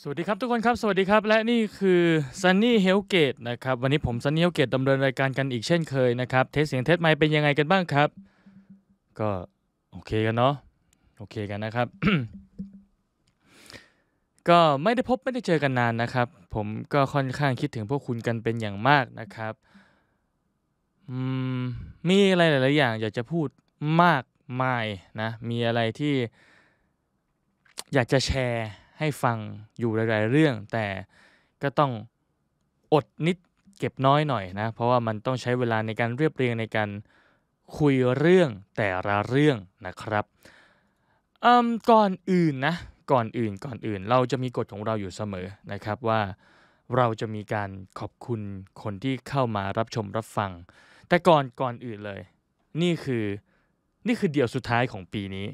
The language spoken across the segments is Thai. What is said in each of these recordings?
สวัสดีครับทุกคนครับสวัสดีครับ และนี่คือซันนี่เฮลเกตนะครับวันนี้ผมซันนี่เฮลเกตดำเนินรายการกันอีกเช่นเคยนะครับเทสเสียงเทสไมค์เป็นยังไงกันบ้างครับ ก็โอเคกันเนาะโอเคกันนะครับ ก็ไม่ได้พบไม่ได้เจอกันนานนะครับ ผมก็ค่อนข้างคิดถึงพวกคุณกันเป็นอย่างมากนะครับ มีอะไรหลายๆ อย่าง อยากจะพูดมากมายนะมีอะไรที่อยากจะแชร์ให้ฟังอยู่หลายๆเรื่อง แต่ก็ต้องอดนิดเก็บน้อยหน่อยนะเพราะว่ามันต้องใช้เวลาในการเรียบเรียงในการคุยเรื่องแต่ละเรื่องนะครับก่อนอื่นนะก่อนอื่นก่อนอื่นเราจะมีกฎของเราอยู่เสมอนะครับว่าเราจะมีการขอบคุณคนที่เข้ามารับชมรับฟัง แต่ก่อนก่อนอื่นเลย นี่คือนี่คือเดี่ยวสุดท้ายของปีนี้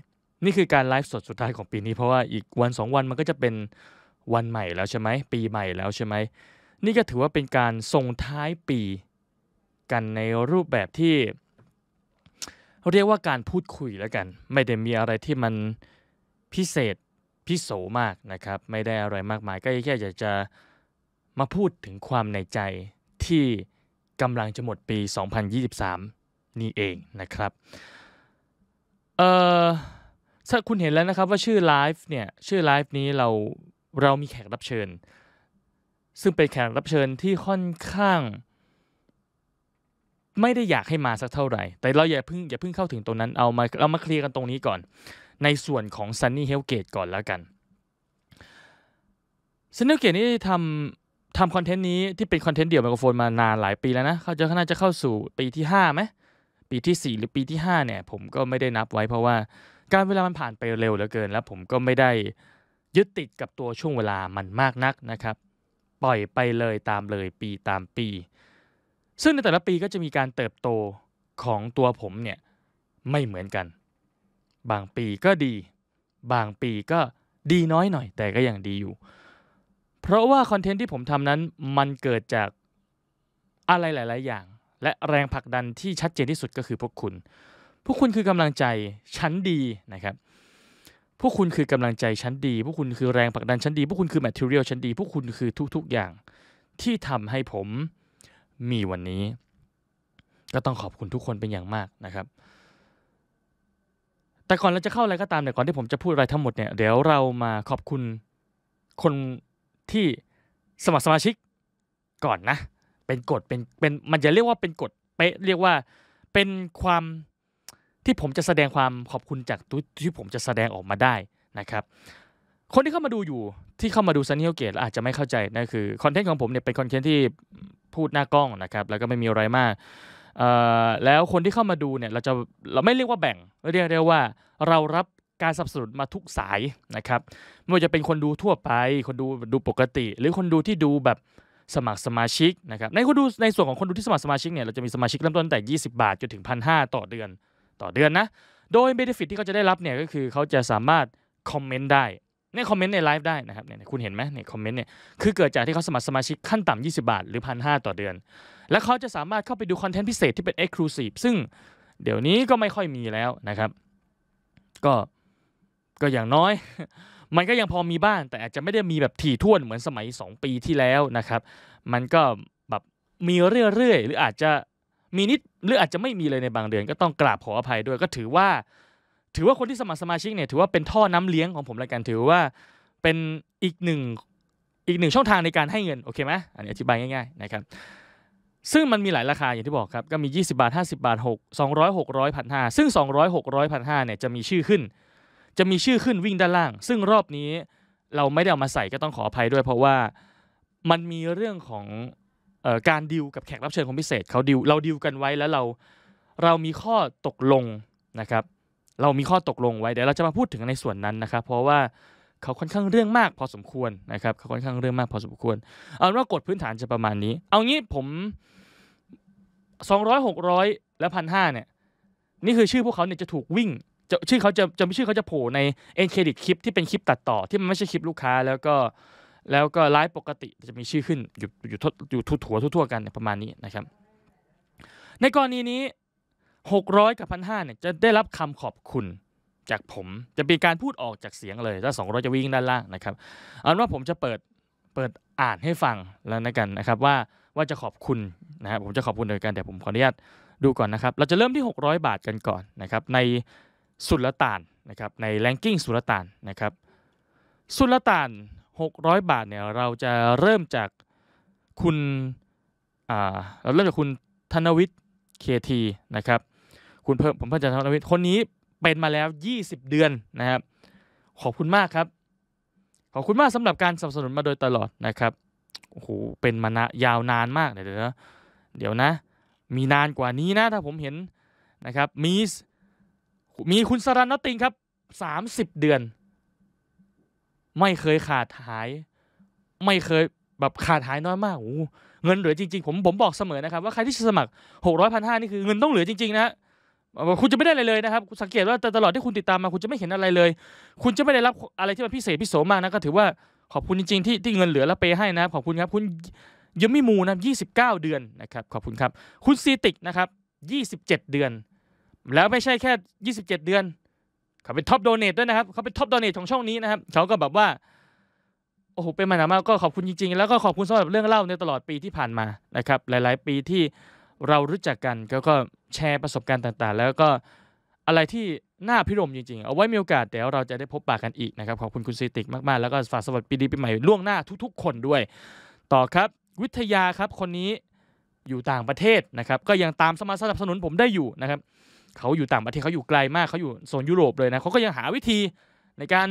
นี่คือการไลฟ์สดสุดท้ายของปีนี้เพราะว่าอีกวัน 2 วันมันก็จะเป็นวันใหม่แล้วใช่ไหมปีใหม่แล้วใช่ไหมนี่ก็ถือว่าเป็นการส่งท้ายปีกันในรูปแบบที่เรียกว่าการพูดคุยแล้วกัน ไม่ได้มีอะไรที่มันพิเศษพิโสมากนะครับไม่ได้อะไรมากมายก็แค่อยากจะมาพูดถึงความในใจที่กำลังจะหมดปี 2023 นี่เองนะครับเอ่อถ้าคุณเห็นแล้วนะครับว่าชื่อไลฟ์เนี่ยชื่อไลฟ์นี้เราเรามีแขกรับเชิญ ซึ่งเป็นแขกรับเชิญที่ค่อนข้าง ไม่ได้อยากให้มาสักเท่าไหร่แต่เราอย่าเพิ่งอย่าเพิ่งเข้าถึงตรงนั้นเอามาเรามาเคลียร์กันตรงนี้ก่อน ในส่วนของซันนี่เฮลเกตก่อนแล้วกันซันนี่เฮลเกตนี่ทำทำคอนเทนต์นี้ที่เป็นคอนเทนต์เดี่ยวไมโครโฟนมานานหลายปีแล้วนะเขาจะน่าจะเข้าสู่ปีที่5ไหมปีที่ 4 หรือปีที่5เนี่ย ผมก็ไม่ได้นับไว้เพราะว่าการเวลามันผ่านไปเร็วเหลือเกิน แล้วผมก็ไม่ได้ยึดติดกับตัวช่วงเวลามันมากนักนะครับ ปล่อยไปเลยตามเลยปีตามปี ซึ่งในแต่ละปีก็จะมีการเติบโตของตัวผมเนี่ยไม่เหมือนกัน บางปีก็ดี บางปีก็ดีน้อยหน่อย แต่ก็ยังดีอยู่ เพราะว่าคอนเทนต์ที่ผมทำนั้นมันเกิดจากอะไรหลาย ๆ อย่าง และแรงผลักดันที่ชัดเจนที่สุดก็คือพวกคุณพวกคุณคือกำลังใจชั้นดีนะครับ พวกคุณคือกำลังใจชั้นดี พวกคุณคือแรงผลักดันชั้นดี พวกคุณคือแมทเทียลชั้นดี พวกคุณคือทุก ๆอย่างที่ทำให้ผมมีวันนี้ ก็ต้องขอบคุณทุกคนเป็นอย่างมากนะครับ แต่ก่อนเราจะเข้าอะไรก็ตาม เนี่ยก่อนที่ผมจะพูดอะไรทั้งหมดเนี่ยเดี๋ยวเรามาขอบคุณคนที่สมัครสมาชิกก่อนนะ เป็นกฎเป็นเป็นมันจะเรียกว่าเป็นกฎเป๊ะเรียกว่าเป็นความที่ผมจะแสดงความขอบคุณจากที่ผมจะแสดงออกมาได้นะครับ คนที่เข้ามาดูอยู่ที่เข้ามาดูซันนี่เกตอาจจะไม่เข้าใจนะคือคอนเทนต์ของผมเนี่ยเป็นคอนเทนต์ที่พูดหน้ากล้องนะครับแล้วก็ไม่มีอะไรมากแล้วคนที่เข้ามาดูเนี่ยเราจะเราไม่เรียกว่าแบ่ง เรียกได้ว่า เรารับการสับสนุนมาทุกสายนะครับไม่ว่าจะเป็นคนดูทั่วไป คนดูดูปกติ หรือคนดูที่ดูแบบสมัครสมาชิกนะครับในคนดูในส่วนของคนดูที่สมัครสมาชิกเนี่ยเราจะมีสมาชิกเริ่มต้นแต่20บาทจนถึงพันหต่อเดือนต่อเดือนนะ โดยเบนฟิตที่เขาจะได้รับเนี่ยก็คือเขาจะสามารถคอมเมนต์ได้เนี่ยคอมเมนต์ในไลฟ์ได้นะครับเนี่ยคุณเห็นไหมเนี่ยคอมเมนต์เนี่ยคือเกิดจากที่เขาสมัครสมาชิกขั้นต่ำ20 บาท หรือพันหต่อเดือน และเขาจะสามารถเข้าไปดูคอนเทนต์พิเศษที่เป็นกซ์คลูซีฟซึ่งเดี๋ยวนี้ก็ไม่ค่อยมีแล้วนะครับ ก็ก็อย่างน้อย มันก็ยังพอมีบ้างแต่อาจจะไม่ได้มีแบบถี่ถ้วนเหมือนสมัย 2 ปีที่แล้วนะครับ มันก็แบบมีเรื่อยๆหรืออาจจะมีนิดหรืออาจจะไม่มีเลยในบางเดือนก็ต้องกราบขออภัยด้วยก็ถือว่า ถือว่าคนที่สมัครสมาชิกเนี่ยถือว่าเป็นท่อน้ำเลี้ยงของผมละกัน ถือว่าเป็นอีกหนึ่งอีกหนึ่งช่องทางในการให้เงิน โอเคไหมอันนี้อธิบายง่ายๆนะครับซึ่งมันมีหลายราคาอย่างที่บอกครับ ก็มี 20 บาท 50 บาท 6 200 600พันห้าซึ่ง 200 600พันห้าเนี่ยจะมีชื่อขึ้น จะมีชื่อขึ้นวิ่งด้านล่าง ซึ่งรอบนี้เราไม่ได้เอามาใส่ก็ต้องขออภัยด้วยเพราะว่ามันมีเรื่องของการดิวกับแขกรับเชิญคนพิเศษ เขาดิวเราดิวกันไว้แล้วเราเรามีข้อตกลงนะครับ เรามีข้อตกลงไว้เดี๋ยวเราจะมาพูดถึงในส่วนนั้นนะครับ เพราะว่าเขาค่อนข้างเรื่องมากพอสมควรนะครับเขาค่อนข้างเรื่องมากพอสมควร เอาว่ากฎพื้นฐานจะประมาณนี้ เอางี้ผม 200 600และพันห้าเนี่ย นี่คือชื่อพวกเขาเนี่ยจะถูกวิ่ง ชื่อเขาจะจะชื่อเขาจะโผล่ในเอ็นเครดิตคลิปที่เป็นคลิปตัดต่อที่มันไม่ใช่คลิปลูกค้า แล้วก็แล้วก็ไลฟ์ปกติจะมีชื่อขึ้น อยู่อยู่อยู่ทุถั่วทั่วกันประมาณนี้นะครับ ในกรณีนี้ 600 กับพันห้าเนี่ยจะได้รับคำขอบคุณ จากผมจะเป็นการพูดออกจากเสียงเลย ถ้า 200 จะวิ่งด้านล่างนะครับเอาว่าผมจะเปิดเปิดอ่านให้ฟังแล้วนะกันนะครับว่าว่าจะขอบคุณนะครับ ผมจะขอบคุณโดยการแต่ผมขออนุญาตดูก่อนนะครับ เราจะเริ่มที่ 600 บาทกันก่อนนะครับในสุลต่านนะครับในแรงกิ้งสุลต่านนะครับสุลต่าน600บาทเนี่ยเราจะเริ่มจากคุณอ่าเราเริ่มจากคุณธนวิทย์เคทีนะครับคุณเพิ่มผมเพิ่มจากธนวิทย์คนนี้เป็นมาแล้ว 20 เดือนนะครับ ขอบคุณมากครับ ขอบคุณมากสำหรับการสนับสนุนมาโดยตลอดนะครับโอ้โหเป็นมานะยาวนานมากเดี๋ยวนะเดี๋ยวนะ มีนานกว่านี้นะถ้าผมเห็นนะครับมี มีคุณสรันนติงครับ 30 เดือนไม่เคยขาดหาย ไม่เคยแบบขาดหายน้อยมากโอ้เงินเหลือจริงๆ ผมผมบอกเสมอนะครับว่าใครที่สมัครหกร้อยพันห้านี่คือเงินต้องเหลือจริงๆ นะคุณจะไม่ได้อะไรเลยนะครับสังเกตว่าตลอดที่คุณติดตามมาคุณจะไม่เห็นอะไรเลย คุณจะไม่ได้รับอะไรที่มันพิเศษพิโสมากนะก็ถือว่าขอบคุณจริงๆ ที่ที่เงินเหลือแล้วเปให้นะขอบคุณครับคุณยมิมูนะยี่สิบเก้าเดือนนะครับขอบคุณครับ คุณซีติกนะครับยี่สิบเจ็ดเดือน แล้วไม่ใช่แค่ยี่สิบเจ็ดเดือนเขาเป็นท็อปโดเนทด้วยนะครับเขาเป็นท็อปโดเนทของช่องนี้นะครับเขาก็แบบว่าโอ้โห เป็นมานามากก็ขอบคุณจริงๆ แล้วก็ขอบคุณสำหรับเรื่องเล่าในตลอดปีที่ผ่านมานะครับ หลายๆปีที่เรารู้จักกันแล้วก็แชร์ประสบการณ์ต่าง ๆ แล้วก็อะไรที่น่าพิรมจริงๆ เอาไว้มีโอกาสเดี๋ยวเราจะได้พบปากกันอีกนะครับ ขอบคุณคุณซีติกมากๆ แล้วก็ฝากสวัสดีปีดีปีใหม่ล่วงหน้าทุกๆคนด้วย ต่อครับวิทยาครับคนนี้อยู่ต่างประเทศนะครับ ก็ยังตามสมาสนับสนุนผมได้อยู่นะครับเขาอยู่ต่างประเทศเขาอยู่ไกลมากเขาอยู่โซนยุโรปเลยนะเขาก็ยังหาวิธีในการ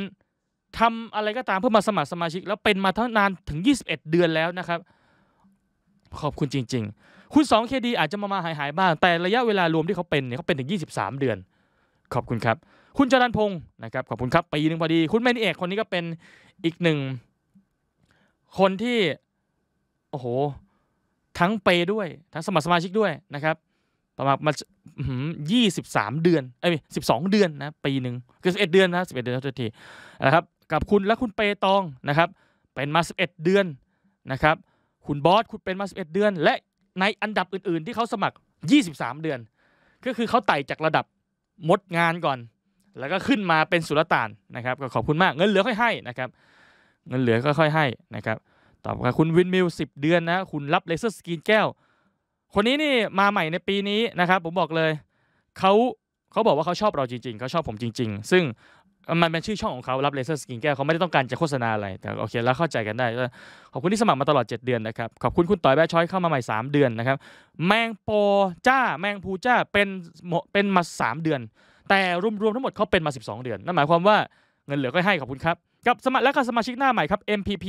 ทำอะไรก็ตามเพื่อมาสมัครสมาชิกแล้วเป็นมาทั้งนานถึง 21 เดือนแล้วนะครับ ขอบคุณจริงๆ คุณ2 KD อาจจะมามาหายหายบ้างแต่ระยะเวลารวมที่เขาเป็นเนี่ยเขาเป็นถึง 23 เดือน ขอบคุณครับ คุณจรันพงศ์นะครับ ขอบคุณครับปีหนึ่งพอดี คุณแมนเอก คนนี้ก็เป็นอีกหนึ่งคนที่โอ้โหทั้งเปด้วยทั้งสมัครสมาชิกด้วยนะครับประมาณมายี่สิบสามเดือนไอ้สิบสองเดือนนะ ปีหนึ่งคือสิบเอ็ดเดือนนะสิบเอ็ดเดือนททีนะครับกับคุณและคุณเปตองนะครับ เป็นมาสิบเอ็ดเดือนนะครับ คุณบอส คุณเป็นมาสิบเอ็ดเดือน และในอันดับอื่นๆ ที่เขาสมัครยี่สิบามเดือน ก็คือเขาไต่จากระดับมดงานก่อน แล้วก็ขึ้นมาเป็นสุลต่านนะครับ ก็ขอบคุณมาก เงินเหลือค่อยให้นะครับ เงินเหลือค่อยให้นะครับต่อมาคุณวินมิลสิบเดือนนะ คุณรับเลเซอร์สกรีนแก้วคนนี้นี่มาใหม่ในปีนี้นะครับผมบอกเลย เขาเขาบอกว่าเขาชอบเราจริงๆเขาชอบผมจริงๆ ซึ่งมันเป็นชื่อช่องของเขารับเลเซอร์สกินแก้เขาไม่ได้ต้องการจะโฆษณาอะไรแต่โอเคแล้วเข้าใจกันได้ ขอบคุณที่สมัครมาตลอด 7 เดือนนะครับ ขอบคุณคุณต่อยแบชอยเข้ามาใหม่ 3 เดือนนะครับแมงโปจ้าแมงพูจ้าเป็นเป็นมา 3 เดือน แต่รวมๆทั้งหมดเขาเป็นมา 12 เดือนนั่นหมายความว่าเงินเหลือก็ให้ขอบคุณครับกับสมัครและก็สมาชิกหน้าใหม่ครับ MPP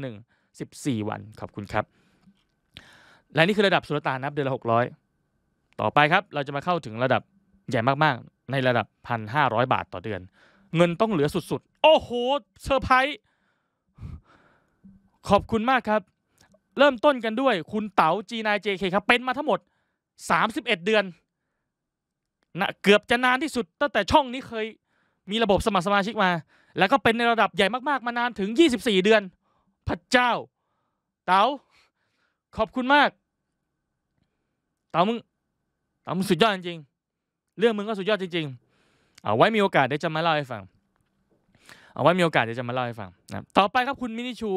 511 14วัน ขอบคุณครับและนี่คือระดับสุลต่านนับเดือนละหกร้อยต่อไปครับ เราจะมาเข้าถึงระดับใหญ่มากๆ ในระดับพันห้าร้อยบาทต่อเดือน เงินต้องเหลือสุดๆ โอ้โห เซอร์ไพรส์ ขอบคุณมากครับ เริ่มต้นกันด้วยคุณเต๋าจีนายเจคครับ เป็นมาทั้งหมด 31 เดือนนะเกือบจะนานที่สุด ตั้งแต่ช่องนี้เคยมีระบบสมัครสมาชิกมา แล้วก็เป็นในระดับใหญ่มากๆ มานานถึง 24 เดือน พระเจ้า เต๋าขอบคุณมากตามึงตามึงสุดยอดจริงเรื่องมึงก็สุดยอดจริงๆเอาไว้มีโอกาสเดี๋ยวจะมาเล่าให้ฟังเอาไว้มีโอกาสเดี๋ยวจะมาเล่าให้ฟังนะต่อไปครับคุณมินิชู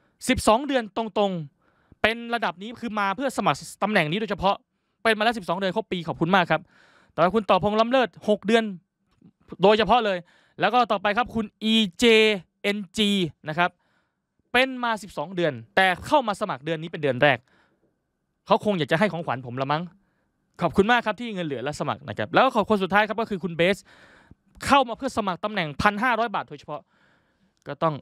12 เดือนตรงๆ เป็นระดับนี้คือมาเพื่อสมัครตำแหน่งนี้โดยเฉพาะเป็นมาแล้ว12 เดือนครบปีขอบคุณมากครับต่อไปคุณต่อพงล้ำเลิศ6เดือน โดยเฉพาะเลย แล้วก็ต่อไปครับคุณ EJNG นะครับ เป็นมา 12 เดือน แต่เข้ามาสมัครเดือนนี้เป็นเดือนแรกเขาคงอยากจะให้ของขวัญผมละมั้ง ขอบคุณมากครับที่เงินเหลือและสมัครนะครับ แล้วขอบคนสุดท้ายครับก็คือคุณเบสเข้ามาเพื่อสมัครตำแหน่งพันห้าร้อยบาทโดยเฉพาะก็ต้อง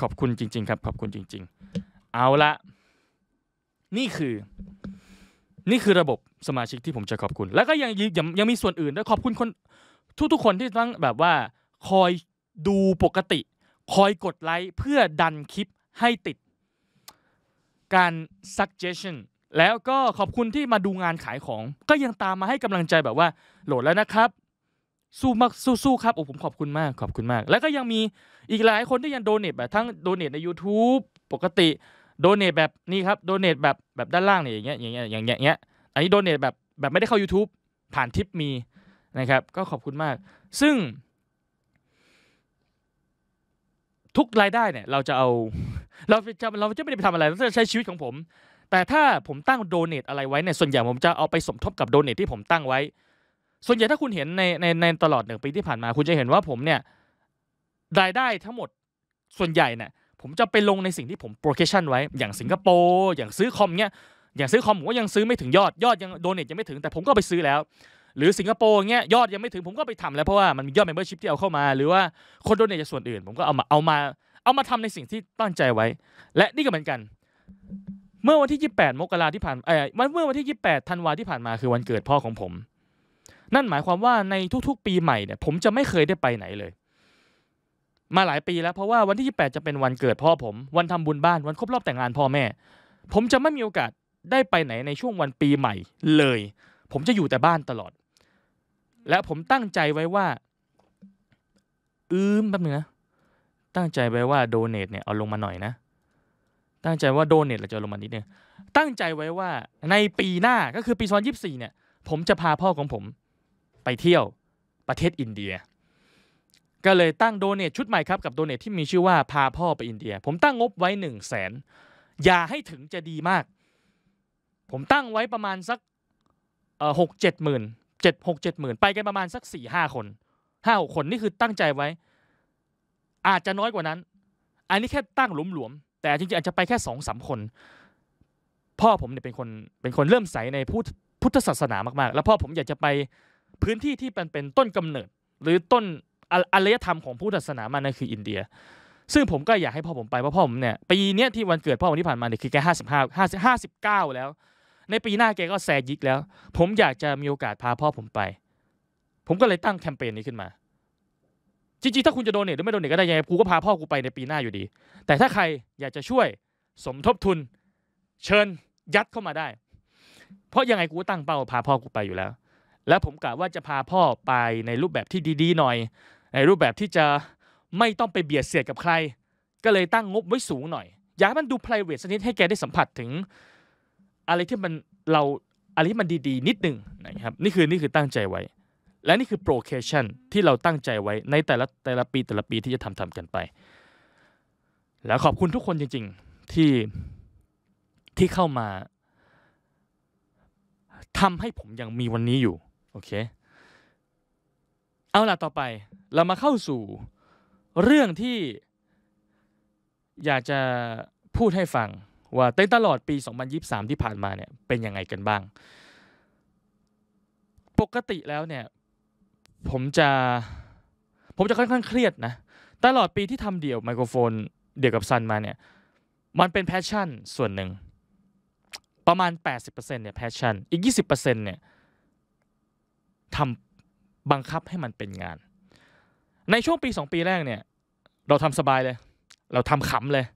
ขอบคุณจริงๆครับขอบคุณจริง ๆ เอาละนี่คือนี่คือระบบสมาชิกที่ผมจะขอบคุณ แล้วก็ยังยังยังมีส่วนอื่นด้วยขอบคุณคนทุกๆคนที่ตั้งแบบว่า คอยดูปกติ คอยกดไลค์เพื่อดันคลิปให้ติด การ suggestion แล้วก็ขอบคุณที่มาดูงานขายของ ก็ยังตามมาให้กำลังใจแบบว่าโหลดแล้วนะครับสู้มากสู้ๆครับโอ้ผมขอบคุณมาก ขอบคุณมาก แล้วก็ยังมีอีกหลายคนที่ยังโดเนทแบบทั้งโดเนทใน YouTube ปกติโดเนทแบบนี่ครับโดเนทแบบแบบด้านล่างเนี่ยอย่างเงี้ยอย่างเงี้ยอย่างเงี้ยอันนี้โดเนทแบบแบบไม่ได้เข้า YouTube ผ่านทิปมีนะครับ ก็ขอบคุณมาก ซึ่ง ทุกรายได้เนี่ย เราจะเอา เราจะเราจะไม่ได้ไปทำอะไรเราจะใช้ชีวิตของผมแต่ถ้าผมตั้งโดเนทอะไรไว้เนี่ยส่วนใหญ่ผมจะเอาไปสมทบกับโดเนทที่ผมตั้งไว้ ส่วนใหญ่ถ้าคุณเห็นในในในตลอดหนึ่งปีที่ผ่านมาคุณจะเห็นว่าผมเนี่ยรายได้ทั้งหมดส่วนใหญ่เนี่ยผมจะไปลงในสิ่งที่ผมโปรเคชั่นไว้ อย่างสิงคโปร์อย่างซื้อคอมเนี่ยอย่างซื้อคอมผมก็ยังซื้อไม่ถึงยอดยอดยังโดเนทยังไม่ถึง แต่ผมก็ไปซื้อแล้ว หรือสิงคโปร์เงี้ยยอดยังไม่ถึงผมก็ไปทำแล้วเพราะว่ามันมียอดเมมเบอร์ชิพที่เอาเข้ามา หรือว่าคนโดเนทจากส่วนอื่นผมก็เอามาเอามา เอามาทำในสิ่งที่ตั้งใจไว้ และนี่ก็เหมือนกันเมื่อวันที่ 28 มกราที่ผ่าน เอ่อวันเมื่อวันที่ 28 ธันวาที่ผ่านมาคือวันเกิดพ่อของผม นั่นหมายความว่าในทุกๆ ปีใหม่เนี่ย ผมจะไม่เคยได้ไปไหนเลย มาหลายปีแล้ว เพราะว่าวันที่ 28 จะเป็นวันเกิด พ่อผม วันทำบุญบ้าน วันครบรอบแต่งงานพ่อแม่ ผมจะไม่มีโอกาสได้ไปไหนในช่วงวันปีใหม่ เลย ผมจะอยู่แต่บ้านตลอด และผมตั้งใจไว้ว่า อืมแป๊บนึงนะตั้งใจไว้ว่าโดเนทเนี่ยเอาลงมาหน่อยนะตั้งใจว่าโดเนตเราจะลงมานิดนึงตั้งใจไว้ว่าในปีหน้าก็คือปีสอยีบสี่เนี่ย ผมจะพาพ่อของผมไปเที่ยวประเทศอินเดีย ก็เลยตั้งโดเนตชุดใหม่ครับกับโดเนตที่มีชื่อว่าพาพ่อไปอินเดีย ผมตั้งงบไว้หนึ่งแสนอย่าให้ถึงจะดีมาก ผมตั้งไว้ประมาณสักเอ่อหกเจ็ดหมื่นเจ็ดหกเจ็ดหมื่นไปกันประมาณสักสี่ห้าคนห้าหกคนนี่คือตั้งใจไว้ อาจจะน้อยกว่านั้น อันนี้แค่ตั้งหลุมหลวมแต่จริงๆอาจจะไปแค่สองสามคนพ่อผมเนี่ยเป็นคนเป็นคนเริ่มใสในพุทพุทธศาสนามาก ๆ แล้วพ่อผมอยากจะไปพื้นที่ที่ป็นเป็นต้นกำเนิด หรือต้นอารยธรรมของพุทธศาสนามันนั่นคืออินเดีย ซึ่งผมก็อยากให้พ่อผมไปเพราะพ่อผมเนี่ยปีนี้ที่วันเกิดพ่อผมที่ผ่านมาเนี่ยคือแกห้าสิบห้าห้าสิบห้าสิบเก้าแล้ว ในปีหน้าแกก็แซยิกแล้ว ผมอยากจะมีโอกาสพาพ่อผมไป ผมก็เลยตั้งแคมเปญนี้ขึ้นมาจริงๆถ้าคุณจะโดเนทหรือไม่โดเนทก็ได้ยังไงกูก็พาพ่อกูไปในปีหน้าอยู่ดี แต่ถ้าใครอยากจะช่วยสมทบทุนเชิญยัดเข้ามาได้ เพราะยังไงกูตั้งเป้าพาพ่อกูไปอยู่แล้ว แล้วผมกะว่าจะพาพ่อไปในรูปแบบที่ดีๆ หน่อย ในรูปแบบที่จะไม่ต้องไปเบียดเสียดกับใคร ก็เลยตั้งงบไว้สูงหน่อยอยากให้มันดู p r i v a t e สักนิดให้แกได้สัมผัสถึง อะไรที่มันเราอะไรที่มันดีๆ นิดหนึ่งนะครับนี่คือนี่คือตั้งใจไว้และนี่คือโปรเคชั o นที่เราตั้งใจไว้ในแต่ละแต่ละปีแต่ละปีที่จะทำทำกันไป แล้วขอบคุณทุกคนจริงๆ ที่ที่เข้ามาทำให้ผมยังมีวันนี้อยู่ โอเค เอาล่ะต่อไป เรามาเข้าสู่ เรื่องที่ อยากจะพูดให้ฟัง ว่าในตลอดปี 2023 ที่ผ่านมาเนี่ยเป็นยังไงกันบ้าง ปกติแล้วเนี่ยผมจะผมจะค่อนข้างเครียดนะตลอดปีที่ทำเดี่ยวไมโครโฟน เดี่ยวกับซันมาเนี่ยมันเป็นแพชชั่นส่วนหนึ่งประมาณ80%เนี่ยแพชชั่นอีก20%เนี่ยทำบังคับให้มันเป็นงาน ในช่วงปี 2 ปีแรกเนี่ย เราทำสบายเลย เราทำขำเลย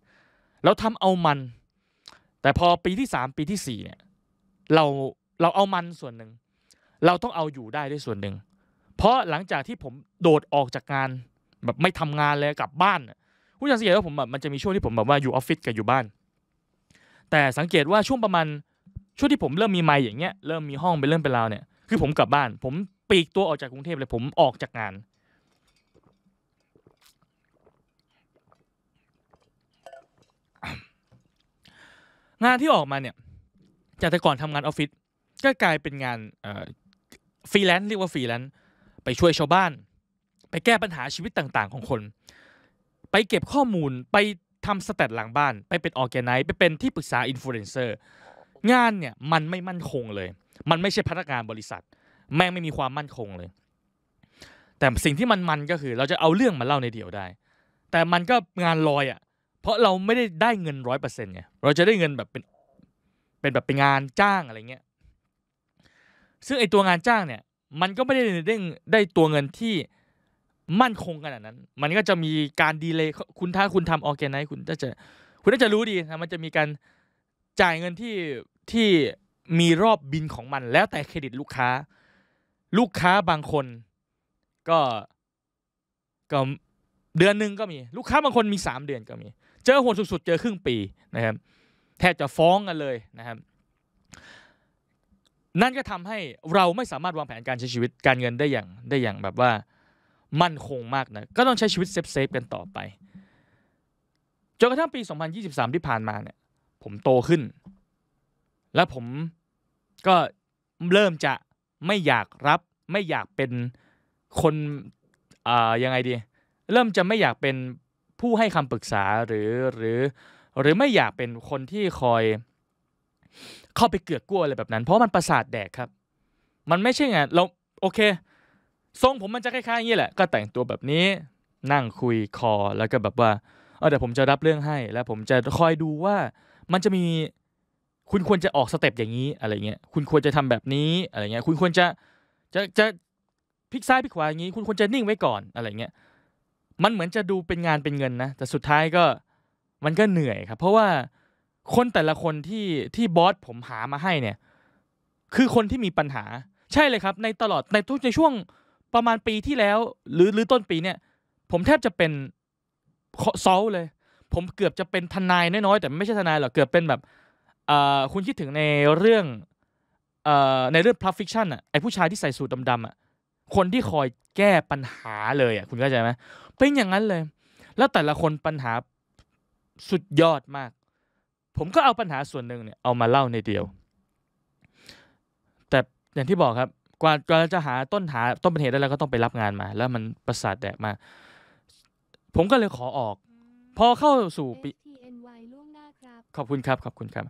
เราทำเอามัน แต่พอปีที่ 3 ปีที่4เนี่ยเราเราเอามันส่วนหนึ่งเราต้องเอาอยู่ได้ด้วยส่วนหนึ่งเพราะหลังจากที่ผมโดดออกจากงานแบบไม่ทำงานเลยกลับบ้านผู้จัดสังเกตว่าผมแบบมันจะมีช่วงที่ผมแบบว่าอยู่ออฟฟิศกับอยู่บ้าน แต่สังเกตว่าช่วงประมาณ ช่วงที่ผมเริ่มมีไมอย่างเงี้ยเริ่มมีห้องเป็นเริ่มเป็นราวเนี่ยคือผมกลับบ้าน ผมปีกตัวออกจากกรุงเทพเลยผมออกจากงานงานที่ออกมาเนี่ยจากแต่ก่อนทำงานออฟฟิศก็กลายเป็นงานฟรีแลนซ์เรียกว่าฟรีแลนซ์ไปช่วยชาวบ้าน ไปแก้ปัญหาชีวิตต่างๆของคน ไปเก็บข้อมูลไปทำสเตตหลังบ้าน ไปเป็นออแกไนซ์ไปเป็นที่ปรึกษาอินฟลูเอนเซอร์งานเนี่ย มันไม่มั่นคงเลย มันไม่ใช่พนักงานบริษัท แม่งไม่มีความมั่นคงเลย แต่สิ่งที่มันมันก็คือเราจะเอาเรื่องมาเล่าในเดี่ยวได้ แต่มันก็งานลอยอะ่ะเพราะเราไม่ได้ได้เงินร้อยเปอร์เซ็นต์ไงเราจะได้เงินแบบเป็นเป็นแบบเป็นงานจ้างอะไรเงี้ยซึ่งไอตัวงานจ้างเนี่ยมันก็ไม่ได้ได้ได้ตัวเงินที่มั่นคงขนาดนั้น มันก็จะมีการดีเลยคุณถ้าคุณทำออแกไนซ์คุณก็จะคุณน่าจะรู้ดีนะมันจะมีการจ่ายเงินที่ที่มีรอบบินของมัน แล้วแต่เครดิตลูกค้า ลูกค้าบางคน ก็ก็เดือนหนึ่งก็มี ลูกค้าบางคนมี3เดือนก็มี เจอโหดสุดๆเจอครึ่งปี นะครับ แทบจะฟ้องกันเลยนะครับนั่นก็ทำให้เราไม่สามารถวางแผนการใช้ชีวิตการเงินได้อย่างได้อย่างแบบว่า มั่นคงมากนะก็ต้องใช้ชีวิตเซฟเซฟกันต่อไปจนกระทั่งปี 2023 ที่ผ่านมาเนี่ยผมโตขึ้น และผมก็เริ่มจะไม่อยากรับ ไม่อยากเป็นคนอ่ายังไงดี เริ่มจะไม่อยากเป็นผู้ให้คำปรึกษาหรือหรือ หรือไม่อยากเป็นคนที่คอยเข้าไปเกือกกลัวอะไรแบบนั้น เพราะมันประสาทแดกครับ มันไม่ใช่ไงเราโอเคทรงผมมันจะคล้ายๆอย่างนี้แหละก็แต่งตัวแบบนี้ นั่งคุยคอแล้วก็แบบว่า เออเดี๋ยวผมจะรับเรื่องให้ แล้วผมจะคอยดูว่ามันจะมีคุณควรจะออกสเต็ปอย่างนี้อะไรเงี้ยคุณควรจะทำแบบนี้อะไรเงี้ย คุณควรจะจะจะพลิกซ้ายพลิกขวาอย่างนี้ คุณควรจะนิ่งไว้ก่อนอะไรเงี้ยมันเหมือนจะดูเป็นงานเป็นเงินนะ แต่สุดท้ายก็มันก็เหนื่อยครับ เพราะว่าคนแต่ละคนที่ที่บอสผมหามาให้เนี่ย คือคนที่มีปัญหาใช่เลยครับ ในตลอดในทุกในช่วงประมาณปีที่แล้ว หรือหรือต้นปีเนี่ย ผมแทบจะเป็นเซลเลย ผมเกือบจะเป็นทนายน้อยๆแต่ไม่ใช่ทนายหรอกเกือบเป็นแบบคุณคิดถึงในเรื่องอในเรื่องพลัฟฟิคชั่นอ่ะไอผู้ชายที่ใส่สูทดำๆอ่ะคนที่คอยแก้ปัญหาเลยอ่ะคุณเข้าใจไหมเป็นอย่างนั้นเลย แล้วแต่ละคนปัญหาสุดยอดมากผมก็เอาปัญหาส่วนหนึ่งเนี่ยเอามาเล่าในเดียว แต่อย่างที่บอกครับ กว่าเราจะหาต้นหาต้นปัญหาได้แล้วก็ต้องไปรับงานมา แล้วมันประสาทแดกมา ผมก็เลยขอออก พอเข้าสู่ปีขอบคุณครับขอบคุณครับ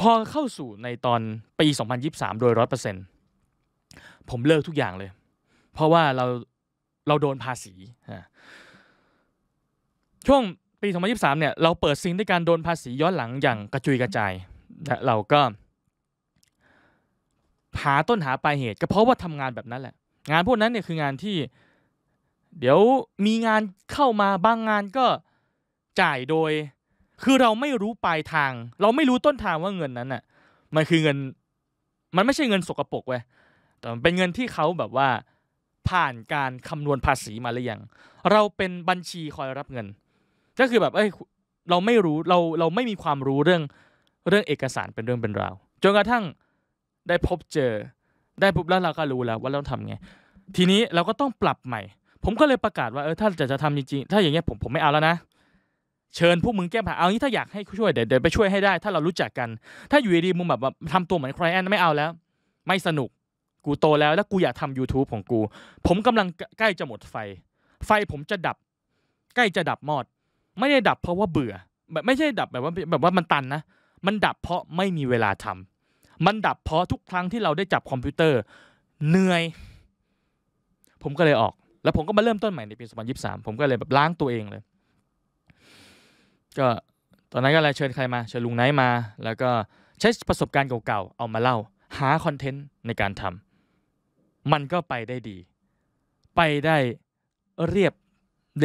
พอเข้าสู่ในตอนปี2023โดยร้อยเปอร์เซ็นตผมเลิกทุกอย่างเลย เพราะว่าเราเราโดนภาษีช่วงปี2023เนี่ยเราเปิดซิงด้วยการโดนภาษีย้อนหลังอย่างกระจุยกระจายและเราก็หาต้นหาปลายเหตุ ก็เพราะว่าทำงานแบบนั้นแหละ งานพวกนั้นเนี่ยคืองานที่เดี๋ยวมีงานเข้ามาบางงานก็จ่ายโดย คือเราไม่รู้ปลายทาง เราไม่รู้ต้นทางว่าเงินนั้นน่ะมันคือเงินมันไม่ใช่เงินสกรปรกเว้ยแต่มันเป็นเงินที่เขาแบบว่าผ่านการคำนวณภาษีมาหรือยังเราเป็นบัญชีคอยรับเงินก็คือแบบเอ้ยเราไม่รู้เราเราไม่มีความรู้เรื่องเรื่องเอกสารเป็นเรื่องเป็นราวจนกระทั่งได้พบเจอได้ปุ๊บแล้วเราก็รู้แล้วว่าเราทำไง ทีนี้เราก็ต้องปรับใหม่ ผมก็เลยประกาศว่าเออถ้าจะจะทำจริงๆถ้าอย่างเงี้ยผมผมไม่เอาแล้วนะเชิญพวกมึงแก้ปัญหาเอางี้ถ้าอยากให้ช่วยเดี๋ยวเดี๋ยวไปช่วยให้ได้ถ้าเรารู้จักกัน ถ้าอยู่ดีมึงแบบทำตัวเหมือนใครแอนไม่เอาแล้ว ไม่สนุกกูโตแล้วแล้วกูอยากทำ YouTube ของกูผมกำลังใกล้จะหมดไฟ ไฟผมจะดับ ใกล้จะดับมอดไม่ได้ดับเพราะว่าเบื่อแบบไม่ใช่ดับแบบว่าแบบว่ามันตันนะมันดับเพราะไม่มีเวลาทำ มันดับเพราะทุกครั้งที่เราได้จับคอมพิวเตอร์เหนื่อย ผมก็เลยออกแล้วผมก็มาเริ่มต้นใหม่ในปีสองพันยิบสามผมก็เลยแบบล้างตัวเองเลย ก็ตอนนั้นก็เลยเชิญใครมาเชิญลุงไนท์มา แล้วก็ใช้ประสบการณ์เก่าๆเอามาเล่า หาคอนเทนต์ในการทำมันก็ไปได้ดี ไปได้เรียบ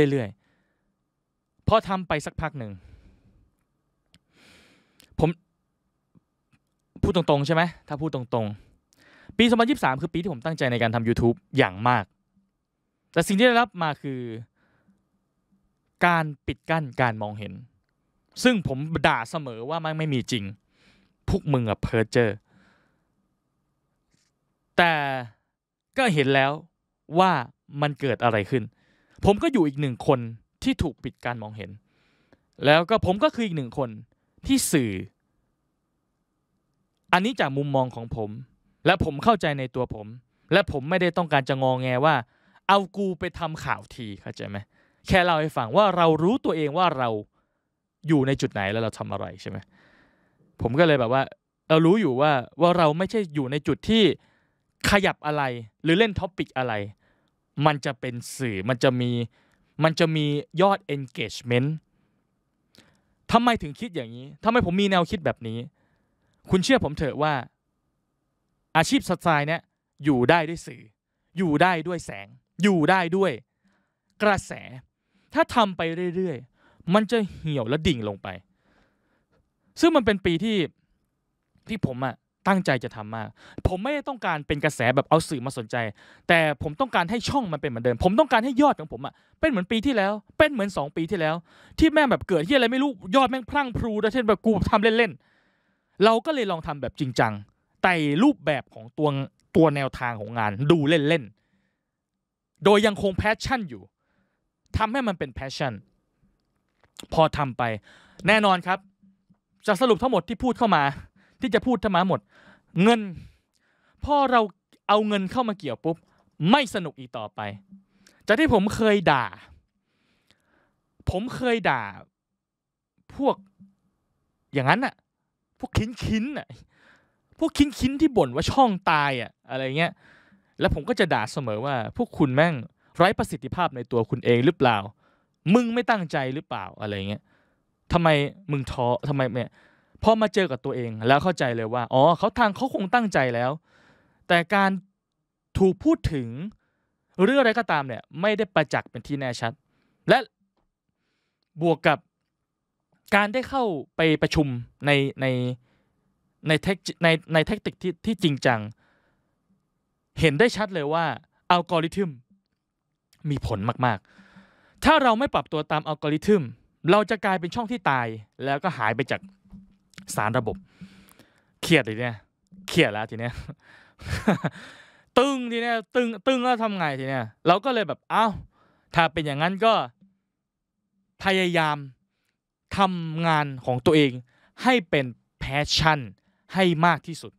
เรื่อยพอทำไปสักพักหนึ่งผมพูดตรงๆใช่ไหมถ้าพูดตรงๆปีสองพันยี่สามคือปีที่ผมตั้งใจในการทำ YouTube อย่างมาก แต่สิ่งที่ได้รับมาคือการปิดกั้นการมองเห็น ซึ่งผมด่าเสมอว่ามันไม่มีจริง พวกมึงอะเพิร์เจอร์แต่ก็เห็นแล้วว่ามันเกิดอะไรขึ้น ผมก็อยู่อีกหนึ่งคนที่ถูกปิดการมองเห็น แล้วก็ผมก็คืออีกหนึ่งคนที่สื่อ อันนี้จากมุมมองของผม และผมเข้าใจในตัวผม และผมไม่ได้ต้องการจะงองแงว่า เอากูไปทำข่าวที เข้าใจไหม แค่เล่าให้ฟังว่าเรารู้ตัวเองว่าเราอยู่ในจุดไหนแล้วเราทำอะไรใช่ไหมผมก็เลยแบบว่าเรารู้อยู่ว่าว่าเราไม่ใช่อยู่ในจุดที่ขยับอะไรหรือเล่นท็อปิกอะไร มันจะเป็นสื่อมันจะมีมันจะมียอด engagement ทำไมถึงคิดอย่างนี้ ทำไมผมมีแนวคิดแบบนี้ คุณเชื่อผมเถอะว่าอาชีพสไตล์เนี่ยอยู่ได้ด้วยสื่อ อยู่ได้ด้วยแสง อยู่ได้ด้วย กระแส ถ้าทำไปเรื่อยๆ มันจะเหี่ยวและดิ่งลงไป ซึ่งมันเป็นปีที่ที่ผมอะตั้งใจจะทำมากผมไม่ได้ต้องการเป็นกระแสแบบเอาสื่อมาสนใจ แต่ผมต้องการให้ช่องมันเป็นเหมือนเดิม ผมต้องการให้ยอดของผมอะเป็นเหมือนปีที่แล้ว เป็นเหมือน2ปีที่แล้ว ที่แม่งแบบเกิดที่อะไรไม่รู้ยอดแม่งพรั่งพรูแล้วเช่นแบบกูทำเล่นๆ เราก็เลยลองทำแบบจริงจังไต่รูปแบบของตัวตัวแนวทางของงาน ดูเล่นๆ โดยยังคงแพชชั่นอยู่ทำให้มันเป็นแพชชั่น พอทำไป แน่นอนครับ จะสรุปทั้งหมดที่พูดเข้ามาที่จะพูดธรรมะหมด เงิน พอ เราเอาเงินเข้ามาเกี่ยวปุ๊บไม่สนุกอีกต่อไป จากที่ผมเคยด่า ผมเคยด่า พวกอย่างนั้นน่ะพวกคินคินอ่ะ พวกคินคินที่บ่นว่าช่องตายอ่ะอะไรเงี้ยแล้วผมก็จะด่า เสมอว่า พวกคุณแม่งไร้ประสิทธิภาพในตัวคุณเองหรือเปล่า มึงไม่ตั้งใจหรือเปล่าอะไรเงี้ยทำไมมึงท้อทำไมเนี่ยพอมาเจอกับตัวเองแล้วเข้าใจเลยว่า อ๋อเขาทางเขาคงตั้งใจแล้ว แต่การถูกพูดถึงเรื่องอะไรก็ตามเนี่ย ไม่ได้ประจักษ์เป็นที่แน่ชัด และบวกกับการได้เข้าไปประชุมในในในเทคในในเทคนิคที่ที่จริงจัง เห็นได้ชัดเลยว่าอัลกอริทึมมีผลมากๆ ถ้าเราไม่ปรับตัวตามอัลกอริทึมเราจะกลายเป็นช่องที่ตายแล้วก็หายไปจากสารระบบเครียดเลยเนี่ยเครียดแล้วทีเนี้ย ตึงทีเนี้ยตึง ตึงแล้วทำไงทีเนี้ย เราก็เลยแบบอ้าวถ้าเป็นอย่างนั้นก็พยายามทำงานของตัวเองให้เป็นแพชชั่นให้มากที่สุด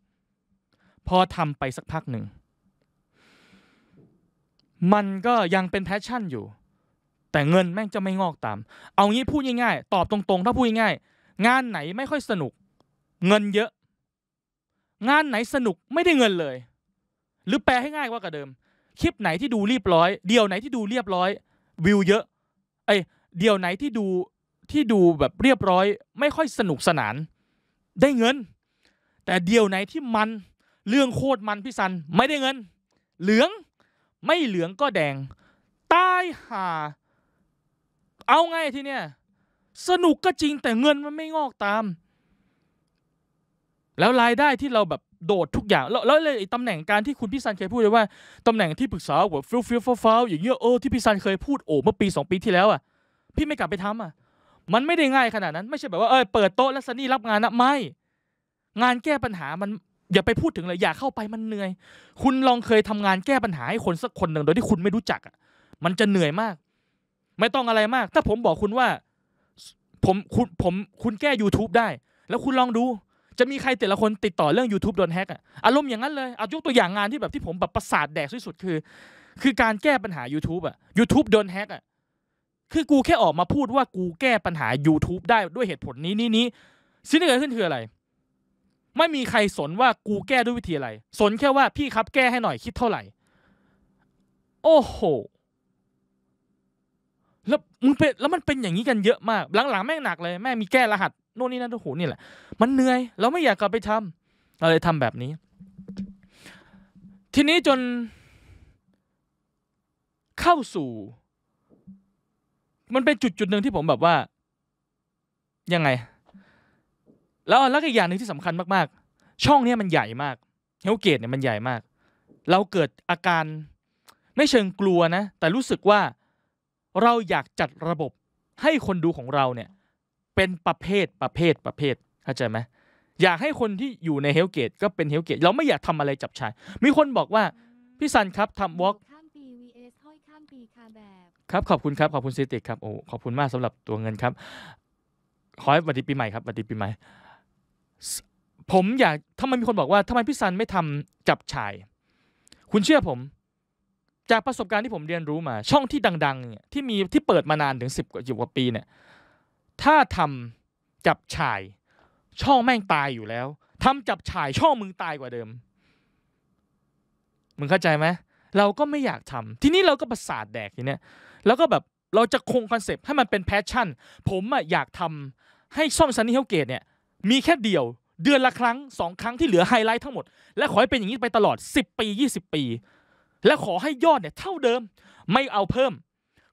พอทำไปสักพักหนึ่ง มันก็ยังเป็นแพชชั่นอยู่ แต่เงินแม่งจะไม่งอกตาม เอางี้พูดง่ายๆ ตอบตรง ๆ ถ้าพูดง่ายๆ งานไหนไม่ค่อยสนุกเงินเยอะ งานไหนสนุกไม่ได้เงินเลย หรือแปลให้ง่ายกว่ากับเดิมคลิปไหนที่ดูเรียบร้อย เดียวไหนที่ดูเรียบร้อย วิวเยอะไอเดียวไหนที่ดูที่ดูแบบเรียบร้อย ไม่ค่อยสนุกสนานได้เงิน แต่เดียวไหนที่มันเรื่องโคตรมันพี่ซันไม่ได้เงิน เหลืองไม่เหลืองก็แดงตายห่าเอาไงทีเนี้ย สนุกก็จริง แต่เงินมันไม่งอกตามแล้วรายได้ที่เราแบบโดดทุกอย่าง แล้วแล้วเลยตำแหน่งการที่คุณพี่ซันเคยพูดเลยว่าตำแหน่งที่ปรึกษาแบบฟิลฟิลฟ้าฟ้าอย่างเงี้ยเออที่พี่ซันเคยพูดโอ้เมื่อปีสองปี ที่แล้วอ่ะพี่ไม่กลับไปทำอ่ะมันไม่ได้ง่ายขนาดนั้นไม่ใช่แบบว่าเออเปิดโต๊ะแล้วซันนี่รับงานนะไม่ งานแก้ปัญหามันอย่าไปพูดถึงเลยอย่าเข้าไปมันเหนื่อย คุณลองเคยทำงานแก้ปัญหาให้คนสักคนหนึ่งโดยที่คุณไม่รู้จักอ่ะ มันจะเหนื่อยมาก ไม่ต้องอะไรมาก ถ้าผมบอกคุณว่า ผมคุณผมคุณแก้ YouTube ได้ แล้วคุณลองดูจะมีใครแต่ละคนติดต่อเรื่อง YouTube โดนแฮกอะอารมณ์อย่างนั้นเลยเอายกตัวอย่างงานที่แบบที่ผมแบบประสาทแดกที่สุดคือ คือการแก้ปัญหา YouTube อะ YouTube โดนแฮกอะคือกูแค่ออกมาพูดว่ากูแก้ปัญหา YouTube ได้ด้วยเหตุผลนี้ นี้นี้สิ่งที่เกิดขึ้นคืออะไร ไม่มีใครสนว่ากูแก้ด้วยวิธีอะไร สนแค่ว่าพี่ครับแก้ให้หน่อยคิดเท่าไหร่ โอ้โหแล้วมึงเป็น แล้วมันเป็นอย่างนี้กันเยอะมากหลังๆแม่งหนักเลยแม่งมีแก้รหัสโน่นนี่นั่นโอ้โหนี่แหละมันเหนื่อยเราไม่อยากกลับไปทำ เราเลยทำแบบนี้ ทีนี้จนเข้าสู่ มันเป็นจุดจุดหนึ่งที่ผมแบบว่า ยังไง แล้วแล้วอีกอย่างหนึ่งที่สำคัญมากๆ ช่องเนี้ยมันใหญ่มากเฮลเกตเนี่ยมันใหญ่มาก เราเกิดอาการไม่เชิงกลัวนะ แต่รู้สึกว่าเราอยากจัดระบบให้คนดูของเราเนี่ยเป็นประเภทประเภทประเภทเข้าใจไหมอยากให้คนที่อยู่ในเฮลเกต ก็เป็นเฮลเกต เราไม่อยากทำอะไรจับชายมีคนบอกว่าพี่ซันครับทำวอล์กครับขอบคุณครับขอบคุณซิติกครับโอ้ขอบคุณมากสำหรับตัวเงินครับขอให้วันดีปีใหม่ครับวันดีปีใหม่ ผมอยากทำไมมีคนบอกว่าทำไมพี่ซันไม่ทำจับชาย คุณเชื่อผม จากประสบการณ์ที่ผมเรียนรู้มา ช่องที่ดังๆเนี่ยที่มีที่เปิดมานานถึงสิบกว่าปีเนี่ยถ้าทำจับฉายช่องแม่งตายอยู่แล้ว ทำจับฉายช่องมึงตายกว่าเดิมมึงเข้าใจไหมเราก็ไม่อยากทำทีนี้เราก็ประสาทแดกทีเนี้ยแล้วก็แบบเราจะคงคอนเซปต์ให้มันเป็นแพชชั่น ผมอะอยากทำให้ซ่อมซันนี่เฮลเกตเนี่ยมีแค่เดียว เดือนละครั้งสองครั้งที่เหลือไฮไลท์ทั้งหมด และขอให้เป็นอย่างนี้ไปตลอด10ปี 20 ปี และขอให้ยอดเนี่ยเท่าเดิม ไม่เอาเพิ่ม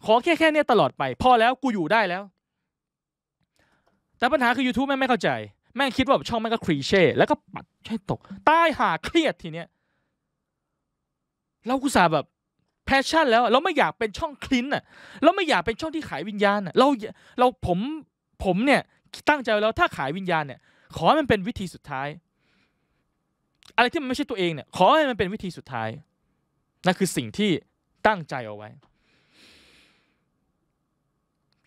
ขอแค่แค่เนี้ยตลอดไปพอแล้วกูอยู่ได้แล้วแต่ปัญหาคือ YouTube แม่ไม่เข้าใจ แม่คิดว่าช่องแม่ก็ครีเช่แล้วก็ปัดใช่ตกใต้หาเครียดทีเนี้ยเราคุศาแบบแพชชั่นแล้ว เราไม่อยากเป็นช่องคลินน่ะเราไม่อยากเป็นช่องที่ขายวิญญาณน่ะ เราเราผมผมเนี่ยตั้งใจแล้วถ้าขายวิญญาณเนี่ย ขอให้มันเป็นวิธีสุดท้ายอะไรที่มันไม่ใช่ตัวเองเนี่ยขอให้มันเป็นวิธีสุดท้ายนั่นคือสิ่งที่ตั้งใจเอาไว้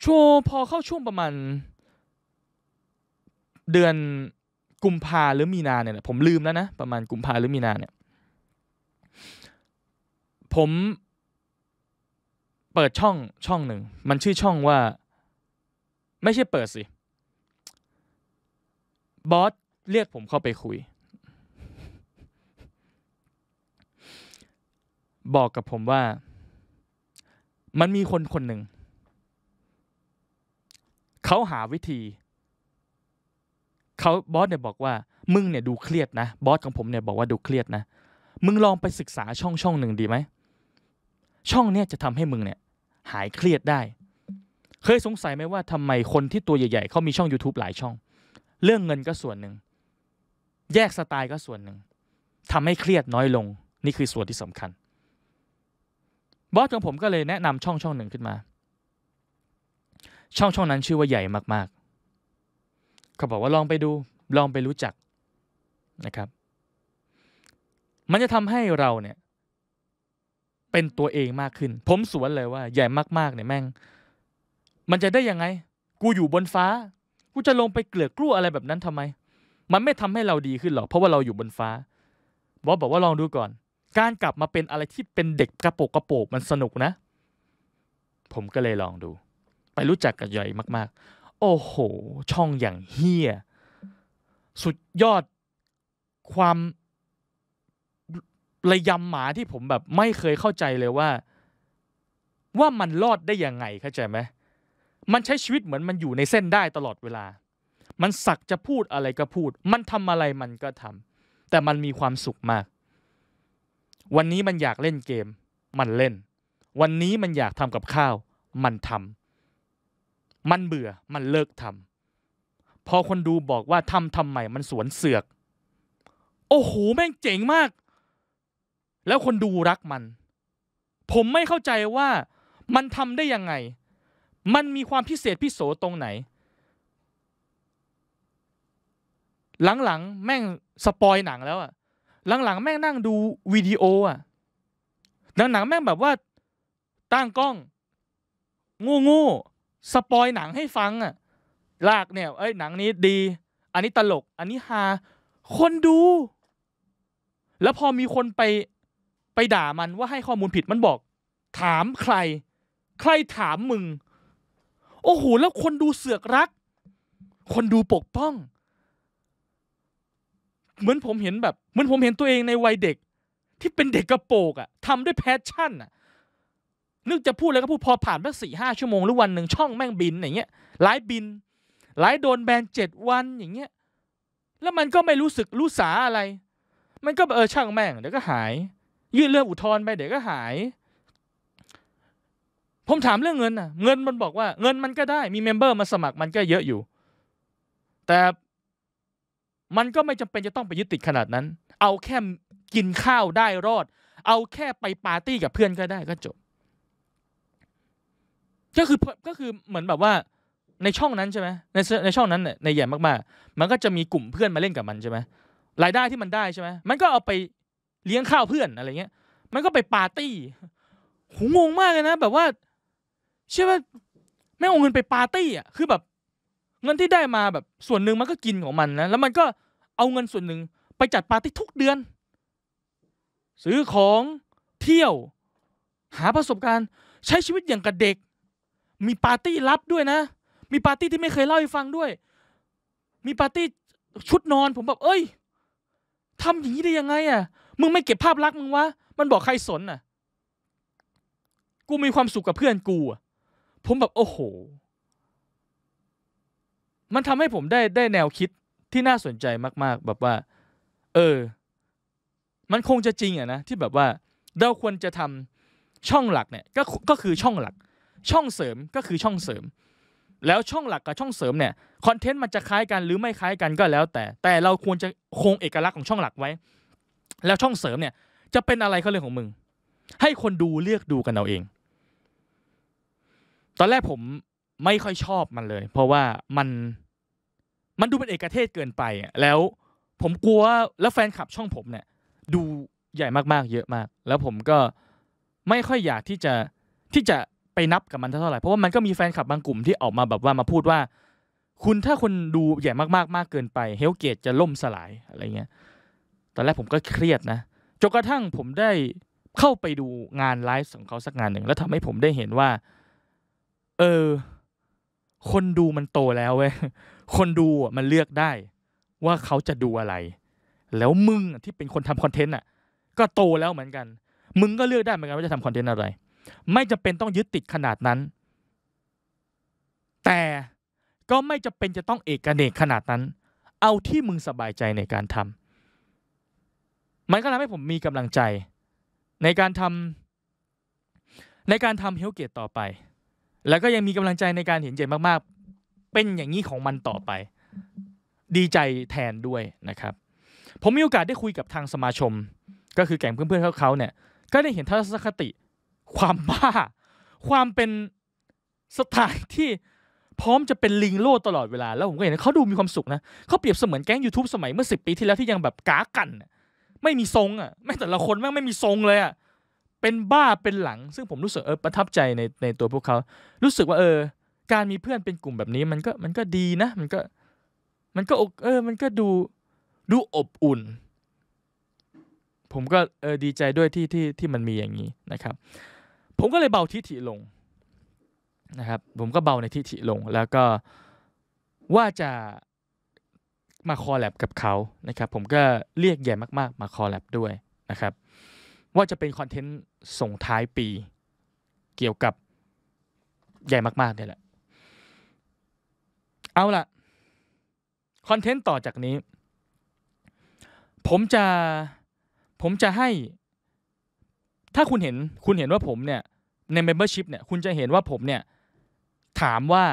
ช่วพอเข้าช่วงประมาณเดือนกุมภาหรือมีนาเนี่ยผมลืมแล้วนะประมาณกุมภาหรือมีนาเนี่ยผม เปิดช่องช่องหนึ่งมันชื่อช่องว่า ไม่ใช่เปิดสิบอสเรียกผมเข้าไปคุย บอกกับผมว่า มันมีคนคนหนึ่งเขาหาวิธีเขาบอสเนี่ยบอกว่ามึงเนี่ยดูเครียดนะบอสของผมเนี่ยบอกว่าดูเครียดนะ มึงลองไปศึกษาช่องช่องหนึ่งดีไหมช่องเนี้ยจะทำให้มึงเนี่ยหายเครียดได้ เคยสงสัยไหมว่าทำไมคนที่ตัวใหญ่ๆเขามีช่อง YouTube หลายช่อง เรื่องเงินก็ส่วนหนึ่งแยกสไตล์ก็ส่วนหนึ่งทำให้เครียดน้อยลง นี่คือส่วนที่สำคัญบอสของผมก็เลยแนะนำช่องช่องหนึ่งขึ้นมา ช่องช่องนั้นชื่อว่าใหญ่มากเขาบอกว่าลองไปดูลองไปรู้จักนะครับ มันจะทำให้เราเนี่ย เป็นตัวเองมากขึ้น ผมสวนเลยว่า ใหญ่มากๆเนี่ยแม่ง มันจะได้ยังไง กูอยู่บนฟ้ากูจะลงไปเกลือกกลั้วอะไรแบบนั้นทำไม มันไม่ทำให้เราดีขึ้นหรอกเพราะว่าเราอยู่บนฟ้าบอสบอกว่าลองดูก่อน การกลับมาเป็นอะไรที่เป็นเด็กกระโปกกระโปกมันสนุกนะ ผมก็เลยลองดู ไปรู้จักกับใหญ่มาก ๆโอ้โหช่องอย่างเฮียสุดยอดความระยำหมาที่ผมแบบ ไม่เคยเข้าใจเลยว่า ว่ามันรอดได้ยังไงเข้าใจไหมมันใช้ชีวิตเหมือนมันอยู่ในเส้นได้ตลอดเวลา มันสักจะพูดอะไรก็พูด มันทำอะไรมันก็ทำแต่มันมีความสุขมาก วันนี้มันอยากเล่นเกม มันเล่น วันนี้มันอยากทำกับข้าว มันทำมันเบื่อ มันเลิกทำ พอคนดูบอกว่าทำทำใหม่ มันสวนเสือก โอ้โห แม่งเจ๋งมาก แล้วคนดูรักมัน ผมไม่เข้าใจว่า มันทำได้ยังไง มันมีความพิเศษพิโสตรงไหน หลังๆ แม่งสปอยหนังแล้วอะหลังๆ แม่งนั่งดูวิดีโออะหนังๆ แม่งแบบว่าตั้งกล้อง งูงูสปอยหนังให้ฟังอ่ะ ลากเนี่ยเอ้ย หนังนี้ดี อันนี้ตลก อันนี้ฮา คนดู แล้วพอมีคนไปไปด่ามันว่าให้ข้อมูลผิดมันบอก ถามใคร ใครถามมึง โอ้โห แล้วคนดูเสือกรัก คนดูปกป้อง เหมือนผมเห็นแบบเหมือนผมเห็นตัวเองในวัยเด็ก ที่เป็นเด็กกระโปกอะทำด้วยแพชชั่นอะนึกจะพูดเลยก็พูดพอผ่านสักสี่ห้าชั่วโมงหรือวันหนึ่งช่องแม่งบินอย่างเงี้ยหลายบินหลายโดนแบนเจ็ดวันอย่างเงี้ย แล้วมันก็ไม่รู้สึกรู้สาอะไร มันก็เออช่างแม่งเดี๋ยวก็หาย ยื่นเรื่องอุทธรณ์ไปเดี๋ยวก็หาย ผมถามเรื่องเงินนะเงินมันบอกว่า เงินมันก็ได้ มีเมมเบอร์มาสมัครมันก็เยอะอยู่ แต่มันก็ไม่จำเป็นจะต้องไปยึดติดขนาดนั้น เอาแค่กินข้าวได้รอด เอาแค่ไปปาร์ตี้กับเพื่อนก็ได้ก็จบก็คือก็คือเหมือนแบบว่าในช่องนั้นใช่ไหมในในช่องนั้นเนี่ยในหญ่มากๆ มันก็จะมีกลุ่มเพื่อนมาเล่นกับมันใช่ไหมรายได้ที่มันได้ใช่ไหมมันก็เอาไปเลี้ยงข้าวเพื่อนอะไรเงี้ย มันก็ไปปาร์ตี้หงงมากเลยนะ แบบว่าเชื่อว่า แม่เอาเงินไปปาร์ตี้อ่ะคือแบบเงินที่ได้มาแบบส่วนหนึ่งมันก็กินของมันนะ แล้วมันก็เอาเงินส่วนหนึ่งไปจัดปาร์ตี้ทุกเดือน ซื้อของเที่ยวหาประสบการณ์ ใช้ชีวิตอย่างกับเด็กมีปาร์ตี้ลับด้วยนะ มีปาร์ตี้ที่ไม่เคยเล่าให้ฟังด้วย มีปาร์ตี้ชุดนอน ผมแบบ เอ้ยทำอย่างนี้ได้ยังไง อ่ะ มึงไม่เก็บภาพลักษณ์มึงวะ มันบอกใครสนอ่ะ กูมีความสุขกับเพื่อนกูผมแบบ โอ้โห มันทำให้ผมได้ได้แนวคิดที่น่าสนใจมาก ๆ แบบว่า เออ มันคงจะจริง อ่ะนะที่แบบว่า เราควรจะทำช่องหลักเนี่ย ก็ก็คือช่องหลักช่องเสริมก็คือช่องเสริม แล้วช่องหลักกับช่องเสริมเนี่ยคอนเทนต์มันจะคล้ายกันหรือไม่คล้ายกันก็แล้ว แต่แต่เราควรจะคงเอกลักษณ์ของช่องหลักไว้ แล้วช่องเสริมเนี่ยจะเป็นอะไรก็เรื่องของมึงให้คนดูเลือกดูกันเอาเอง ตอนแรกผมไม่ค่อยชอบมันเลย เพราะว่ามันมันดูเป็นเอกเทศเกินไป แล้ว ผมกลัวแล้วแฟนคลับช่องผมเนี่ย ดูใหญ่มากๆเยอะมากแล้วผมก็ไม่ค่อยอยากที่จะที่จะไปนับกับมันเท่าไหร่ เพราะว่ามันก็มีแฟนคลับบางกลุ่มที่ออกมาแบบว่ามาพูดว่า คุณถ้าคนดูใหญ่มากๆมากเกินไปเฮลเกตจะล่มสลายอะไรเงี้ย ตอนแรกผมก็เครียดนะจนกระทั่งผมได้เข้าไปดูงานไลฟ์ของเขาสักงานหนึ่ง แล้วทำให้ผมได้เห็นว่า เออ คนดูมันโตแล้วเว้ยคนดูมันเลือกได้ ว่าเขาจะดูอะไร แล้วมึงที่เป็นคนทำคอนเทนต์อ่ะ ก็โตแล้วเหมือนกัน มึงก็เลือกได้เหมือนกันว่าจะทำคอนเทนต์อะไรไม่จำเป็นต้องยึดติดขนาดนั้น แต่ก็ไม่จำเป็นจะต้องเอกเนกขนาดนั้น เอาที่มึงสบายใจในการทำมันก็ทำให้ผมมีกำลังใจในการทำในการทำเฮลเกตต่อไป แล้วก็ยังมีกำลังใจในการเห็นใจมากๆ เป็นอย่างนี้ของมันต่อไป ดีใจแทนด้วยนะครับ ผมมีโอกาสได้คุยกับทางสมาชมก็คือแก่งเพื่อนๆเขาเนี่ย ก็ได้เห็นทัศนคติความบ้าความเป็นสไตล์ที่ พร้อมจะเป็นลิงโลดตลอดเวลาแล้วผมก็เห็นเขาดูมีความสุขนะเขาเปรียบเสมือนแก๊ง YouTube สมัยเมื่อสิปีที่แล้วที่ยังแบบกากันไม่มีทรงอ่ะแม้แต่ละคนแม่งไม่มีทรงเลยอ่ะเป็นบ้าเป็นหลัง ซึ่งผมรู้สึกเออประทับใจในในตัวพวกเขารู้สึกว่าเออ การมีเพื่อนเป็นกลุ่มแบบนี้ มันก็มันก็ดีนะ มันก็มันก็เออ มันก็ดูดูอบอุ่น ผมก็เออดีใจด้วยที่ที่ที่มันมีอย่างนี้นะครับผมก็เลยเบาทิฐิลงนะครับ ผมก็เบาในทิฐิลง แล้วก็ว่าจะมาคอแลบกับเขานะครับ ผมก็เรียกใหญ่มากๆ มาคอแลบด้วยนะครับ ว่าจะเป็นคอนเทนต์ส่งท้ายปีเกี่ยวกับใหญ่มากๆเนี่ยแหละ เอาล่ะคอนเทนต์ต่อจากนี้ ผมจะผมจะให้ถ้าคุณเห็นคุณเห็นว่าผมเนี่ยใน membership เนี่ยคุณจะเห็นว่าผมเนี่ยถามว่า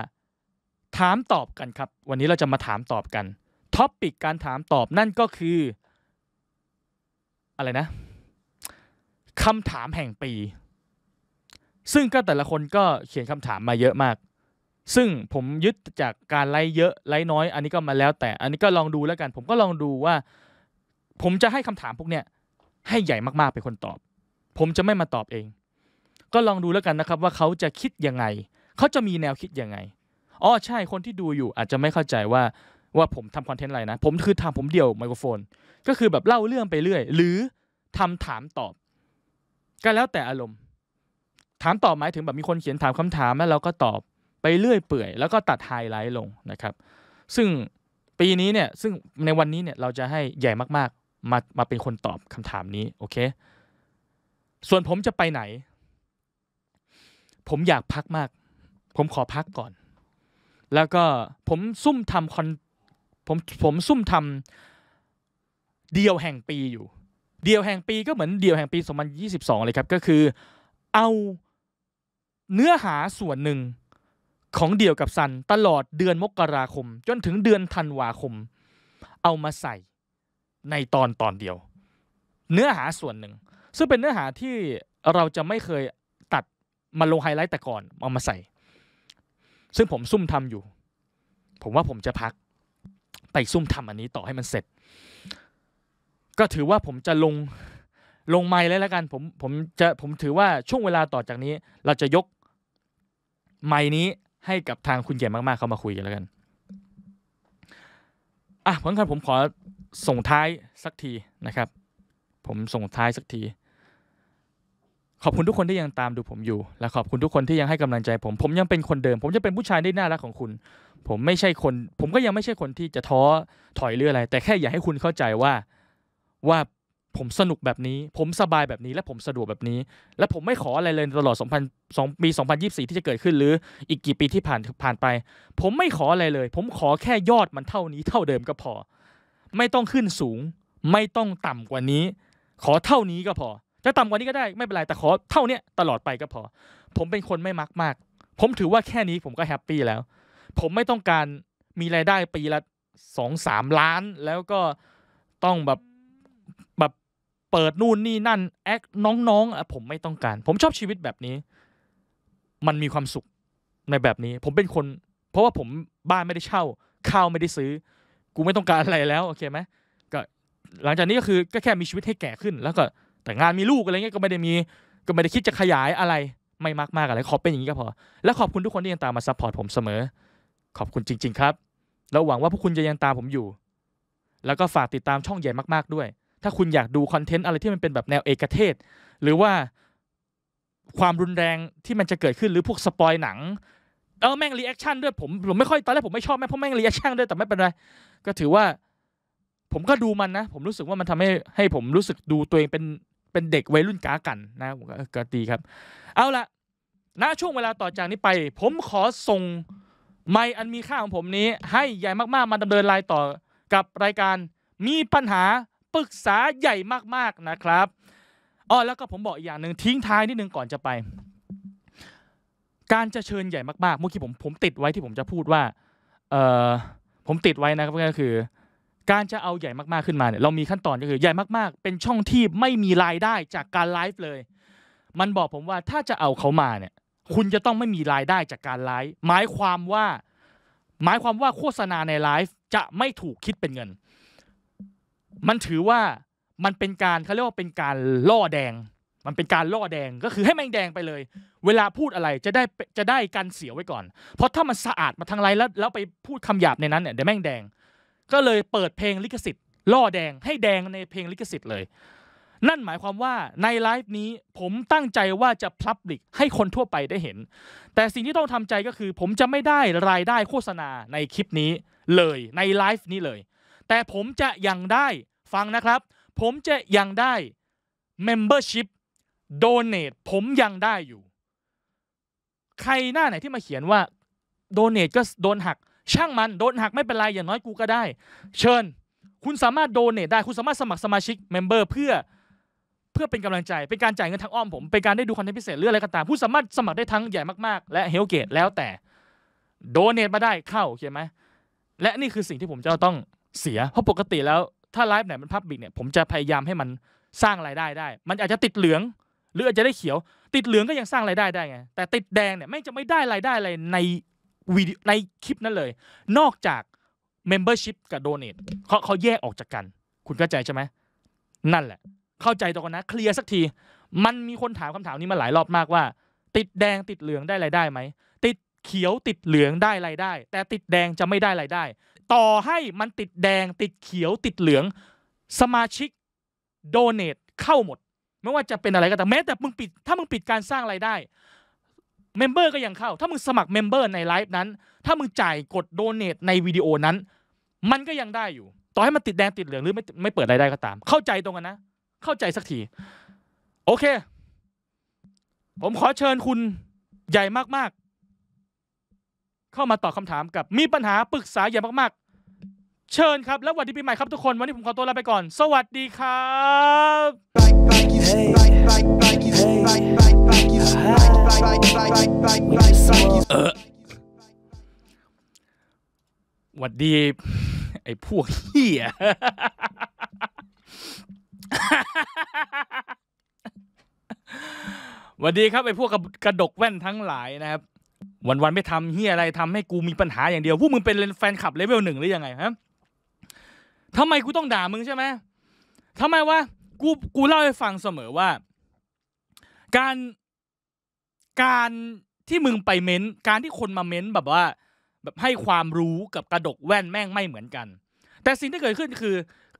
ถามตอบกันครับ วันนี้เราจะมาถามตอบกันท็อปปิกการถามตอบนั่นก็คืออะไรนะคำถามแห่งปี ซึ่งก็แต่ละคนก็เขียนคำถามมาเยอะมาก ซึ่งผมยึดจากการไล่เยอะไล่น้อยอันนี้ก็มาแล้ว แต่อันนี้ก็ลองดูแล้วกันผมก็ลองดูว่า ผมจะให้คำถามพวกเนี้ยให้ใหญ่มากๆเป็นคนตอบผมจะไม่มาตอบเอง ก็ลองดูแล้วกันนะครับ ว่าเขาจะคิดยังไง เขาจะมีแนวคิดยังไงอ๋อใช่ คนที่ดูอยู่ อาจจะไม่เข้าใจว่าว่าผมทำคอนเทนต์อะไรนะ ผมคือทำผมเดี่ยวไมโครโฟน ก็คือแบบเล่าเรื่องไปเรื่อย หรือทำถามตอบก็แล้วแต่อารมณ์ ถามตอบหมายถึงแบบมีคนเขียนถามคำถามแล้วเราก็ตอบไปเรื่อยเปื่อย แล้วก็ตัดไฮไลท์ลงนะครับ ซึ่งปีนี้เนี่ยซึ่งในวันนี้เนี่ยเราจะให้ใหญ่มากๆมามาเป็นคนตอบคำถามนี้โอเคส่วนผมจะไปไหน ผมอยากพักมาก ผมขอพักก่อน แล้วก็ผมซุ่มทำคอนผมผมซุ่มทำเดียวแห่งปีอยู่ เดียวแห่งปี ก็เหมือนเดียวแห่งปีสสัยี่ิบสองเลยครับ ก็คือ เอาเนื้อหาส่วนหนึ่งของเดียวกับซัน ตลอดเดือนมกราคม จนถึงเดือนธันวาคม เอามาใส่ในตอนตอนเดียว เนื้อหาส่วนหนึ่งซึ่งเป็นเนื้อหาที่เราจะไม่เคยตัดมาลงไฮไลท์แต่ก่อนเอามาใส่ ซึ่งผมซุ่มทำอยู่ ผมว่าผมจะพักไปซุ่มทำอันนี้ต่อให้มันเสร็จ ก็ถือว่าผมจะลงลงไม้แล้วละกันผมผมจะผมถือว่าช่วงเวลาต่อจากนี้เราจะยกไม้นี้ให้กับทางคุณเก่มากๆ เข้ามาคุยกันแล้วกันอ่ะเพราะงั้นผมขอส่งท้ายสักทีนะครับ ผมส่งท้ายสักทีขอบคุณทุกคนที่ยังตามดูผมอยู่และขอบคุณทุกคนที่ยังให้กำลังใจผม ผมยังเป็นคนเดิม ผมจะเป็นผู้ชายที่น่ารักของคุณ ผมไม่ใช่คน ผมก็ยังไม่ใช่คนที่จะท้อ ถอยเรืออะไร แต่แค่อยากให้คุณเข้าใจว่าว่าผมสนุกแบบนี้ ผมสบายแบบนี้ และผมสะดวกแบบนี้ และผมไม่ขออะไรเลยตลอด2000 2ปี2024ที่จะเกิดขึ้น หรืออีกกี่ปีที่ผ่านผ่านไป ผมไม่ขออะไรเลย ผมขอแค่ยอดมันเท่านี้ เท่าเดิมก็พอ ไม่ต้องขึ้นสูง ไม่ต้องต่ำกว่านี้ ขอเท่านี้ก็พอจะต่ำกว่านี้ก็ได้ไม่เป็นไรแต่ขอเท่าเนี้ยตลอดไปก็พอ ผมเป็นคนไม่มักมากผมถือว่าแค่นี้ ผมก็แฮปปี้แล้ว ผมไม่ต้องการมีรายได้ปีละสองสามล้าน แล้วก็ต้องแบบแบบเปิดนู่นนี่นั่นแอคน้องๆอ่ะผมไม่ต้องการ ผมชอบชีวิตแบบนี้ มันมีความสุขในแบบนี้ ผมเป็นคน เพราะว่าผมบ้านไม่ได้เช่าข้าวไม่ได้ซื้อ กูไม่ต้องการอะไรแล้วโอเคไหมก็ หลังจากนี้ก็คือก็แค่มีชีวิตให้แก่ขึ้นแล้วก็แต่งานมีลูกอะไรเงี้ยก็ไม่ได้มีก็ไม่ได้คิดจะขยายอะไรไม่มากมากอะไรขอเป็นอย่างนี้ก็พอ และขอบคุณทุกคนที่ยังตามมาซัพพอร์ตผมเสมอ ขอบคุณจริงๆครับเราหวังว่าพวกคุณจะยังตามผมอยู่ แล้วก็ฝากติดตามช่องใหญ่มากๆด้วย ถ้าคุณอยากดูคอนเทนต์อะไรที่มันเป็นแบบแนวเอกเทศ หรือว่าความรุนแรงที่มันจะเกิดขึ้นหรือพวกสปอยหนังเออแม่งรีแอคชั่นด้วยผมผมไม่ค่อยตอนแรกผมไม่ชอบแม่งเพราะแม่งรีแอคชั่นด้วยแต่ไม่เป็นไรก็ถือว่า ผมก็ดูมันนะ ผมรู้สึกว่ามันทำให้ให้ผมรู้สึกดูตัวเองเป็นเป็นเด็กวัยรุ่นก้ากันนะก็ตีครับ เอาละณ ช่วงเวลาต่อจากนี้ไป ผมขอส่งไมอันมีค่าของผมนี้ให้ใหญ่มากๆ มาดำเนินรายต่อกับรายการมีปัญหาปรึกษาใหญ่มากๆนะครับอ๋อแล้วก็ผมบอกอีกอย่างหนึ่งทิ้งท้ายนิดนึงก่อนจะไป การจะเชิญใหญ่มากๆเมื่อกี้ผมผมติดไว้ที่ผมจะพูดว่า เออผมติดไว้นะครับก็คือการจะเอาใหญ่มากๆขึ้นมาเนี่ยเรามีขั้นตอนก็คือใหญ่มากๆ เป็นช่องที่ไม่มีรายได้จากการไลฟ์เลย มันบอกผมว่าถ้าจะเอาเขามาเนี่ย คุณจะต้องไม่มีรายได้จากการไลฟ์หมายความว่า หมายความว่าโฆษณาในไลฟ์จะไม่ถูกคิดเป็นเงิน มันถือว่ามันเป็นการเขาเรียกว่าเป็นการล่อแดง มันเป็นการล่อแดงก็คือให้แมงแดงไปเลย เวลาพูดอะไรจะได้จะได้กันเสียไว้ก่อนเพราะถ้ามันสะอาดมาทางไลฟ์แล้วแล้วไปพูดคำหยาบในนั้นเนี่ยเดี๋ยวแมงแดงก็เลยเปิดเพลงลิขสิทธิ์ ล่อแดงให้แดงในเพลงลิขสิทธิ์เลย นั่นหมายความว่าในไลฟ์นี้ผมตั้งใจว่าจะพลับลิกให้คนทั่วไปได้เห็น แต่สิ่งที่ต้องทำใจก็คือผมจะไม่ได้รายได้โฆษณาในคลิปนี้เลยในไลฟ์นี้เลย แต่ผมจะยังได้ฟังนะครับ ผมจะยังได้ Membership Donate ผมยังได้อยู่ ใครหน้าไหนที่มาเขียนว่า Donate ก็โดนหักช่างมันโดนหักไม่เป็นไรอย่างน้อยกูก็ได้ เชิญคุณสามารถโดเนตได้ คุณสามารถสมัครสมาชิกเมมเบอร์ เพื่อเพื่อเป็นกำลังใจเป็นการจ่ายเงินทางอ้อมผม เป็นการได้ดูคอนเทนต์พิเศษเรื่องอะไรก็ตามผู้สามารถสมัครได้ทั้งใหญ่มากๆ และเฮลเกตแล้วแต่ โดเนตมาได้เข้าโอเคไหม และนี่คือสิ่งที่ผมจะต้องเสียเพราะปกติ แล้วถ้าไลฟ์ไหนมันพับบิกเนี่ย ผมจะพยายามให้มันสร้างรายได้ได้ มันอาจจะติดเหลืองหรืออาจจะได้เขียว ติดเหลืองก็ยังสร้างรายได้ได้ไงแต่ติดแดงเนี่ยไม่จะไม่ได้รายได้อะไรในวีดีในคลิปนั้นเลย นอกจาก Membership กับ Donate เขาเขาแยกออกจากกัน คุณเข้าใจใช่ไหมนั่นแหละ เข้าใจตรงกันนะเคลียร์สักทีมันมีคนถามคำถามนี้มาหลายรอบมากว่า ติดแดงติดเหลืองได้ไรายได้ไหมติดเขียวติดเหลืองได้ไรายได้ แต่ติดแดงจะไม่ได้ไรายได้ ต่อให้มันติดแดงติดเขียวติดเหลืองสมาชิกโดเนทเข้าหมด ไม่ว่าจะเป็นอะไรก็ตามแม้แต่มึงปิดถ้ามึงปิดการสร้างไรายได้เมมเบอร์ก็ยังเข้า ถ้ามึงสมัครเมมเบอร์ในไลฟ์นั้น ถ้ามึงจ่ายกดโดเนทในวิดีโอนั้น มันก็ยังได้อยู่ ต่อให้มันติดแดงติดเหลือง หรือไม่ไม่เปิดรายได้ก็ตาม เข้าใจตรงกันนะ เข้าใจสักที โอเค ผมขอเชิญคุณใหญ่มากๆ เข้ามาตอบคาถามกับมีปัญหาปรึกษาใหญ่มากๆ เชิญครับ แล้ววันดีปีใหม่ครับทุกคน วันนี้ผมขอตัวลาไปก่อน สวัสดีครับหวัดดี ไอ้พวกเหี้ยหวัดดีครับ ไอ้พวกกระดกแว่นทั้งหลายนะครับ วันๆไม่ทำเหี้ยอะไรทำให้กูมีปัญหาอย่างเดียวพวกมึงเป็นแฟนคลับเลเวลหนึ่งหรือยังไงฮะทำไมกูต้องด่ามึงใช่ไหม ทำไมวะกูกูเล่าให้ฟังเสมอว่า การการที่มึงไปเม้น การที่คนมาเม้นแบบว่า แบบให้ความรู้กับกระดกแว่นแม่งไม่เหมือนกัน แต่สิ่งที่เกิดขึ้นคือ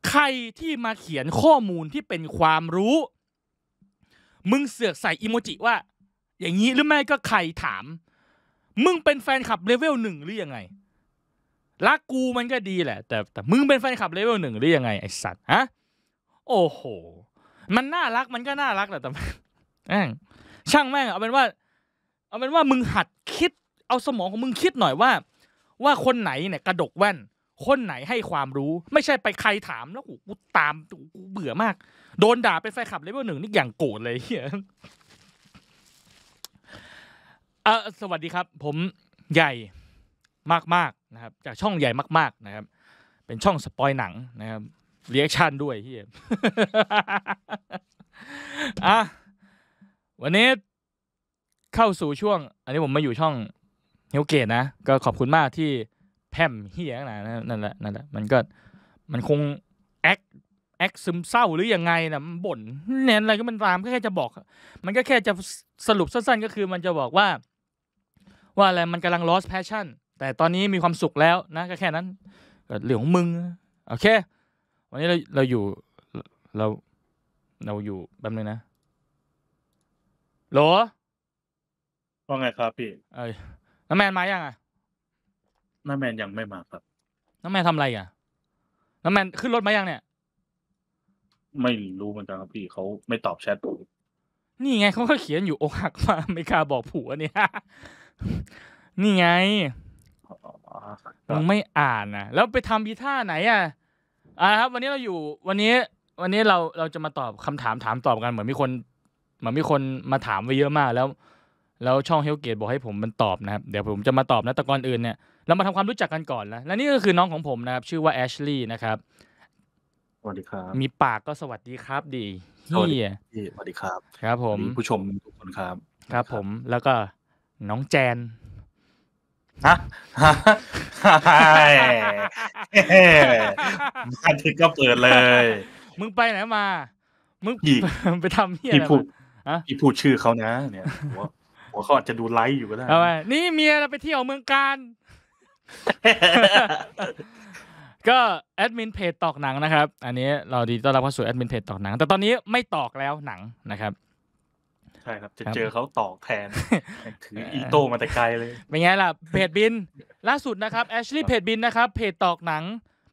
ใครที่มาเขียนข้อมูลที่เป็นความรู้ มึงเสือกใส่อิโมจิว่า อย่างนี้หรือไม่ก็ใครถาม มึงเป็นแฟนคลับเลเวลหนึ่งหรือยังไง รักกูมันก็ดีแหละ แต่แต่มึงเป็นแฟนคลับเลเวลหนึ่งหรือยังไงไอสัตว์ฮะโอ้โห มันน่ารักมันก็น่ารักแหละแต่แม่งช่างแม่งเอาเป็นว่าเอาเป็นว่ามึงหัดคิดเอาสมองของมึงคิดหน่อยว่า ว่าคนไหนเนี่ยกระดกแว่น คนไหนให้ความรู้ไม่ใช่ไปใครถามแล้วกูตามกูเบื่อมาก โดนด่าเป็นไฟขับเลเวลหนึ่งนี่อย่างโกรธเลยเฮียเออสวัสดีครับผมใหญ่มากๆนะครับจากช่องใหญ่มากๆนะครับ เป็นช่องสปอยหนังนะครับเรียกชันด้วยเฮียอ่ะวันนี้เข้าสู่ช่วง อันนี้ผมมาอยู่ช่องเฮลเกตนะ ก็ขอบคุณมากที่ แพมเฮียนะนั่นแหละนั่นแหละมันก็มันคง แอคแอคซึมเศร้าหรือยังไงนะมันบ่นเน่นอะไรก็มันตาม ก็แค่จะบอก มันก็แค่จะสรุปสั้นๆก็คือมันจะบอกว่า ว่าอะไร มันกำลัง lost passion แต่ตอนนี้มีความสุขแล้วนะก็แค่นั้นก็เรื่องของมึง โอเควันนี้เราเราอยู่เราเราอยู่แป๊บนึงนะหรอว่าไงครับพี่เอ้ยน้าแมนมายังอ่ะน้าแมนยังไม่มาครับ น้าแมนทำอะไรอ่ะ น้าแมนขึ้นรถมายังเนี่ย ไม่รู้เหมือนกันครับพี่เขาไม่ตอบแชทผมนี่ไงเขาก็เขียนอยู่อกหักมาไม่กล้าบอกผัวเนี่ย นี่ไงมึงไม่อ่านนะแล้วไปทำบีท่าไหนอ่ะ อ่าครับ วันนี้เราอยู่ วันนี้ วันนี้เราเราจะมาตอบคำถามถามตอบกันเหมือนมีคนเหมือนมีคนมาถามไว้เยอะมากแล้วแล้วช่องเฮลเกตบอกให้ผมมันตอบนะครับ เดี๋ยวผมจะมาตอบนะแต่ก่อนอื่นเนี่ย เรามาทำความรู้จักกันก่อนนะและนี่ก็คือน้องของผมนะครับ ชื่อว่าแอชลีย์นะครับ สวัสดีครับ มีปากก็สวัสดีครับดีเฮียสวัสดีครับ ครับ ผมผู้ชมทุกคนครับ ครับ ผมแล้วก็น้องแจนฮะมาถึงก็เปิดเลย มึงไปไหนมา มึงไปทำเฮียอะไรพี่พูดชื่อเขานะเนี่ยหัวเขาอาจจะดูไลฟ์อยู่ก็ได้้นี่เมียเราไปเที่ยวเมืองการก็แอดมินเพจตอกหนังนะครับ อันนี้เราดีต้อนรับเข้าสู่แอดมินเพจตอกหนัง แต่ตอนนี้ไม่ตอกแล้วหนังนะครับ ใช่ครับ จะเจอเขาตอกแทนถืออีโต้มาแต่ไกลเลยเป็นไงล่ะเพจบินล่าสุดนะครับแอชลี่เพจบินนะครับเพจตอกหนัง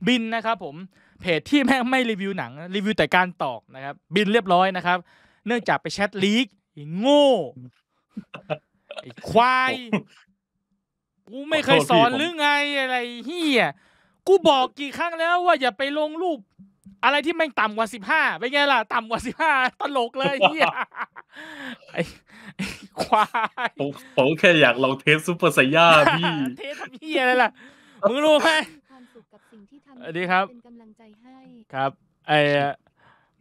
บินนะครับ ผมเพจที่แม่งไม่รีวิวหนัง รีวิวแต่การตอกนะครับบินเรียบร้อยนะครับ เนื่องจากไปแชทลีกโง่ไอ้ควาย กูไม่เคยสอนหรือไงอะไรเฮียกูบอกกี่ครั้งแล้วว่าอย่าไปลงรูป อะไรที่ม่งต่ำกว่าสิบห้าเป็นไงล่ะ ต่ำกว่าสิบห้าตลกเลยเฮียไอ้ควายผมแค่อยากลองเทสซูเปอร์ไซย่าพี่ เทสเฮียอะไรล่ะ มึงรู้ไหมความสุขกับสิ่งที่ทำดีครับเป็นกำลังใจให้ครับไอ้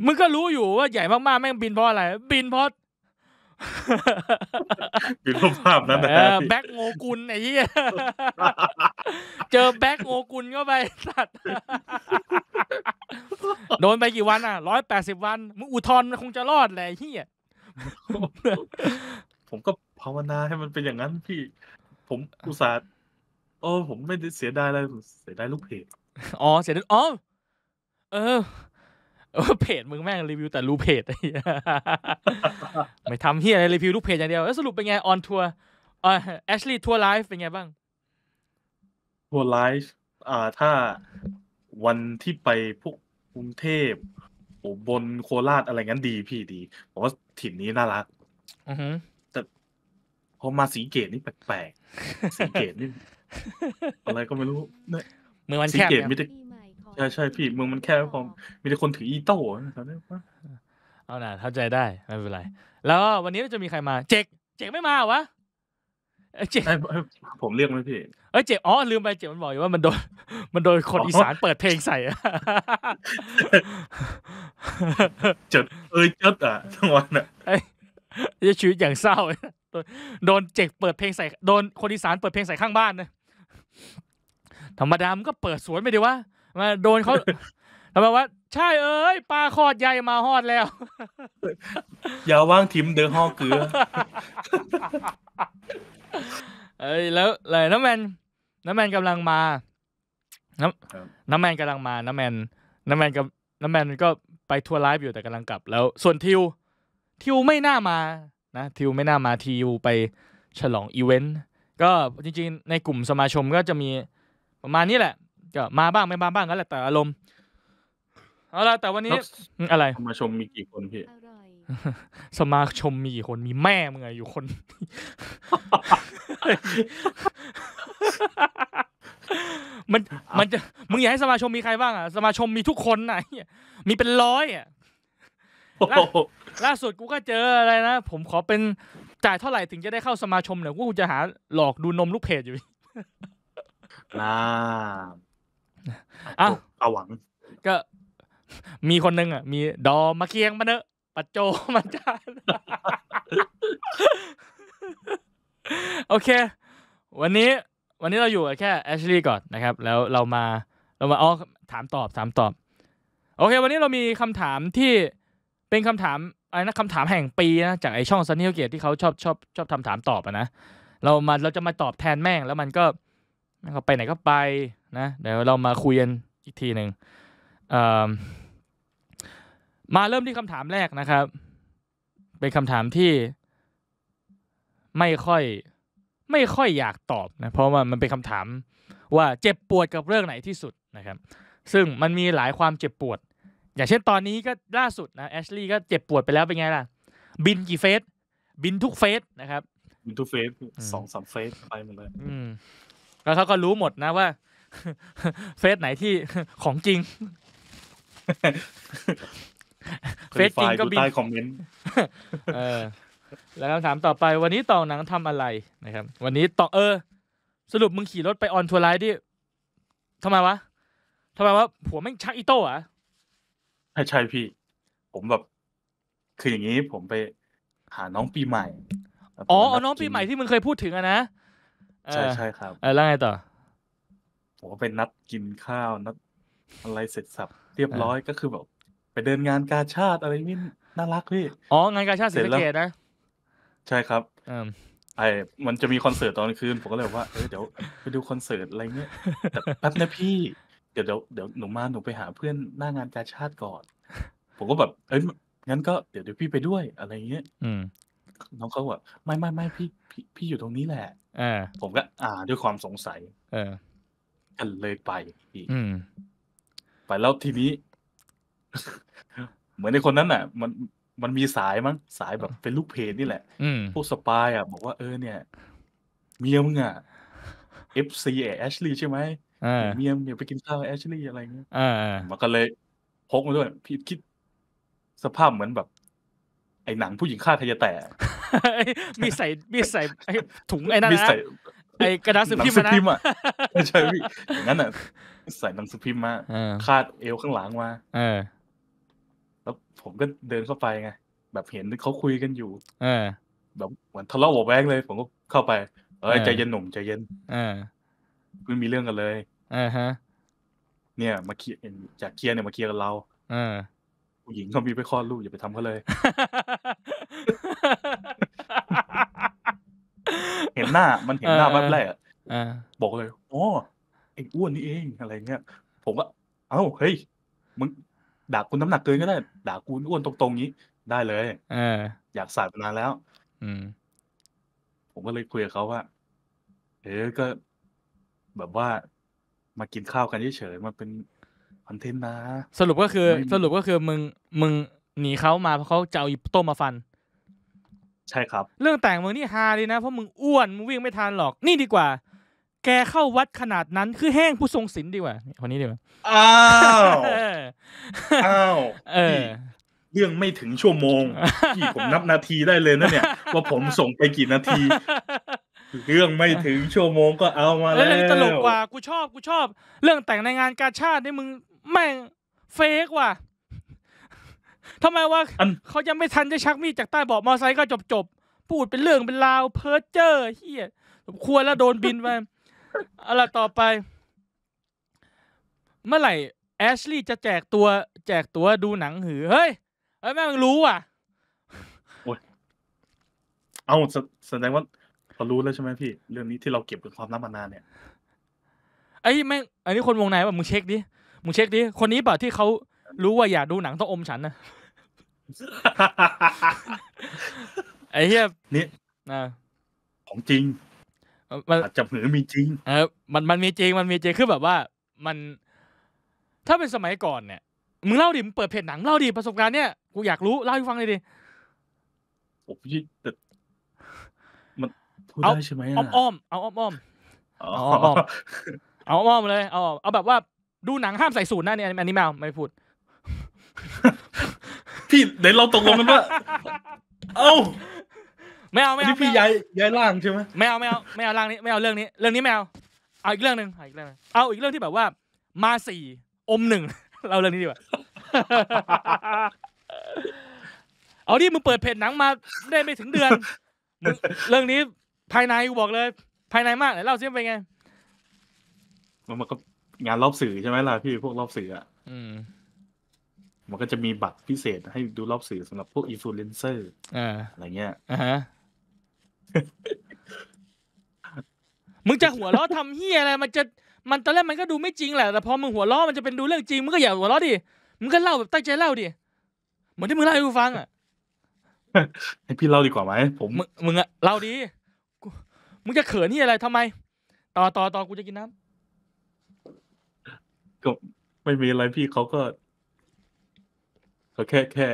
มึงก็รู้อยู่ว่าใหญ่มากๆ แม่งบินเพราะอะไรบินเพราะมีรูปภาพนั้นและแบ็กโงกุลไอ้เหี้ยเจอแบ็กโงกุลเข้าไปสัตว์โดนไปกี่วันอ่ะ ร้อยแปดสิบวัน มึงอุทธรณ์คงจะรอดแหละเหี้ย ผมก็ภาวนาให้มันเป็นอย่างนั้นพี่ ผมอุตส่าห์โอ้ผมไม่ได้เสียดายอะไรเสียดายลูกเพจ อ๋อเสียดายอ๋อ เออเพจมึงแม่งรีวิวแต่รูเพจไม่ทำเฮียอะไรรีวิวรูเพจอย่างเดียวแล้วสรุปเป็นไงออนทัวร์แอชลีย์ทัวร์ไลฟ์เป็นไงบ้าง ทัวร์ไลฟ์ อ่าถ้าวันที่ไปพวกกรุงเทพโอบนโคราชอะไรงั้นดีพี่ดีผมว่าถิ่นนี้น่ารักแต่พอมาสีเกตนี่แปลกๆสีเกตนี่อะไรก็ไม่รู้เนี่ยมือวันแคบสีเกตมได้ใช่ใช่พี่เมืองมันแคบ่พอมีแต่คนถืออีโต้นะครับเนี่ยเอาหน่าเข้าใจได้ ไม่เป็นไร แล้ววันนี้จะมีใครมา เจกเจกไม่มาวะเจกผมเรียกไหมพี่เอ้เจกอ๋อลืมไปเจกมันบอกอยู่ว่ามันโดนมันโดนคนอีสานเปิดเพลงใส่เจุดเอ้ยเจุดอ่ะทั้งวันอ่ะจะชีวิตอย่างเศร้าโดนเจกเปิดเพลงใส่โดนคนอีสานเปิดเพลงใส่ข้างบ้านนะธรรมดามันก็เปิดสวนไม่ดีวะมาโดนเขา แล้วว่า ใช่เอ้ยปลาคอดใหญ่มาฮอดแล้ว อย่าว่างทิมเดอห้อเกือ เอ้ยแล้วเลยน้ำแมน น้ำแมนกำลังมา น้ำน้ำแมนกำลังมา น้ำแมนน้ำแมนกับน้ำแมนก็ไปทัวร์ไลฟ์อยู่แต่กำลังกลับแล้วส่วนทิวทิวไม่น่ามา นะทิวไม่น่ามาทิวไปฉลองอีเวนต์ก็จริงๆ ในกลุ่มสมาชมก็จะมีประมาณนี้แหละก็มาบ้างไม่มาบ้างก็แล้วแต่อารมณ์เอาละแต่วันนี้ อะไรมาชมมีกี่คนพี่สมาชมมีกี่คนมีแม่มึงไงอยู่คน มันมันจะมึงอยากให้สมาชมมีใครบ้างอ่ะ สมาชมมีทุกคนไหนมีเป็นร้อยอ่ะล่าสุดกูก็เจออะไรนะผมขอเป็นจ่ายเท่าไหร่ถึงจะได้เข้าสมาชมเนี่ยกูจะหาหลอกดูนมลูกเพจอยู่นาอะเอาหวังก็มีคนนึงอ่ะมีดอ มาเคียงมาเนอะปัจโจมันจานโอเค วันนี้วันนี้เราอยู่แค่แอชลีย์ก่อนนะครับ แล้วเรามาเรามาอ๋อถามตอบถามตอบโอเค วันนี้เรามีคำถามที่เป็นคำถาม อะไรนะคำถามแห่งปีนะจากไอช่องซันนี่เกียรที่เขาชอบชอบชอบทำถามตอบอะนะเรามาเราจะมาตอบแทนแม่งแล้วมันก็มันก็ไปไหนก็ไปนะเดี๋ยวเรามาคุยกันอีกทีหนึ่งมาเริ่มที่คำถามแรกนะครับ เป็นคำถามที่ไม่ค่อย ไม่ค่อยอยากตอบนะ เพราะว่ามันเป็นคำถามว่าเจ็บปวดกับเรื่องไหนที่สุดนะครับ ซึ่งมันมีหลายความเจ็บปวด อย่างเช่นตอนนี้ก็ล่าสุดนะแอชลี่ก็เจ็บปวดไปแล้วเป็นไงล่ะ บินกี่เฟสบินทุกเฟสนะครับบินทุกเฟสสองสามเฟสไปหมดเลยแล้วเขาก็รู้หมดนะว่าเฟซไหนที่ของจริง เฟซจริงก็บินใต้คอมเมนต์แล้วคำถามต่อไปวันนี้ตองหนังทำอะไรนะครับ วันนี้ตองเออ สรุปมึงขี่รถไปออนทัวร์ไลท์ดิทำไมวะทำไมวะผัวแม่งชักอีโต้อะใช่ใช่พี่ ผมแบบ คืออย่างนี้ผมไปหาน้องปีใหม่ อ๋อน้องปีใหม่ที่มึงเคยพูดถึงอะนะใช่ใช่ครับแล้วไงต่อผมไปนัดกินข้าวนัดอะไรเสร็จสับ เรียบร้อยก็คือแบบไปเดินงานกาชาติอะไรนี่น่ารักพี่อ๋อ งานกาชาติสร็จแล้วนะใช่ครับไอ้มันจะมีคอนเสิร์ตตอนคืน ผมก็เลยว่าเออเดี๋ยวไปดูคอนเสิร์ตอะไรเงี้ยแต่แป๊บนะพี่เดี๋ยวเดี๋ยวหนูมาหนูไปหาเพื่อนหน้างานกาชาติก่อน ผมก็แบบเอ้ยงั้นก็เดี๋ยวเดี๋ยวพี่ไปด้วยอะไรเงี้ยอืม น้องเขาบอกไม่ไม่ไม่พี่พี่อยู่ตรงนี้แหละอผมก็ อ่าด้วยความสงสัย เันเลยไปอืมไปแล้วทีนี้เหมือนในคนนั้นอ่ะมัน มันมีสายมั้งสายแบบเป็นลูกเพจนี่แหละพวกสปาย อ่ะ บอกว่าเออเนี่ย เมียมึงอ่ะเอฟซีแอชลีย์ใช่ไหมเมียมเนี่ยไปกินข้าวแอชลีย์อะไรเงี้ยมันก็เลย พกมาด้วย พี่คิด สภาพเหมือนแบบ ไอ้หนังผู้หญิงฆ่าทยาแต่ มีใส่มีใส่ถุงไอ้นั่นนะไอกระดาษสุพิมพ์นะไม่ใช่พี่อย่างนั้นอ่ะใส่หนังสุพิมพ์มาคาดเอวข้างหลังมาเออแล้วผมก็เดินเข้าไปไง แบบเห็นเขาคุยกันอยู่ เออ แบบเหมือนทะเลาะบอวแวงเลย ผมก็เข้าไปเอ้ยใจเย็นหนุ่มใจเย็นเออ คุณมีเรื่องกันเลยอฮะเนี่ยมาเคลียร์จากเคลียร์เนี่ยมาเคลียร์กับเราผู้หญิงเขามีไปคลอดลูกอย่าไปทำเขาเลยเห็นหน้า มันเห็นหน้าแวบแรกบอกเลยโอ้ไอ้อ้วนนี่เองอะไรเงี้ยผมก็เอ้าเฮ้ยมึง ด่ากูน้ำหนักเกินก็ได้ด่ากูอ้วนตรงๆนี้ ได้เลย เออ อยากสาดนานแล้ว อืมผมก็เลยคุยกับเขาว่าเออก็ แบบว่ามากินข้าวกันเฉยๆมันเป็นคอนเทนต์นะ สรุปก็คือ สรุปก็คือมึง มึงหนีเขามาเพราะเขาจะเอาอีโต้มาฟันใช่ครับเรื่องแต่งมึงนี่ฮาเลยนะเพราะมึงอ้วนมึงวิ่งไม่ทันหรอกนี่ดีกว่า แกเข้าวัดขนาดนั้นคือแห้งผู้ทรงศีลดีกว่าคนนี้ดีกว่าอ้าวอ้าวเออเรื่องไม่ถึงชั่วโมงพี่ผมนับนาทีได้เลยนะเนี่ย ว่าผมส่งไปกี่นาทีเรื่องไม่ถึงชั่วโมงก็เอามาแล้วตลกกว่า กูชอบกูชอบ เรื่องแต่งในงานกาชาตินี่มึงแม่งเฟกว่ะทำไมวะเขายังไม่ทันจะชักมีดจากใต้เบาะมอไซค์ก็จบจบ พูดเป็นเรื่องเป็นราวเพ้อเจ้อเฮียสมควรแล้วโดนบินไปเอาล่ะต่อไป เมื่อไหร่ แอชลี่จะแจกตัว แจกตัวดูหนังหือ เฮ้ย เอ้ยแม่งรู้อ่ะ เอ้าแสดงว่าเรารู้แล้วใช่ไหมพี่ เรื่องนี้ที่เราเก็บเับความลับมานานเนี่ย ไอ้แม่งอันนี้คนวงในป่ะมึงเช็คดิมึงเช็คดิคนนี้ป่ะที่เขารู้ว่าอยากดูหนังต้องอมฉันนะไอ้เหี้ยนี่นะของจริง มันจับหือมีจริง เออมันมันมีจริง มันมีจริง คือแบบว่ามัน ถ้าเป็นสมัยก่อนเนี่ย มึงเล่าดิ มึงเปิดเพจหนังเล่าดิ ประสบการณ์เนี่ย กูอยากรู้ เล่าให้ฟังเลยดิโอ้พี่แต่มันพูดได้ใช่ไหมอเอาอ้อมเอาอ้อมอ้อมเอาอ้อมเอาอ้อมเลยเอาเอาแบบว่าดูหนังห้ามใส่สูตรนะเนี่ยอันนี้แมวไม่พูดพี่เดี๋ยวเราตกลงกันว่าเอ้าไม่เอาไม่เอาี่พี่ย้ายย้ายร่างใช่ไหมไม่เอา ไม่เอาไม่เอาร่างนี้ไม่เอาเรื่องนี้ เรื่องนี้ไม่เอาเอาอีกเรื่องหนึ่งเอาอีกเรื่องนึง เอาอีกเรื่องที่แบบว่า มาสี่อมหนึ่งเราเรื่องนี้ดีกว่าเอาดิมึงเปิดเพจหนังมาได้ไม่ถึงเดือน เรื่องนี้ภายในกูบอกเลย ภายในมากไหนเล่าซิเป็นไงมันก็งานรอบสื่อใช่ไหมล่ะพี่พวกรอบสื่ออ่ะมันก็จะมีบัตรพิเศษให้ดูรอบสื่อสำหรับพวกอินฟลูเอนเซอร์อะไรเงี้ยอ่ฮะมึงจะหัวเราะทำเฮียอะไร มันจะ มันตอนแรกมันก็ดูไม่จริงแหละแต่พอมึงหัวเราะมันจะเป็นดูเรื่องจริง มึงก็อย่าหัวเราะดิ มึงก็เล่าแบบ ตั้งใจ เล่าดิ เหมือนที่มึงเล่าให้กูฟังอ่ะให้พี่เล่าดีกว่าไหมผมมึงอะเล่าดี มึงจะเขินนี่อะไรทำไม ต่อต่อต่อกูจะกินน้ำก็ไม่มีอะไรพี่เขาก็ก็แค่แค่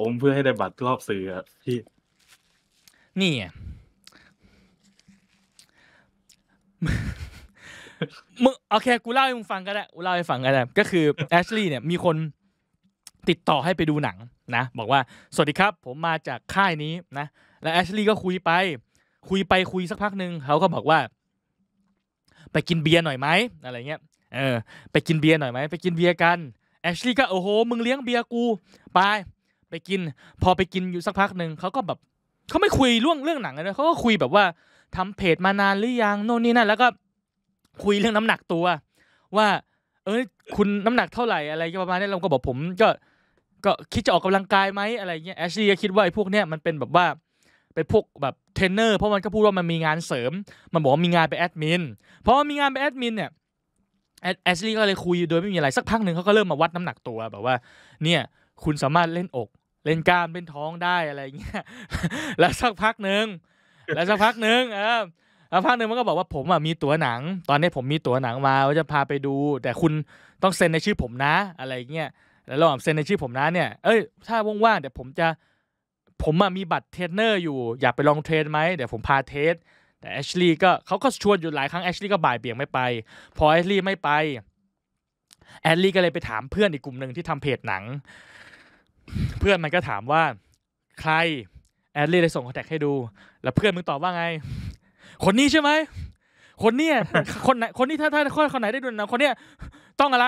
อมเพื่อให้ได้บัตรรอบสื่อครับพี่นี่มึงโอเค กูเล่าให้มึงฟังก็ได้กูเล่าให้ฟังก็ได้ก็คือแอชลีย์เนี่ยมีคนติดต่อให้ไปดูหนังนะบอกว่า สวัสดีครับ ผมมาจากค่ายนี้นะแล้วแอชลีย์ก็คุยไป คุยไปคุยสักพักหนึ่งเขาก็บอกว่า ไปกินเบียร์หน่อยไหมอะไรเงี้ยเออไปกินเบียร์หน่อยไหม ไปกินเบียร์กันแอชลีย์ก็โอ้โหมึงเลี้ยงเบียร์กูไป ไปกิน พอไปกินอยู่สักพักหนึ่งเขาก็แบบเขาไม่คุยเรื่องเรื่องหนังเลยเขาก็คุยแบบว่าทำเพจมานานหรือยังโน่นนี่นั่นแล้วก็คุยเรื่องน้ำหนักตัว ว่าเอ้ยคุณน้ำหนักเท่าไหร่อะไรประมาณนี้เราก็บอกผมก็ก็คิดจะออกกำลังกายไหมอะไรเงี้ยแอชลี์ก็คิดว่าไอ้พวกเนี้ยมันเป็นแบบว่าเป็นพวกแบบเทรนเนอร์เพราะมันก็พูดว่ามันมีงานเสริมมันบอกว่ามีงานไปแอดมินเพราะว่ามีงานไปแอดมินเนี่ยแอชลี่ก็เลยคุยโดยไม่มีอะไรสักพักหนึ่งเขาก็เริ่มมาวัดน้ำหนักตัวแบบว่าเนี่ย คุณสามารถเล่นอก เล่นกล้ามเป็นท้องได้อะไรเงี้ยแล้วสักพักหนึ่งแล้วสักพักหนึ่งเออแล้วพักหนึ่งมันก็บอกว่าผมอ่ะมีตั๋วหนังตอนนี้ผมมีตั๋วหนังมา ว่าจะพาไปดู แต่คุณต้องเซ็นในชื่อผมนะอะไรเงี้ยแล้วระหว่างเซ็นในชื่อผมนะเนี่ย เอ้ยถ้าว่างๆเดี๋ยวผมจะผมอ่ะมีบัตรเทรนเนอร์อยู่อยากไปลองเทรนไหมเดี๋ยวผมพาเทนแต่แอชลีย์ก็เขาก็ชวนอยู่หลายครั้งแอชลีย์ก็บ่ายเบี่ยงไม่ไป พอแอชลีย์ไม่ไป แอชลีย์ก็เลยไปถามเพื่อนอีกกลุ่มหนึ่งที่ทำเพจหนัง เพื่อนมันก็ถามว่า ใคร แอดลี่เลยส่งคอนแทคให้ดู แล้วเพื่อนมึงตอบว่าไง คนนี้ใช่ไหม คนเนี้ยคนไหนคนนี้ถ้าถ้าคนคนไหนได้ดูนะ คนเนี้ยต้องอะไร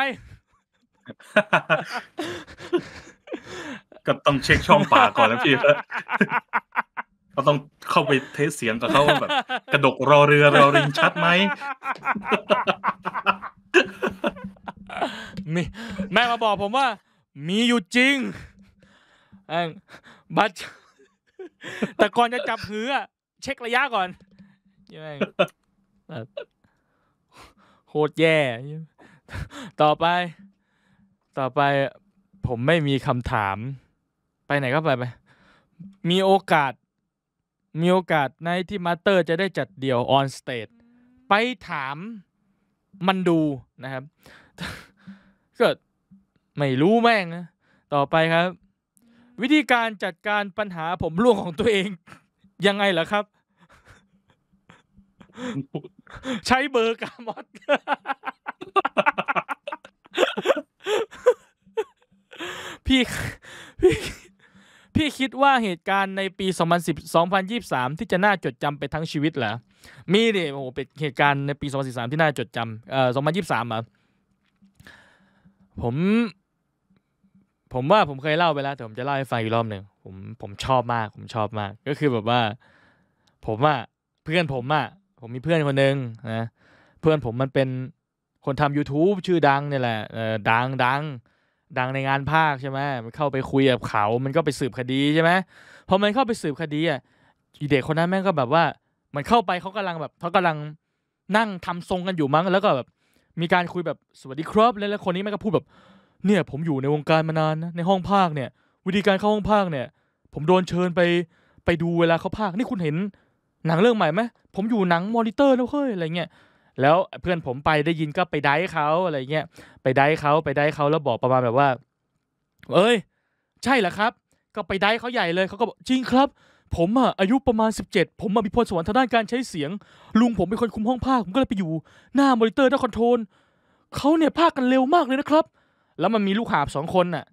ก็ต้องเช็คช่องปากก่อนนะพี่ก็ต้องเข้าไปเทสเสียงกับเขาแบบ กระดกรอเรือรอริงชัดไหมมีแม่มาบอกผมว่า มีอยู่จริงบัตแต่ก่อนจะจับหือ เช็คระยะก่อนยังไโหดแย่ ต่อไป ต่อไปผมไม่มีคำถาม ไปไหนก็ไปไปมีโอกาสมีโอกาสในที่มาเตอร์จะได้จัดเดี่ยว ออนสเตจไปถามมันดูนะครับ ก็ ไม่รู้แม่งนะต่อไปครับ วิธีการจัดการปัญหาผมร่วงของตัวเอง ยังไงล่ะครับ ใช้เบอร์กามอสพี่พี่พี่คิดว่าเหตุการณ์ในปี 2010 2023 ที่จะน่าจดจำไปทั้งชีวิตเหรอ มีดิโอ้โห เป็นเหตุการณ์ในปี 2013ที่น่าจดจำเอ่อ2023อระผม ผมว่าผมเคยเล่าไปแล้วแต่ผมจะเล่าให้ฟังอีกรอบหนึ่งผม ผมชอบมาก ผมชอบมาก ก็คือแบบว่า ผมอ่ะ เพื่อนผมอ่ะ ผมมีเพื่อนคนหนึ่งนะ เพื่อนผมมันเป็น คนทำ YouTube ชื่อดังเนี่ยแหละ ดัง ดังดังในงานภาคใช่ไหมมันเข้าไปคุยกับเขา มันก็ไปสืบคดีใช่ไหมพอมันเข้าไปสืบคดีอ่ะเด็กคนนั้นแม่งก็แบบว่า มันเข้าไปเขากำลังแบบเขากำลังนั่งทำทรงกันอยู่มั้งแล้วก็แบบมีการคุยแบบสวัสดีครับแล้วคนนี้แม่งก็พูดแบบเนี่ยผมอยู่ในวงการมานานนะในห้องภาคเนี่ย วิธีการเข้าห้องภาคเนี่ย ผมโดนเชิญไปไปดูเวลาเขาภาคนี่คุณเห็นหนังเรื่องใหม่ไหมผมอยู่หนังมอนิเตอร์แล้วเฮ้ยอะไรเงี้ยแล้วเพื่อนผมไปได้ยินก็ไปได้เขาอะไรเงี้ยไปได้เขาไปได้เขาแล้วบอกประมาณแบบว่า เอ้ยใช่เหรอครับ ก็ไปได้เขาใหญ่เลยเขาก็บอกจริงครับ ผมอ่ะอายุประมาณ 17 ผมมามีพรสวรรค์ทางด้านการใช้เสียง ลุงผมเป็นคนคุมห้องภาคผมก็เลยไปอยู่ หน้ามอนิเตอร์ด้านคอนโทรลเขาเนี่ยภาคกันเร็วมากเลยนะครับ แล้วมันมีลูกหาบสองคนน่ะ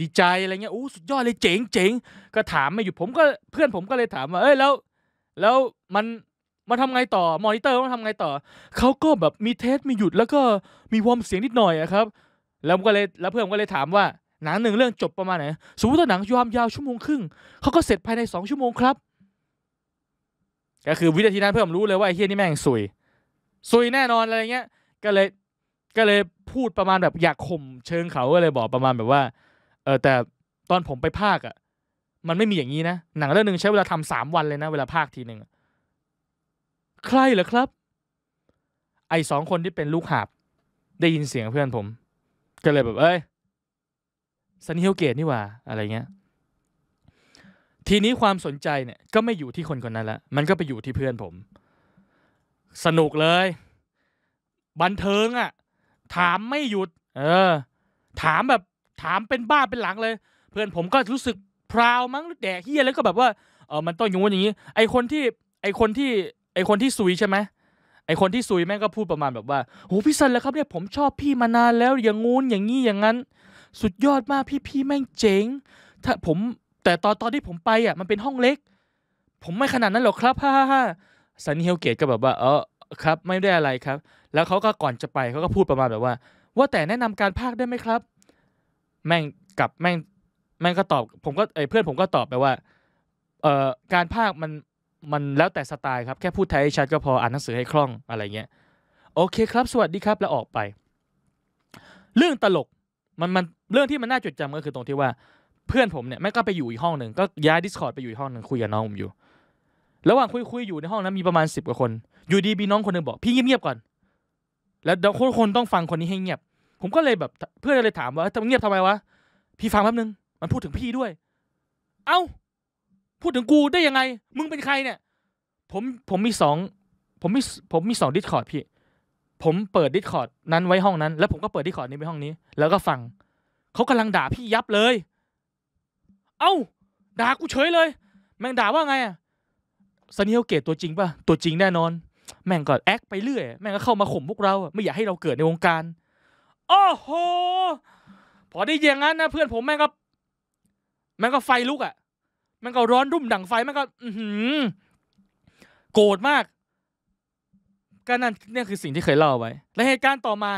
ดีใจอะไรเงี้ยโอ้สุดยอดเลยเจ๋งเจ๋งก็ถามมาอยู่ผมก็เพื่อนผมก็เลยถามว่าเอ้ยแล้ว แล้วมันมาทำไงต่อ มอนิเตอร์ต้องทำไงต่อ เขาก็แบบมีเทสมีหยุดแล้วก็มีวอมเสียงนิดหน่อยอะครับ แล้วก็เลยแล้วเพื่อนก็เลยถามว่าหนังหนึ่งเรื่องจบประมาณไหนสมมติว่าหนังยอมยาวชั่วโมงครึ่งเขาก็เสร็จภายในสองชั่วโมงครับก็คือวินาทีนั้นเพื่อนรู้เลยว่าไอ้เฮียนี่แม่งซุยซุยแน่นอนอะไรเงี้ย ก็เลยก็เลยพูดประมาณแบบอยากข่มเชิงเขาก็เลยบอกประมาณแบบว่า เออแต่ตอนผมไปภาคอะมันไม่มีอย่างนี้นะหนังเรื่องหนึ่งใช้เวลาทำสามวันเลยนะเวลาภาคทีหนึ่งใครเหรอครับ ไอสองคนที่เป็นลูกหาบได้ยินเสียงเพื่อนผม ก็เลยแบบเอ้ยซันฮิลเกตนี่ว่าอะไรเงี้ย ทีนี้ความสนใจเนี่ย ก็ไม่อยู่ที่คนคนนั้นละมันก็ไปอยู่ที่เพื่อนผม สนุกเลย บันเทิงอะ่ะ ถามไม่หยุด เออ ถามแบบ ถามเป็นบ้า เป็นหลังเลย เพื่อนผมก็รู้สึกพราวมั้งแดกเฮียแล้วก็แบบว่าเออมันต้องอยงู่อย่างนี้ ไอคนที่ไอคนที่ไอคนที่ซุยใช่ไหมไอคนที่ซุยแม่งก็พูดประมาณแบบว่าโหพี่ซันแล้วครับเนี่ยผมชอบพี่มานานแล้วอย่างงู้นอย่างงี้อย่างนั้น สุดยอดมากพี่พี่แม่งเจ๋งถ้าผมแต่ตอนตอนที่ผมไปอ่ะมันเป็นห้องเล็ก ผมไม่ขนาดนั้นหรอกครับฮ่าฮ่าซันนี่เฮลเกตก็แบบว่าเออครับ ไม่ได้อะไรครับ แล้วเขาก็ก่อนจะไปเขาก็พูดประมาณแบบว่า ว่าแต่แนะนำการภาคได้ไหมครับ แม่งกับแม่งแม่งก็ตอบ ผมก็ไอเพื่อนผมก็ตอบไปว่า เออการภาคมันมันแล้วแต่สไตล์ครับแค่พูดไทยให้ชัดก็พออ่านหนังสือให้คล่องอะไรเงี้ยโอเคครับ สวัสดีครับแล้วออกไป เรื่องตลกมันมันเรื่องที่มันน่าจดจำก็คือตรงที่ว่า เพื่อนผมเนี่ยแม่ก็ไปอยู่อีกห้องหนึ่งก็ย้ายดิสคอร์ดไปอยู่อีกห้องหนึ่งคุยกับน้องผมอยู่ระหว่างคุยคุยอยู่ในห้องนั้นมีประมาณสิบกว่าคน อยู่ดีมีน้องคนนึงบอก พี่เงียบเงียบก่อนแล้วคนคนต้องฟังคนนี้ให้เงียบผมก็เลยแบบเพื่อนเลยถามว่าเงียบทำไมวะพี่ฟังแป๊บนึงมันพูดถึงพี่ด้วย เอ้าพูดถึงกูได้ยังไง มึงเป็นใครเนี่ย ผมผมมีสองผมมีผมมีสองดิสคอร์ดพี่ ผมเปิดดิสคอร์ดนั้นไว้ห้องนั้น แล้วผมก็เปิดดิสคอร์ดนี้ไว้ห้องนี้ แล้วก็ฟัง เขากำลังด่าพี่ยับเลย เอ้า ด่ากูเฉยเลย แม่งด่าว่าไงอะซันิีอเฮเกตตัวจริงป่ะ ตัวจริงแน่นอน แม่งก็แอคไปเรื่อย แม่งก็เข้ามาข่มพวกเรา ไม่อยากให้เราเกิดในวงการโอ้โหพอได้ยังงั้นนะเพื่อนผมแม่งก็แม่งก็ไฟลุกอะมันก็ร้อนรุ่มดั่งไฟมันก็อืโกรธมากก็นั่นนี่คือสิ่งที่เคยเล่าไว้ และเหตุการณ์ต่อมา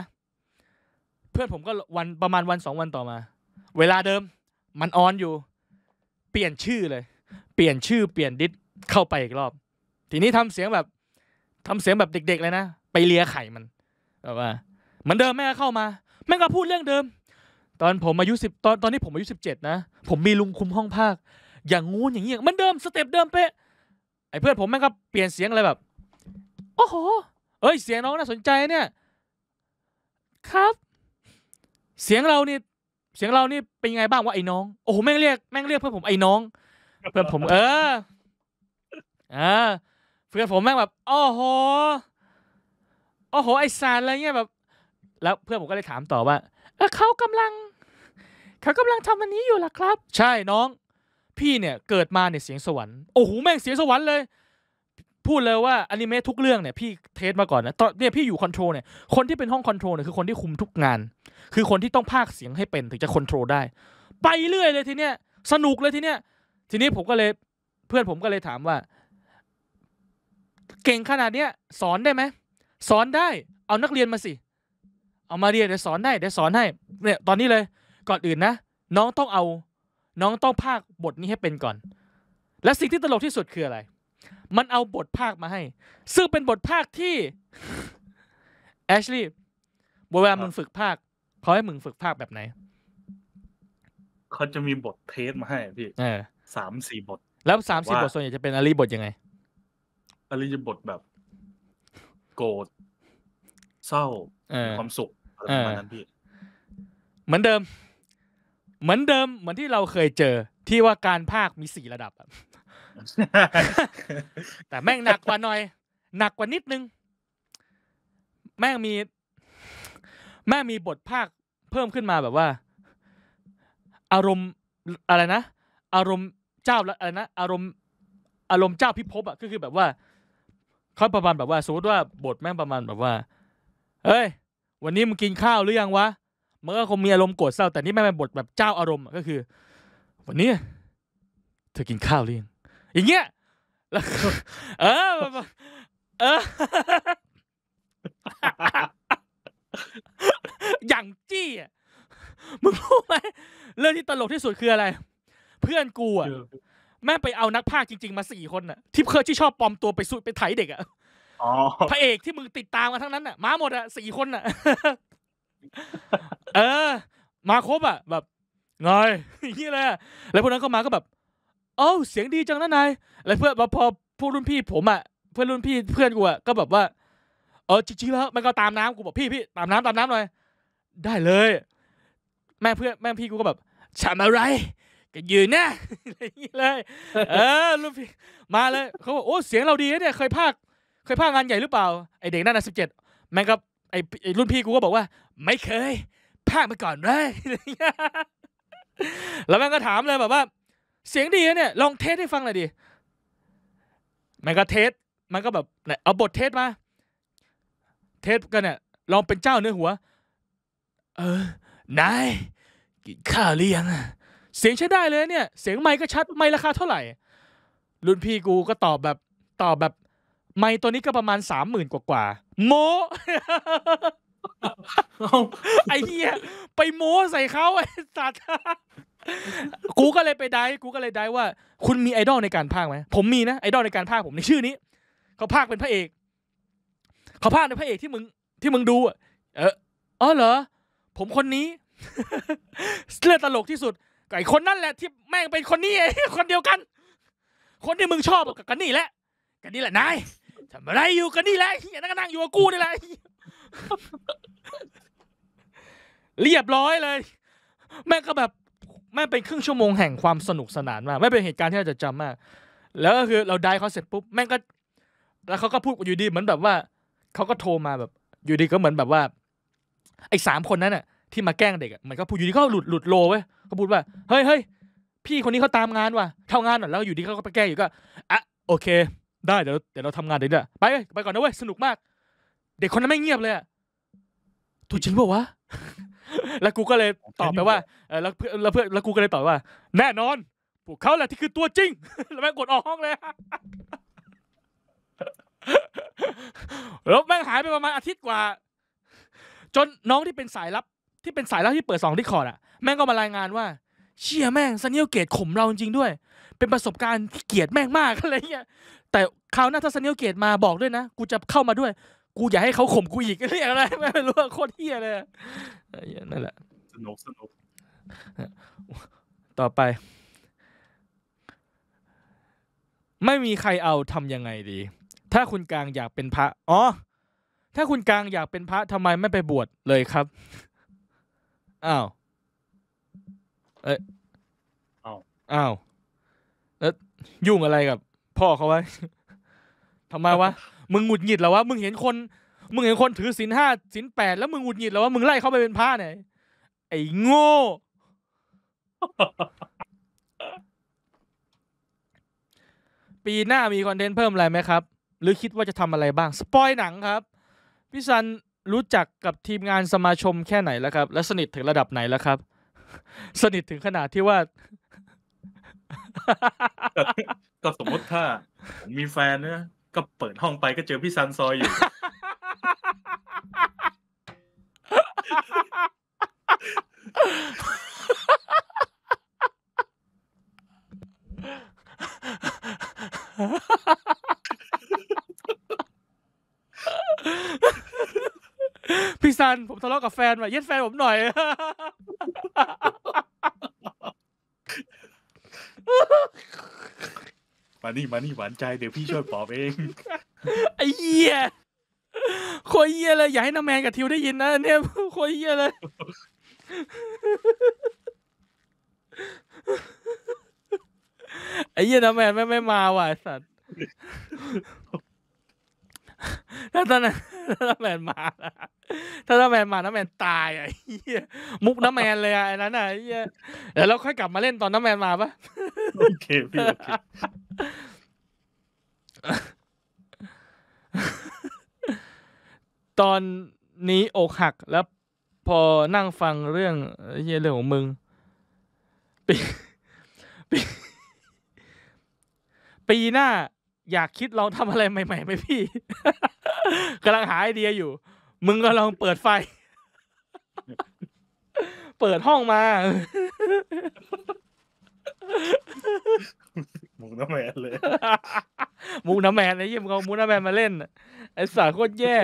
เพื่อนผมก็วันประมาณวันสองวันต่อมา เวลาเดิม มันออนอยู่ เปลี่ยนชื่อเลย เปลี่ยนชื่อ เปลี่ยนดิสเข้าไปอีกรอบ ทีนี้ทำเสียงแบบ ทำเสียงแบบเด็กๆ เลยนะไปเลียไข่มัน แบบว่าเหมือนเดิมแม่เข้ามา แม่ก็พูดเรื่องเดิม ตอนผมอายุสิบตอนตอนนี้ผมอายุสิบเจ็ดนะผมมีลุงคุมห้องภาคอย่างงูอย่างเงี้ยมันเดิมสเต็ปเดิมเป๊ะไอ้เพื่อนผมแม่งก็เปลี่ยนเสียงอะไรแบบ โอ้โหเอ้ยเสียงน้องน่าสนใจเนี่ย ครับ เสียงเรานี่เสียงเรานี่เป็นยังไงบ้างวะไอ้น้อง โอ้โหแม่งเรียกแม่งเรียกเพื่อนผมไอ้น้อง เพื่อนผม เอออ่าเพื่อนผมแม่งแบบโอ้โหโอ้โหไอ้สารอะไรเงี้ยแบบ แล้วเพื่อนผมก็เลยถามต่อว่าเขากำลังเขากำลังทำอันนี้อยู่หรอครับ ใช่น้องพี่เนี่ยเกิดมาเนี่ยเสียงสวรรค์โอ้โห แม่งเสียงสวรรค์เลย พูดเลยว่าอนิเมะทุกเรื่องเนี่ย พี่เทสมาก่อนนะตอนเนี่ยพี่อยู่คอนโทรลเนี่ยคนที่เป็นห้องคอนโทรลเนี่ยคือคนที่คุมทุกงาน คือคนที่ต้องพากเสียงให้เป็น ถึงจะคอนโทรลได้ ไปเรื่อยเลยทีเนี้ยสนุกเลยทีเนี้ยทีนี้ผมก็เลย เพื่อนผมก็เลยถามว่า เก่งขนาดเนี้ยสอนได้ไหมสอนได้ เอานักเรียนมาสิ เอามาเรียนเดี๋ยวสอนได้เดี๋ยวสอนให้ เนี่ยตอนนี้เลย ก่อนอื่นนะ น้องต้องเอาน้องต้องภาคบทนี้ให้เป็นก่อน และสิ่งที่ตลกที่สุดคืออะไร มันเอาบทภาคมาให้ ซึ่งเป็นบทภาคที่แอชลีย์เวลามึงฝึกภาคเขาให้มึงฝึกภาคแบบไหนเขาจะมีบทเทสมาให้พี่สามสี่บท แล้วสามสี่บทส่วนใหญ่จะเป็นอไีบทยังไงอรีจะบทแบบ โกรธเศร้าความสุขอะไรประมาณนั้นพี่ เหมือนเดิมเหมือนเดิมเหมือนที่เราเคยเจอที่ว่าการภาคมีสี่ระดับแต่แม่งหนักกว่าหน่อย หนักกว่านิดนึง แม่งมีแม่งมีบทภาคเพิ่มขึ้นมาแบบว่า อารมณ์อะไรนะอารมณ์เจ้าอะไรนะอารมณ์ อารมณ์เจ้าพิภพอ่ะก็คือแบบว่าเขาประมาณแบบว่าสมมติว่าบทแม่งประมาณแบบว่าเฮ้ย วันนี้มึงกินข้าวหรือยังวะมันก็คงมีอารมณ์โกรธเศร้าแต่นี่ไม่เป็นบทแบบเจ้าอารมณ์ก็คือ วันนี้ เธอกินข้าวหรือยังอย่างเงี้ยแล้วเออเอออย่างจี้่มึงรู้ไหมเรื่องที่ตลกที่สุดคืออะไร เพื่อนกูอ่ะแม่ไปเอานักภาคจริง ๆ มาสี่คนอ่ะที่เคยที่ชอบปลอมตัวไปสุดไปไถเด็กอ่ะพระเอกที่มึงติดตามมาทั้งนั้นอ่ะมาหมดอ่ะสี่คนอ่ะเออ มาครบอ่ะแบบนายอย่างนี้เลยแล้วพวกนั้นเข้ามาก็แบบเอ้าเสียงดีจังนะนายแล้วเพื่อนพอพวกรุ่นพี่ผมอ่ะเพื่อนรุ่นพี่เพื่อนกูอ่ะก็แบบว่า เออจริงๆแล้ว มันก็ตามน้ำกูบอกพี่พี่ตามน้ำตามน้ำหน่อย ได้เลย แม่เพื่อนแม่พี่กูก็แบบฉันอะไร ก็ยืนนะอะไรอย่างนี้เลยเออรุ่นพี่ มาเลยเขาบอกโอ้เสียงเราดีเนี่ยเคยภาคเคยภาคงานใหญ่หรือเปล่าไอเด็กนั่นนะสิบเจ็ดแม่งก็ไอรุ่นพี่กูก็บอกว่าไม่เคย ภาคมาก่อนเลยแล้วมันก็ถามเลยแบบว่า เสียงดีเนี่ย ลองเทสให้ฟังหน่อยดิ มันก็เทส มันก็แบบเอาบทเทสมา เทสกันเนี่ย ลองเป็นเจ้าเนื้อหัว เออนายกินข้าวหรือยังเสียงใช้ได้เลยเนี่ย เสียงไมค์ก็ชัดไมค์ราคาเท่าไหร่ รุ่นพี่กูก็ตอบแบบตอบแบบไมค์ตัวนี้ก็ประมาณสามหมื่นกว่าๆโมไอ้เหี้ยไปโม้ใส่เขาไอ้สัตว์กูก็เลยไปได้กูก็เลยได้ว่าคุณมีไอดอลในการพากไหมผมมีนะไอดอลในการพากผมในชื่อนี้เขาพากเป็นพระเอกเขาพากเป็นพระเอกที่มึงที่มึงดูอ่ะเอออ๋อเหรอผมคนนี้เลือดตลกที่สุดไอคนนั่นแหละ ที่แม่งเป็นคนนี้ไอ้คนเดียวกัน คนที่มึงชอบกับกันนี่แหละ กันนี่แหละนายทำอะไรอยู่กันนี่แหละเฮียนั่งนั่งอยู่กับกูนี่แหละเรียบร้อยเลย แม่ก็แบบ แม่เป็นครึ่งชั่วโมงแห่งความสนุกสนานมาก ไม่เป็นเหตุการณ์ที่เราจะจำมากแล้วก็คือเราได้เขาเสร็จปุ๊บแม่ก็ แล้วเขาก็พูดอยู่ดีเหมือนแบบว่าเขาก็โทรมาแบบ อยู่ดีก็เหมือนแบบว่าไอ้สามคนนั้นน่ะที่มาแกล้งเด็กอ่ะมอนก็พูดอยู่ดีเขาหลุดหลุดโลไว้เขาพูดว่า เฮ้ยเฮ้ยพี่คนนี้เขาตามงานว่ะเท่างานหน่อยแล้วอยู่ดีเขาก็ไปแกล้งอยู่ก็อ่ะโอเค ได้เดี๋ยวเดี๋ยวเราทำงานเดี๋ยวไปไปก่อนนะเว้ยสนุกมากเด็กคนนั้นไม่เงียบเลยถูกจริงเปล่าวะ แล้วกูก็เลยตอบไปว่าเออแล้วเพื่อนแล้วเพื่อนแล้วกูก็เลยตอบว่า แน่นอน พวกเขาแหละที่คือตัวจริง แล้วแม่งกดออกห้องเลย แล้วแม่งหายไปประมาณอาทิตย์กว่า จนน้องที่เป็นสายลับที่เป็นสายลับที่เปิดสองที่คอร์ดอะแม่งก็มารายงานว่า เชี่ยแม่งซันเนียลเกตข่มเราจริงด้วย เป็นประสบการณ์ที่เกลียดแม่งมากอะไรเงี้ย แต่คราวหน้าถ้าซันเนียลเกตมาบอกด้วยนะ กูจะเข้ามาด้วยกูอยากให้เขาข่มกูอีกเรียกอะไรไม่รู้โคตรเฮี้ยเลยนั่นแหละสนุกสนุกต่อไป ไม่มีใครเอาทำยังไงดี ถ้าคุณกลางอยากเป็นพระอ๋อ ถ้าคุณกลางอยากเป็นพระทำไมไม่ไปบวชเลยครับอ้าวเอ้ยอ้าวอ้าวแล้วยุ่งอะไรกับ พ่อเขาไว้ทำไมวะมึงหงุดหงิดแล้ววะ มึงเห็นคน มึงเห็นคนถือศีลห้าศีลแปดแล้วมึงหงุดหงิดแล้ววะมึงไล่เขาไปเป็นพระหนยไอ้โง่ ปีหน้ามีคอนเทนต์เพิ่มอะไรไหมครับ หรือคิดว่าจะทำอะไรบ้าง สปอยหนังครับพี่ซันรู้จักกับทีมงานสมาชมแค่ไหนแล้วครับ และสนิทถึงระดับไหนแล้วครับ สนิทถึงขนาดที่ว่า ก็สมมติถ้ามีแฟนเนี่ยก็เปิดห้องไปก็เจอพี่ซันซอยอยู่ พี่ซัน ผมทะเลาะกับแฟนว่ะ เย็ดแฟนผมหน่อยมานี่มานี่หวานใจเดี๋ยวพี่ช่วยปอบเองไอ้เหี้ยโคยเหี้ยเลยอย่าให้น้าแมนกับทิวได้ยินนะเนี่ยโคยเหี้ยเลยไอ้เหี้ยน้าแมนไม่ไม่มาว่ะสัตว์ถ้าตอนนั้นถ้าน้แมนมา ถ้าน้าแมนมาน้าแมนตายอ่ะมุกน้าแมนเลยอ่ะไอ้นั้นอ่ะเฮียแล้วเราค่อยกลับมาเล่นตอนน้าแมนมาปะโอเคพี่โอเค ตอนนี้อกหักแล้วพอนั่งฟังเรื่องเฮียเรื่องของมึง ปี ปี ปีหน้าอยากคิดลองทำอะไรใหม่ ๆไหมพี่ กำลังหาไอเดียอยู่ มึงก็ลองเปิดไฟ เปิดห้องมามุกน้ำแมนเลยมุกน้ำแมนไอ้ยี่มึงเอามุกน้ำแมนมาเล่นไอ้สาโคตรแย่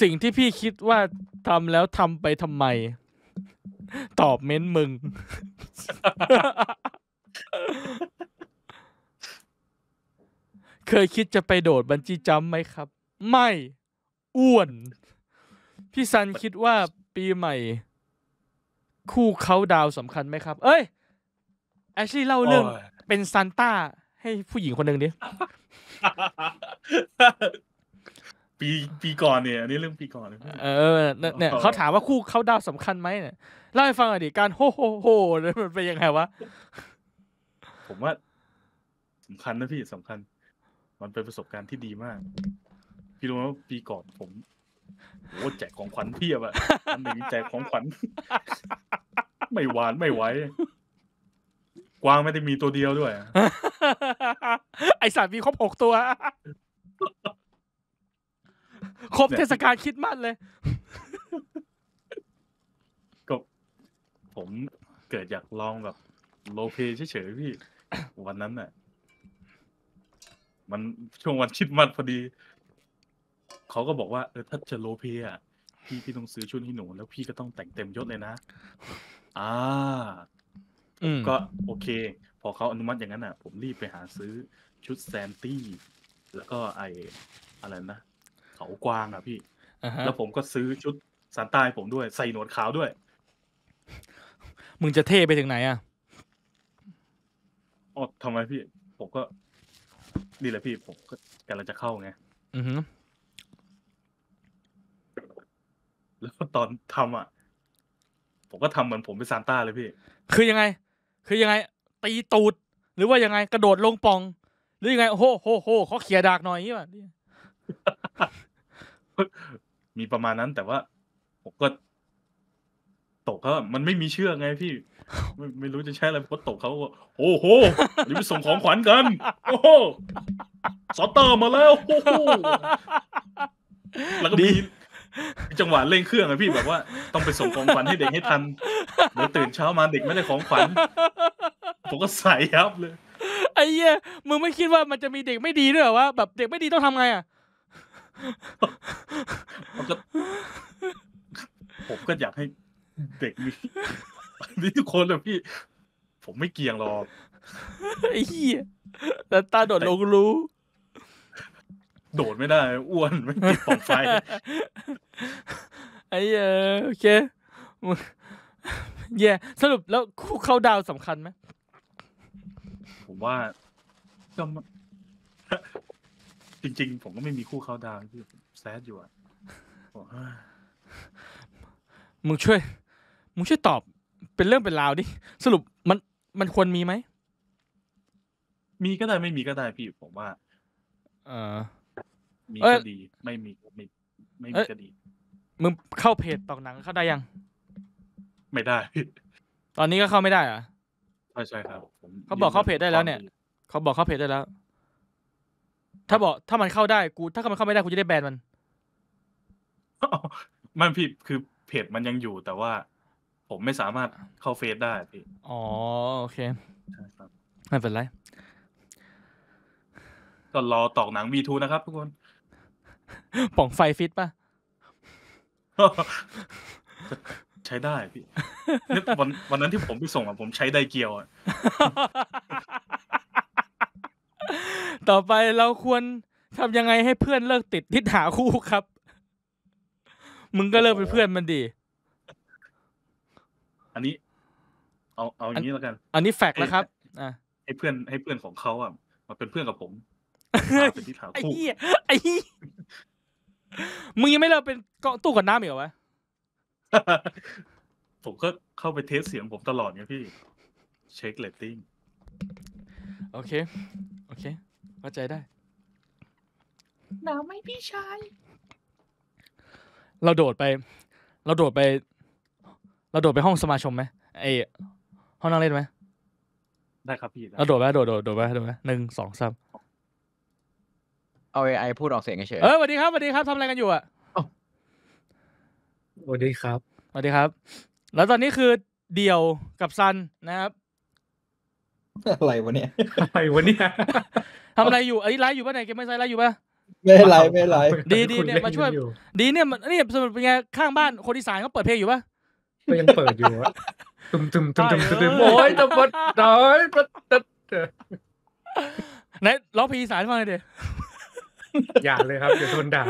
สิ่งที่พี่คิดว่าทำแล้วทำไปทำไม ตอบเม้นมึงเคยคิดจะไปโดดบันจี้จัมไหมครับ ไม่อ้วน พี่ซันคิดว่าปีใหม่ คู่เขาดาวสำคัญไหมครับ เอ้ยแอชลี่เล่าเรื่องเป็นซันต้า ให้ผู้หญิงคนหนึ่งดิปีปีก่อนเนี่ยอันนี้เรื่องปีก่อนเออ เนี่ยเขาถามว่าคู่เขาดาวสำคัญไหมเนี่ยเล่าให้ฟังหน่อยดิการโฮโฮโฮมันเป็นยังไงวะผมว่าสำคัญนะพี่สำคัญ มันเป็นประสบการณ์ที่ดีมาก พี่รู้ไหมว่าปีก่อนผมโอ้แจกของขวัญเพียบอะอันหนึ่งแจกของขวัญ ไม่หวานไม่ไหวกวางไม่ได้มีตัวเดียวด้วยไอสัตว์มีครบหกตัว ครบเทศกาลคิดมันเลย ก็ผมเกิดอยากลองแบบโลเพเฉยๆพี่วันนั้นน่ะมันช่วงวันชิดมัดพอดี เขาก็บอกว่าเออถ้าจะโลเพียพี่พี่ต้องซื้อชุดให้หนูแล้วพี่ก็ต้องแต่งเต็มยศเลยนะ อ่าก็โอเค พอเขาอนุมัติอย่างนั้นอ่ะ ผมรีบไปหาซื้อชุดแซนตี้ แล้วก็ไออะไรนะเขากวางอ่ะพี่ แล้วผมก็ซื้อชุดสันตายผมด้วย ใส่หนวดขาวด้วย มึงจะเท่ไปถึงไหนอ่ะอ๋อทำไมพี่ ผมก็ดีแหละพี่ผมก็กำลังจะเข้าไงอือแล้วตอนทำอ่ะผมก็ทำเหมือนผมเป็นซานต้าเลยพี่ คือยังไง คือยังไง ตีตูด หรือว่ายังไงกระโดดลงปอง หรือยังไงโอ้โหโหเขาเขี่ยดากหน่อยนี่ว่ะมีประมาณนั้น แต่ว่าผมก็ ตกก็มันไม่มีเชื่อไงพี่ไม่ไม่รู้จะใช้อะไรพดตกเขาโอ้โหหรือไปส่งของขวัญกันโอ้โหสอเตอร์มาแล้วโอ้โหแล้วก็มีจังหวะเร่งเครื่องอะพี่แบบว่า ต้องไปส่งของขวัญให้เด็กให้ทันเดี๋ยวตื่นเช้ามาเด็กไม่ได้ของขวัญผมก็ใส่ครับเลยไอ้เหี้ยมึงไม่คิดว่ามันจะมีเด็กไม่ดีด้วยเหรอวะแบบเด็กไม่ดีต้องทำไงอ่ะผมก็อยากให้เด็กมีนี่ทุกคนเลยพี่ ผมไม่เกี่ยงหรอกไอ้เหี้ยแต่ตาโดดลงรู้ โดดไม่ได้อ้วนไม่ติดป่องไฟไอ้เออโอเคเย่สรุปแล้วคู่เข้าดาวสำคัญไหมผมว่าก็จริง ๆ ผมก็ไม่มีคู่เข้าดาวที่แซดอยู่อ่ะมึงช่วยมึงช่วยตอบเป็นเรื่องเป็นราวดิสรุปมันมันควรมีไหมมีก็ได้ไม่มีก็ได้พี่ผมว่า เออมีก็ดีไม่มีไม่ไม่มีก็ดีมึงเข้าเพจตอกหนังเข้าได้ยัง ไม่ได้ ตอนนี้ก็เข้าไม่ได้อะใช่ใช่ครับเขาบอกเข้าเพจได้แล้วเนี่ยเขาบอกเข้าเพจได้แล้ว ถ้าบอกถ้ามันเข้าได้กู ถ้ามันเข้าไม่ได้กูจะได้แบนมัน มันผิดคือเพจมันยังอยู่แต่ว่าผมไม่สามารถเข้าเฟซได้พี่ อ๋อ โอเคใช่ครับไม่เป็นไร ก็รอตอกหนังวีทูนะครับทุกคน ป่องไฟฟิตปะ ใช้ได้พี่นึกวันวันนั้นที่ผมไปส่งอ่ะผมใช้ได้เกียวอ่ะต่อไปเราควรทำยังไงให้เพื่อนเลิกติดทิศหาคู่ครับ มึงก็เลิกเป็นเพื่อนมันดีอันนี้เอาเอาอย่างนี้แล้วกัน อันนี้แฟกต์นะครับอ่ะให้เพื่อนให้เพื่อนของเขาอ่ะมาเป็นเพื่อนกับผมเป็นที่ถามไอ้เหี้ยไอ้มึงยังไม่เลิกเป็นเกาะตู้กับน้ำอีกเหรอวะผมก็เข้าไปเทสเสียงผมตลอดไงพี่เช็คเลตติ้งโอเค โอเคเข้าใจได้หนาวไหมพี่ชายเราโดดไป เราโดดไปเราโดดไปห้องสมาชมไหมไอห้องนั่งเล่นไหมได้ครับพี่ดเราโดดไปโดดโดดโดดไปโดดไปหนึ่งสองสามเอาอ้พูดออกเสียงเฉยเออสวัสดีครับสวัสดีครับทำอะไรกันอยู่อ่ะสวัสดีครับสวัสดีครับ แล้วตอนนี้คือเดี่ยวกับซันนะครับอะไรวะเนี่ยอะไรวะเนี่ยทำอะไรอยู่ไอ้ไลฟ์อยู่ป่ะไหนเกมไม่ไซไลฟ์อยู่ป่ะไม่ไลฟ์ไม่ไลฟ์ดีดีเนี่ยมาช่วยดีเนี่ยมันี่สมมติเป็นไงข้างบ้านคนอีสานเขาเปิดเพลงอยู่ป่ะก็ยังเปิดอยู่อะตุ่มตุ่มตุ่มตุ่มตุ่มโอ้ยจะปบดดอยปัดตัดไหนร้องพีสายมาเลยเดี๋ยวอย่าเลยครับเดี๋ยวโดนด่า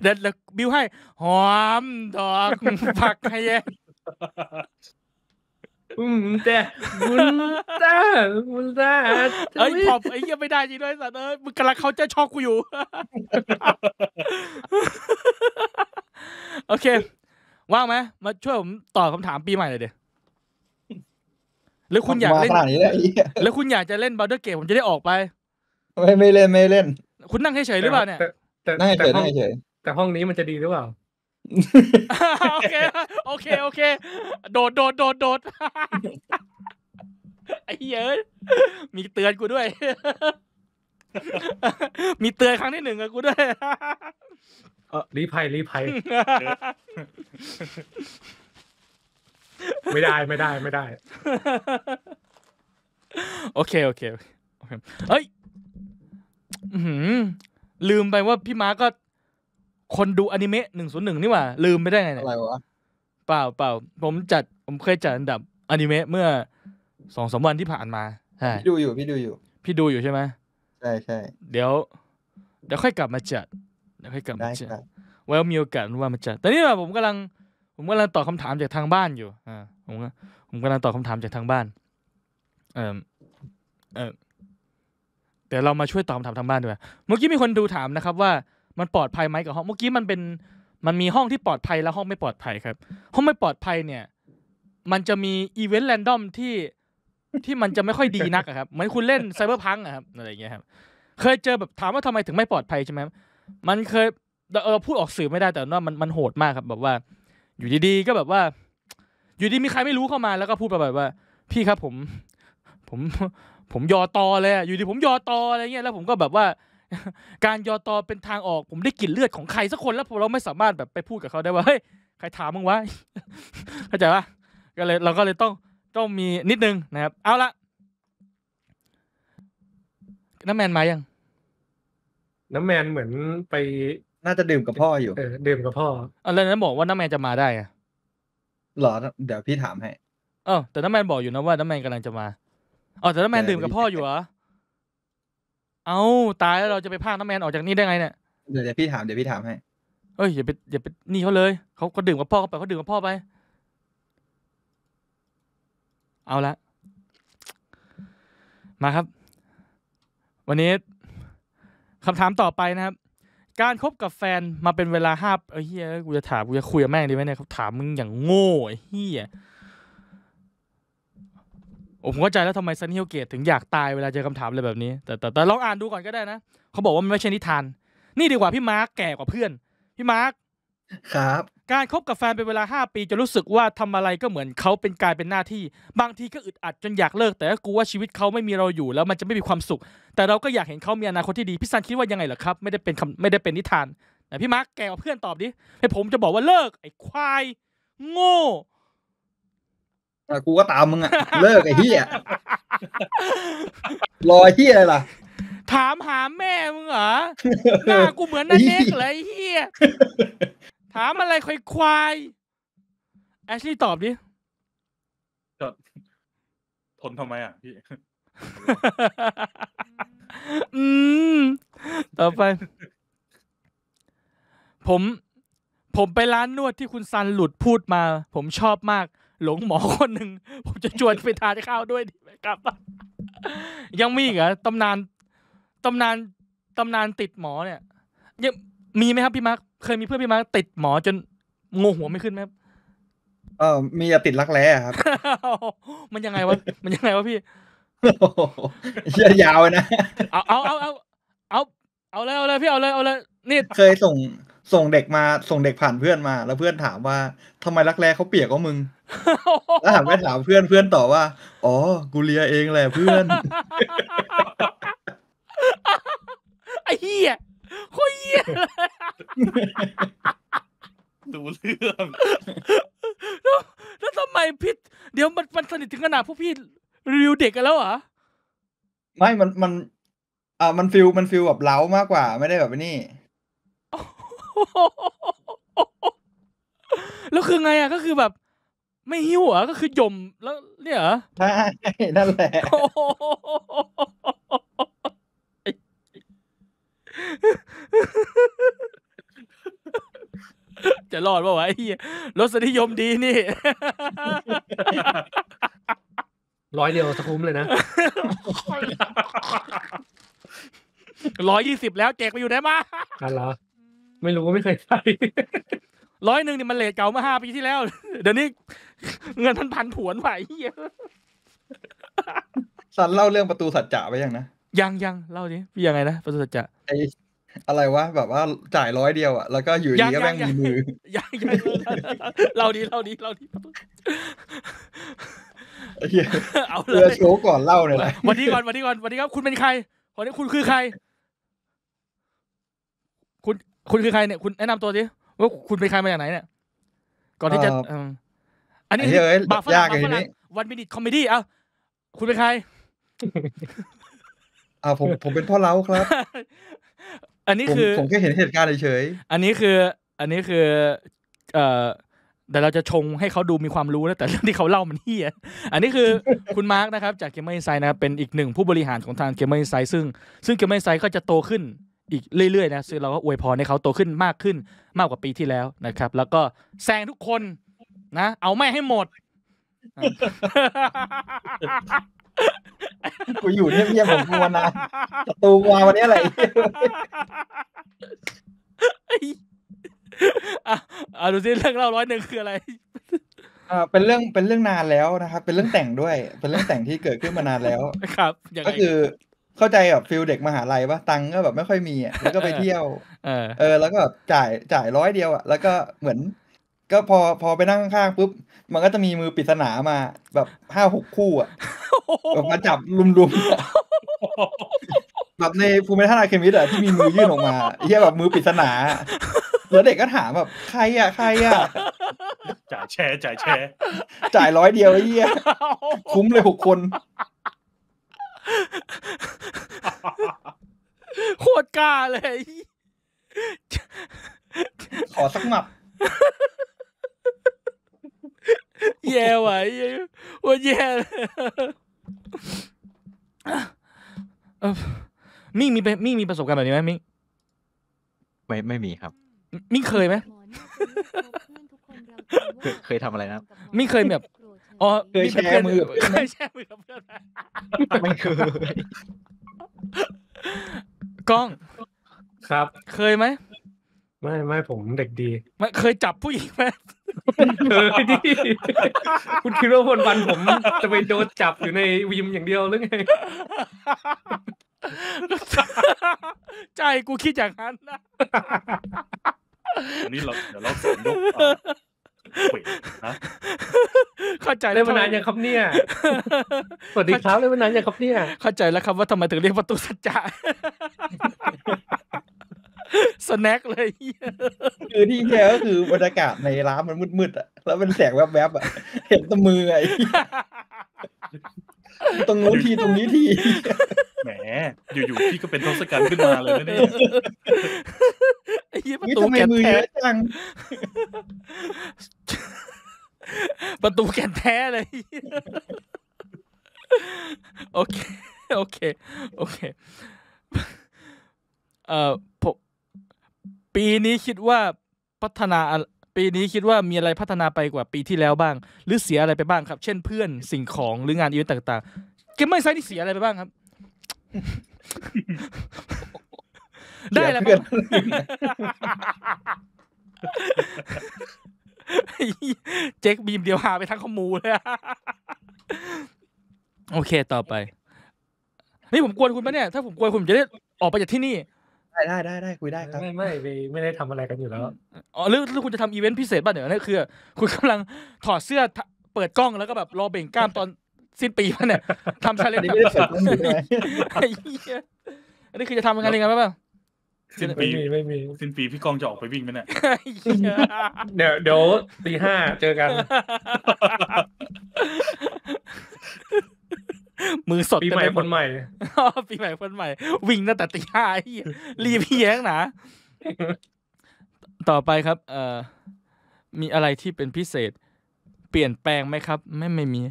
เดี๋ยวบิวให้ หอมดอกผักไหยแยอืมแต่บุญตาบุญตาเอ้ยพอไอ้ยังไม่ได้จริงด้วยสัตว์เอ้ยมึงกำลังเขาจะช็อกกูอยู่ โอเคว่างไหมมาช่วยผมตอบคำถามปีใหม่หน่อยเดี๋ยวแล้วคุณอยากเล่น แล้วคุณอยากจะเล่นบาร์เดอร์เกมผมจะได้ออกไป ไม่ไม่เล่น ไม่เล่น คุณนั่งเฉยหรือเปล่าเนี่ย นั่งเฉยนั่งเฉยแต่ห้องนี้มันจะดีหรือเปล่า โอเคโอเคโอเคโดด โดดโดดโดดไอ้เยอะมีเตือนกูด้วย มีเตือนครั้งที่หนึ่งกับกูด้วยออรีภัยรีภัยไม่ได้ไม่ได้ไม่ได้โอเคโอเคเอ้ยลืมไปว่าพี่ม้าก็ คนดูอนิเมะหนึ่งศูนย์หนึ่งนี่หว่า ลืมไม่ได้ไงเนี่ยอะไรวะเปล่าเปล่าผมจัด ผมเคยจัดอันดับอนิเมะเมื่อสองสามวันที่ผ่านมาใชพี่ดูอยู่พี่ดูอยู่ พี่ดูอยู่ใช่ไหมใช่ใช่เดี๋ยว เดี๋ยวค่อยกลับมาจัดแล้วค่อยกลับมาเจอไว้มีโอกาสว่ามาเจอตอนนี้แบบผมกำลัง ผมกำลังตอบคาถามจากทางบ้านอยู่อ่าผมกผมกำลังตอบคาถามจากทางบ้าน เออเออเดี๋ยวเรามาช่วยตอบคำถามทางบ้านด้วยเมื่อกี้มีคนดูถามนะครับ ว่า มันปลอดภัยไหมกับห้อง เมื่อกี้มันเป็น มันมีห้องที่ปลอดภัยและห้องไม่ปลอดภัยครับ ห้องไม่ปลอดภัย เนี่ย มันจะมีอีเวนต์แรนดอมที่ ที่มันจะไม่ค่อยดีนักครับ เหมือนคุณเล่นไซเบอร์พังอะครับ อะไรเงี้ยครับเคยเจอแบบถามว่าทำไมถึงไม่ปลอดภัยใช่ไหมมันเคยเราพูดออกสื่อไม่ได้แต่ว่ามันมันโหดมากครับแบบว่า อยู่ดีๆก็แบบว่า อยู่ดีมีใครไม่รู้เข้ามาแล้วก็พูดแบบว่า พี่ครับ ผม ผมผมยอตอเลยอยู่ดีผมยอตออะไรเงี้ยแล้ว ผมก็แบบว่า การยอตอเป็นทางออกผมได้กลิ่นเลือดของใครสักคนแล้วเราไม่สามารถแบบไปพูดกับเขาได้ว่าเฮ้ยใครถามมึงวะเข้าใจปะก็เลยเราก็เลยต้องต้องมีนิดนึงนะครับ เอาละน้ำแมนมายังน้ำแมนเหมือนไป น่าจะดื่มกับพ่ออยู่เออดื่มกับพ่ออะไรนั้นบอกว่าน้ำแมนจะมาได้อหรอ เดี๋ยวพี่ถามให้เออแต่น้ำแมนบอกอยู่นะว่าน้ำแมนกำลังจะมา อ๋อ แต่น้ำแมนดื่มกับพ่ออยู่เหรอ เอาตายแล้วเราจะไปพากน้ำแมนออกจากนี่ได้ไงเนี่ย เดี๋ยวพี่ถามเดี๋ยวพี่ถามให้เอ้ย อย่าไปอย่าไปนี่เขาเลย เขาก็ดื่มกับพ่อเขาไปเขาดื่มกับพ่อไป เอาละ มาครับ วันนี้คำถามต่อไปนะครับ การคบกับแฟนมาเป็นเวลาห้าเฮียกูจะถามกูจะคุยกับแม่งดีไหมเนี่ยถามมึงอย่างโง่เฮียผมเข้าใจแล้วทำไมซันฮิวเกตถึงอยากตายเวลาเจอคำถามอะไรแบบนี้แต่แต่แต่ลองอ่านดูก่อนก็ได้นะ เขาบอกว่ามันไม่ใช่นิทาน นี่ดีกว่าพี่มาร์กแก่กว่าเพื่อน พี่มาร์กครับการคบกับแฟนเป็นเวลา 5 ปีจะรู้สึกว่าทำอะไรก็เหมือนเขาเป็นกายเป็นหน้าที่ บางทีก็อึดอัดจนอยากเลิกแต่ก็กลัวว่าชีวิตเขาไม่มีเราอยู่แล้ว มันจะไม่มีความสุข แต่เราก็อยากเห็นเขามีอนาคตที่ดีพี่ซันคิดว่ายังไงเหรอครับ ไม่ได้เป็นไม่ได้เป็นนิทานแต่พี่มาร์กแกกับเพื่อนตอบดิให้ผมจะบอกว่าเลิก ไอ้ควายโง่แต่กูก็ตามมึงอะเลิกไอ้เหี้ยรอเหี้ยอะไรล่ะ ถามหาแม่มึงเหรอหน้ากูเหมือนนันเน็กเลยเหี้ยถามอะไรควายควายแอชลี่ตอบดิจะทนทำไมอ่ะพี่อืมต่อไป ผม ผมไปร้านนวดที่คุณซันหลุดพูดมา ผมชอบมาก หลงหมอคนหนึ่งผมจะชวนไปทานข้าวด้วยดีไหมครับยังมีเหรอตำนานตำนานตำนานติดหมอเนี่ยยังมีไหมครับพี่มาร์คเคยมีเพื่อนพี่มาร์คติดหมอจนงงหัวไม่ขึ้นไหมเออมีอย่าติดรักแร้ครับ มันยังไงวะ มันยังไงวะพี่เยาวนะเอา เอา เอา เอา เอา เอาเลยเอาเลยพี่เอาเลย เอาเลย นี่ เคยส่งส่งเด็กมาส่งเด็กผ่านเพื่อนมา แล้วเพื่อนถามว่า ทำไมรักแร้เขาเปียกก็มึง แล้วถามไปถามเพื่อนเพื่อนตอบว่า อ๋อ กูเลียเองแหละเพื่อนไอ้เหี้ยโคตรเยี่ยดูเรื่อง แล้วแล้วทำไมพี่เดี๋ยวมันมันสนิทถึงขนาดพวกพี่รีวิวเด็กกันแล้วเหรอ ไม่ มันมัน อ่า มันฟิลมันฟิลแบบเล้ามากกว่า ไม่ได้แบบนี่ แล้วคือไงอ่ะก็คือแบบ ไม่หิวอ่ะก็คือยมแล้วเนี่ยเหรอ ใช่ นั่นแหละจะรอดป่าวะไอ้เหี้ยรสนิยมดีนี่ ร้อยเดียวสคุ้มเลยนะร้อยยี่สิบแล้วแจกไปอยู่ได้มาอันเหรอไม่รู้ไม่เคยใช้ร้อยหนึ่งนี่มันเลทเก่ามาห้าปีที่แล้ว เดี๋ยวนี้เงินพันพันผวนไหวเหี้ยสันเล่าเรื่องประตูสัจจะไปยังนะยังยังเล่าดิยังไงนะประสัจจะอะไรวะแบบว่าจ่ายร้อยเดียวอ่ะแล้วก็อยู่ดีก็แม่งมีมือยังยังเล่าดิเล่าดิเล่าดิเอาเลยโชว์ก่อนเล่าเลยละวันนี้ก่อนวันนี้ก่อนวันนี้ครับ คุณเป็นใครวันนี้คุณคือใคร คุณคุณคือใคร เนี่ยคุณแนะนำตัวดิว่าคุณเป็นใครมาจากไหน เนี่ยก่อนที่จะอันนี้บาฟยากเลยวันมินิคอมเมดี้อ่ะคุณเป็นใครอ่าผมผมเป็นพ่อเล้าครับ อันนี้คือผมแค่เห็นเหตุการณ์เฉย อันนี้คือ อันนี้คือเอ่อแต่เราจะชงให้เขาดูมีความรู้นะแต่เรื่องที่เขาเล่ามันเฮี้ยอันนี้คือคุณมาร์กนะครับ จากเกมเมอร์ไซนะครับเป็นอีกหนึ่งผู้บริหารของทางเกมเมอร์ไซ์ซึ่งซึ่งเกมเมอร์ไซ์ก็จะโตขึ้นอีกเรื่อยๆนะซึ่งเราก็อวยพรให้เขาโตขึ้นมากขึ้นมากกว่าปีที่แล้วนะครับ แล้วก็แซงทุกคนนะเอาไม่ให้หมดกูอยู่เงียบบของกูมนานศัตรููมาวันนี้อะไรอ่ะอดูสิเรื่องเล่าร้อยหนึ่งคืออะไร อ่า เป็นเรื่อง เป็นเรื่องนานแล้วนะครับ เป็นเรื่องแต่งด้วย เป็นเรื่องแต่งที่เกิดขึ้นมานานแล้ว ครับก็คือเข้าใจแบบฟิลเด็กมหาลัยว่าตังก็แบบไม่ค่อยมีอ่ะแล้วก็ไปเที่ยวเออ แล้วก็จ่าย จ่ายร้อยเดียว อ่ะแล้วก็เหมือนก็พอพอไปนั่งข้างๆปุ๊บ มันก็จะมีมือปริศนามา แบบห้าหกคู่อ่ะแบบมาจับลุมๆแบบในภูมิทัศนาเคมิตอะที่มีมือยื่นออกมาเฮียแบบมือปริศนาแล้วเด็กก็ถามแบบ ใครอะใครอะจ่ายแชร์จ่ายแชร์จ่ายร้อยเดียวไอ้เฮียคุ้มเลยหกคนโคตรกล้าเลย ขอสักหมับแย่ไหวว่าแย่มิ่งมีมิ่งมีประสบการณ์แบบนี้ไหมมิ่งไม่ไม่มีครับ มิ่งเคยไหม เคยทำอะไรนะมิ่งเคยแบบอ๋อเคยแชร์มือเคยแชร์มือกับเพื่อนไม่เคยกล้องครับ เคยไหมไม่ไม่ ผมเด็กดี ไม่เคยจับผู้หญิงไหมเดิคุณคิดว่าวันวันผมจะไปโดนจับ อยู่ในวิมอย่างเดียวหรือไง ใจกูคิดอย่างนั้นนะนี่เราเดี๋ยวเราสอนยกเข้าใจเลยวันน้นยังครับเนี่ย สวัสดีครับเลยวันน้นยังครับเนี่ย เข้าใจแล้วครับว่าทำไมถึงเรียกประตูสัจจะสแน็คเลยคือที่แย่ก็คือบรรยากาศในร้านมันมืดๆอ่ะแล้วมันแสงแวบๆอ่ะ เห็นตะมือไอ้ตรงนู้นทีตรงนี้ทีแหมอยู่ๆพี่ก็เป็นทศกัณฐ์ขึ้นมาเลยนะเนี่ยไอ้ยี่ประตูแกนแท้จังประตูแกนแท้เลยโอเค โอเค โอเค เอ่อผมปีนี้คิดว่าพัฒนาปีนี้คิดว่ามีอะไรพัฒนาไปกว่าปีที่แล้วบ้าง หรือเสียอะไรไปบ้างครับ เช่นเพื่อนสิ่งของหรืองานอีเวนต์ต่างๆ เกมไม่ใชไซนี่เสียอะไรไปบ้างครับ ได้แล้วเพื่อนเจ๊กบีมเดียวหาไปทั้งข้อมูลเลยโอเคต่อไป นี่ผมกวนคุณปะเนี่ย ถ้าผมกวนคุณจะได้ออกไปจากที่นี่ได้ได้ได้คุยได้ ครับไม่ไม่ไม่ได้ทำอะไรกันอยู่แล้วอ๋อหรือหรือคุณจะทำอีเวนต์พิเศษบ้างเห่อนั่นคือ คุณกำลังถอดเสื้อเปิดกล้องแล้วก็แบบรอเบ่งกล้ามตอนสิ้นปีป่ะเนี่ยทำชาเลนจ์ไม่ได้เออันนี้คือจะทำงานอะไรกันบ้างสิ้นปีไม่มีสิ้นปีพี่กองจะออกไปวิ่งไหมเนี่ยเดี๋ยวเดี๋ยวตีห้าเจอกันมือสดปีใหม่คนใหม่ปีใหม่คนใหม่ วิ่งตั้งแต่ตีห้ารีบพี่แย้งนะต่อไปครับ เอ่อ มีอะไรที่เป็นพิเศษ เปลี่ยนแปลงไหมครับ ไม่ไม่มี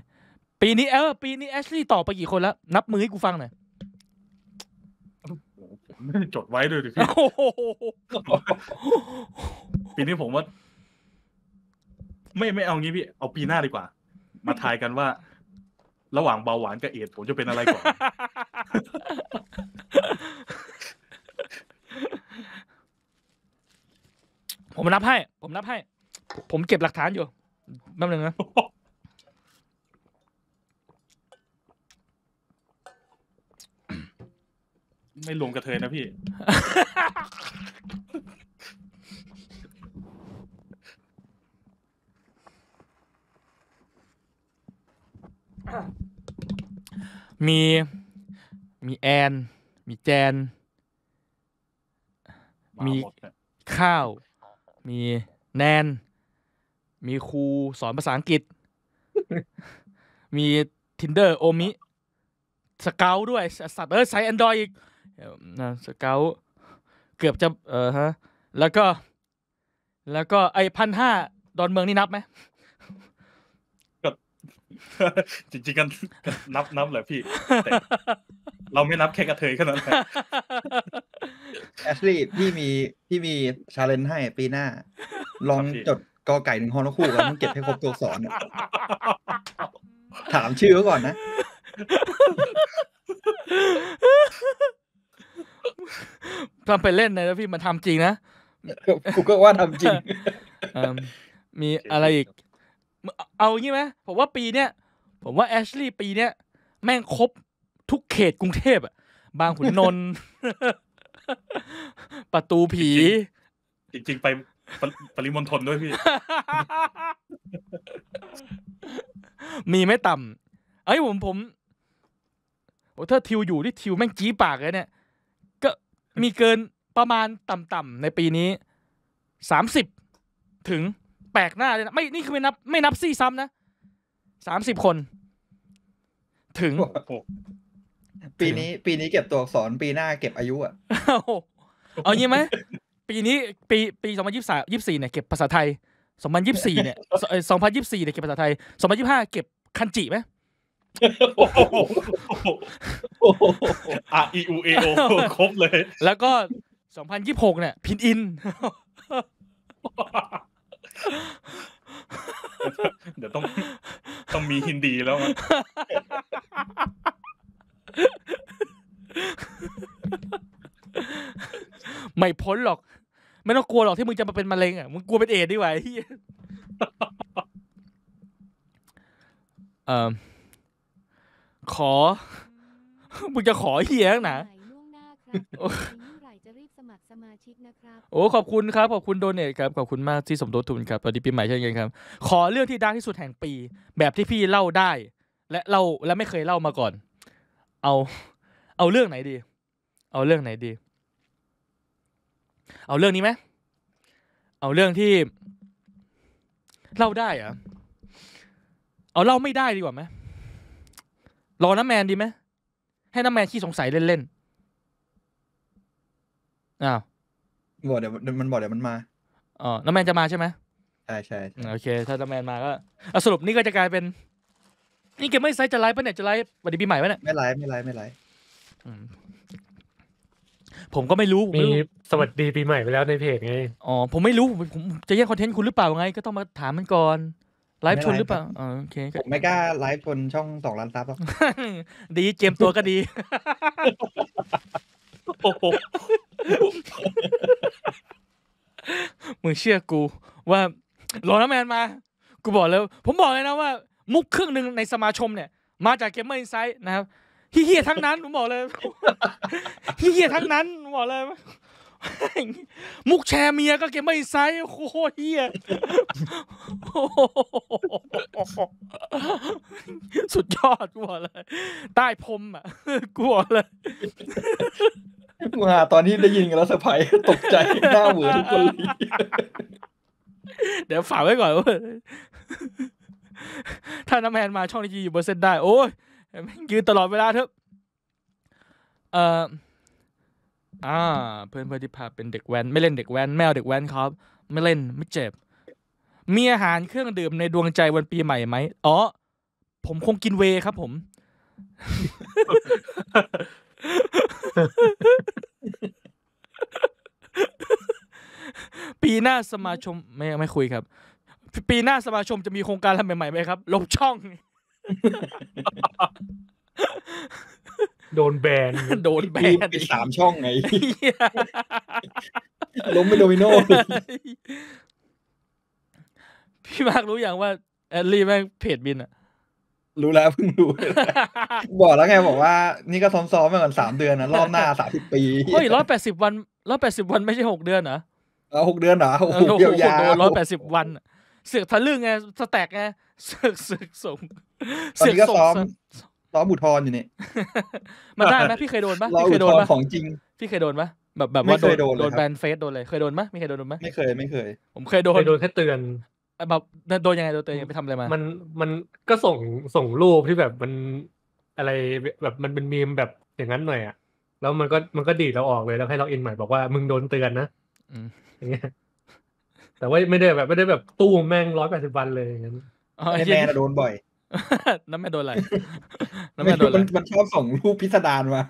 ปีนี้ เออปีนี้แอชลี่ต่อไปกี่คนแล้ว นับมือให้กูฟังหน่อยไม่ได้จดไว้ด้วยดิพี่ ปีนี้ผมว่า ไม่ไม่เอางี้พี่เอาปีหน้าดีกว่า มาทายกันว่าระหว่างเบาหวานกับเอดผมจะเป็นอะไรก่อน ผมนับให้ ผมนับให้ ผมเก็บหลักฐานอยู่แป๊บนึงนะ ไม่ลงกระเทยนะพี่มีมีแอน มีแจน มีข้าว มีแนน มีครูสอนภาษาอังกฤษ มีทินเดอร์โอมิสเกลด้วย สัตว์เออใช้แอนดรอยอีกนะสเกลเกือบจะเออฮะ แล้วก็ แล้วก็ไอพันห้าดอนเมืองนี่นับไหมจริงๆกันนับนับเลยพี่เราไม่นับแค่กระเทยขนาดนั้นแอชลีย์พี่มีพี่มีชาเลนจ์ให้ปีหน้า ลองจดกอไก่หนึ่งฮอนคู่กันมันเก็บให้ครบตัวสอน ถามชื่อก่อนนะทำไปเล่นนะพี่ มันทำจริงนะกูก็ว่าทำจริงมีอะไรอีกเอางี้ไหมผมว่าปีเนี้ย ผมว่าแอชลีย์ปีเนี้ย แม่งครบทุกเขตกรุงเทพอะบางขุนนนประตูผีจริงๆไป ปริมณฑลด้วยพี่ มีไม่ต่ำเอ้ยผมผมโอ้ถ้าทิวอยู่ที่ทิวแม่งจี้ปากเลยเนี่ย ก็มีเกินประมาณต่ำๆในปีนี้สามสิบถึงแปลกหน้าเลยนะไม่นี่คือไม่นับไม่นับซี่ซ้ำนะสามสิบคน ถึงปีนี้ ปีนี้เก็บตัวอักษรปีหน้าเก็บอายุ อ่ะ เอางี้ไหมปีนี้ ปี ปีสองพันยี่สิบสามยี่สี่เนี่ยเก็บภาษาไทยสองพันยี่สี่เนี่ยสองพันยี่สี่เนี่ยเก็บภาษาไทยสองพันยี่ห้าเก็บคันจิไหมอาอีอูเอโอครบเลย แล้วก็สองพันยี่สิบหกเนี่ย พินอินเดี๋ยวต้องต้องมีฮินดีแล้วมั้งไม่พ้นหรอกไม่ต้องกลัวหรอกที่มึงจะมาเป็นมะเร็งอ่ะมึงกลัวเป็นเอดดีกว่าที่เออขอ มึงจะขอเฮียงนะสมาชิกนะครับโอ้ขอบคุณครับขอบคุณโดเนทครับขอบคุณมากที่สมทบทุนครับสวัสดีปีใหม่เช่นกันครับขอเรื่องที่ดังที่สุดแห่งปี แบบที่พี่เล่าได้ และเล่าและไม่เคยเล่ามาก่อน เอา เอาเรื่องไหนดี เอาเรื่องไหนดี เอาเรื่องนี้ไหมเอาเรื่องที่เล่าได้อะเอาเล่าไม่ได้ดีกว่าไหมรอน้ำแมนดีไหมให้น้ำแมนขี้สงสัยเล่นๆอ้าวบอกเดี๋ยวมันบอกเดี๋ยวมันมา อ๋อแล้วแมนจะมาใช่ไหมใช่ใช่โอเค ถ้าแ้แมนมาก็สรุปนี่ก็จะกลายเป็น นี่เกมไม่ไซจะไลฟ์ปะเนี่ยจะไลฟ์วันนี้ปีใหม่ปะเนี่ยไม่ไลฟ์ไม่ไลฟ์ไม่ไลฟ์ผมก็ไม่รู้มีสวัสดีปีใหม่ไปแล้วในเพจไงอ๋อผมไม่รู้ผมจะแยกคอนเทนต์คุณหรือเปล่าไงก็ต้องมาถามมันก่อนไลฟ์ชนหรือเปล่าโอเคผมไม่กล้าไลฟ์ชนช่องสองล้านซับหรอกดีเจมตัวก็ดีมึงเชื่อกู ว่าโรนลแมนมา กูบอกแล้ว ผมบอกเลยนะว่า มุกครึ่งหนึ่งในสมาชมเนี่ย มาจากเกมเมอร์อินไซด์นะครับเฮี้ยทั้งนั้นผมบอกเลยเฮี้ยทั้งนั้นผมบอกเลยมุกแชร์เมียก็เกมเมอร์อินไซด์โคตรเฮี้ยสุดยอดกูบอกเลย ใต้พรมอ่ะกูบอกเลยกูหาตอนที่ได้ยินกันแล้วสะพายตกใจหน้าเหมือนทุกคนเลยเดี๋ยวฝากไว้ก่อนว่าถ้าน้ำแมนมาช่องนี้อยู่บนเซ้นได้โอ้ยยืนตลอดเวลาเถอะ เอ่อ อ่า เพื่อนเพื่อนที่พาเป็นเด็กแว้นไม่เล่นเด็กแว้นแมวเด็กแว้นครับไม่เล่นไม่เจ็บ มีอาหารเครื่องดื่มในดวงใจวันปีใหม่ไหมอ๋อ ผมคงกินเวครับ ผมปีหน้าสมาชมไม่ไม่คุยครับ ปีหน้าสมาชมจะมีโครงการอะไรใหม่ๆไหมครับ ลบช่อง โดนแบน โดนแบนไปสามช่องไงล้มไปโดมิโนพี่มากรู้อย่างว่า แอดลี่แม่งเพจบินอะรู้แล้วเพิ่งรู้บอกแล้วไงบอกว่า นี่ก็ซ้อมๆมาก่อนสามเดือนนะรอบหน้าสามสิบปีเฮ้ยร้อยแปดสิบวันร้อยแปดสิบวันไม่ใช่หกเดือนเหรอเอหกเดือนเหรอโกหเดืยนยาวร้อยแปดสิบวัน เสือกทะลึ่งไงสแต็กไงเสือกเสือกส่งเสือกสองซ้อมบุทรอยู่นี่มันได้ไหมพี่เคยโดนปะพี่เคยโดนปะของจริงพี่เคยโดนปะแบบแบบว่าโดนโดนแบนเฟสโดนเลยเคยโดนไหมไม่เคยโดนไหมไม่เคยไม่เคย ผมเคยโดนโดนแค่เตือนแบบโดนยังไงโดนตัวเองไปทำอะไรมา มันมันก็ส่งส่งรูปที่แบบมันอะไรแบบมันเป็นมีมแบบอย่างนั้นหน่อยอ่ะ แล้วมันก็มันก็ดีดเราออกเลยแล้วให้เราอินใหม่บอกว่ามึงโดนเตือนนะอย่างเงี้ยแต่ว่าไม่ได้แบบไม่ได้แบบตู้แม่งร้อยแปดสิบวันเลยอย่างนั้นแม่โดนบ่อยน้ำแม่โดนอะไรน้ำแม่โดนอะไรมันชอบส่งรูปพิสดารมา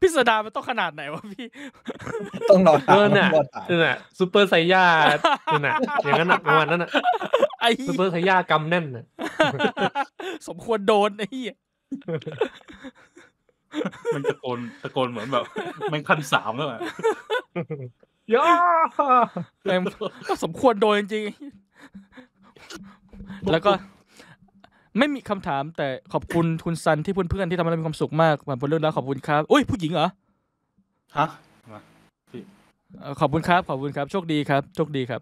พิสดารมันต้องขนาดไหนวะพี่ ต้องนอถามน่ะนั่นน่ะซูเปอร์ไซย่านั่นน่ะอย่างนั้นนะประมาณนั้นน่ะไอซูเปอร์ไซย่ากำแน่นน่ะสมควรโดนไอ้เหี้ยมันตะโกนตะโกนเหมือนแบบมันคันสามแล้วอ่ะย่าแม่สมควรโดนจริงแล้วก็ไม่มีคำถามแต่ขอบคุณคุณซันที่เพื่อนเพื่อนที่ทำให้เรามีความสุขมากผ่านพ้นเรื่องแล้วขอบคุณครับอุ้ย ผู้หญิงเหรอฮะขอบคุณครับ ขอบคุณครับโชคดีครับโชคดีครับ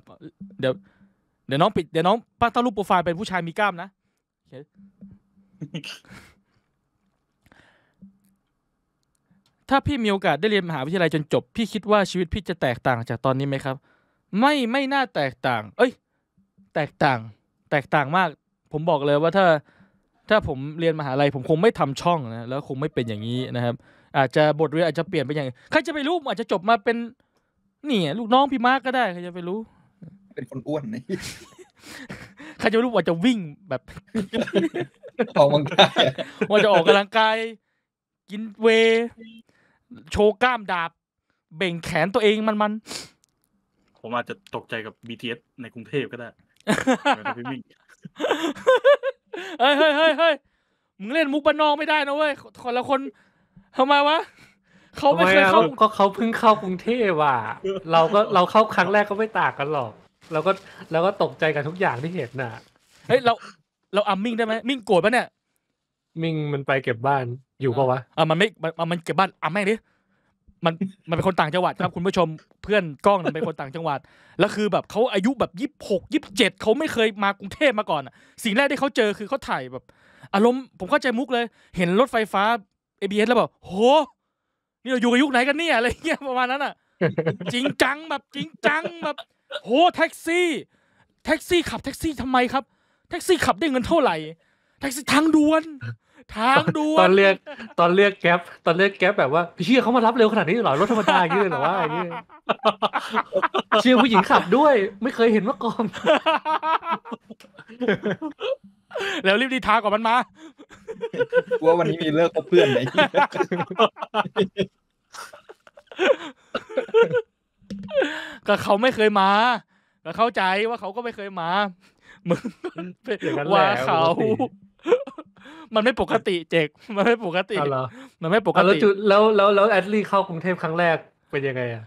เดี๋ยว เดี๋ยวน้องปิดเดี๋ยวน้องป้าตั้งรูปโปรไฟล์เป็นผู้ชายมีกล้ามนะถ้าพี่มีโอกาสได้เรียนมหาวิทยาลัยจนจบ พี่คิดว่าชีวิตพี่จะแตกต่าง จากตอนนี้ไหมครับ ไม่ไม่น่าแตกต่าง เอ้ย แตกต่าง แตกต่างมากผมบอกเลยว่าถ้าถ้าผมเรียนมหาลัยผมคงไม่ทำช่องนะแล้วคงไม่เป็นอย่างนี้นะครับ อาจจะบทเรียนอาจจะเปลี่ยนไปอย่างใครจะไปรู้อาจจะจบมาเป็นนี่ลูกน้องพี่มาร์กก็ได้ใครจะไปรู้ เป็นคนอ้วนนี่ใครจะรู้ว่าจะวิ่งแบบออกกำลังกายว่าจะออกกำลังกาย กินเวโชว์กล้ามดาบเบ่งแขนตัวเองมันมันผมอาจจะตกใจกับ BTS ในกรุงเทพก็ได้ไปวิ่งเฮ้ยเฮ้ยเฮ้ยมึงเล่นมุกบ้านนอกไม่ได้นะเว้ยคนละคนทำไมวะเขาไม่เคยเข้าก็เขาเพิ่งเข้ากรุงเทพว่ะเราก็เราเข้าครั้งแรกก็ไม่ต่างกันหรอกเราก็เราก็ตกใจกันทุกอย่างที่เห็นน่ะเฮ้ยเราเราอัมมิ่งได้ไหมมิ่งโกรธปะเนี่ยมิ่งมันไปเก็บบ้านอยู่ปะวะอ่ะมันไม่มันเก็บบ้านอัมแม่งดิมันมันเป็นคนต่างจังหวัดครับ คุณผู้ชมเพื่อนกล้องเป็นคนต่างจังหวัดแล้วคือแบบเขาอายุแบบยี่สิบหกยี่สิบเจ็ดเขาไม่เคยมากรุงเทพมาก่อนอ่ะ สิ่งแรกที่เขาเจอคือเขาถ่ายแบบ อารมณ์ ผมเข้าใจมุกเลย เห็นรถไฟฟ้าเอบีเอสแล้วแบบโหนี่เราอยู่กับยุคไหนกันเนี่ยอะไรเงี้ยประมาณนั้นอ่ะ จริงจังแบบ จริงจังแบบ โหแท็กซี่ แท็กซี่ขับแท็กซี่ทำไมครับ แท็กซี่ขับได้เงินเท่าไหร่แท็กซี่ทางด่วนทางด่วนตอนเรียกตอนเรียกแก๊ปตอนเรียกแก๊ปแบบว่าพี่เชี่ยเขามารับเร็วขนาดนี้หรอรถธรรมดาอย่างนี้เลยหรอว่าอย่างนี้เชี่ยผู้หญิงขับด้วย ไม่เคยเห็นมาก่อนแล้วรีบดีทางก่อนมันมากลัววันนี้มีเลิกกับเพื่อนไหนก็เขาไม่เคยมาก็เข้าใจว่าเขาก็ไม่เคยมามึงว่าเขามันไม่ปกติเจก มันไม่ปกติมันไม่ปกติแล้วจุดแล้วแล้วแล้วแอดลี่เข้ากรุงเทพครั้งแรก เป็นยังไงอ่ะ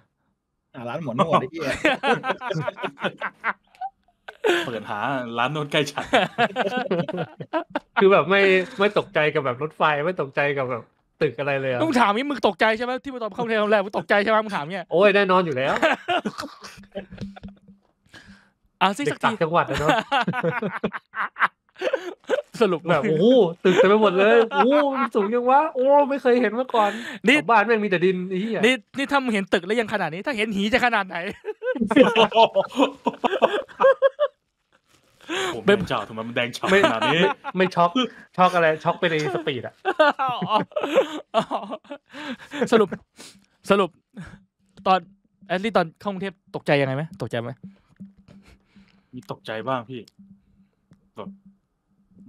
ร้านหมอนนวดไอ้เหี้ยเปิดหา ร้านนวดใกล้ฉันคือแบบไม่ไม่ตกใจกับแบบรถไฟ ไม่ตกใจกับแบบตึกอะไรเลยต้องถามนี่มึงตกใจใช่ไหมที่มึงตอบเข้าเทพแรกมึงตกใจใช่ไหมมึงถามเนี่ยโอ้ยแน่นอนอยู่แล้วอะซิสักทีจังหวัดนะเนาะสรุปแบบโอ้ตึกเต็มไปหมดเลยโอ้สูงยังวะโอ้ ไม่เคยเห็นมาก่อนนี่บ้านแม่งมีแต่ดินนี่นี่นี่ถ้าเห็นตึกแล้วยังขนาดนี้ ถ้าเห็นหีจะขนาดไหนผมป็นเ้าทำไมมันแดง็ฉาขนาดนี้ ไม่ช็อกช็อกอะไร ช็อกไปในสปีดอะสรุป สรุป ตอนแอดลี่ตอนเข้ากรุงเทพตกใจยังไงไหมตกใจไหมมีตกใจบ้างพี่แบบ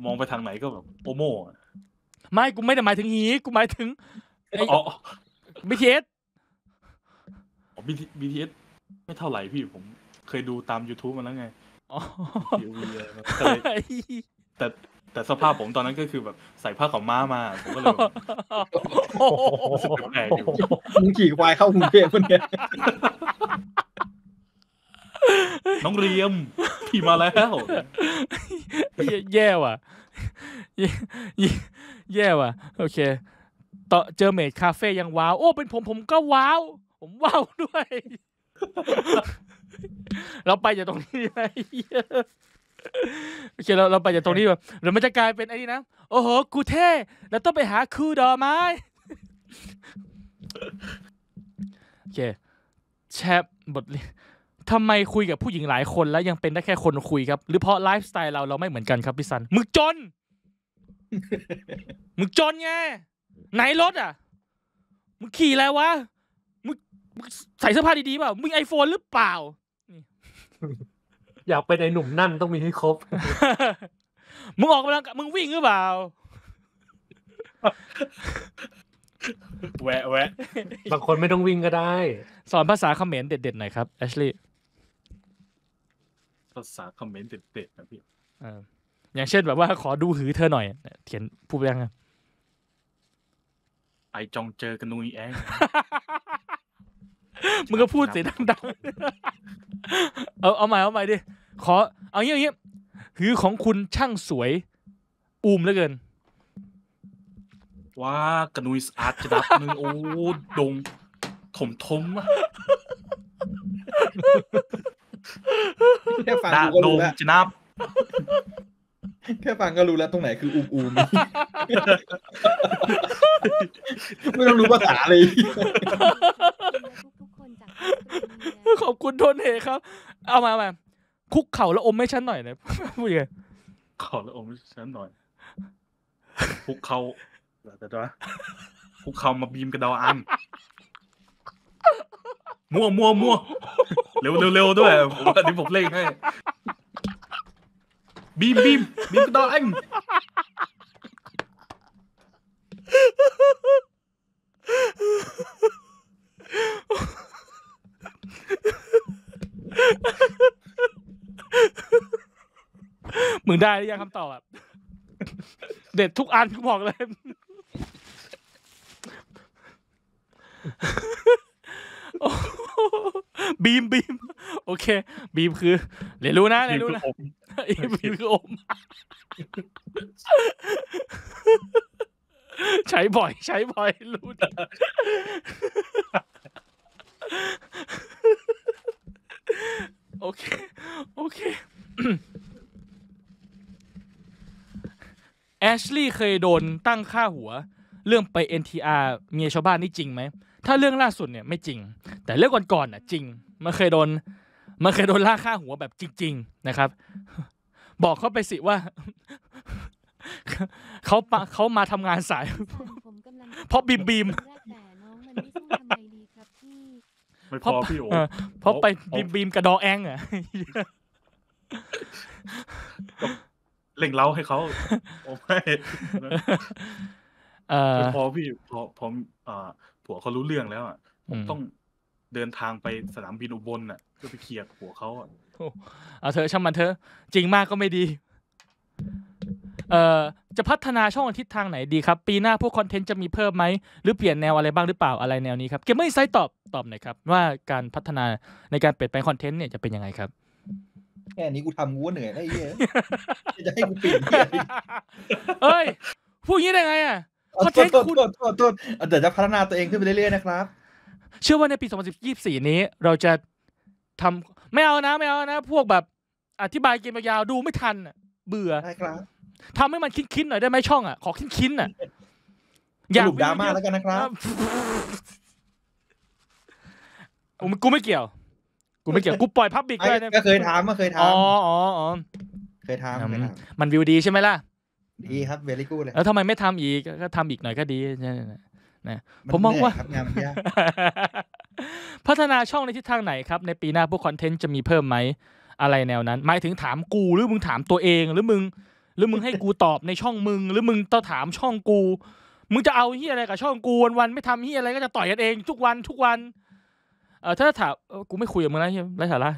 มองไปทางไหนก็แบบโอโม่ ไม่กูไม่ได้หมายถึงหีกูหมายถึงไอ้๋อบีทีเอสบีทีเอสไม่เท่าไหร่พี่ผมเคยดูตาม YouTube มาแล้วไงแต่แต่สภาพผมตอนนั้นก็คือแบบใส่ผ้าขาวม้ามาผมก็เลยมึงขี่ควายเข้ากรุงเทพคนเนี้ยน้องเรียม พี่มาแล้ว แย่ว่ะแย่ว่ะโอเคต่อเจอเมดคาเฟ่ยังว้าว โอ้เป็นผมผมก็ว้าว ผมว้าวด้วย เราไปจากตรงนี้ไปโอเคเราเราไปจากตรงนี้แบบหรือมันจะกลายเป็นไอ้นี่นะ โอ้โหกูเท่แล้วต้องไปหาคูดอไม้โอเคแชปบทเรียนทำไมคุยกับผู้หญิงหลายคนแล้วยังเป็นได้แค่คนคุยครับ หรือเพราะไลฟ์สไตล์เราเราไม่เหมือนกันครับพี่ซัน มึกจน มึกจนไงไหนรถอ่ะ มึงขี่อะไรวะมึงใส่เสื้อผ้าดีๆเปล่ามึงไอโฟนหรือเปล่า อยากไปในหนุ่มนั่นต้องมีให้ครบ มึงออกกำลังมึงวิ่งหรือเปล่าแวะแวะบางคนไม่ต้องวิ่งก็ได้ สอนภาษาเขมรเด็ดๆหน่อยครับแอชลี่ภาษาคอมเมนต์เด็ดๆนะพี่ อย่างเช่นแบบว่าขอดูหือเธอหน่อยเขียนพูดยังไงไอจองเจอกันนุยแองมึงก็พูดเสียงดังๆ เอาเอาใหม่เอาใหม่ดิ ขอเอาเงี้ยเงี้ยหือของคุณช่างสวย อูมเหลือเกิน ว่ากนุยอาร์ตจะดับนึง โอ้ดงถมทมแค่ฟังกูก็รู้แล้วจนับแค่ฟังก็รู้แล้วตรงไหนคืออูมอูมไม่ต้องรู้ภาษาเลยขอบคุณทนเหครับ เอามามาคุกเข่าแล้วอมไม่ชั้นหน่อยนะพูดยังเข่าแล้วอมชั้นหน่อยคุกเข่า แต่ตัวคุกเข่ามาบีมกระดาอันมั่วมั่วมั่วเร็วเร็วเร็วด้วย ผมอันนี้ผมเล่งให้ บีมบีมบีมตอนเองมึงได้หรือยังคำตอบเด็ดทุกอันกบอกเลยบีม บีม โอเค บีมคือเรียนรู้นะเรียนรู้นะบีมคืออมใช้บ่อย ใช้บ่อยรู้ดโอเค โอเค แอชลี่เคยโดนตั้งค่าหัว เรื่องไป NTR เมียชาวบ้านนี่จริงไหมถ้าเรื่องล่าสุดเนี่ยไม่จริง แต่เรื่องก่อนๆอ่ะ จริงมันเคยโดนมันเคยโดนล่าค่าหัวแบบจริง ๆ นะครับ บอกเขาไปสิว่าเขาเขามาทำงานสายเพราะบีมบีมเพอพี่โอเพราะไปบีมบีมกระดอแองอะเล่งเล้าให้เขาผมไม่พอพี่พอผมอ่าัวเขารู้เรื่องแล้วอ่ะผมต้องเดินทางไปสนามบินอุบลน่ะเพื่อไปเคลียร์หัวเขาอ่ะเอาเธอช่างมันเธอจริงมากก็ไม่ดีเอ่อจะพัฒนาช่องทิศทางไหนดีครับ ปีหน้าพวกคอนเทนต์จะมีเพิ่มไหม หรือเปลี่ยนแนวอะไรบ้างหรือเปล่าอะไรแนวนี้ครับ เกมเมอร์ไซต์ตอบตอบหน่อยครับ ว่าการพัฒนาในการเปลี่ยนแปลงคอนเทนต์เนี่ยจะเป็นยังไงครับแค่นี้กูทำกูเหนื่อยได้เย้ะจะให้กูเปลี่ยนเฮ้ยพูดงี้ได้ไงอ่ะขอนเทนตคุณเดี๋ยวจะพัฒนาตัวเองขึ้นไปเรื่อยๆ นะครับ เชื่อว่าในปี2024นี้ เราจะทำไม่เอานะไม่เอานะ พวกแบบอธิบายเกมยาวดูไม่ทันเบื่อใช่ครับทำให้มันคิ้นๆ หน่อยได้ไหมช่องอ่ะ ขอคิ้นๆอ่ะอยากดราม่าแล้วกันนะครับ กูไม่เกี่ยว กูไม่เกี่ยว กูปล่อยพับบิกเลยก็เคยถามก็เคยถามอ๋ออ๋อเคยถามมันวิวดีใช่ไหมล่ะดีครับเวลิกูเลยแล้วทำไมไม่ทำอีกก็ทำอีกหน่อยก็ดีนะผมมองว่าพัฒนาช่องในทิศทางไหนครับ ในปีหน้าพวกคอนเทนต์จะมีเพิ่มไหมอะไรแนวนั้นหมายถึงถามกูหรือมึงถามตัวเอง หรือมึง หรือมึงให้กูตอบในช่องมึง หรือมึงต้องถามช่องกู มึงจะเอาเฮียอะไรกับช่องกูวันวันไม่ทำเฮียอะไรก็จะต่อยกันเองทุกวันทุกวัน เออถ้าถามกูไม่คุยกับมึงแล้วเฮียไรสาระ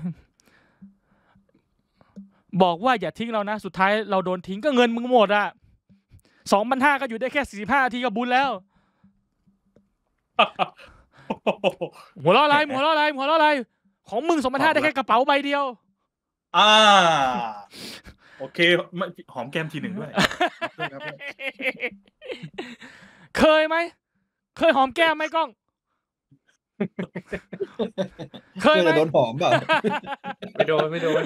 บอกว่าอย่าทิ้งเรานะ สุดท้ายเราโดนทิ้งก็เงินมึงหมดอะสองพันห้าก็อยู่ได้แค่สี่สิบห้าทีก็บุญแล้วหัวเราะอะไรหัวเราะอะไรหัวเราะอะไร ของมึงสองพันห้าได้แค่กระเป๋าใบเดียวอ่าโอเค หอมแก้มทีหนึ่งด้วยเคยไหมเคยหอมแก้มไหมกล้องเคยไหมโดนหอมเปล่าไม่โดนไม่โดน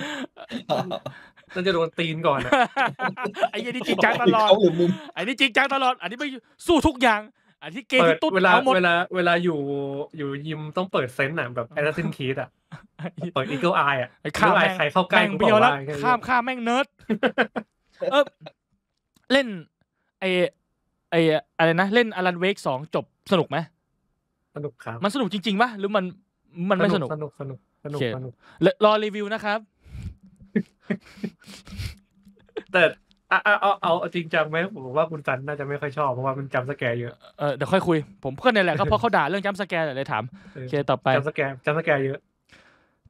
ต้องจะโดนตีนก่อนไอ้ยี่นี่จริงจังตลอดไอ้นี่จริงจังตลอด อันนี้ไม่สู้ทุกอย่างอันที่เกมที่ตุ้ดเวลาเวลาเวลาอยู่อยู่ยิมต้องเปิดเซนต์อ่ะแบบแอสซินคีดอ่ะเปิดอีเกิลอายอ่ะข้ามใครเข้าใกล้ก็บอกว่าข้ามข้ามแม่งเนิร์ดเออเล่นไอไออะไรนะ เล่นอลันเวกสองจบสนุกไหมสนุกครับมันสนุกจริงๆปะหรือมันมันไม่สนุก สนุก สนุกสนุกสนุกรอรีวิวนะครับ แต่เอาเอาเอาจริงจังไหมผมว่าคุณสันน่าจะไม่ค่อยชอบเพราะว่ามันจำสแกร์เยอะเออเดี๋ยวค่อยคุย ผมื่เนี่แหละก็เพราะเขาด่าเรื่องจำสแกร์เลยถามโอเคต่อไปจำสแกร์จำสแกร์เยอะ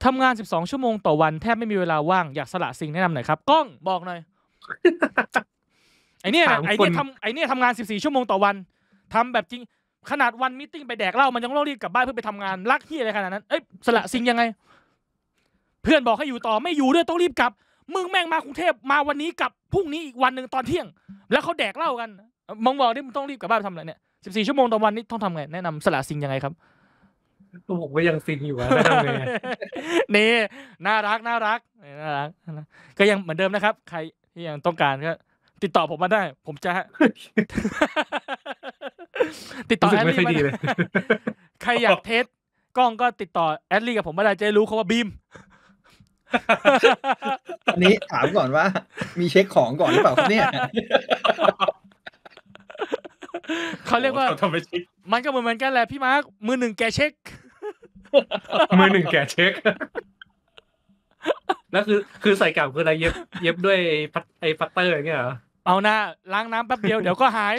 ทำงานสสิบองชั่วโมงต่อวัน แทบไม่มีเวลาว่างอยากสละสิ่งแนะนำหน่อยครับกล้องบอกหน่อยไอเนี่ยไอเนี่ยทำไอเนี่ยทำงานสสิบี่ชั่วโมงต่อวันทำแบบจริงขนาดวันมิ팅ไปแดกเหล้ามันยังต้องรีบกลับบ้านเพื่อไปทำงานรักเฮียอะไรขนาดนั้นเอ้ยสละสิงยังไงเพื่อนบอกให้อยู่ต่อไม่อยู่ด้วยต้องรีบกลับมึงแม่งมากรุงเทพมาวันนี้กลับพรุ่งนี้อีกวันหนึ่งตอนเที่ยงแล้วเขาแดกเหล้ากันมองบอกนี่มึงต้องรีบกลับบ้านทำอะไรเนี่ยสิบสี่ชั่วโมงต่อวันนี้ต้องทำไงแนะนำสละสิงยังไงครับผมก็ยังฟิงอยู่อะนี่น่ารักน่ารักน่ารักก็ยังเหมือนเดิมนะครับใครที่ยังต้องการก็ติดต่อผมมาได้ผมจะติดต่อแอดลี่มยใครอยากเทสกล้องก็ติดต่อแอดลี่กับผมมาได้จะรู้เขาว่าบีมอันนี้ถามก่อนว่ามีเช็คของก่อนหรือเปล่าเนี่ยเขาเรียกว่า มันก็เหมือนกันแหละ พี่มาร์คมือหนึ่งแกเช็ค มือหนึ่งแกเช็คแล้วคือคือใส่กลับคืออะไรเย็บเย็บด้วยไอ้พัตเตอร์อย่างเงี้ยเหรอเอาหน้าล้างน้ำแป๊บเดียวเดี๋ยวก็หาย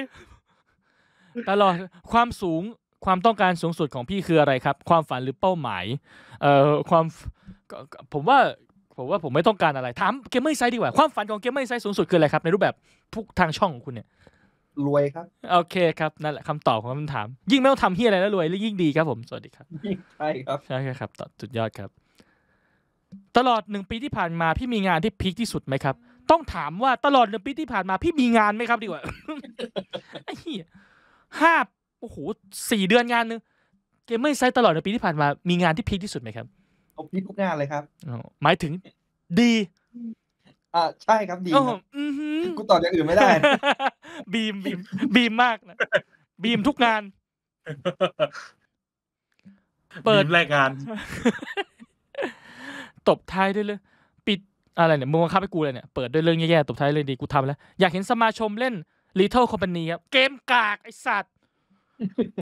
ตลอดความสูงความต้องการสูงสุดของพี่คืออะไรครับ ความฝันหรือเป้าหมาย เอ่อความผมว่าผมว่าผมไม่ต้องการอะไรถามเกมเมอร์ไซด์ดีกว่า ความฝันของเกมเมอร์ไซด์สูงสุดคืออะไรครับในรูปแบบทุกทางช่องของคุณเนี่ย รวยครับ โอเคครับนั่นแหละคำตอบของคำถาม ยิ่งไม่ต้องทำเฮียอะไรแล้ว รวยยิ่งดีครับ ผมสวัสดีครับใช่ครับใช่ครับตสุดยอดครับ ตลอดหนึ่งปีที่ผ่านมาพี่มีงานที่พีคที่สุดไหมครับ ต้องถามว่าตลอดหนึ่งปีที่ผ่านมาพี่มีงานไหมครับดีกว่าไอ้เหี้ยห้าโอ้โหสี่เดือนงานนึงเกมไม่ไซต์ตลอดในปีที่ผ่านมา มีงานที่พีคที่สุดไหมครับเอาพีคทุกงานเลยครับ หมายถึงดี อ่าใช่ครับดีกูตอบอย่างอื่นไม่ได้ บีมบีมบีมมากนะ บีมทุกงาน เปิดแรกงาน ตบท้ายด้วยเลย ปิดอะไรเนี่ยมึงบังคับให้กูเลยเนี่ย เปิดด้วยเรื่องแย่ๆ ตบท้ายเลยดี กูทำแล้ว อยากเห็นสมาชมเล่นลิเทิลคอมพานีครับ เกมกาก ไอสัตว์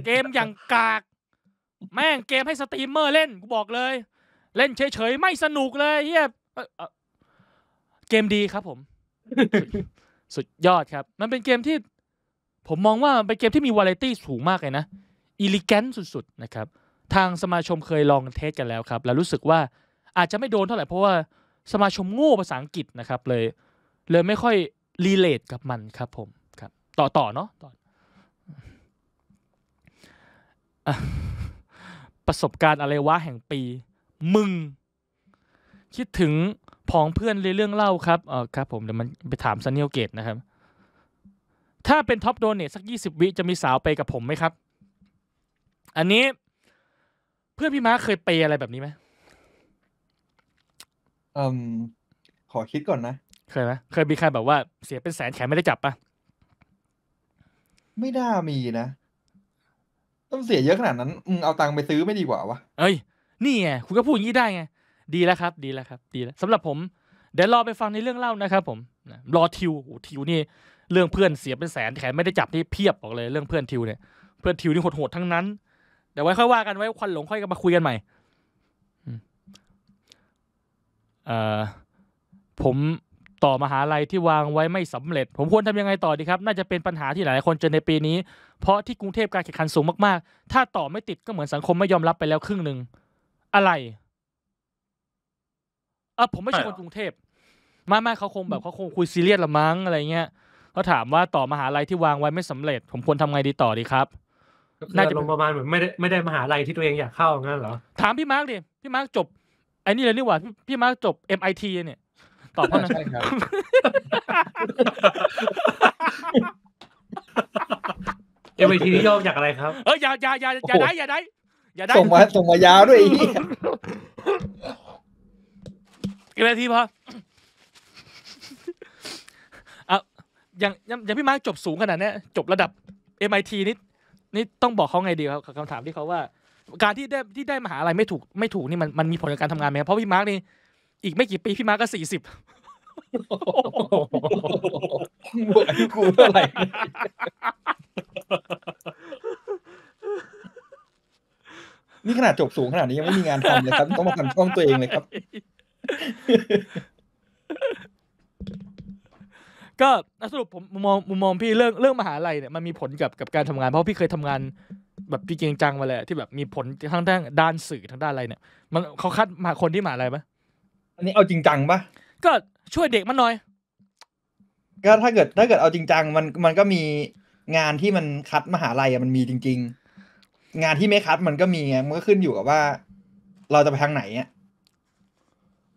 เกมอย่างกาก แม่งเกมให้สตรีมเมอร์เล่นกูบอกเลย เล่นเฉยๆ ไม่สนุกเลยเฮียเกมดีครับผมสุดยอดครับ มันเป็นเกมที่ ผมมองว่าเป็นเกมที่มีวาไรตี้สูงมากเลยนะอีลิแกนสุดๆนะครับ ทางสมาชมเคยลองเทสกันแล้วครับ แล้วรู้สึกว่าอาจจะไม่โดนเท่าไหร่เพราะว่าสมาชมโง่ภาษาอังกฤษนะครับเลยเลยไม่ค่อยรีเลทกับมันครับผมต่อต่อเนาะประสบการณ์อะไรวะแห่งปี มึง คิดถึงผองเพื่อนเรื่องเล่าครับ เออครับผมเดี๋ยวมันไปถามซันเนียลเกตนะครับ ถ้าเป็นท็อปโดเนตสักยี่สิบวิจะมีสาวไปกับผมไหมครับ อันนี้เพื่อนพี่ม้าเคยไปอะไรแบบนี้ไหมอืมขอคิดก่อนนะ เคยไหมเคยมีใครแบบว่าเสียเป็นแสนแขนไม่ได้จับปะไม่ได้มีนะต้องเสียเยอะขนาดนั้นอึงเอาตังค์ไปซื้อไม่ดีกว่าวะเอ้ย นี่ไงคุณก็พูดอย่างนี้ได้ไงดีแล้วครับ ดีแล้วครับ ดีแล้วสำหรับผมเดี๋ยวรอไปฟังในเรื่องเล่านะครับ ผมรอทิวโอ้ทิวนี่ เรื่องเพื่อนเสียเป็นแสนแขนไม่ได้จับนี่เพียบบอกเลย เรื่องเพื่อนทิวเนี่ยเพื่อนทิวนี่โหดๆทั้งนั้นเดี๋ยวไว้ค่อยว่ากันไว้ควันหลงค่อยกันมาคุยกันใหม่อเอ่อผมต่อมหาลัยที่วางไว้ไม่สำเร็จ ผมควรทำยังไงต่อดีครับ น่าจะเป็นปัญหาที่หลายคนเจอในปีนี้เพราะที่กรุงเทพการแข่งขันสูงมาก ๆ ถ้าต่อไม่ติดก็เหมือนสังคมไม่ยอมรับไปแล้วครึ่งหนึ่งอะไรอ่ะผมไม่ใช่คนกรุงเทพ มาไมเขาคงแบบเขาคงคุยซีเรียสละมั้งอะไรเงี้ยเขาถามว่าต่อมหาลัยที่วางไว้ไม่สำเร็จผมควรทำไงดีต่อดีครับ น่าจะลงประมาณเหมือนไม่ได้ไม่ได้มหาลัยที่ตัวเองอยากเข้างั้นเหรอ ถามพี่มาร์กดิพี่มาร์กจบไอ้นี่เลยนี่หว่าพี่มาร์กจบ MIT เนี่ยตอบเท่านั้นใช่ครับเอวีทีนี้ยอมาจากอะไรครับ เออ อย่าอย่าอย่าอย่าได้ อย่าได้ อย่าได้ ส่งมาส่งมายาวด้วยอีกี่นาทีพออ่ะอย่างอย่างพี่มาร์กจบสูงขนาดนี้จบระดับ MIT นี่นี่ต้องบอกเขาไง ดี ครับ คำถาม ที่เขาว่า การ ที่ ได้ ที่ ได้ มหาอะไรไม่ถูก ไม่ ถูก นี่ มันมันมีผล กับ การทำงานไหมเพราะ พี่มาร์กนี่อีกไม่กี่ปี พี่มาก็สี่สิบหมดอายุกูเท่าไหร่นี่ขนาดจบสูงขนาดนี้ยังไม่มีงานทำเลยครับ ต้องมาทำช่องตัวเองเลยครับ ก็สรุปผมมุมมองมุมมองพี่เรื่องเรื่องมหาลัยเนี่ยมันมีผลกับกับการทำงาน เพราะพี่เคยทำงานแบบพี่เก่งจังมาเลยที่แบบมีผลทั้งั้งด้านสื่อทั้งด้านอะไรเนี่ยมันเขาคัดมาคนที่มหาลัยไหมอันนี้ เอาจริงจังปะก็ช่วยเด็กมันหน่อยก็ถ้าเกิดถ้าเกิดเอาจริงจังมันมันก็มีงานที่มันคัดมหาลัยอะมันมีจริง ๆ งานที่ไม่คัดมันก็มีไงมันก็ขึ้นอยู่กับว่า เราจะไปทางไหนอ่ะ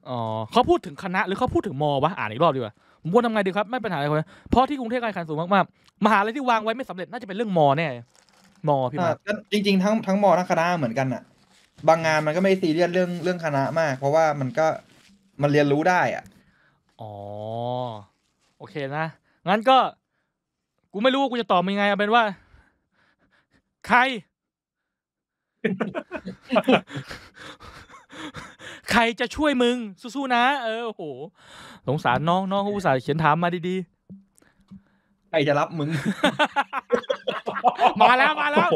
อ๋อเขาพูดถึงคณะหรือเขาพูดถึงมอวะอ่านอีกรอบดีกว่าผมว่าทำไงดีครับไม่ปัญหาอะไรลยเพราะที่กรุงเทพการขันสูงมากๆมหาลัยที่วางไว้ไม่สำเร็จน่าจะเป็นเรื่องมอแน่มอพี่มาจริงๆ ทั้งทั้งมอทั้งคณะ เหมือนกันอ่ะ บางงานมันก็ไม่ซีเรียสเรื่องเรื่องคณะมาก เพราะว่ามันก็มันเรียนรู้ได้อ่ะ อ๋อ โอเคนะ งั้นก็ กูไม่รู้ว่ากูจะตอบยังไงเอาเป็นว่า ใคร ใครจะช่วยมึง สู้ๆนะ เออโหสงสารน้องน้องผู้อุตส่าห์เขียนถามมาดีๆ ใครจะรับมึง มาแล้วมาแล้ว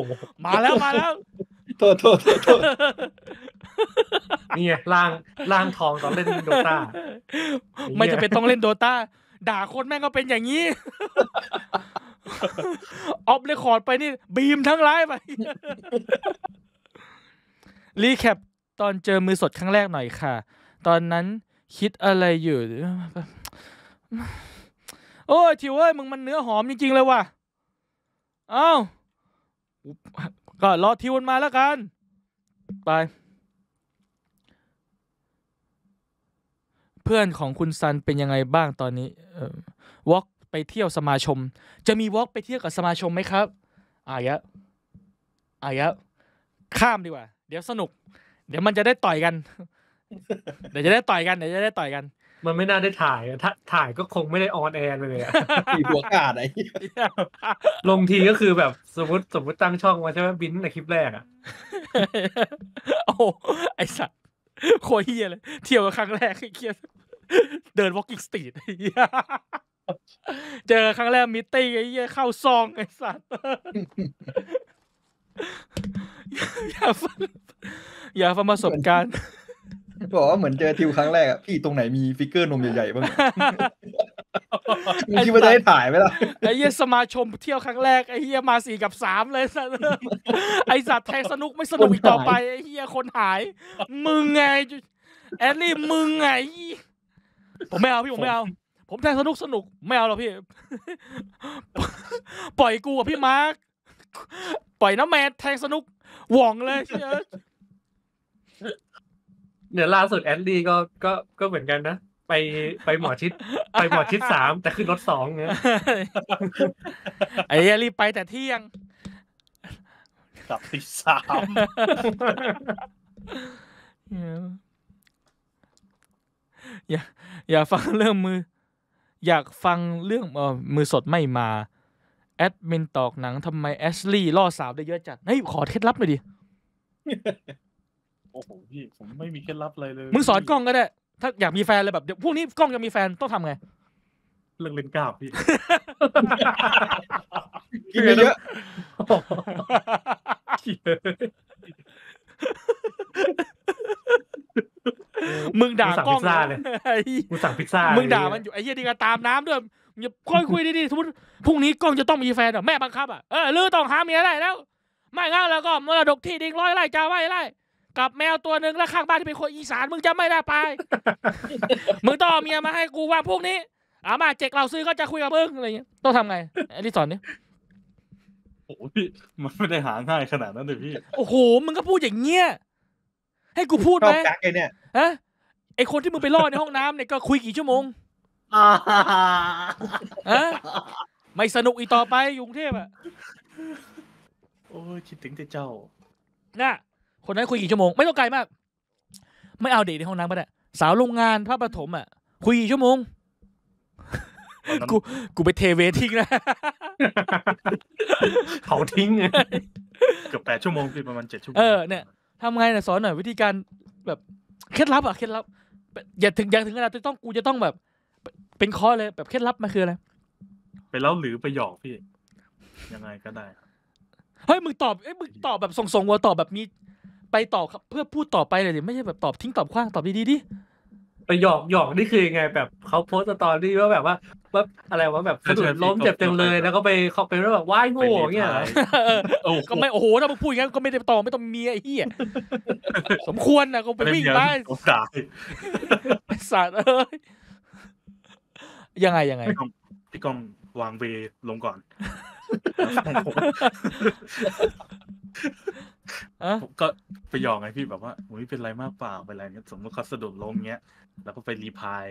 มาแล้วมาแล้ว โทษโทษโทษนี่ไงล่างล่างทองตอนเล่นโดตาไม่จะเป็นต้องเล่นโดตาด่าคนแม่งก็เป็นอย่างนี้ออฟเรคอร์ดไปนี่ บีมทั้งรลฟ์ไป รีแคป ตอนเจอมือสดครั้งแรกหน่อยค่ะ ตอนนั้นคิดอะไรอยู่โอ้ยทิวเอ้ยมึงมันเนื้อหอมจริงๆเลยว่ะ เอ้า ก็รอทิวมาแล้วกัน ไปเพื่อนของคุณซันเป็นยังไงบ้างตอนนี้วอล์กไปเที่ยวสมาชมจะมีวอล์กไปเที่ยวกับสมาชมไหมครับอายะอายะข้ามดีกว่าเดี๋ยวสนุกเดี๋ยวมันจะได้ต่อยกัน เดี๋ยวจะได้ต่อยกันเดี๋ยวจะได้ต่อยกัน มันไม่น่าได้ถ่าย ถ้า ถ่ายก็คงไม่ได้ออนแอร์เลยอะหัวกาดไอ้ลงทีก็คือแบบสมมติสมมติตั้งช่องมาใช่ไหมบินในคลิปแรกอะโอ้ไอสัตวโคเฮียเลย เที่ยวครั้งแรก้เฮียเดินวอล์กอิ s สตรีทเจอครั้งแรกมิตตี้ไอ้เฮียเข้าซองไอ้สัตว์อย่าฟังอย่าฟังประสบการณ์บอกว่าเหมือนเจอทิวครั้งแรกอะพี่ตรงไหนมีฟิกเกอร์นมใหญ่ๆบ้าง มีทีิด่าะได้ถ่ายไหมล่ะไอ้เฮียสมาชมเที่ยวครั้งแรกไอ้เฮียมาสี่กับสามเลยไอ้สัตว์แทงสนุกไม่สนุกอีกต่อไปไอ้เฮียคนหายมึงไงแอนนี่มึงไงผมไม่เอาพี่ผมไม่เอาผมแทงสนุกสนุกไม่เอาหรอกพี่ปล่อยกูกับพี่มาร์คปล่อยน้ำแมทแทงสนุกหว่องเลยเชยเนี่ยล่าสุดแอนดี้ก็ก็ก็เหมือนกันนะ ไปไปหมอชิดไปหมอชิดสามแต่ขึ้นรถสองเนี่ยไอ้รีบไปแต่เที่ยงกลับที่สามอย่าอย่าฟังเรื่องมือ อยากฟังเรื่องเออมือสดไม่มา แอดมินตอกหนังทำไมแอชลี่ล่อสาวได้เยอะจัดเฮ้ยขอเคล็ดลับหน่อยดิโอ้โหพี่ผมไม่มีเคล็ดลับอะไรเลย มึงสอนกล้องก็ได้ ถ้าอยากมีแฟนเลยแบบเดี๋ยวพวกนี้กล้องจะมีแฟนต้องทำไงเรื่องเล่นกล้าพี่กินเยอะมึงด่ากล้องเลยมึงสั่งพิซซ่ามึงด่ามันอยู่ไอ้เหี้ยดีก็ตามน้ำด้วยอย่าค่อยคุยดีๆสมมติพรุ่งนี้กล้องจะต้องมีแฟนอ่ะแม่บังคับอ่ะเออลือต้องหาเมียได้แล้ว ไม่งั้นแล้วก็มรดกที่ดินร้อยไร่จะไว้ไร่กับแมวตัวหนึ่งแล้วข้างบ้านที่เป็นคนอีสานมึงจะไม่ได้ไปมึงต้องเอาเมียมาให้กูว่าพวกนี้อามาเจ๊กเราซื้อก็จะคุยกับมึงอะไรเงี้ยต้องทำไงอลิสอนนี่โอ้พี่มันไม่ได้หาง่ายขนาดนั้นเลยพี่โอ้โหมึงก็พูดอย่างเงี้ยให้กูพูดไหมกไอเนี่ยฮะไอคนที่มึงไปรอดในห้องน้ำเนี่ยก็คุยกี่ชั่วโมงฮะไม่สนุกอีกต่อไปยุงเทพอ่ะโอ้ยคิดถึงแต่เจ้าน่ะคนนั้นคุยกี่ชั่วโมงไม่ต้องไกลมากไม่เอาเด็กในห้องน้ำก็ได้สาวโรงงานภาคปฐมอ่ะคุยกี่ชั่วโมง กูกูไปเทเวทิ้ง นะเผาทิ้งเกือบแปดชั่วโมงคือประมาณเจ็ดชั่วโมงเออเนี่ยทำไงนะ่สอนหน่อยวิธีการแบบเคล็ดลับอ่ะเคล็ดลับอย่าถึงอย่าถึงขนาดต้องกูจะต้องแบบ เป็นคอเลย แบบเคล็ดลับมันคืออะไรไปเล่าหรือไปหยอกพี่ ยังไงก็ได้เฮ้ยมึงตอบเอ้ยมึงตอบแบบส่งๆวัวตอบแบบมีไปต่อเพื่อพูดต่อไปเลยดิไม่ใช่แบบตอบทิ้งตอบขว้างตอบดีๆดิไปหยอกหยอกนี่คือยังไงแบบเขาโพสต์ตอนนี้ว่าแบบว่าว่าอะไรว่าแบบกระโดดล้มเจ็บเต็มเลย แล้วก็ไปเขาไปแบบว่ายโง่เงี้ยก็ไม่โอ้โหถ้ามึงพูดอย่างนั้นก็ไม่ได้ตอบไม่ต้องมีไอ้เหี้ยสมควรนะก็ไปวิ่งไปตายสัตว์เอ้ยยังไงยังไงพี่กองวางเวลงก่อนก็ไปยองไงพี่แบบว่าอุ้ยเป็นไรมากเปล่าเป็นไรเนี้ย สมมติเขาสะดุดล้มเงี้ยแล้วก็ไปรีพาย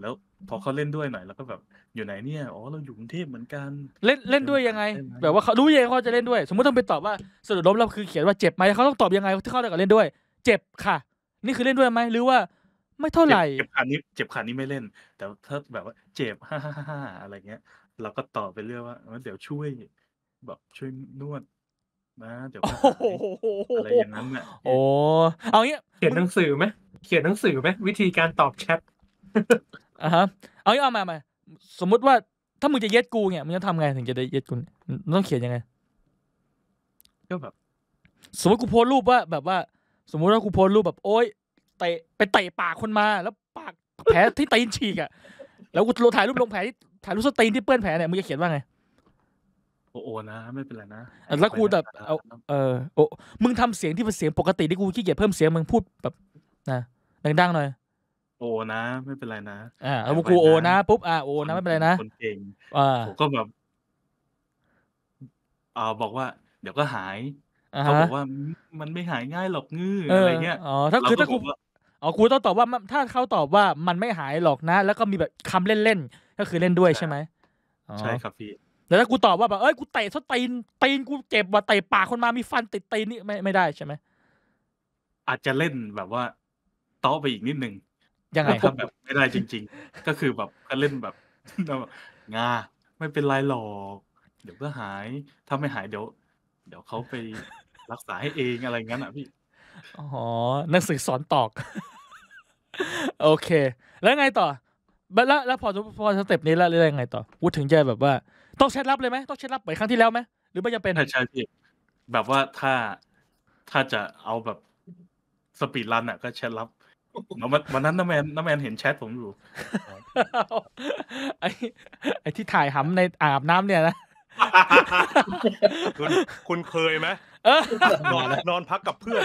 แล้วพอเขาเล่นด้วยหน่อยแล้วก็แบบอยู่ไหนเนี่ยอ๋อเราอยู่กรุงเทพเหมือนกัน เล่นเล่นด้วยยังไง แบบว่าเขารู้ยังเขาจะเล่นด้วย สมมติต้องไปตอบว่าสะดุดล้มเราคือเขียนว่าเจ็บไหมเขาต้องตอบยังไงที่เขาได้กับเล่นด้วย เจ็บค่ะ นี่คือเล่นด้วยไหมหรือว่า ไม่เท่าไหร่เจ็บขานี้เจ็บขานี้ไม่เล่น แต่ถ้าแบบว่าเจ็บฮ่าฮ่าฮ่าอะไรเงี้ยเราก็ตอบไปเรื่อยว่าเดี๋ยวช่วยแบบช่วยนวดนะเดี๋ยวอาอะไรอย่างนั้นน่ะโอ้เอางี้เขียนหนังสือไหมเขียนหนังสือไหมวิธีการตอบแชทอ่ะฮะ เอางี้เอามามาสมมติว่าถ้ามึงจะเย็ดกูเนี่ยมึงจะทำไงถึงจะได้เย็ดกูต้องเขียนยังไงก็แบบ สมมติกูโพสรูปว่าแบบว่า สมมติว่ากูโพสรูปแบบ โอ้ยเตะไปเตะปากคนมาแล้วปากแผลที่ตีนฉีกอ่ะ แล้วกูถ่ายรูปลงแผลที่ถ่ายรูปสตีนที่เปื้อนแผลเนี่ยมึงจะเขียนว่าไงโอโอนะไม่เป็นไรนะแล้วกูแบบเอาเออโอ มึงทำเสียงที่เป็นเสียงปกติที่กูขี้เกียจเพิ่มเสียงมึงพูดแบบนะดังๆหน่อยโอนะไม่เป็นไรนะอ่าแล้วกูโอนะปุ๊บอ่าโอนะไม่เป็นไรนะคนเก่งอ่าก็แบบอ่าบอกว่า เดี๋ยวก็หายเขาบอกว่ามันไม่หายง่ายหรอกงื้ออะไรเงี้ยอ๋อถ้าคือถ้ากูอ๋อกูต้องตอบว่าถ้าเขาตอบว่า มันไม่หายหรอกนะแล้วก็มีแบบคำเล่นๆก็คือเล่นด้วยใช่ไหมใช่ครับพี่แต่ถ้ากูตอบว่าแบบเอ้ยกูเตะสตีนตีนกูเจ็บว่าเตะปากคนมามีฟันติดตีนนี่ไม่ไม่ได้ใช่ไหมอาจจะเล่นแบบว่าต้อไปอีกนิดนึงยังไงครับแบบไม่ได้จริง ๆ ก็คือแบบก็เล่นแบบงาไม่เป็นไรหรอก เดี๋ยวก็หาย ถ้าไม่หายเดี๋ยวเดี๋ยวเขาไปรักษาให้เองอะไรงั้นอ่ะพี่อ๋อหนังสือสอนตอก โอเค แล้วไงต่อ แล้วแล้วพอพอสเต็ปนี้แล้วเรื่องไงต่อ พูดถึงจะแบบว่าต้องแชทลับเลยไหมต้องแชทลับเหมือนครั้งที่แล้วไหมหรือไม่จำเป็นใช่ใช่พี่แบบว่าถ้าถ้าจะเอาแบบสปีดรันอ่ะ ก็แชทลับวันวันนั้นน้าแมนน้าแมนเห็นแชทผมอยู่ ไอ้ไอ้ที่ถ่ายหำในอาบน้ำเนี่ยนะคุณคุณเคยไหมนอนนอนพักกับเพื่อน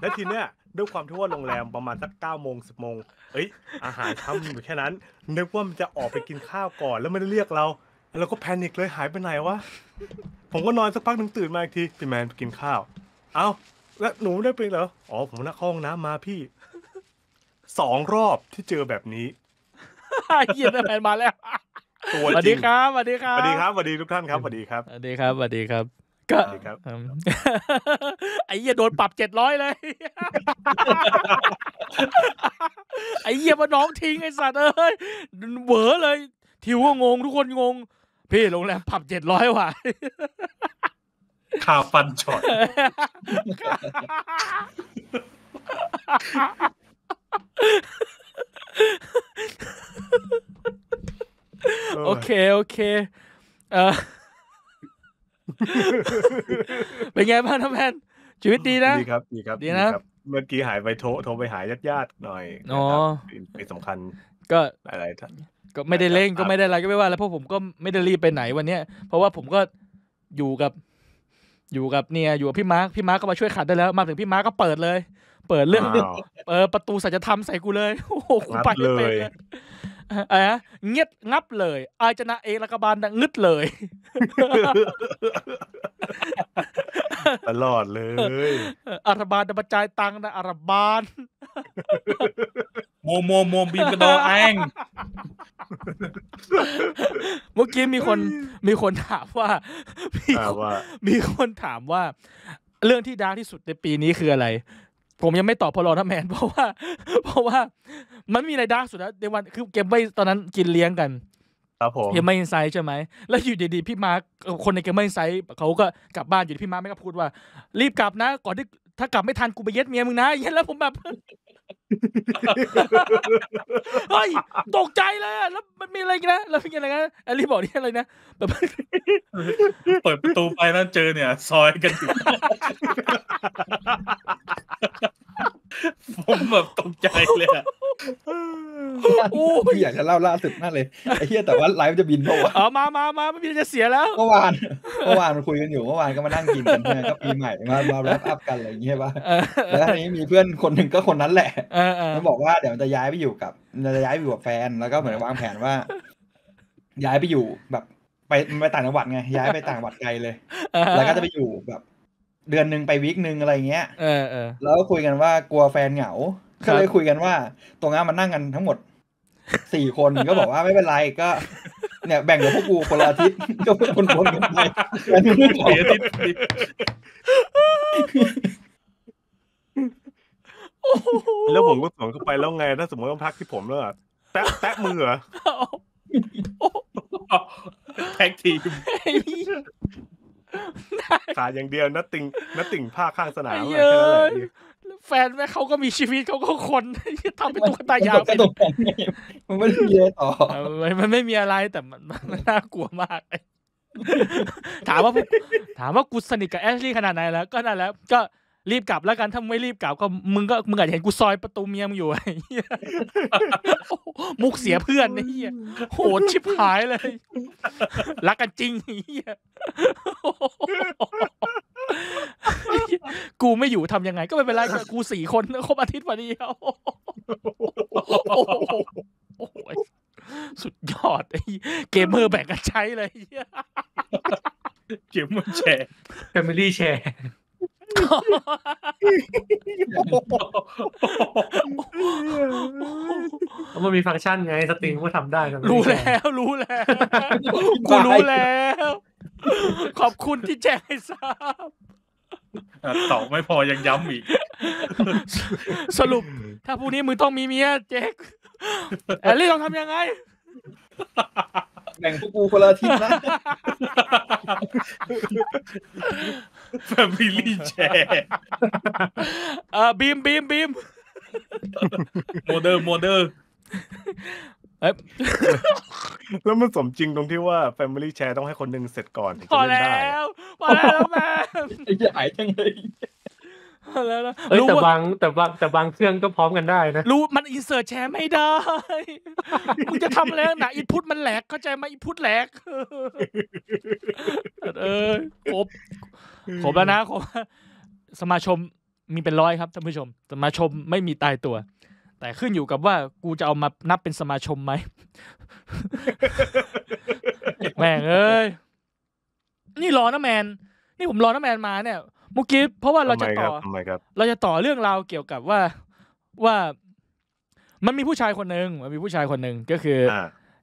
แล้วทีเนี้ยด้วยความที่ว่าโรงแรม ประมาณสักเก้าโมงสิบโมง เอ้ยอาหารทำอยู่แค่นั้นนึกว่ามันจะออกไปกินข้าวก่อนแล้วมันเรียกเราแล้วก็แพนิกเลยหายไปไหนวะ ผมก็นอนสักพักหนึ่งตื่นมาอีกทีพี่แมนกินข้าว เอาแล้วหนูได้ไปเหรอ อ๋อผมนักห้องน้ำมาพี่สองรอบที่เจอแบบนี้เยียแมนมาแล้วสวัสดีครับสวัสดีครับสวัสดีครับสวัสดีทุกท่านครับสวัสดีครับสวัสดีครับสวัสดีครับก็ไอ้เหี้ยโดนปรับเจ็ดร้อยเลยไอ้เหี้ยมาน้องทิ้งไอ้สัตว์เอ้ยเหวอเลยทิวก็งงทุกคนงงพี่โรงแรมผับเจ็ดร้อยว่ะคาฟันช็อตโอเคโอเค เออเป็นไงบ้างนะแพนชีวิตดีนะ ดีครับ ดีครับ ดีนะ เมื่อกี้หายไปโทรโทรไปหายญาติๆหน่อยอ๋อเป็นสำคัญ ก็หลายๆท่านก็ไม่ได้เร่งก็ไม่ได้อะไรก็ไม่ว่าแล้วเพราะผมก็ไม่ได้รีบไปไหนวันเนี้ยเพราะว่าผมก็อยู่กับ อยู่กับเนี่ยอยู่กับพี่มาร์คพี่มาร์คก็มาช่วยขัดได้แล้วมาถึงพี่มาร์คก็เปิดเลย เปิดเรื่องเออประตูสัจธรรมใส่กูเลยโอ้โหกูไปเลยอะไระเงียบงับเลย อายจนะเอกละกบาลงึดเลยตลอดเลย อารบานจะมาจ่ายตังค์นะ อารบานโมโมโมบีนกระโดดแองเมื่อกี้มีคนมีคนถามว่ามีมีคนถามว่า เรื่องที่ดาร์ที่สุดในปีนี้คืออะไร ผมยังไม่ตอบพอรอทะแมน เพราะว่า เพราะว่ามันมีอะไรดาร์สุดนะในวันคือเกมไว้ตอนนั้นกินเลี้ยงกันครับผมเกมไม่ินไซส์ใช่ไหม แล้วอยู่ดีๆพี่มาร์คคนในเกมไม่ินไซส์เขาก็กลับบ้านอยู่พี่มาร์คไม่ก็พูดว่า รีบกลับนะ ก่อนที่ถ้ากลับไม่ทันกูไปเย็ดเมียมึงนะเย็ดแล้วผมแบบเฮ้ยตกใจเลย แล้วมันมีอะไรกันนะ แล้วมีอะไรกันอลีบอกนี่อะไรนะแบบเปิดประตูไปแล้วเจอเนี่ย ซอยกันอยู่ผมแบบตกใจเลยอยอยากจะเล่าล่าสุดมากเลย ไอ้เฮียแต่ว่าไลฟ์จะบินเพราะว่าอ๋อมา มามาไม่บินจะเสียแล้ว เมื่อวาน เมื่อวานมันคุยกันอยู่ เมื่อวานก็มานั่งกินกันเนี่ยก็ปีใหม่มา มาแลปอัพกันอะไรอย่างเงี้ยป่ะ แล้วทีนี้มีเพื่อนคนหนึ่งก็คนนั้นแหละมันบอกว่าเดี๋ยวจะย้ายไปอยู่กับ จะย้ายไปอยู่กับแฟน แล้วก็เหมือนวางแผนว่า ย้ายไปอยู่แบบ ไปไปต่างจังหวัดไง ย้ายไปต่างจังหวัดไกลเลย แล้วก็จะไปอยู่แบบเดือนหนึ่งไปวิกหนึ่งอะไรเงี้ย เออเออแล้วก็คุยกันว่า กลัวแฟนเหงาก็เลยคุยกันว่า ตรงนั้นมันนั่งกันทั้งหมดสี่คนก็บอกว่าไม่เป็นไรก็ เนี่ย แบ่งกับพวกกูคนละอาทิตย์ก็เป็นคนคนกันไปอันนี้ไม่บอกแล้วผมก็ส่งเข้าไปแล้วไงถ้าสมมติว่าพักที่ผมแล้วอะแตะแตะมือเหรอแท็กทีมขาดอย่างเดียวนัตติงนัตติงผ้าข้างสนามอะไรแค่นั้นแหละแฟนแม่เขาก็มีชีวิตเขาก็คนที่ทำเป็นตุ๊กตายาวไป มันไม่ได้เยอะต่อมันไม่มีอะไรแต่มันน่ากลัวมากถามว่าถามว่ากูสนิทกับแอชลี่ขนาดไหนแล้ว ก็นั่นแล้วก็รีบกลับแล้วกัน ถ้าไม่รีบกลับก็มึงก็มึงอาจจะเห็นกูซอยประตูเมียมึงอยู่ไอ้เหี้ยมุกเสียเพื่อนไอ้เหี้ยโหดชิบหายเลย รักกันจริงไอ้เหี้ยกูไม่อยู่ทำยังไงก็ไม่เป็นไรกูสี่คนครบอาทิตย์วันเดียวสุดยอดไอ้เกมเมอร์แบ่งกันใช้เลยเกมเมอร์แชร์แฟมิลี่แชร์มันมีฟังก์ชันไงสตรีมก็ทำได้กันรู้แล้ว รู้แล้วกูรู้แล้ว ขอบคุณที่แจ้งให้ทราบตอบไม่พอยังย้ำอีก สรุปถ้าผู้นี้มึงต้องมีเมียเจ๊กแอลลี่ต้องทำยังไงแบ่งพวกกูคนละทีนะแฟมิลี่แชร์เออบีมบีมบีมโมเดอร์โมเดอร์แล้วมันสมจริงตรงที่ว่า Family ่แชร์ต้องให้คนหนึ่งเสร็จก่อนถึงจะเล่นได้พอแล้ว พอแล้วแม่ใหญ่จังเลยพอแล้วเอ้แต่บางแต่บางแต่บางเครื่องก็พร้อมกันได้นะ รู้มันอินเสิร์ตแชร์ไม่ได้มึงจะทำแล้วนะอินพุตมันแหลก เข้าใจไหมอินพุตแหลกเออครบครบแล้วนะครบสมาชมมีเป็นร้อยครับท่านผู้ชม สมาชมไม่มีตายตัว แต่ขึ้นอยู่กับว่ากูจะเอามานับเป็นสมาชมไหมแม่งเอ้ยนี่รอนะแมน นี่ผมรอนะแมนมาเนี่ยมุกิฟเพราะว่าเราจะต่อเราจะต่อเรื่องราวเกี่ยวกับว่าว่า มันมีผู้ชายคนหนึ่งมันมีผู้ชายคนหนึ่งก็คือ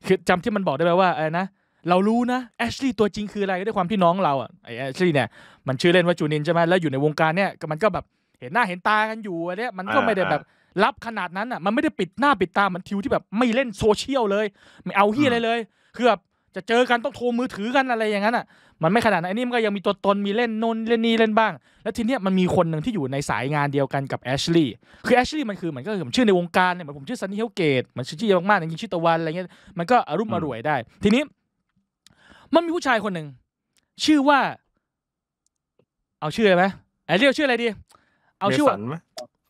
คือจำที่มันบอกได้ไหมว่าอะไรนะเรารู้นะแอชลีย์ตัวจริงคืออะไรด้วยความที่น้องเราอ่ะไอแอชลีย์เนี่ย มันชื่อเล่นว่าจูนินใช่ไหมแล้วอยู่ในวงการเนี่ย มันก็แบบเห็นหน้าเห็นตากันอยู่อะไรเนี่ยมันก็ไม่ได้แบบรับขนาดนั้นอ่ะมันไม่ได้ปิดหน้าปิดตามันทิวที่แบบไม่เล่นโซเชียลเลย ไม่เอาเฮียอะไรเลยคือแบบจะเจอกันต้องโทรมือถือกันอะไรอย่างนั้นอ่ะมันไม่ขนาดนั้นไอ้นี่มันก็ยังมีตัวตนมีเล่นนนเล่นนี่เล่นบ้าง แล้วทีเนี้ยมันมีคนหนึ่งที่อยู่ในสายงานเดียวกันกับแอชลีย์คือแอชลีย์มันคือเหมือนก็ผมชื่อในวงการเนี่ยเหมือนผมชื่อซันนี่เฮลเกตมันชื่อเยอะมากๆจริงชื่อตะวันอะไรเงี้ยมันก็อรมณ์อร่วยได้ ทีนี้มันมีผู้ชายคนหนึ่งชื่อว่า เอาชื่ออะไรไหมไอเรียกชื่ออะไรดี เอาชื่อว่า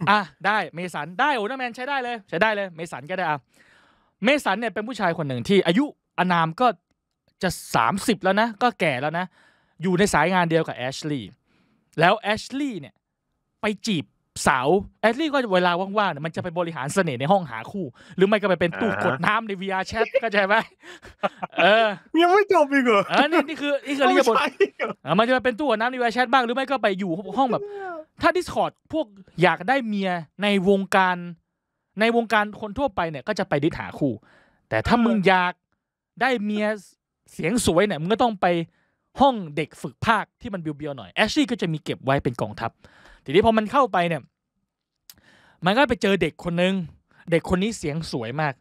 อ่ะได้เมสันได้โอ้นาแมนใช้ได้เลย ใช้ได้เลยเมสันก็ได้อ่ะเมสันเนี่ยเป็นผู้ชายคนหนึ่งที่อายุอนามก็จะสามสิบแล้วนะก็แก่แล้วนะอยู่ในสายงานเดียวกับแอชลีย์แล้วแอชลีย์เนี่ย ไปจีบสาวแอดลี่ก็เวลาว่างๆเนี่ยมันจะไปบริหารเสน่ห์ในห้องหาคู่ หรือไม่ก็ไปเป็นตู้กดน้ำใน VR chat ก็ใช่ไหมเออยังไม่จบอีกเหรออันนี้นี่คืออีเรือเรียบท่ามันจะไปเป็นตู้กดน้ำใน VR chat บ้างหรือไม่ก็ไปอยู่ห้องแบบถ้า Discord พวกอยากได้เมียในวงการ ในวงการคนทั่วไปเนี่ย ก็จะไปดิสหาคู่ แต่ถ้ามึงอยากได้เมียเสียงสวยเนี่ยมึงก็ต้องไปห้องเด็กฝึกภาคที่มันเบียวๆหน่อยแอชลี่ก็จะมีเก็บไว้เป็นกองทัพทีนี้พอมันเข้าไปเนี่ย มันก็ไปเจอเด็กคนนึงเด็กคนนี้เสียงสวยมาก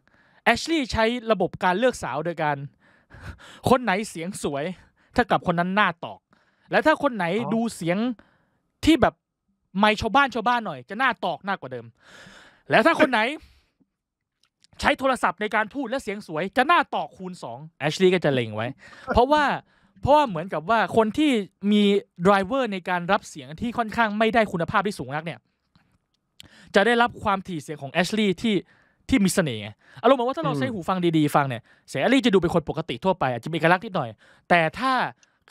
แอชลี่ใช้ระบบการเลือกสาวโดยการ คนไหนเสียงสวย ถ้ากับคนนั้นหน้าตอก และถ้าคนไหนดูเสียงที่แบบไม่ชาวบ้านชาวบ้านหน่อยจะหน้าตอกหน้ากว่าเดิม แล้วถ้าคนไหน ใช้โทรศัพท์ในการพูดและเสียงสวย จะหน้าตอกคูณสองแอชลี่ก็จะเล็งไว้ เพราะว่าเพราะว่าเหมือนกับว่าคนที่มีดรเวอร์ในการรับเสียงที่ค่อนข้างไม่ได้คุณภาพที่สูงนักเนี่ย จะได้รับความถี่เสียงของแอชลีย์ที่ที่มีเสน่ห์อารมณ์บอกว่าถ้าเราใช้หูฟังดีๆฟังเนี่ยเสียงแอชลีย์จะดูเป็นคนปกติทั่วไปอาจจะมีเอกลักษณ์นิดหน่อย แต่ถ้า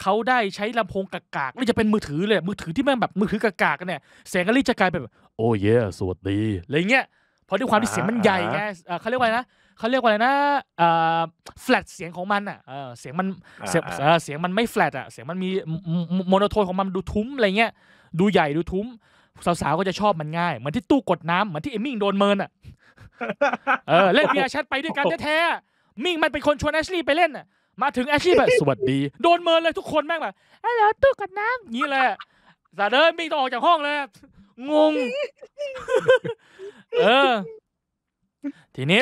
เขาได้ใช้ลำโพงกากๆหรือจะเป็นมือถือเลยมือถือที่แม่งแบบมือถือกากๆเนี่ยเสียงแอชลีย์จะกลายเป็นแบบ โอ้เย่สวัสดีอะไรเงี้ยเพราะด้วยความที่เสียงมันใหญ่ไงเขาเรียกว่านะเขาเรียกว่าอะไรนะอ่แฟลตเสียงของมันอ่ะเสียงมันเสียงเสียงมันไม่แฟลตอ่ะ เสียงมันมีโมโนโทนของมันดูทุ้มอะไรเงี้ย ดูใหญ่ดูทุ้มสาวๆก็จะชอบมันง่ายเหมือนที่ตู้กดน้ำเหมือนที่เอมิ่งโดนเมินอ่ะเออเล่นเบียชัดไปด้วยกันแท้ๆมิ่งมันเป็นคนชวนแอชลี่ไปเล่นอ่ะ มาถึงแอชลี่แบบสวัสดีโดนเมินเลยทุกคนแม่งแบบไอ้เหรอตู้กดน้ำนี่แหละสาเดินมิ่งต้องออกจากห้องเลยงง เออ ทีนี้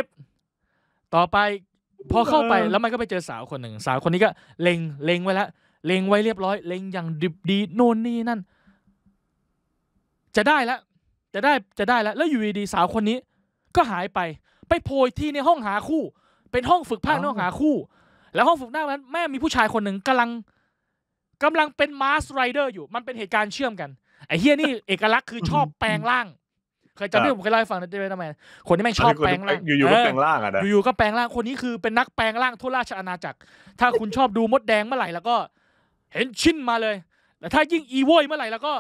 ต่อไปพอเข้าไปแล้วมันก็ไปเจอสาวคนหนึ่งสาวคนนี้ก็เล็งเล็งไว้แล้วเล็งไว้เรียบร้อยเล็งอย่างดิบดีโน่นนี่นั่น จะได้แล้วจะได้จะได้แล้วแล้วอยู่ดีสาวคนนี้ ก็หายไปไปโพยที่ในห้องหาคู่ เป็นห้องฝึกภาคนอกหาคู่ แล้วห้องฝึกหน้านั้น แม่มีผู้ชายคนหนึ่งกำลัง กำลังเป็นมาสไรเดอร์อยู่มันเป็นเหตุการณ์เชื่อมกันไอ้เฮียนี่เอกลักษณ์คือชอบแปลงร่างเคยจำได้ผมเคยเล่าให้ฟังนะเดวิดแมนคนที่แม่งชอบแปลงร่าง อยู่ๆก็แปลงร่างอ่ะนะอยู่ๆก็แปลงร่างคนนี้คือเป็นนักแปลงร่างทั่วราชอาณาจักร ถ้าคุณชอบดูมดแดงเมื่อไหร่แล้วก็ เห็นชินมาเลยแต่ถ้ายิ่งอีโวยเมื่อไหร่แล้วก็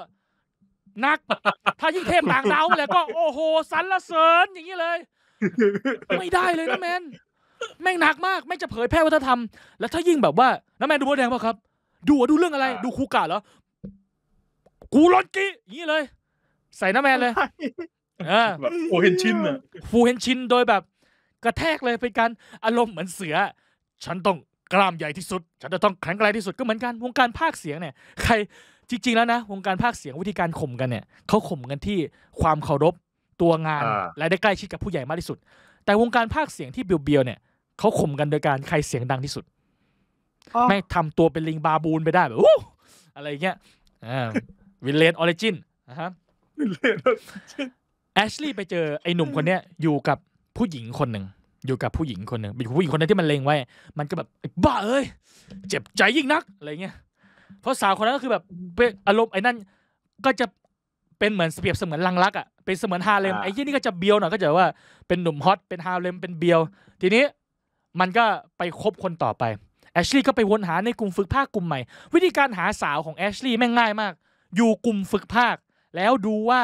นัก ถ้ายิ่งเทพต่างดาวแล้วก็ โอ้โหสรรเสริญอย่างนี้เลยไม่ได้เลยนะแมนแม่งหนักมากไม่จะเผยแพร่วัฒนธรรมแล้วถ้ายิ่งแบบว่าน้าแมนดูมดแดงป่ะครับ ดูดูเรื่องอะไร ดูคูกาเหรอกูร้อนกี้อย่างนี้เลย ใส่น้าแมนเลยแบบฟูเฮนชินอ่ะฟูเฮนชินโดยแบบ กระแทกเลยเป็นการอารมณ์เหมือนเสือฉันต้องกล้ามใหญ่ที่สุดฉันจะต้องแข็งแรงที่สุดก็เหมือนกัน วงการภาคเสียงเนี่ยใครจริง ๆ แล้วนะวงการภาคเสียงวิธีการข่มกันเนี่ยเขาข่มกันที่ความเคารพตัวงานและได้ใกล้ชิดกับผู้ใหญ่มากที่สุด แต่วงการภาคเสียงที่เบียวๆเนี่ยเขาข่มกันโดยการใครเสียงดังที่สุดไม่ทำตัวเป็นลิงบาบูนไปได้แบบอู้อะไรเงี้ยวิลเลนออริจินนะฮะวินแอชลี่ไปเจอไอ้หนุ่มคนเนี้ยอยู่กับผู้หญิงคนหนึ่งอยู่กับผู้หญิงคนหนึ่งเป็นผู้หญิงคนนั้นที่มันเลงไว้ มันก็แบบบ้าเอ้ยเจ็บใจยิ่งนักอะไรเงี้ยเพราะสาวคนนั้นก็คือแบบเป็นอารมณ์ไอ้นั่นก็จะเป็นเหมือนเปรียบเสมือนลังรักอ่ะเป็นเสมือนฮาเลมไอ้ยี่นี่ก็จะเบียวหน่อยก็จะว่าเป็นหนุ่มฮอตเป็นฮาเลมเป็นเบียว ทีนี้มันก็ไปคบคนต่อไปแอชลี่ก็ไปวนหาในกลุ่มฝึกภาคกลุ่มใหม่วิธีการหาสาวของแอชลี่แม่งง่ายมากอยู่กลุ่มฝึกภาคแล้วดูว่า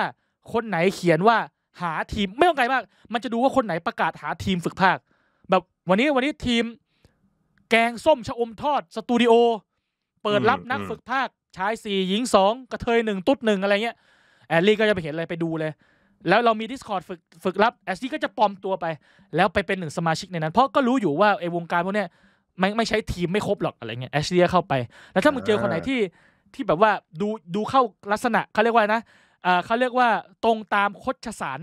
คนไหนเขียนว่าหาทีม ไม่ต้องไกลมาก มันจะดูว่าคนไหนประกาศหาทีมฝึกภาค แบบวันนี้วันนี้ทีมแกงส้ม ชะอมทอด สตูดิโอ เปิดรับนักฝึกภาคชายสี่หญิงสองกระเทยหนึ่งตุ๊ดหนึ่งอะไรเงี้ยแอลลี่ก็จะไปเห็นอะไรไปดูเลย แล้วเรามี Discord ฝึกฝึกรับแอลลี่ก็จะปลอมตัวไปแล้วไปเป็นหนึ่งสมาชิกในนั้น เพราะก็รู้อยู่ว่าไอ้วงการพวกเนี้ยไม่ไม่ใช้ทีมไม่ครบหรอกอะไรเงี้ยแอลลี่เข้าไปแล้วถ้ามึงเจอคนไหนที่ที่แบบว่าดูดูเข้าลักษณะเขาเรียกว่านะเขาเรียกว่า ตรงตามคดชสาร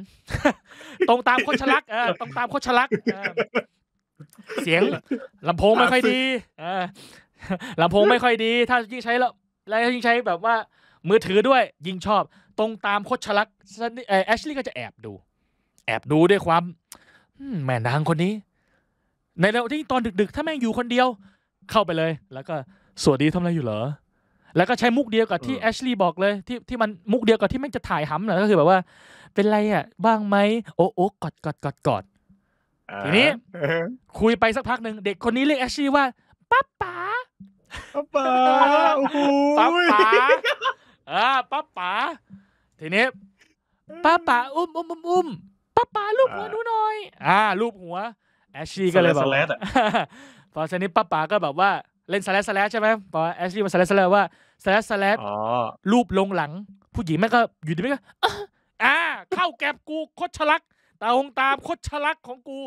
ตรงตามคดชลักตรงตามคดชลัก เสียงลำโพงไม่ค่อยดีลำโพงไม่ค่อยดี ถ้ายิ่งใช้แล้วแล้วยิ่งใช้แบบว่า มือถือด้วย ยิ่งชอบ ตรงตามคดชลักแอชลี่ก็จะแอบดู แอบดูด้วยความแม่นางคนนี้ ในเราวที่ตอนดึกๆ ถ้าแม่งอยู่คนเดียว เข้าไปเลย แล้วก็สวัสดีทำอะไรอยู่เหรอแล้วก็ใช้มุกเดียวกับที่แอชลีย์บอกเลยที่ที่มันมุกเดียวกับที่แม่งจะถ่ายห้ำเหรอก็คือแบบว่าเป็นไรอ่ะบ้างไหมโอ้โอ้กอดกอดกอดกอดทีนี้คุยไปสักพักหนึ่งเด็กคนนี้เรียกแอชลีย์ว่าป้าป๋าป้าป๋า้ป้าป๋าอ่าป้าป๋าทีนี้ป้าป๋าอุ้มอุ้มอุ้มอุ้มป้าป๋าลูบหัวหนูหน่อย อ่าลูบหัวแอชลีก็เลยแบบพอเจนี้ป้าป๋าก็แบบว่าเล่นสแลสแลใช่ไหมพอแอชลีมาสแลสแลว่าสลัแสลับรูปลงหลัง ผู้หญิงแม่ก็อยู่ดีแม่ก็อ่าเข้าแก็บกูโคชลักตาองตามโคชลักของกู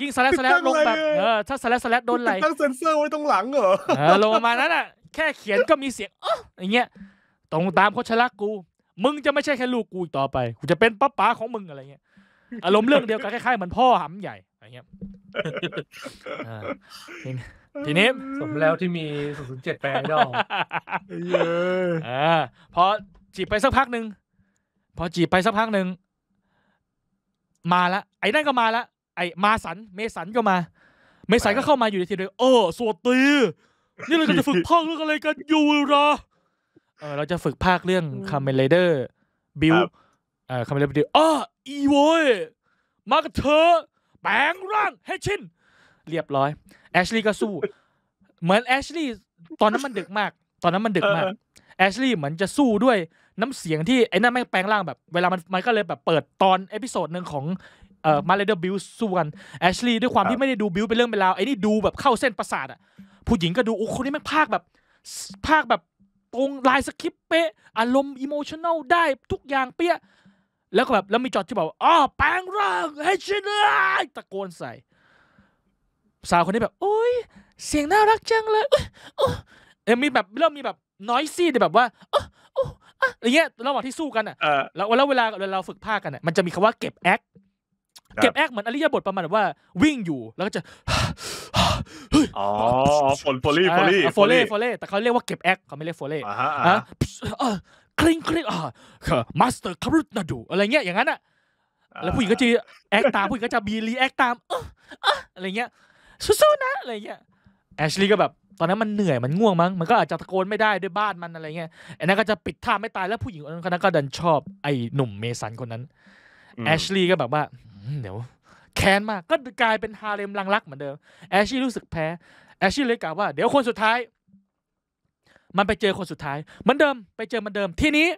ยิงสลัแสลับลงแบบเออถ้าสลัแสลับโดนไหลตั้งเซนเซอร์ไว้ตรงหลังเหรอเออลงมานั้นอ่ะแค่เขียนก็มีเสียงอ๋ออย่างเงี้ยตรงตามโคชลักกู มึงจะไม่ใช่แค่ลูกกูอีกต่อไปกูจะเป็นป้าป๋าของมึงอะไรเงี้ยอารมณ์เรื่องเดียวกันคล้ายๆเหมือนพ่อหำใหญ่อะไรเงี้ยทีนี้สมแล้วที่มี007แปลดอกเออพอจีบไปสักพักหนึ่งพอจีบไปสักพักหนึ่งมาละ ไอ้นั่นก็มาละไอ้มาสัน เมสันก็มา เมสันก็เข้ามาอยู่ในทีเดียวเออสวดตีนี่เราจะฝึกภาคเรื่องอะไรกันอยู่หรอเออเราจะฝึกภาคเรื่องคาเมเลเดอร์บิวเออคาเมเลเดอร์บิวอ้ออีโวยมากับเธอแปลงร่างให้ชินเรียบร้อยแอชลีย์ก็สู้เหมือนแอชลีย์ตอนนั้นมันดึกมากตอนนั้นมันดึกมากแอชลีย์เหมือนจะสู้ด้วยน้ำเสียงที่ ไอ้นั่นแม่งแปลงร่างแบบ เวลามันมันก็เลยแบบเปิดตอนเอพิโซดหนึ่งของเอ่อมาเลเดอร์บิลสู้กันแอชลีย์ด้วยความที่ไม่ได้ดูบิลเป็นเรื่องเป็นราวไอ้นี่ดูแบบเข้าเส้นประสาทอ่ะ ผู้หญิงก็ดูโอ้คนนี้แม่งภาคแบบภาคแบบตรงลายสคริปเป๊ะอารมณ์อิโมชั่นแนลได้ทุกอย่างเปี้ย แล้วก็แบบแล้วมีจอดที่บอกอ๋อแปลงร่างให้ชินเลยตะโกนใส่สาวคนนี้แบบโอ้ยเสียงน่ารักจังเลยเอ็มมีแบบเริ่มมีแบบน้อยซี่แบบว่าอะไรเงี้ยระหว่างที่สู้กันอ่ะแล้วเวลาเราฝึกภาคกันอ่ะมันจะมีคำว่าเก็บแอคเก็บแอคเหมือนอริยบทประมาณว่าวิ่งอยู่แล้วก็จะอ๋อฟอลลี่ฟอลี่ฟอลล่ฟอลลี่แต่เขาเรียกว่าเก็บแอคเขาไม่เรียกฟอลลี่อ่ะคลิงคลิงอ่ะมาสเตอร์คารุตนาดูอะไรเงี้ยอย่างนั้นอ่ะแล้วผู้หญิงก็จะแอคตามผู้หญิงก็จะบีรีแอคตามอะไรเงี้ยสู้ๆนะอะไรเงี้ยแอชลีย์ก็แบบ ตอนนั้นมันเหนื่อยมันง่วงมั้งมันก็อาจจะตะโกนไม่ได้ด้วยบ้านมันอะไร เงี้ยไอ้นั่นก็จะปิดท่าไม่ตายแล้วผู้หญิงคนนั้น ก็ดันชอบไอ้หนุ่มเมสันคนนั้นแอชลีย์ก็แบบว่า เดี๋ยว แค้นมากก็กลายเป็นฮาเลมลังรัก เหมือนเดิมแอชลีย์รู้สึกแพ้แอชลีย์เลยกล่าวว่าเดี๋ยวคนสุดท้าย มันไปเจอคนสุดท้ายเหมือนเดิม ไปเจอเหมือนเดิมทีนี้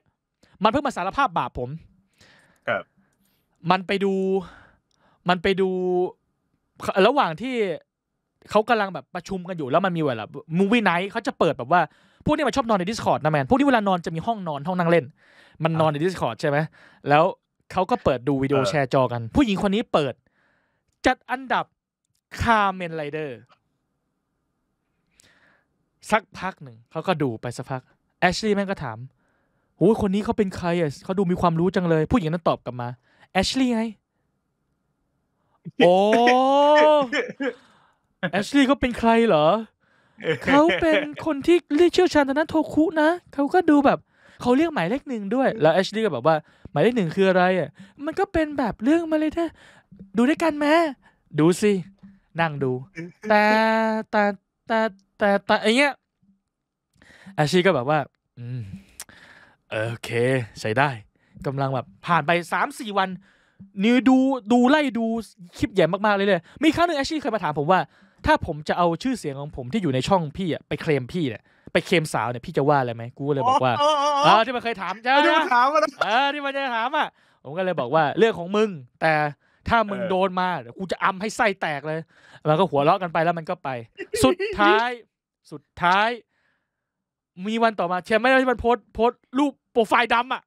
มันเพิ่งมาสารภาพบาปผม ครับ มันไปดูมันไปดู ระหว่างที่เขากำลังแบบประชุมกันอยู่แล้วมันมีเวลามูวี่ไนท์เขาจะเปิดแบบว่าพวกนี้มันชอบนอนใน Discord นะแมนพวกนี้เวลานอนจะมีห้องนอนห้องนั่งเล่น มันนอนใน Discord ใช่ไหมแล้วเขาก็เปิดดูวิดีโอแชร์จอกัน ผู้หญิงคนนี้เปิดจัดอันดับคาเมนไรเดอร์สักพักหนึ่งเขาก็ดูไปสักพักแอชลีย์แม่งก็ถามโอ้คนนี้เขาเป็นใครอ่ะเขาดูมีความรู้จังเลย ผู้หญิงนั้นตอบกลับมาแอชลีย์ไงโอ้แอชลีย์ก็เป็นใครเหรอเขาเป็นคนที่เรียกเชี่ยวชาญทางด้านโทคุนะเขาก็ดูแบบเขาเรียกหมายเลขหนึ่งด้วย แล้วแอชลีย์ก็แบบว่าหมายเลขหนึ่งคืออะไรอ่ะ มันก็เป็นแบบเรื่องมาเลยท้ดูด้วยกันแม่ดูสิ นั่งดูแต่แต่แต่แต่ตไอเงี้ยแอชลีย์ก็แบบว่า อืมโอเคใช้ได้กำลังแบบ ผ่านไปสามสี่วันนี่ดูดูไล่ดูคลิปใหญ่มากๆเลยเลยมีครั้งหนึ่งแอชลี่เคยมาถามผมว่าถ้าผมจะเอาชื่อเสียงของผมที่อยู่ในช่องพี่อ่ะไปเคลมพี่เนี่ยไปเคลมสาวเนี่ย พี่จะว่าอะไรไหมกูเลยบอกว่า เออที่มันเคยถามเจ้าที่มันถามเออที่มันจะถามอ่ะผมก็เลยบอกว่า เรื่องของมึง แต่ถ้ามึงโดนมาเดี๋ยวกูจะอำให้ไส้แตกเลยมันก็หัวเราะกันไปแล้วมันก็ไป สุดท้าย สุดท้าย มีวันต่อมา เชียร์ไม่ได้ที่มันโพสโพสรูปโปรไฟล์ดำอ่ะ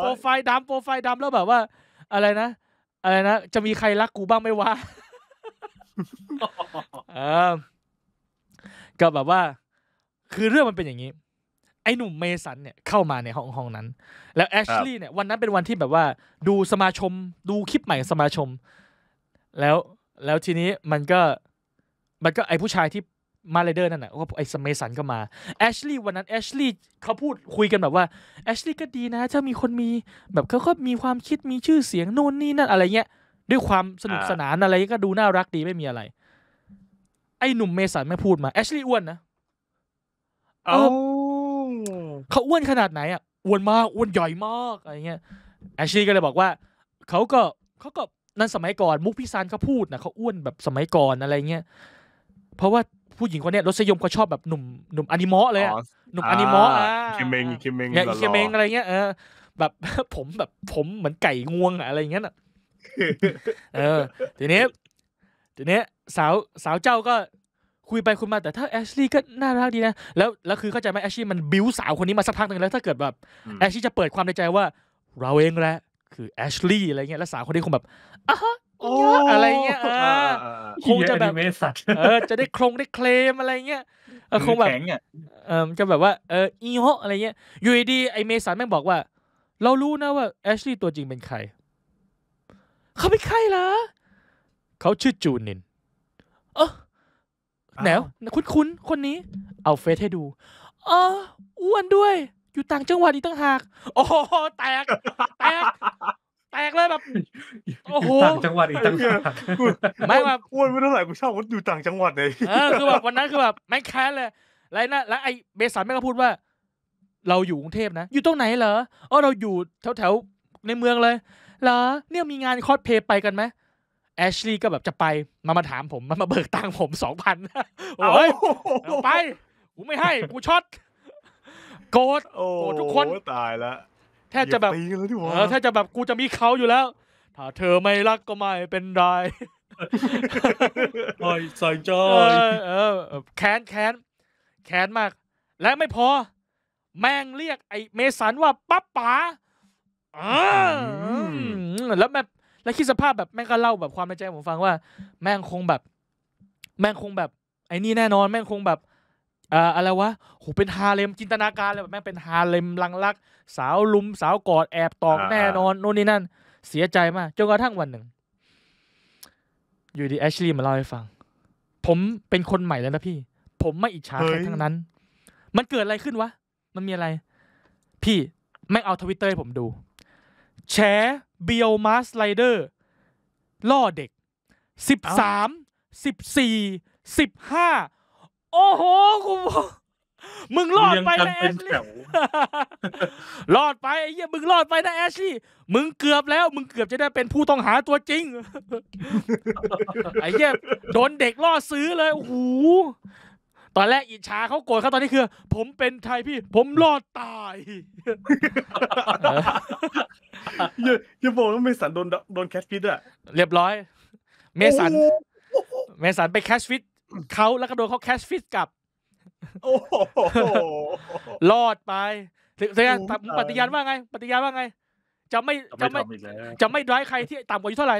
โปรไฟล์ดำโปรไฟล์ดำแล้วแบบว่า อะไรนะ อะไรนะจะมีใครรักกูบ้างไม่วะก็แบบว่าคือเรื่องมันเป็นอย่างนี้ ไอ้หนุ่มเมสันเนี่ยเข้ามาในห้องห้องนั้น แล้วแอชลี่เนี่ยวันนั้นเป็นวันที่แบบว่า ดูสมาชมดูคลิปใหม่สมาชมแล้ว แล้วทีนี้มันก็ มันก็ไอ้ผู้ชายที่มาเลเดอร์นั่นแหละก็ไอ้สเมสันก็มาแอชลี่วันนั้นแอชลี่เขาพูดคุยกันแบบว่าแอชลี่ก็ดีนะถ้ามีคนมีแบบเขาก็มีความคิดมีชื่อเสียงโน่นนี่นั่นอะไรเงี้ยด้วยความสนุกสนานอะไรก็ดูน่ารักดีไม่มีอะไร ไอ้หนุ่มเมสันไม่พูดมาแอชลีย์อ้วนนะ เออเขาอ้วนขนาดไหนอ่ะอ้วนมากอ้วนใหญ่มากอะไรเงี้ยแอชลีย์ก็เลยบอกว่าเขาก็เขาก็นั่นสมัยก่อนมุกพี่ซานเขาพูดนะเขาอ้วนแบบสมัยก่อนอะไรเงี้ยเพราะว่าผู้หญิงคนนี้รสยมเขาชอบแบบหนุ่มหนุ่มอนิมอเลยหนุ่มอนิมออ่ะคมเมงเคิงีมเมงอะไรเงี้ยเออแบบผมแบบผมเหมือน ไก่งวงอะไรเงี้ยน่ะเออ ทีนี้ทีนี้สาวสาวเจ้าก็คุยไปคุยมาแต่ถ้าแอชลี่ก็น่ารักดีนะแล้วแล้วคือเข้าใจไหมแอชลี่มันบิ้วสาวคนนี้มาสักพักหนึ่งแล้วถ้าเกิดแบบแอชลี่จะเปิดความในใจว่าเราเองแหละคือแอชลี่อะไรเงี้ย แล้วสาวคนนี้คงแบบอ่ะอะไรเงี้ยคงจะแบบเออจะได้ครงได้เคลมอะไรเงี้ยคงแบบเออจะแบบว่าเอออีฮออะไรเงี้ยอยู่ดีไอเมสันแม่งบอกว่า เรารู้นะว่าแอชลี่ตัวจริงเป็นใครเขาเป็นใครเหรอ เขาชื่อจูนิน เออแนว คุ้นคุ้นคนนี้ เอาเฟซให้ดู เอออ้วนด้วย อยู่ต่างจังหวัด อีกต่างหาก โอ้โหแตก แตก แตกเลยแบบอยู่ต่างจังหวัดอีกต่างหากไม่แบบอ้วนไม่เท่าไหร่กูชอบว่าอยู่ต่างจังหวัดเลยเออคือแบบวันนั้นคือแบบไม่แค้นเลยไรนะแล้วไอเบสันแม่ก็พูดว่า เราอยู่กรุงเทพนะ อยู่ตรงไหนเหรอ อ๋อ เราอยู่แถวแถวในเมืองเลยหรอเนี่ยมีงานคอสเพย์ไปกันไหมแอชลีย์ก็แบบจะไปมามาถามผม มามาเบิกตังค์ผมสองพันโอ้ย ไป กูไม่ให้ กูช็อตโกรธโรธทุกคนตายแล้วแทบจะแบบเออแทบจะแบบกูจะมีเขาอยู่แล้ว ถ้าเธอไม่รักก็ไม่เป็นไรไอ้ใส่จอยเออแค้นแค้นแค้นมาก และไม่พอแม่งเรียกไอ้เมสันว่าป๊าป๋าแล้วแบบแล้วคิดสภาพแบบแม่งก็เล่าแบบความในใจผมฟังว่า แม่งคงแบบ แม่งคงแบบ ไอ้นี่แน่นอน แม่งคงแบบอ่าอะไรวะโหเป็นฮาเลมจินตนาการเลยแบบแม่งเป็นฮาเลมลังลัก สาวลุมสาวกอดแอบตอกแน่นอน โน่นนี่นั่น เสียใจมากจนกระทั่งวันหนึ่งอยู่ดีแอชลีย์มาเล่าให้ฟัง ผมเป็นคนใหม่แล้วนะพี่ ผมไม่อิจฉาใครทั้งนั้น มันเกิดอะไรขึ้นวะมันมีอะไร พี่ แม่งเอาทวิตเตอร์ให้ผมดูแฉเบลมาสไลเดอร์ล่อเด็กสิบสามสิบสี่สิบห้าโอ้โหคุณมึงรอดไปนะแอชลี่รอดไปไอ้เหี้ยมึงรอดไปนะแอชลี่ มึงเกือบแล้ว มึงเกือบจะได้เป็นผู้ต้องหาตัวจริงไอ้เหี้ยโดนเด็กล่อซื้อเลยโอ้โหตอนแรกอิจฉาเขาโกรธเขาตอนนี้คือ ผมเป็นไทยพี่ ผมรอดตายอย่าอย่าบอกว่าเมสันโดนโดนแคชฟิตอะเรียบร้อย เมสันเมสันไปแคชฟิตเขาแล้วก็โดนเขาแคชฟิตกลับรอดไปียงปฏิญาณว่าไงปฏิญาณว่าไง จะไม่จะไม่จะไม่ร้ายใครที่ต่ำกว่าอยู่เท่าไหร่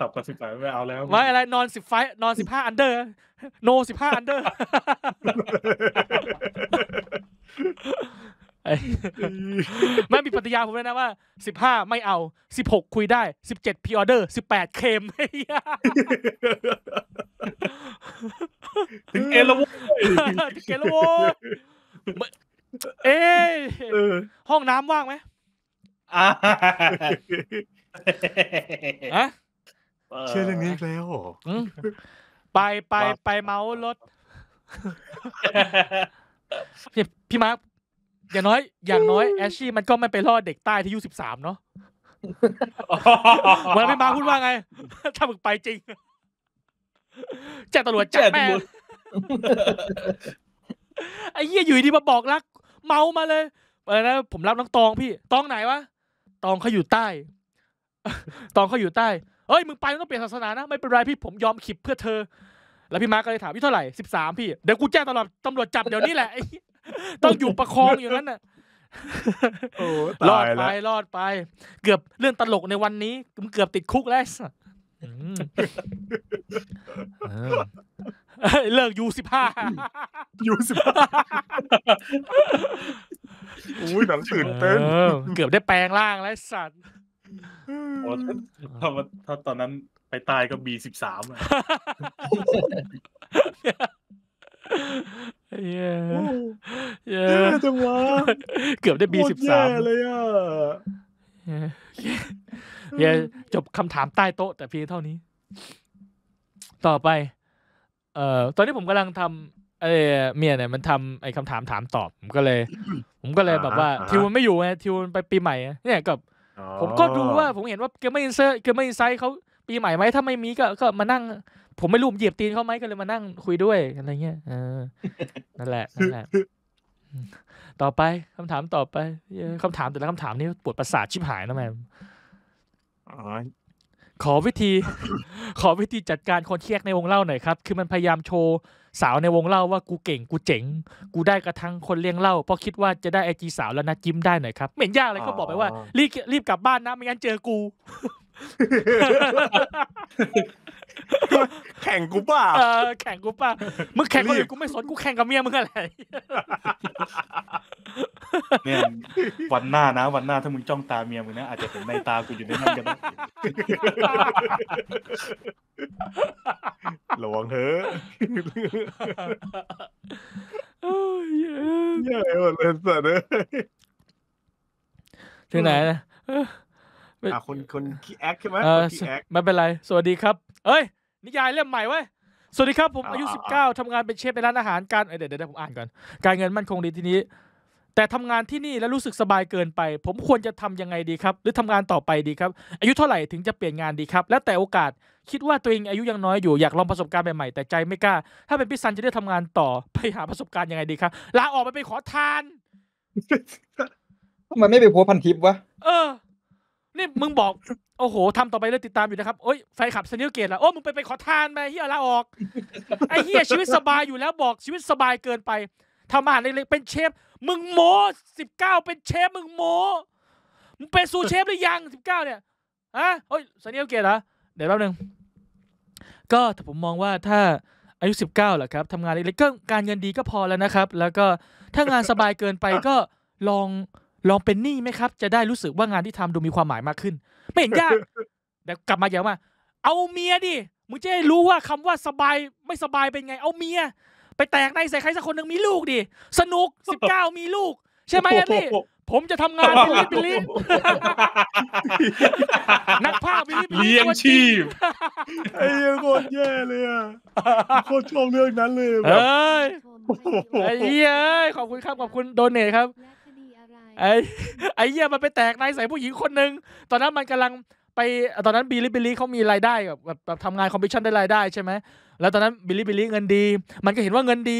ตับกันสิบไปไม่เอาแล้วไม่อะไรนอนสิบไฟนอนสิบห้าอันเดอร์โนสิบห้าอันเดอร์ไม่มีปฏิญาผมเลยนะว่าสิบห้าไม่เอาสิบหกคุยได้สิบเจ็ดพิออเดอร์สิบแปดเคมถึงเอลวถึงเอลโวเอ ห้องน้ำว่างไหมอ่ะเชื่อเรื่องนี้แล้วไปไปไปเมาส์รถพี่มาร์ค อย่างน้อย อย่างน้อยแอชชี่มันก็ไม่ไปล่อเด็กใต้ที่อายุสิบสามเนาะหวันพี่มาร์คพูดว่าไง ถ้ามึงไปจริงจะตำรวจจับแม่ไอ้เหี้ยอยู่ดีมาบอกรัก เมามาเลยเออนะผมรับน้องตองพี่ ตองไหนวะ ตองเขาอยู่ใต้ ตองเขาอยู่ใต้เอ้ย มึงไป มึงต้องเปลี่ยนศาสนานะ ไม่เป็นไรพี่ผมยอมขิบเพื่อเธอ แล้วพี่มาร์กก็เลยถาม พี่เท่าไหร่สิบสามพี่ เดี๋ยวกูแจ้งตำรวจตำรวจจับเดี๋ยวนี้แหละต้องอยู่ประคองอยู่นั้นน่ะรอดไปรอดไป เกือบเรื่องตลกในวันนี้มึงเกือบติดคุกแล้วเลิกยูสิบห้ายูสิบห้าอุ้ยหนังตื่นเต้นเกือบได้แปลงร่างแล้วสัตว์ถ้าถ้าตอนนั้นไปตายก็บีสิบสามอะเย้เย้จังวะเกือบได้บีสิบสามเลยอ่ะเย้จบคำถามใต้โต๊ะแต่เพียงเท่านี้ ต่อไป เอ่อตอนนี้ผมกำลังทำไอ้เมียเนี่ย มันทำไอ้คำถามถามตอบ ผมก็เลย ผมก็เลยแบบว่าทิวมันไม่อยู่ไงทิวมันไปปีใหม่เนี่ยกับผมก็ดูว่า ผมเห็นว่าเกมไม่อินเซอร์เกมไม่อินไซส์เขาปีใหม่ไหมถ้าไม่มีก็ก็มานั่ง ผมไม่รู้เหยียบตีนเขาไหมก็เลยมานั่งคุยด้วยอะไรเงี้ยเออนั่นแหละนั่นแหละ ต่อไปคำถามต่อไปคำถามแต่ละคำถามนี้ปวดประสาทชิบหายนะแม่ขอวิธี ขอวิธีจัดการคนเชียกในวงเล่าหน่อยครับคือมันพยายามโชว์สาวในวงเล่าว่ากูเก่ง กูเจ๋ง กูได้กระทั่งคนเลี้ยงเล่าเพราะคิดว่าจะได้ไอจีสาวแล้วนะ จิ้มได้หน่อยครับเหม็นยากเลยก็บอกไปว่ารีบรีบกลับบ้านนะ ไม่งั้นเจอกูแข่งกูป่ะเออแข่งกูป่ะมึงแข่งกูอยู่กูไม่สนกูแข่งกับเมียมึงอะไรเนี่ยวันหน้านะวันหน้า ถ้ามึงจ้องตาเมียมึงนะอาจจะเห็นในตากูอยู่ในนั้นกันระวังเถอะเยอะเลยสัตว์เลยถึงไหนนะอ่าคน คนคีแอคใช่ไหมคนคีแอคไม่เป็นไร สวัสดีครับ เอ้ย นิยายเล่มใหม่เว้ยสวัสดีครับผมอายุ 19 ทำงานเป็นเชฟในร้านอาหารการเดี๋ยวเดี๋ยวผมอ่านก่อนการเงินมั่นคงดีทีนี้ แต่ทำงานที่นี่แล้วรู้สึกสบายเกินไป ผมควรจะทำยังไงดีครับ หรือทำงานต่อไปดีครับ อายุเท่าไหร่ถึงจะเปลี่ยนงานดีครับ แล้วแต่โอกาส คิดว่าตัวเองอายุยังน้อยอยู่อยากลองประสบการณ์ใหม่ๆแต่ใจไม่กล้าถ้าเป็นพี่ซันจะได้ทำงานต่อไปหาประสบการณ์ยังไงดีครับลาออกไปไปขอทานทำไมไม่ไปโพสพันทิปวะเออนี่มึงบอกโอ้โหทำต่อไปเลยติดตามอยู่นะครับโอ้ยไฟขับสนิลเกตละโอ้มึงไปไปขอทานไปเฮียลาออกไอเฮียชีวิตสบายอยู่แล้วบอกชีวิตสบายเกินไปทำอาหารเล็กๆเป็นเชฟ มึงโม่สิบเก้าเป็นเชฟ มึงโม่มึงเป็นซูเชฟหรือยังสิบเก้าเนี่ยฮะโอ้ยสนิลเกตเหรอ เดี๋ยวแป๊บนึงก็ถ้าผมมองว่าถ้าอายุสิบเหรอครับทำงานเล็กๆก็การเงินดีก็พอแล้วนะครับ แล้วก็ถ้างานสบายเกินไปก็ลองลองเป็นหนี้ไหมครับ จะได้รู้สึกว่างานที่ทำดูมีความหมายมากขึ้นไม่เห็นยากแต่กลับมาเยอะมาเอาเมียดิมึงจะได้รู้ว่าคำว่าสบายไม่สบายเป็นไง เอาเมียไปแตกในใส่ใครสักคนหนึ่งมีลูกดิสนุกสิบเก้ามีลูก ใช่ไหมพี่ ผมจะทำงานเป็นลิปเป็นลิปนักภาพเป็นลิปเลี้ยงชีพไอ้ยังโคตรแย่เลยอ่ะโคตรชอบเรื่องนั้นเลยฮ้ยไอ้เย้ขอบคุณครับขอบคุณโดเนทครับไอ้ไอ้เหี้ยมันไปแตกในใส่ผู้หญิงคนหนึ่งตอนนั้นมันกำลังไป ตอนนั้นบิลลี่บิลลี่เขามีรายได้แบบแบบทำงานคอมมิชชั่นได้รายได้ใช่ไหมแล้วตอนนั้นบิลลี่บิลลี่ เงินดี มันก็เห็นว่าเงินดี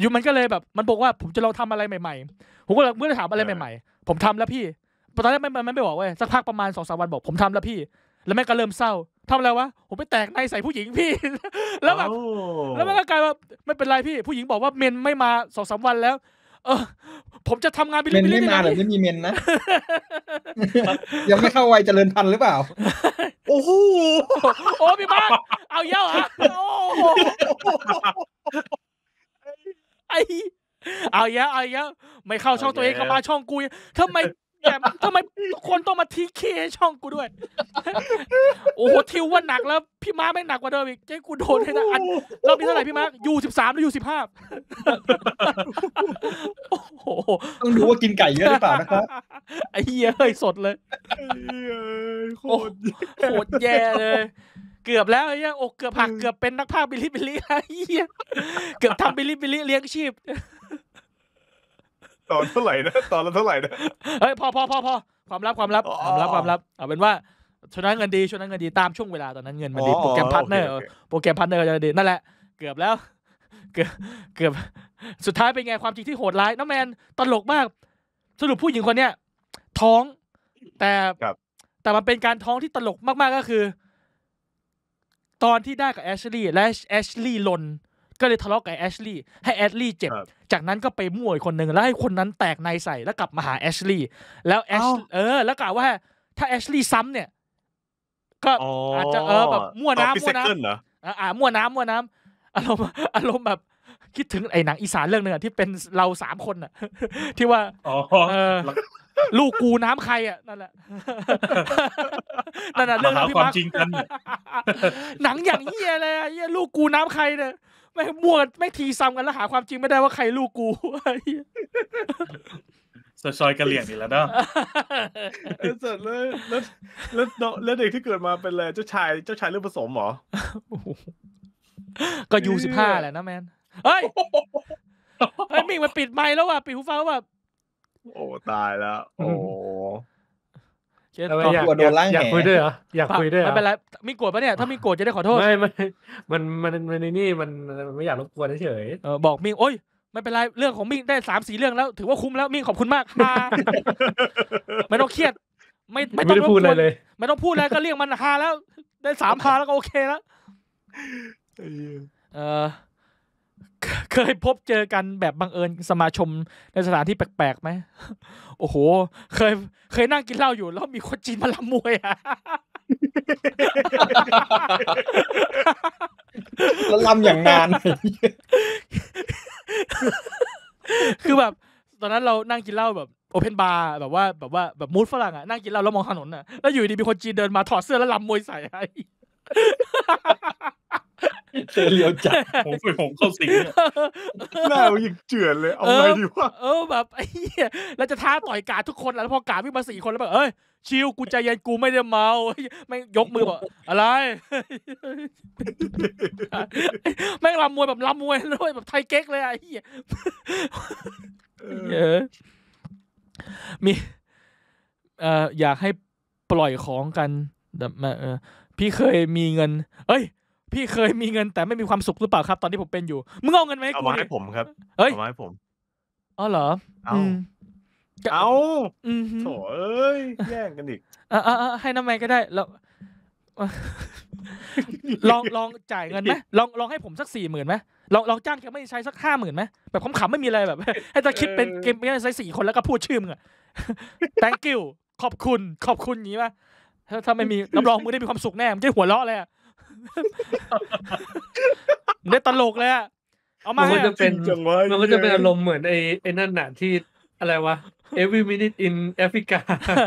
อยู่มันก็เลยแบบมันบอกว่าผมจะลองทำอะไรใหม่ ๆ ผมก็เลยเมื่อถามอะไรใหม่ ๆ ผมทำแล้วพี่ ตอนแรกมันม่นไม่บอกเว้ยสักพักประมาณสองสามวันบอก ผมทำแล้วพี่ แล้วแม่ก็เริ่มเศร้าทำอะไรวะผมไปแตกในใส่ผู้หญิงพี่ แล้วแบบแล้วมันก็กลายว่าไม่เป็นไรพี่ผู้หญิงบอกว่าเมนไม่มาสองสามวันแล้วเออผมจะทำงานไปเรื่อยเลี่ไม่มาหรือไม่มีเมนนะ ยังไม่เข้าวัยเจริญพันธุ์หรือเปล่า โอ้โห โอ้พี่บ้านเอาเยอะอ่ะอ้ไอเอาเยอะเอาเยอะ ไม่เข้าช่องตัวเองเข้ามาช่องกูทำไมแต่ทำไมทุกคนต้องมาทีเคช่องกูด้วย โอ้โหทิวว่าหนักแล้วพี่ม้าไม่หนักกว่าเดิมอีกให้กูโดนให้นะอันเรามีเท่าไหร่พี่ม้ายูสิบสามหรือยูสิบห้าโอ้โหต้องดูว่ากินไก่เยอะหรือเปล่านะครับไอ้เหี้ยเฮ้ยสดเลยโคตรโแย่เลย เกือบแล้วไอ้เหี้ยอกเกือบหักเกือบเป็นนักภาคบิลิบิลิล้ไอ้เหี้ยเกือบทำบิลิบิลิเลี้ยงชีพตอนเท่าไหร่นะตอนละเท่าไหร่นะเฮ้ยพอพอพอพอความลับความลับ ความลับความลับเอาเป็นว่าชนะเงินดีชนะเงินดีตามช่วงเวลาตอนนั้นเงินมันดีโปรแกรมพาร์ทเนอร์โปรแกรมพาร์ทเนอร์จะดีนั่นแหละ เกือบแล้ว เกือบเกือบสุดท้ายเป็นไงความจริงที่โหดร้ายน้องแมนตลกมาก สรุปผู้หญิงคนเนี้ยท้องแต่แต่มันเป็นการท้องที่ตลกมากๆก็คือ ตอนที่ได้กับแอชลีย์และแอชลีย์ลนก็เลยทะเลาะกับแอชลีย์ให้แอชลีย์เจ็บ จากนั้นก็ไปมั่วอีกคนหนึ่งแล้วให้คนนั้นแตกในใส่แล้วกลับมาหาแอชลีย์แล้วแอชเออแล้วกล่าวว่าถ้าแอชลีย์ซ้ำเนี่ย ก็อาจจะเออแบบมั่วน้ำมั่วน้ำอ่ามั่วน้ำมั่วน้าอารมณ์อารมณ์แบบคิดถึงไอ้หนังอีสานเรื่องนึงที่เป็นเราสามคนน่ะ ที่ว่าลูกกูน้ำใครอ่ะนั่นแหละนั่นแหละเรื่องที่ความจริงกันหนังอย่างเฮียเลยเฮียลูกกูน้ำใครเนี่ยไม่บวดไม่ทีซ้ำกันแล้ว หาความจริงไม่ได้ว่าใครลูกกูสซอยกะเหลี่ยงนี่แล้วเนาะเสร็จแล้วแล้วแล้วแล้วเด็กที่เกิดมาเป็นอะไรเจ้าชายเจ้าชายเรื่องผสมหรอ ก็ยูสิบห้าแหละนะแมน เฮ้ยเฮ้ยมิงมันปิดไมค์แล้วว่ะปิดหูฟังแล้วว่ะโอ้ ตายแล้ว โอ้แต่อยากโดนล้างแหอยากคุยด้วยเหรอ อยากคุยด้วยไม่เป็นไรมีโกรธปะเนี่ย ถ้ามีโกรธจะได้ขอโทษ ไม่ไม่มันมันมันในนี่มันไม่อยากรบกวนเฉยเออบอกมิงโอ้ย ไม่เป็นไร เรื่องของมิ่งได้สามสี่เรื่องแล้ว ถือว่าคุ้มแล้ว มิ่งขอบคุณมากมาไม่ต้องเครียด ไม่ไม่ต้องพูดอะไรเลย ไม่ต้องพูดอะไรก็เรียกมันฮาแล้วได้สามฮาแล้วก็โอเคแล้ว เออเคยพบเจอกันแบบบังเอิญสมาชมในสถานที่แปลกๆไหม โอ้โห เคย เคยนั่งกินเหล้าอยู่ แล้วมีคนจีนมาล้ำมวยอ่ะแล้วลำอย่างนาน คือแบบ ตอนนั้นเรานั่งกินเหล้าแบบ โอเพนบาร์แบบว่าแบบว่าแบบมูดฝรั่งอ่ะนั่งกินเหล้าแล้วมองถนนอ่ะแล้วอยู่ดีมีคนจีนเดินมาถอดเสื้อแล้วลำมวยใส่ไเอเลียวจัดผมไปผมเข้าสิงหน้ายิงเจือนเลย เอาไงดีวะเออแบบ ไอ้เหี้ยแล้วจะท้าต่อยกาทุกคนแล้วพอกาวิ่งมาสี่คนแล้วแบบเอ้ยชิวกูใจเย็นกูไม่ได้เมาไม่ยกมือบอกอะไรไม่ลรำมวย แบบรำมวยเ้วยแบบไทยเก๊กเลยไอ้เหี้ยมีเอ่ออยากให้ปล่อยของกัน แบบเออ พี่เคยมีเงิน เอ้ยพี่เคยมีเงินแต่ไม่มีความสุขหรือเปล่าครับตอนที่ผมเป็นอยู่มึงเอาเงินไหมเอากูมาให้ผมครับ เอ้ยเอามาให้ผมอ๋อเหรอเอาเอาโถเอ้ยแย่งกันอีกอ่าอ่ให้น้ำแมนก็ได้แล้วลองลองจ่ายเงินไหมลองลองให้ผมสักสี่หมื่นไหมลองลองจ้างแคไม่ใช้สักห้าหมื่นไหมแบบขำๆไม่มีอะไรแบบให้ตาคิดเป็นเอกมไม่ใช้สี่คนแล้วก็พูดชื่อมึงอะ thank you ขอบคุณขอบคุณอย่างนี้ป่ะถ้าถ้าไม่มีรับรองมึงได้มีความสุขแน่มึงจะหัวเราะเลยอะได้ตลกเลยอะเอามา มันก็จะเป็น มันก็จะเป็นอารมณ์เหมือนไอ้ไอ้นั่นน่ะที่ อะไรวะ Every minute in Africa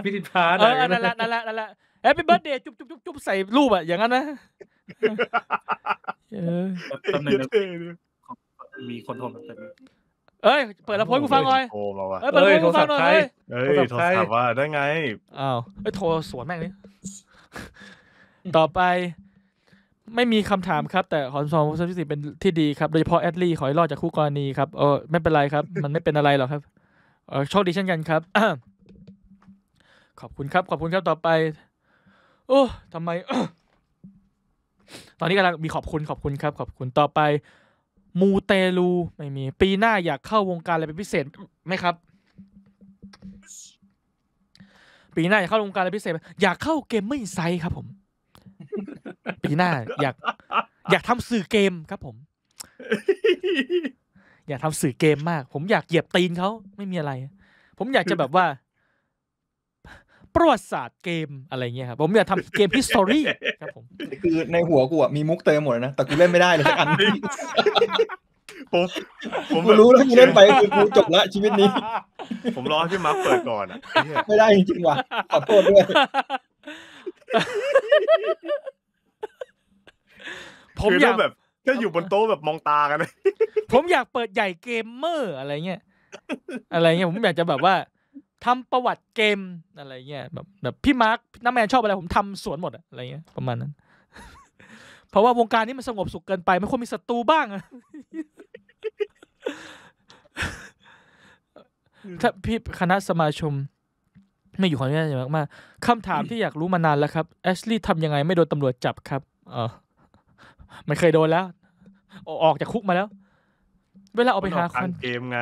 มินิพาร์ตอะไรนั่นแหละนั่นแหละนั่นแหละ Happy birthday จุ๊บจุ๊บจุ๊บใส่รูปอะอย่างนั้นนะตำแหน่งมีคนโทรมาเต็มเอ้ย เปิดลำโพงกูฟังหน่อยเปิดลำโพงกูฟังหน่อย เฮ้ย โทรศัพท์ว่าได้ไง อ้าวเอ้ย โทรสวนแม่งนี่ต่อไปไม่มีคำถามครับ แต่ขอสองพันสิเป็นที่ดีครับ โดยเฉพาะแอดลี่ขอให้รอดจากคู่กรณีครับเออไม่เป็นไรครับ มันไม่เป็นอะไรหรอกครับ เออโชคดีเช่นกันครับ ขอบคุณครับ ขอบคุณครับ ต่อไป โอ้ทำไม ตอนนี้กำลังมีขอบคุณขอบคุณครับ ขอบคุณต่อไป มูเตลูไม่มี ปีหน้าอยากเข้าวงการอะไรเป็นพิเศษไหมครับ ปีหน้าอยากเข้าวงการอะไรพิเศษอยากเข้าเกมไม่ไซครับ ผมปีหน้า อยากอยากทำสื่อเกมครับผม อยากทำสื่อเกมมาก ผมอยากเหยียบตีนเขาไม่มีอะไร ผมอยากจะแบบว่า ประวัติศาสตร์เกมอะไรเงี้ยครับ ผมอยากทำเกมพิสตอรี่ครับ ผมคือในหัวกูอะมีมุกเต็มหมดนะแต่กูเล่นไม่ได้เลยัอันผมผมรู้แล้วกูเล่นไปคือกูจบละชีวิตนี้ ผมรอพี่มาร์คเปิดก่อนอ่ะไม่ได้จริงๆว่ะขอโทษด้วยผมอยากแบบ ก็อยู่บนโต๊ะแบบมองตากัน ผมอยากเปิดใหญ่เกมเมอร์อะไรเงี้ย อะไรเงี้ยผมอยากจะแบบว่า ทำประวัติเกมอะไรเงี้ย แบบแบบ พี่มาร์คน้าแมนชอบอะไรผมทำสวนหมดอะไรเงี้ยประมาณนั้น เพราะว่าวงการนี้มันสงบสุขเกินไป ไม่ควรมีศัตรูบ้างอะถ้าพี่คณะสมาชมไม่อยู่ขอนุญาตอย่างมากคำถามที่อยากรู้มานานแล้วครับแอชลี่ทำยังไงไม่โดนตำรวจจับครับ เออมันเคยโดนแล้ว ออกจากคุกมาแล้ว เวลาออกไปหาคอนเกมไง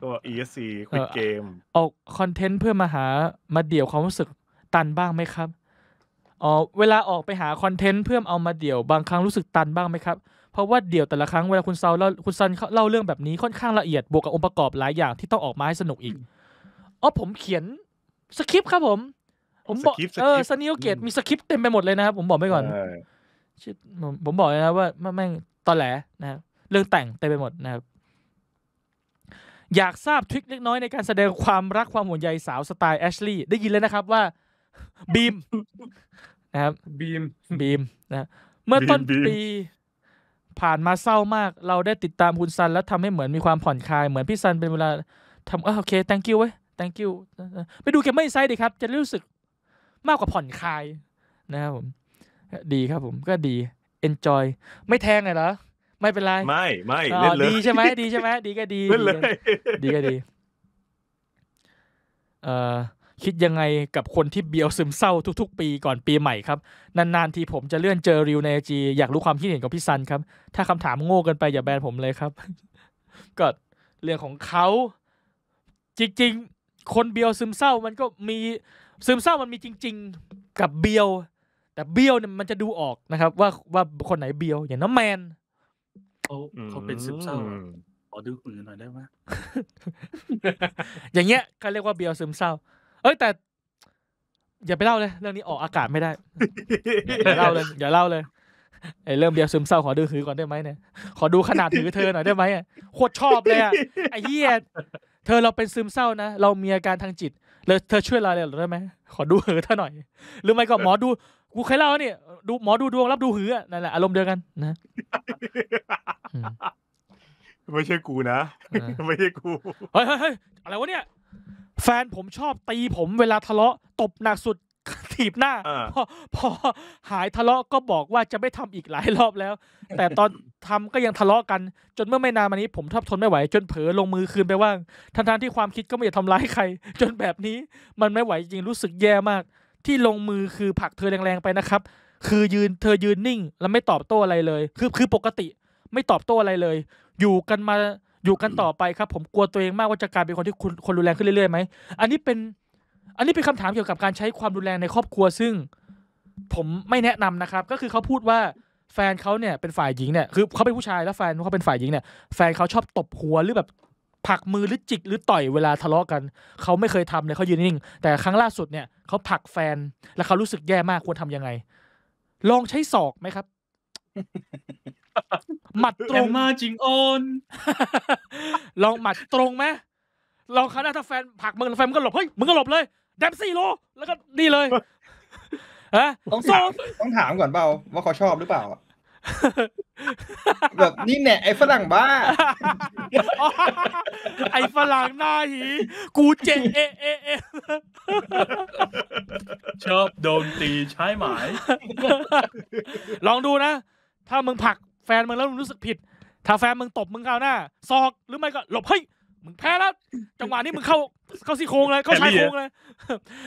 ก็ ESC คุยเกมออกคอนเทนต์เพื่อมาหามาเดี่ยวความรู้สึกตันบ้างไหมครับ อ๋อเวลาออกไปหาคอนเทนต์เพื่อเอามาเดี่ยวบางครั้งรู้สึกตันบ้างไหมครับ เพราะว่าเดี่ยวแต่ละครั้งเวลาคุณเซาเล่าคุณซันเล่าเรื่องแบบนี้ค่อนข้างละเอียดบวกกับองค์ประกอบหลายอย่างที่ต้องออกมาให้สนุกอีก อ๋อผมเขียนสคริปต์ครับผม ผมบอกเออสนิวเกตมีสคริปต์เต็มไปหมดเลยนะครับผมบอกไปก่อนชิดผมบอกเลยนะว่าแม่งตอนแหลนะครับเรื่องแต่งเต็มไปหมดนะครับ อยากทราบทริคเล็กน้อยในการแสดงความรักความห่วงใยสาวสไตล์แอชลีย์ได้ยินแล้วนะครับว่าบีมนะครับบีมบีมนะเมื่อต้นปีผ่านมาเศร้ามาก เราได้ติดตามคุณซันแล้วทำให้เหมือนมีความผ่อนคลายเหมือนพี่ซันเป็นเวลาทำโอเค thank you เว้ย thank you ไปดูเกมเมอร์ไซด์ดิครับ จะรู้สึก มากกว่าผ่อนคลาย นะครับผม ดีครับผมก็ดี enjoy ไม่แทงเลยเหรอ ไม่เป็นไร ไม่ ไม่ เล่นเลย ดีใช่ไหม ดีใช่ไหม ดีก็ดี เล่นเลย ดีก็ดี เอ่อ คิดยังไงกับคนที่เบียวซึมเศร้าทุกๆปีก่อนปีใหม่ครับ นานๆทีผมจะเลื่อนเจอริวในไอจีอยากรู้ความคิดเห็นของพี่ซันครับ ถ้าคำถามโง่เกินไปอย่าแบนผมเลยครับ ก็เรื่องของเขาจริงคนเบียวซึมเศร้ามันก็มีซึมเศร้ามันมีจริง ๆกับเบียว แต่เบียวเนี่ยมันจะดูออกนะครับ ว่าว่าคนไหนเบียวอย่างน้ำแมนเขาเขาเป็นซึมเศร้าขอดูคืณหน่อยได้ไหมอย่างเงี้ยเขาเรียกว่าเบียวซึมเศร้า เอ้แต่อย่าไปเล่าเลยเรื่องนี้ออกอากาศไม่ได้อย่าเล่าเลยอย่าเล่าเลยไอ้เริ่มเบียวซึมเศร้า ขอดูถือก่อนได้ไหมเนี่ยขอดูขนาดถือเธอหน่อยได้ไหมอ่ะโคตรชอบเลยอ่ะไอ้เหี้ยเธอเราเป็นซึมเศร้านะ เรามีอาการทางจิตเลยเธอช่วยเราเลยหรือได้ไหม ขอดูหือเธอหน่อย หรือไม่ก็หมอดูกูเคยเล่าเนี่ย ดูหมอดูดวงรับดูหือนั่นแหละอารมณ์เดียวกันนะ ไม่ใช่กูนะไม่ใช่กูเฮ้ยเฮ้ยอะไรวะเนี่ยแฟนผมชอบตีผมเวลาทะเลาะตบหนักสุดถีบหน้าพอพอหายทะเลาะก็บอกว่าจะไม่ทำอีกหลายรอบแล้ว แต่ตอนทำก็ยังทะเลาะกัน จนเมื่อไม่นานมานี้ผมทับทนไม่ไหว จนเผลอลงมือคืนไปว่างทันทันที่ความคิดก็ไม่อยากทำร้ายใคร จนแบบนี้มันไม่ไหวจริงรู้สึกแย่มากที่ลงมือคือผักเธอแรงๆไปนะครับ คือยืนเธอยืนนิ่งแล้วไม่ตอบโต้อะไรเลยคือคือปกติไม่ตอบโต้อะไรเลย อยู่กันมาอยู่กันต่อไปครับ ผมกลัวตัวเองมากว่าจะกลายเป็นคนที่คนรุนแรงขึ้นเรื่อยๆไหมอันนี้เป็นอันนี้เป็นคำถามเกี่ยวกับการใช้ความรุนแรงในครอบครัวซึ่ง ผมไม่แนะนำนะครับ ก็คือเขาพูดว่า แฟนเขาเนี่ยเป็นฝ่ายหญิงเนี่ย คือเขาเป็นผู้ชายแล้วแฟนเขาเป็นฝ่ายหญิงเนี่ยแฟนเขาชอบตบหัวหรือแบบผักมือหรือจิก หรือต่อยเวลาทะเลาะกันเขาไม่เคยทำเลยเขายืนนิ่งแต่ครั้งล่าสุดเนี่ยเขาผักแฟนแล้วเขารู้สึกแย่มากควรทํำยังไง ลองใช้ศอกไหมครับหมัดตรงมาจิงออน ลองหมัดตรงไหมลองครัวหน้าถ้าแฟนผักมึงแฟนมึงก็หลบเฮ้ยมึงก็หลบเลย แดมซี่โล แล้วก็นี่เลยฮะต้องถามต้องถามก่อนเปล่าว่าเขาชอบหรือเปล่าแบบนี่แน่ไอ้ฝรั่งบ้า ไอ้ฝรั่ง หน้าหีกูเจ๊เอเอเอชอบโดนตีใช้หมายลองดูนะถ้ามึงผักแฟนมึงแล้วมึงรู้สึกผิด ถ้าแฟนมึงตบมึงเอาหน้าซอกหรือไม่ก็หลบเฮ้ยมึงแพ้แล้ว จังหวะนี้มึงเข้า เข้าซี่โครงเลย เข้าชายโครงเลย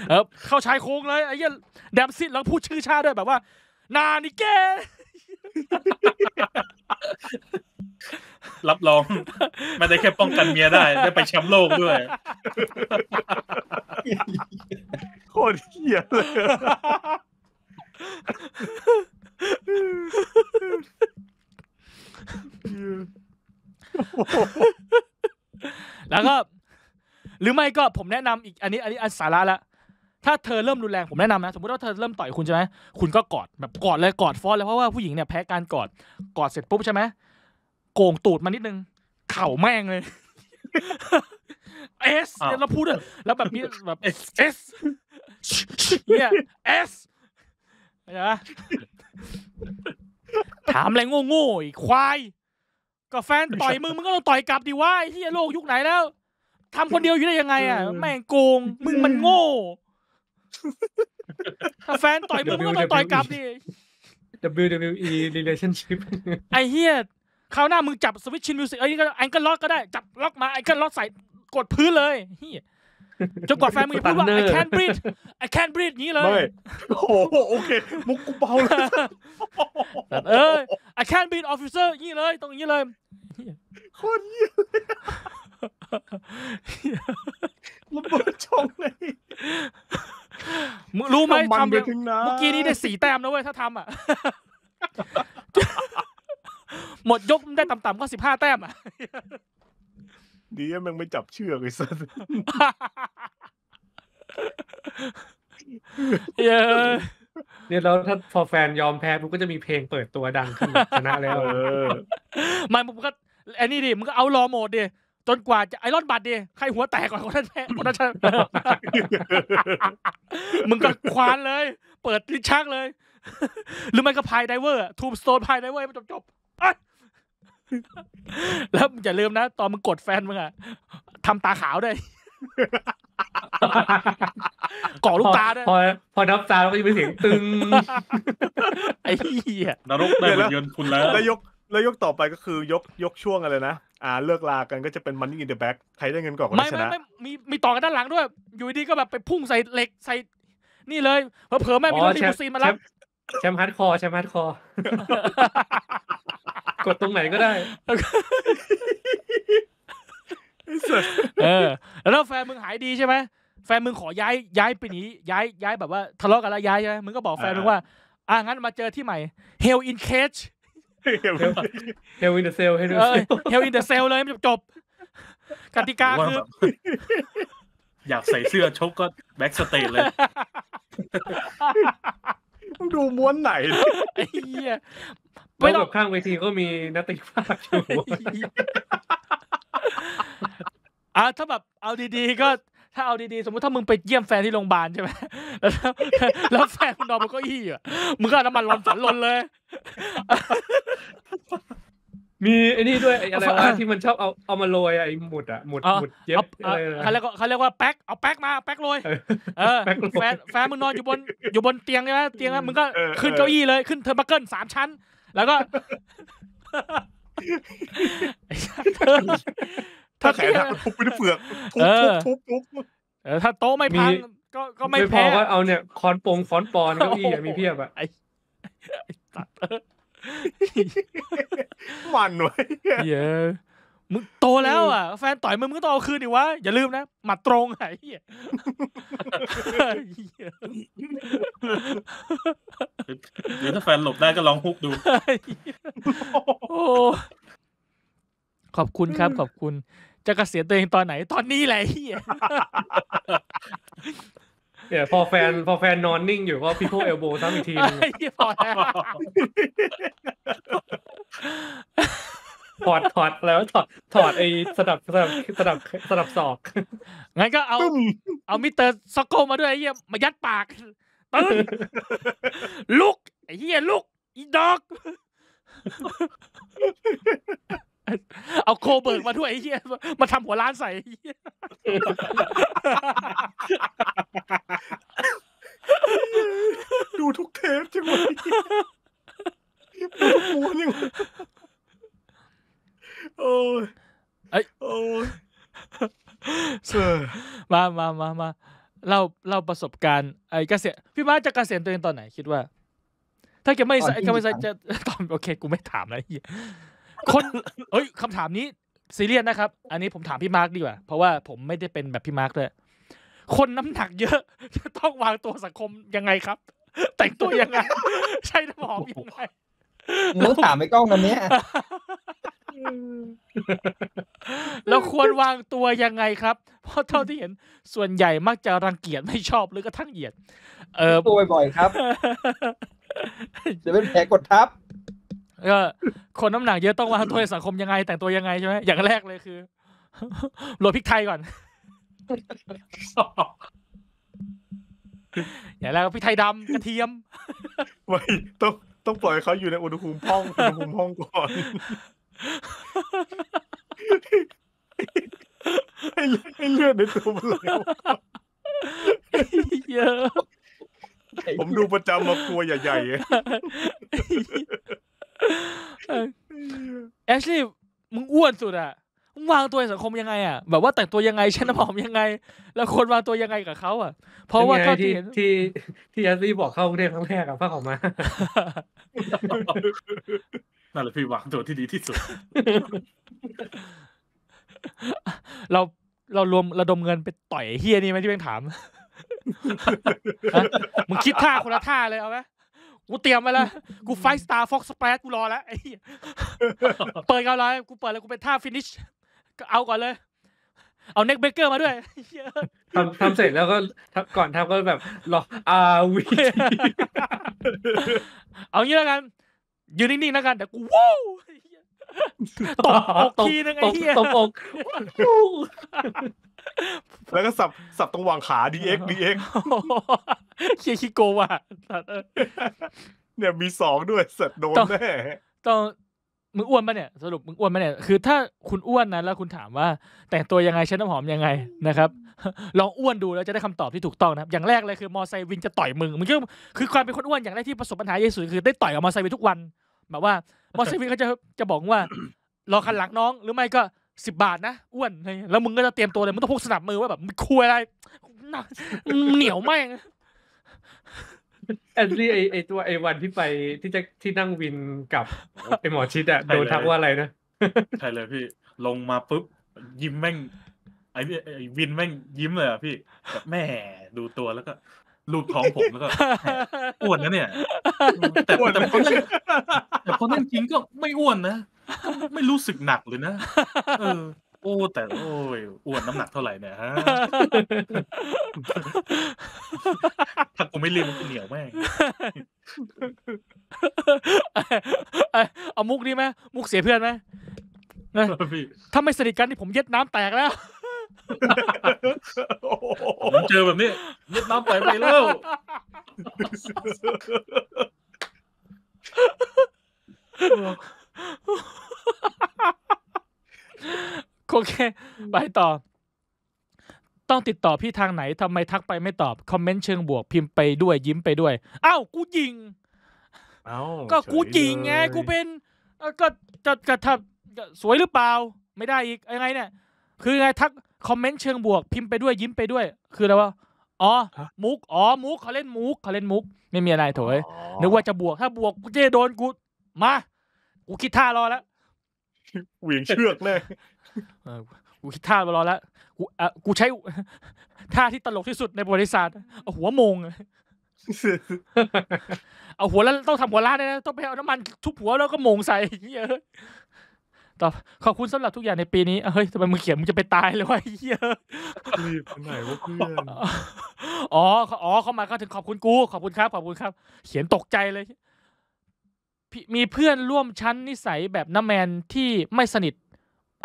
เออเข้าชายโครงเลยไอ้เหี้ยแดมซิดแล้วพูดชื่อชาด้วยแบบว่า นานิเกรับรอง ไม่ได้แค่ป้องกันเมียได้ ได้ไปแชมป์โลกด้วยโคตรเหี้ยเลยแล้วก็หรือไม่ก็ผมแนะนำอีกอันนี้อันนี้อันสาระละถ้าเธอเริ่มรุนแรงผมแนะนำนะสมมติว่าเธอเริ่มต่อยคุณใช่ไหมคุณก็กอดแบบกอดเลยกอดฟอสเลย เพราะว่าผู้หญิงเนี่ยแพ้การกอด กอดเสร็จปุ๊บใช่ไหมโกงตูดมานิดนึงเข่าแม่งเลยเอสแล้วพูดแล้วแบบนี้แบบเอสเนี่ยเอสนะถามอะไรโง่ๆอควายก็แฟนต่อยมึง มึงก็ต้องต่อยกลับดิว่าไอ้เี่ยโลกยุคไหนแล้วทำคนเดียวอยู่ได้ยังไงอ่ะ แม่งโกง มึงมันโง่ ถ้าแฟนต่อยมึงมึงก็ต้องต่อยกลับดิ WWE relationship ไอ้เฮียคราวหน้ามึงจับสวิตชินมิวสิกไอ้นี่ก็แองเกิลล็อกก็ได้จับล็อกมา ไอ้ก็ล็อกใส่กดพื้นเลยเฮียจนกว่าแฟนมึงจะพูดว่า I can't breathe I can't breathe นี้เลยไม่โอ้โอเค มุกกูเบาเลยเอ้ย I can't breathe officer นี้เลยตรงนี้เลยคนเยเลยระเบิดช่องเลยมึงรู้ไหมทำเมื่อกี้นี้ได้สี่แต้มนะเว้ยถ้าทำอ่ะ หมดยกได้ต่ำๆก็สิบห้าแต้มอ่ะดีแม่งไม่จับเชือกไอ้สัสเยอะเนี่ยแล้วถ้าพอแฟนยอมแพ้มันก็จะมีเพลงเปิดตัวดังขึ้นชนะแล้วเออไม่มันก็ไอ้นี่ดิมันก็เอารอโหมดดิจนกว่าจะไอรอนบัตดิใครหัวแตกก่อนคนนั้นแพ้คนนั้นชนะมึงก็ควานเลย เปิดลิ้นชักเลย หรือไม่ก็พายไดเวอร์ ทูมสโตนพายไดเวอร์มันจบจบแล้วอย่าลืมนะ ตอนมึงกดแฟนมึงอะทำตาขาวด้วยก่อลูกตาด้วยพอพอนับตาแล้วก็จะเป็นเสียงตึง ไอ้เหี้ยนรกได้เง่นยคุณแล้วแล้วยกแล้วยกต่อไปก็คือยกยกช่วงอะไรนะ อ่า เลิกลากันก็จะเป็นมันนี่อินเดอะแบ็กใครได้เงินก่อนคนชนะไม่ไม่มีมีต่อกันด้านหลังด้วย อยู่ดีก็แบบไปพุ่งใส่เหล็กใส่นี่เลยเผลอแม่มีรถดีบูซีนมารับแชมป์ฮาร์ดคอร์แชมป์ฮาร์ดคอร์กดตรงไหนก็ได้เออแล้วแฟนมึงหายดีใช่ไหมแฟนมึงขอย้ายย้ายไปหนีย้าย ย้ายแบบว่า ทะเลาะกันแล้วย้ายใช่ไหมมึงก็บอกแฟนมึงว่า อ่างั้นมาเจอที่ใหม่ Hell in Cage Hell in the Cell Hell in the Cell เลยจบกติกาคือ อยากใส่เสื้อชกก็ แบ็กสเตจเลยงดูม้วนไหนไอ้เหี้ยไม่หรอกข้างเวทีก็มีนักตีภาอยู่อ่ะถ้าแบบเอาดีๆก็ ถ้าเอาดีๆสมมติถ้ามึงไปเยี่ยมแฟนที่โรงพยาบาลใช่ไหมแล้วแล้วแฟนมึงนอนบนเก้าอี้อ่ะมึงก็น้ำมันร้อนฝันลนเลย มีไอ้นี่ด้วยอะไรวะที่มันชอบเอาเอามาโรยไอ้หมุดอ่ะหมุดหมุดเย็บเขาเรียกว่าเขาเรียกว่าแป๊กเอาแป๊กมาแป๊กโรยเออ แฟนแฟนมึงนอนอยู่บนอยู่บนเตียงใช่ไหมเตียงแล้วมึงก็ขึ้นเก้าอี้เลยขึ้นเทอร์มาเกิลสามชั้นแล้วก็ถ้าแขนหักทุบไปเปลือก ทุบทุบทุบทุบถ้าโต๊ะไม่พัง ก็ก็ไม่พอก็เอาเนี่ยคอนปงคอนปอนก็้ีอีงมีเพียบอะไอ้ตัดมันไว้เยอะมึงโตแล้วอ่ะ แฟนต่อยมึงมึงต้องเอาคืนดิวะอย่าลืมนะ หมัดตรงไอ้เหี้ยวถ้าแฟนหลบได้ก็ลองฮุกดู ขอบคุณครับขอบคุณ จะเกษียณตัวเองตอนไหนตอนนี้แหละเฮียเนี่ยพอแฟนพอแฟนนอนนิ่งอยู่ก็พี่โคกเอลโบซ้ำอีกทีนึงพอแล้วถอดถอดแล้วถอดถอดไอ้สนับสนับสนับสนับศอก งั้นก็เอา เอา มิเตอร์ซ็อกโกมาด้วยไอ้เหี้ยมายัดปากตึ้งลุกไอ้เหี้ยลุกอีดอกเอาโคเบิร์กมาด้วยไอ้เหี้ยมาทำหัวล้านใส่ดูทุกเทปจังเลยดูทุกม้วนยังโอ้ยเอ้ยโอ้ยเสือมามามามาเล่า เล่าประสบการณ์ไอ้เกษียณพี่มาจะเกษียณตัวเองตอนไหน คิดว่า ถ้าแกไม่ใส่แกไม่ใส่จะตอนโอเค กูไม่ถามแล้วเฮียคนเอ้ยคำถามนี้ซีเรียสนะครับ อันนี้ผมถามพี่มาร์กดีกว่าเพราะว่าผมไม่ได้เป็นแบบพี่มาร์กเลยคนน้ำหนักเยอะจะต้องวางตัวสังคมยังไงครับ แต่งตัวยังไง ใช้ห้ำอมยังไงมึงถามไอ้กล้องนันเนี้ยเราควรวางตัวยังไงครับ เพราะเท่าที่เห็นส่วนใหญ่มักจะรังเกียจไม่ชอบหรือกระทั่งเหยียด เออตัวบ่อยๆครับจะเป็นแผลกดทับก็คนน้ำหนักเยอะต้องวางตัวในสังคมยังไงแต่งตัวยังไงใช่ไหมอย่างแรกเลยคือโรยพริกไทยก่อนอย่างแรกพริกไทยดำกระเทียมไว้ต้องต้องปล่อยเขาอยู่ในอุณหภูมิห้องอุณหภูมิห้องก่อนให้ให้เลือดในตัวมันไหลเยอะผมดูประจำมากลัวใหญ่ๆแอชลี่มึงอ้วนสุดอ่ะมึงวางตัวในสังคมยังไง อ่ะ แบบว่าแต่งตัวยังไงใช้น้ำหอมยังไง แล้วคนวางตัวยังไงกับเขาอ่ะ เพราะว่าเ่าที่ที่ที่แอชลี่บอกเข้ากรุงเทพครั้งแรกอะผ้าของมานั่นแหละพี่วางตัวที่ดีที่สุด เราเรารวมระดมเงินไปต่อยเฮียนี่ไหมที่เพ่งถาม มึงคิดท่าคนละท่าเลยเอาไหมกูเตรียมไว้แล้ว กูไฟสตาร์ฟ็อกสเปซกูรอแล้วไอ้เปิดกันเลยกูเปิดแล้วกูเป็นท่าฟินิช ก็เอาก่อนเลย เอาเน็กเบเกอร์มาด้วยทำทำเสร็จแล้วก็ก่อนทำก็แบบ รออาวีเอางี้แล้วกันยืนนิ่งๆแล้วกันแต่กูวู้ตบอกทีนึงไอ้เหี้ยตบอกแล้วก็สับสับตรงวางขาดีเอ็กดีเอ็กเคียคิโกว่ะเนี่ยมีสองด้วยเสร็จโดนแน่ต้อง มึงอ้วนปะเนี่ย สรุปมึงอ้วนปะเนี่ย คือถ้าคุณอ้วนนะ แล้วคุณถามว่า แต่งตัวยังไงใช้น้ำหอมยังไงนะครับลองอ้วนดูแล้วจะได้คำตอบที่ถูกต้องนะ อย่างแรกเลยคือมอไซวินจะต่อยมึงมันก็คือความเป็นคนอ้วนอย่างแรกที่ประสบปัญหาเยสุดคือได้ต่อยกับมอไซวินทุกวันแบบว่ามอไซวินเขาจะจะบอกว่า รอคันหลังน้องหรือไม่ก็สิบบาทนะ อ้วน แล้วมึงก็จะเตรียมตัวเลย มึงต้องพกสนับมือว่าแบบมึงคุยอะไร เหนียวแม่งอนดี้ไอไอตัวไอวันที่ไปที่จะที่นั่งวินกับไอหมอชิดอะโดนทักว่าอะไรนะใช่เลยพี่ลงมาปุ๊บยิ้มแม่งไอ้ไอ้วินแม่งยิ้มเลยอ่ะพี่แบบแม่ดูตัวแล้วก็รูปท้องผมแล้วก็อ้วนนะเนี่ยแต่แต่คนนั่นแต่พอนั่งกินก็ไม่อ้วนนะไม่รู้สึกหนักเลยนะโอ้แต่โอ้ยอ้วนน้ำหนักเท่าไหร่เนี่ยฮะถ้ากูไม่รีบเหนียวแม่ง เอามุกนี้ไหมมุกเสียเพื่อนไหมถ้าไม่สนิทกันนี่ผมเย็ดน้ำแตกแล้วผมเจอแบบนี้เวดน้ำไปไปแล้วโอเคไปต่อ ต้องติดต่อพี่ทางไหนทำไมทักไปไม่ตอบ คอมเมนต์เชิงบวกพิมพ์ไปด้วยยิ้มไปด้วยอ้าวกูยิงก็กูจริงไงกูเป็น ก็จะกระทับสวยหรือเปล่า ไม่ได้อีกยังไงเนี่ยคือไงทักคอมเมนต์เชิงบวกพิมพ์ไปด้วยยิ้มไปด้วย คืออะไรวะอ๋อมุกอ๋อมุกเขาเล่นมุกเขาเล่นมุกไม่มีอะไรโถยนึกว่าจะบวกถ้าบวกกูจะโดนกูมา กูคิดท่ารอแล้วเหวี่ยงเชือกเลยกูคิดท่ามารอแล้วกูอ่ะกูใช้ ท่าที่ตลกที่สุดในบริษัทเอาหัวมงเอาหัวแล้วต้องทำหัวล้านนะต้องไปเอาน้ำมันทุบหัวแล้วก็มงใส่เยอะตอบขอบคุณสำหรับทุกอย่างในปีนี้เฮ้ยทำไมมึงเขียนมึงจะไปตายเลยวะเฮียรีบไหนวะเพื่อนอ๋ออ๋อเขามาเขาถึงขอบคุณกูขอบคุณครับขอบคุณครับเขียนตกใจเลยมีเพื่อนร่วมชั้นนิสัยแบบน้าแมนที่ไม่สนิท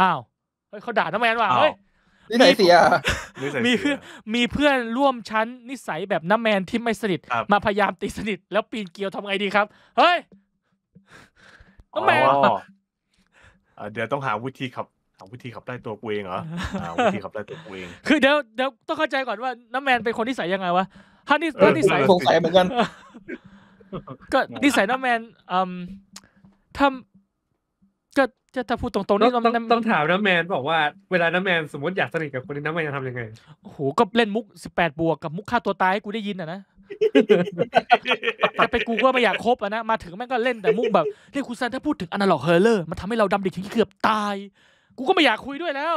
อ้าวเฮ้ยเขาด่าน้าแมนว่ะเฮ้ยนิสัยเสียมีเพื่อนมีเพื่อนร่วมชั้นนิสัยแบบน้าแมนที่ไม่สนิทมาพยายามตีสนิทแล้วปีนเกลียวทำไงดีครับ เฮ้ยน้าแมนเดี๋ยวต้องหาวิธีขับ หาวิธีขับได้ตัวกูเองเหรอหาวิธีขับได้ตัวกูเองคือ เดี๋ยวเดี๋ยวต้องเข้าใจก่อนว่าน้ำแมนเป็นคน่ใส่ยยังไงวะ ถ้าน่ถ้านีใส่สงสัยเหมือนกัน ก็นิสัยน้ำแมนอืมทำก็จะถ้าพูดตรงๆนี่ต้องต้องถามน้ำแมนบอกว่าเวลาน้ำแมน สมมติอยากสนิทกับคนนี้น้ำแมนจะทำยังไงโอ้โหก็เล่นมุกสิบแปดบวกกับมุกฆ่าตัวตายให้กูได้ยินอ่ะนะแต่ไปกูก็ไม่อยากคบอ่ะนะมาถึงแม่งก็เล่นแต่มุกแบบเรียกคุณซันถ้าพูดถึงอนาล็อกเฮอร์เลอร์มันทำให้เราดำดิ่งถึงเกือบตาย กูก็ไม่อยากคุยด้วยแล้ว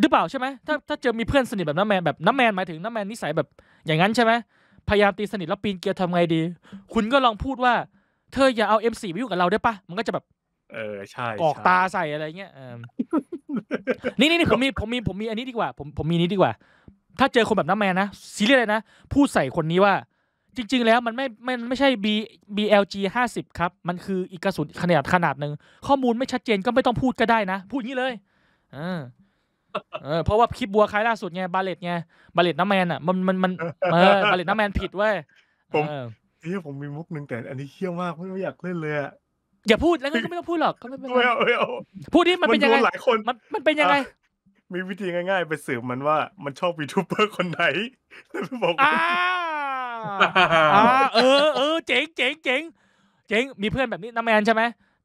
หรือเปล่าใช่ไหมถ้าถ้าเจอมีเพื่อนสนิทแบบน้ำแมนแบบน้ำแมนหมายถึงน้ำแมนนิสัยแบบอย่างนั้นใช่ไหมพยายามตีสนิทแล้วปีนเกียร์ทำไงดี คุณก็ลองพูดว่า เธออย่าเอาเอ็มสี่ไปยุ่งกับเราได้ปะมันก็จะแบบ เออใช่กอกตาใส่อะไรเงี้ยนี่นี่ผมมีผมมีผมมีอันนี้ดีกว่า ผมผมมีนี้ดีกว่าถ้าเจอคนแบบน้ำแมนนะซีเรียสเลยนะ พูดใส่คนนี้ว่า จริงๆแล้วมันไม่มันไม่ใช่ B BLG 50 ครับมันคืออีกกระสุนขนาดขนาดหนึ่งข้อมูลไม่ชัดเจนก็ไม่ต้องพูดก็ได้นะ พูดอย่างนี้เลยอ่าเออ เพราะว่าคลิปบัวคล้ายล่าสุดไงบาเลตไงบาเลตน้ำแมนอ่ะ มันมันมันเออบาเลตน้ำแมนผิดเว้ยผมเฮ้ยผมมีมุกหนึ่งแต่อันนี้เคี้ยวมาก ไม่อยากเล่นเลยอ่ะอย่าพูดแล้วก็ไม่ต้องพูดหรอกก็ไม่เป็นไรพูดดิมันเป็นยังไงมันมันเป็นยังไงมีวิธีง่ายๆไปสืบมันว่า มันชอบวีทูเบอร์คนไหนแล้วไปบอกอ่าอาเออเออเจ๋งเจ๋งเจ๋งเจ๋งมีเพื่อนแบบนี้น้าแมนใช่ไหม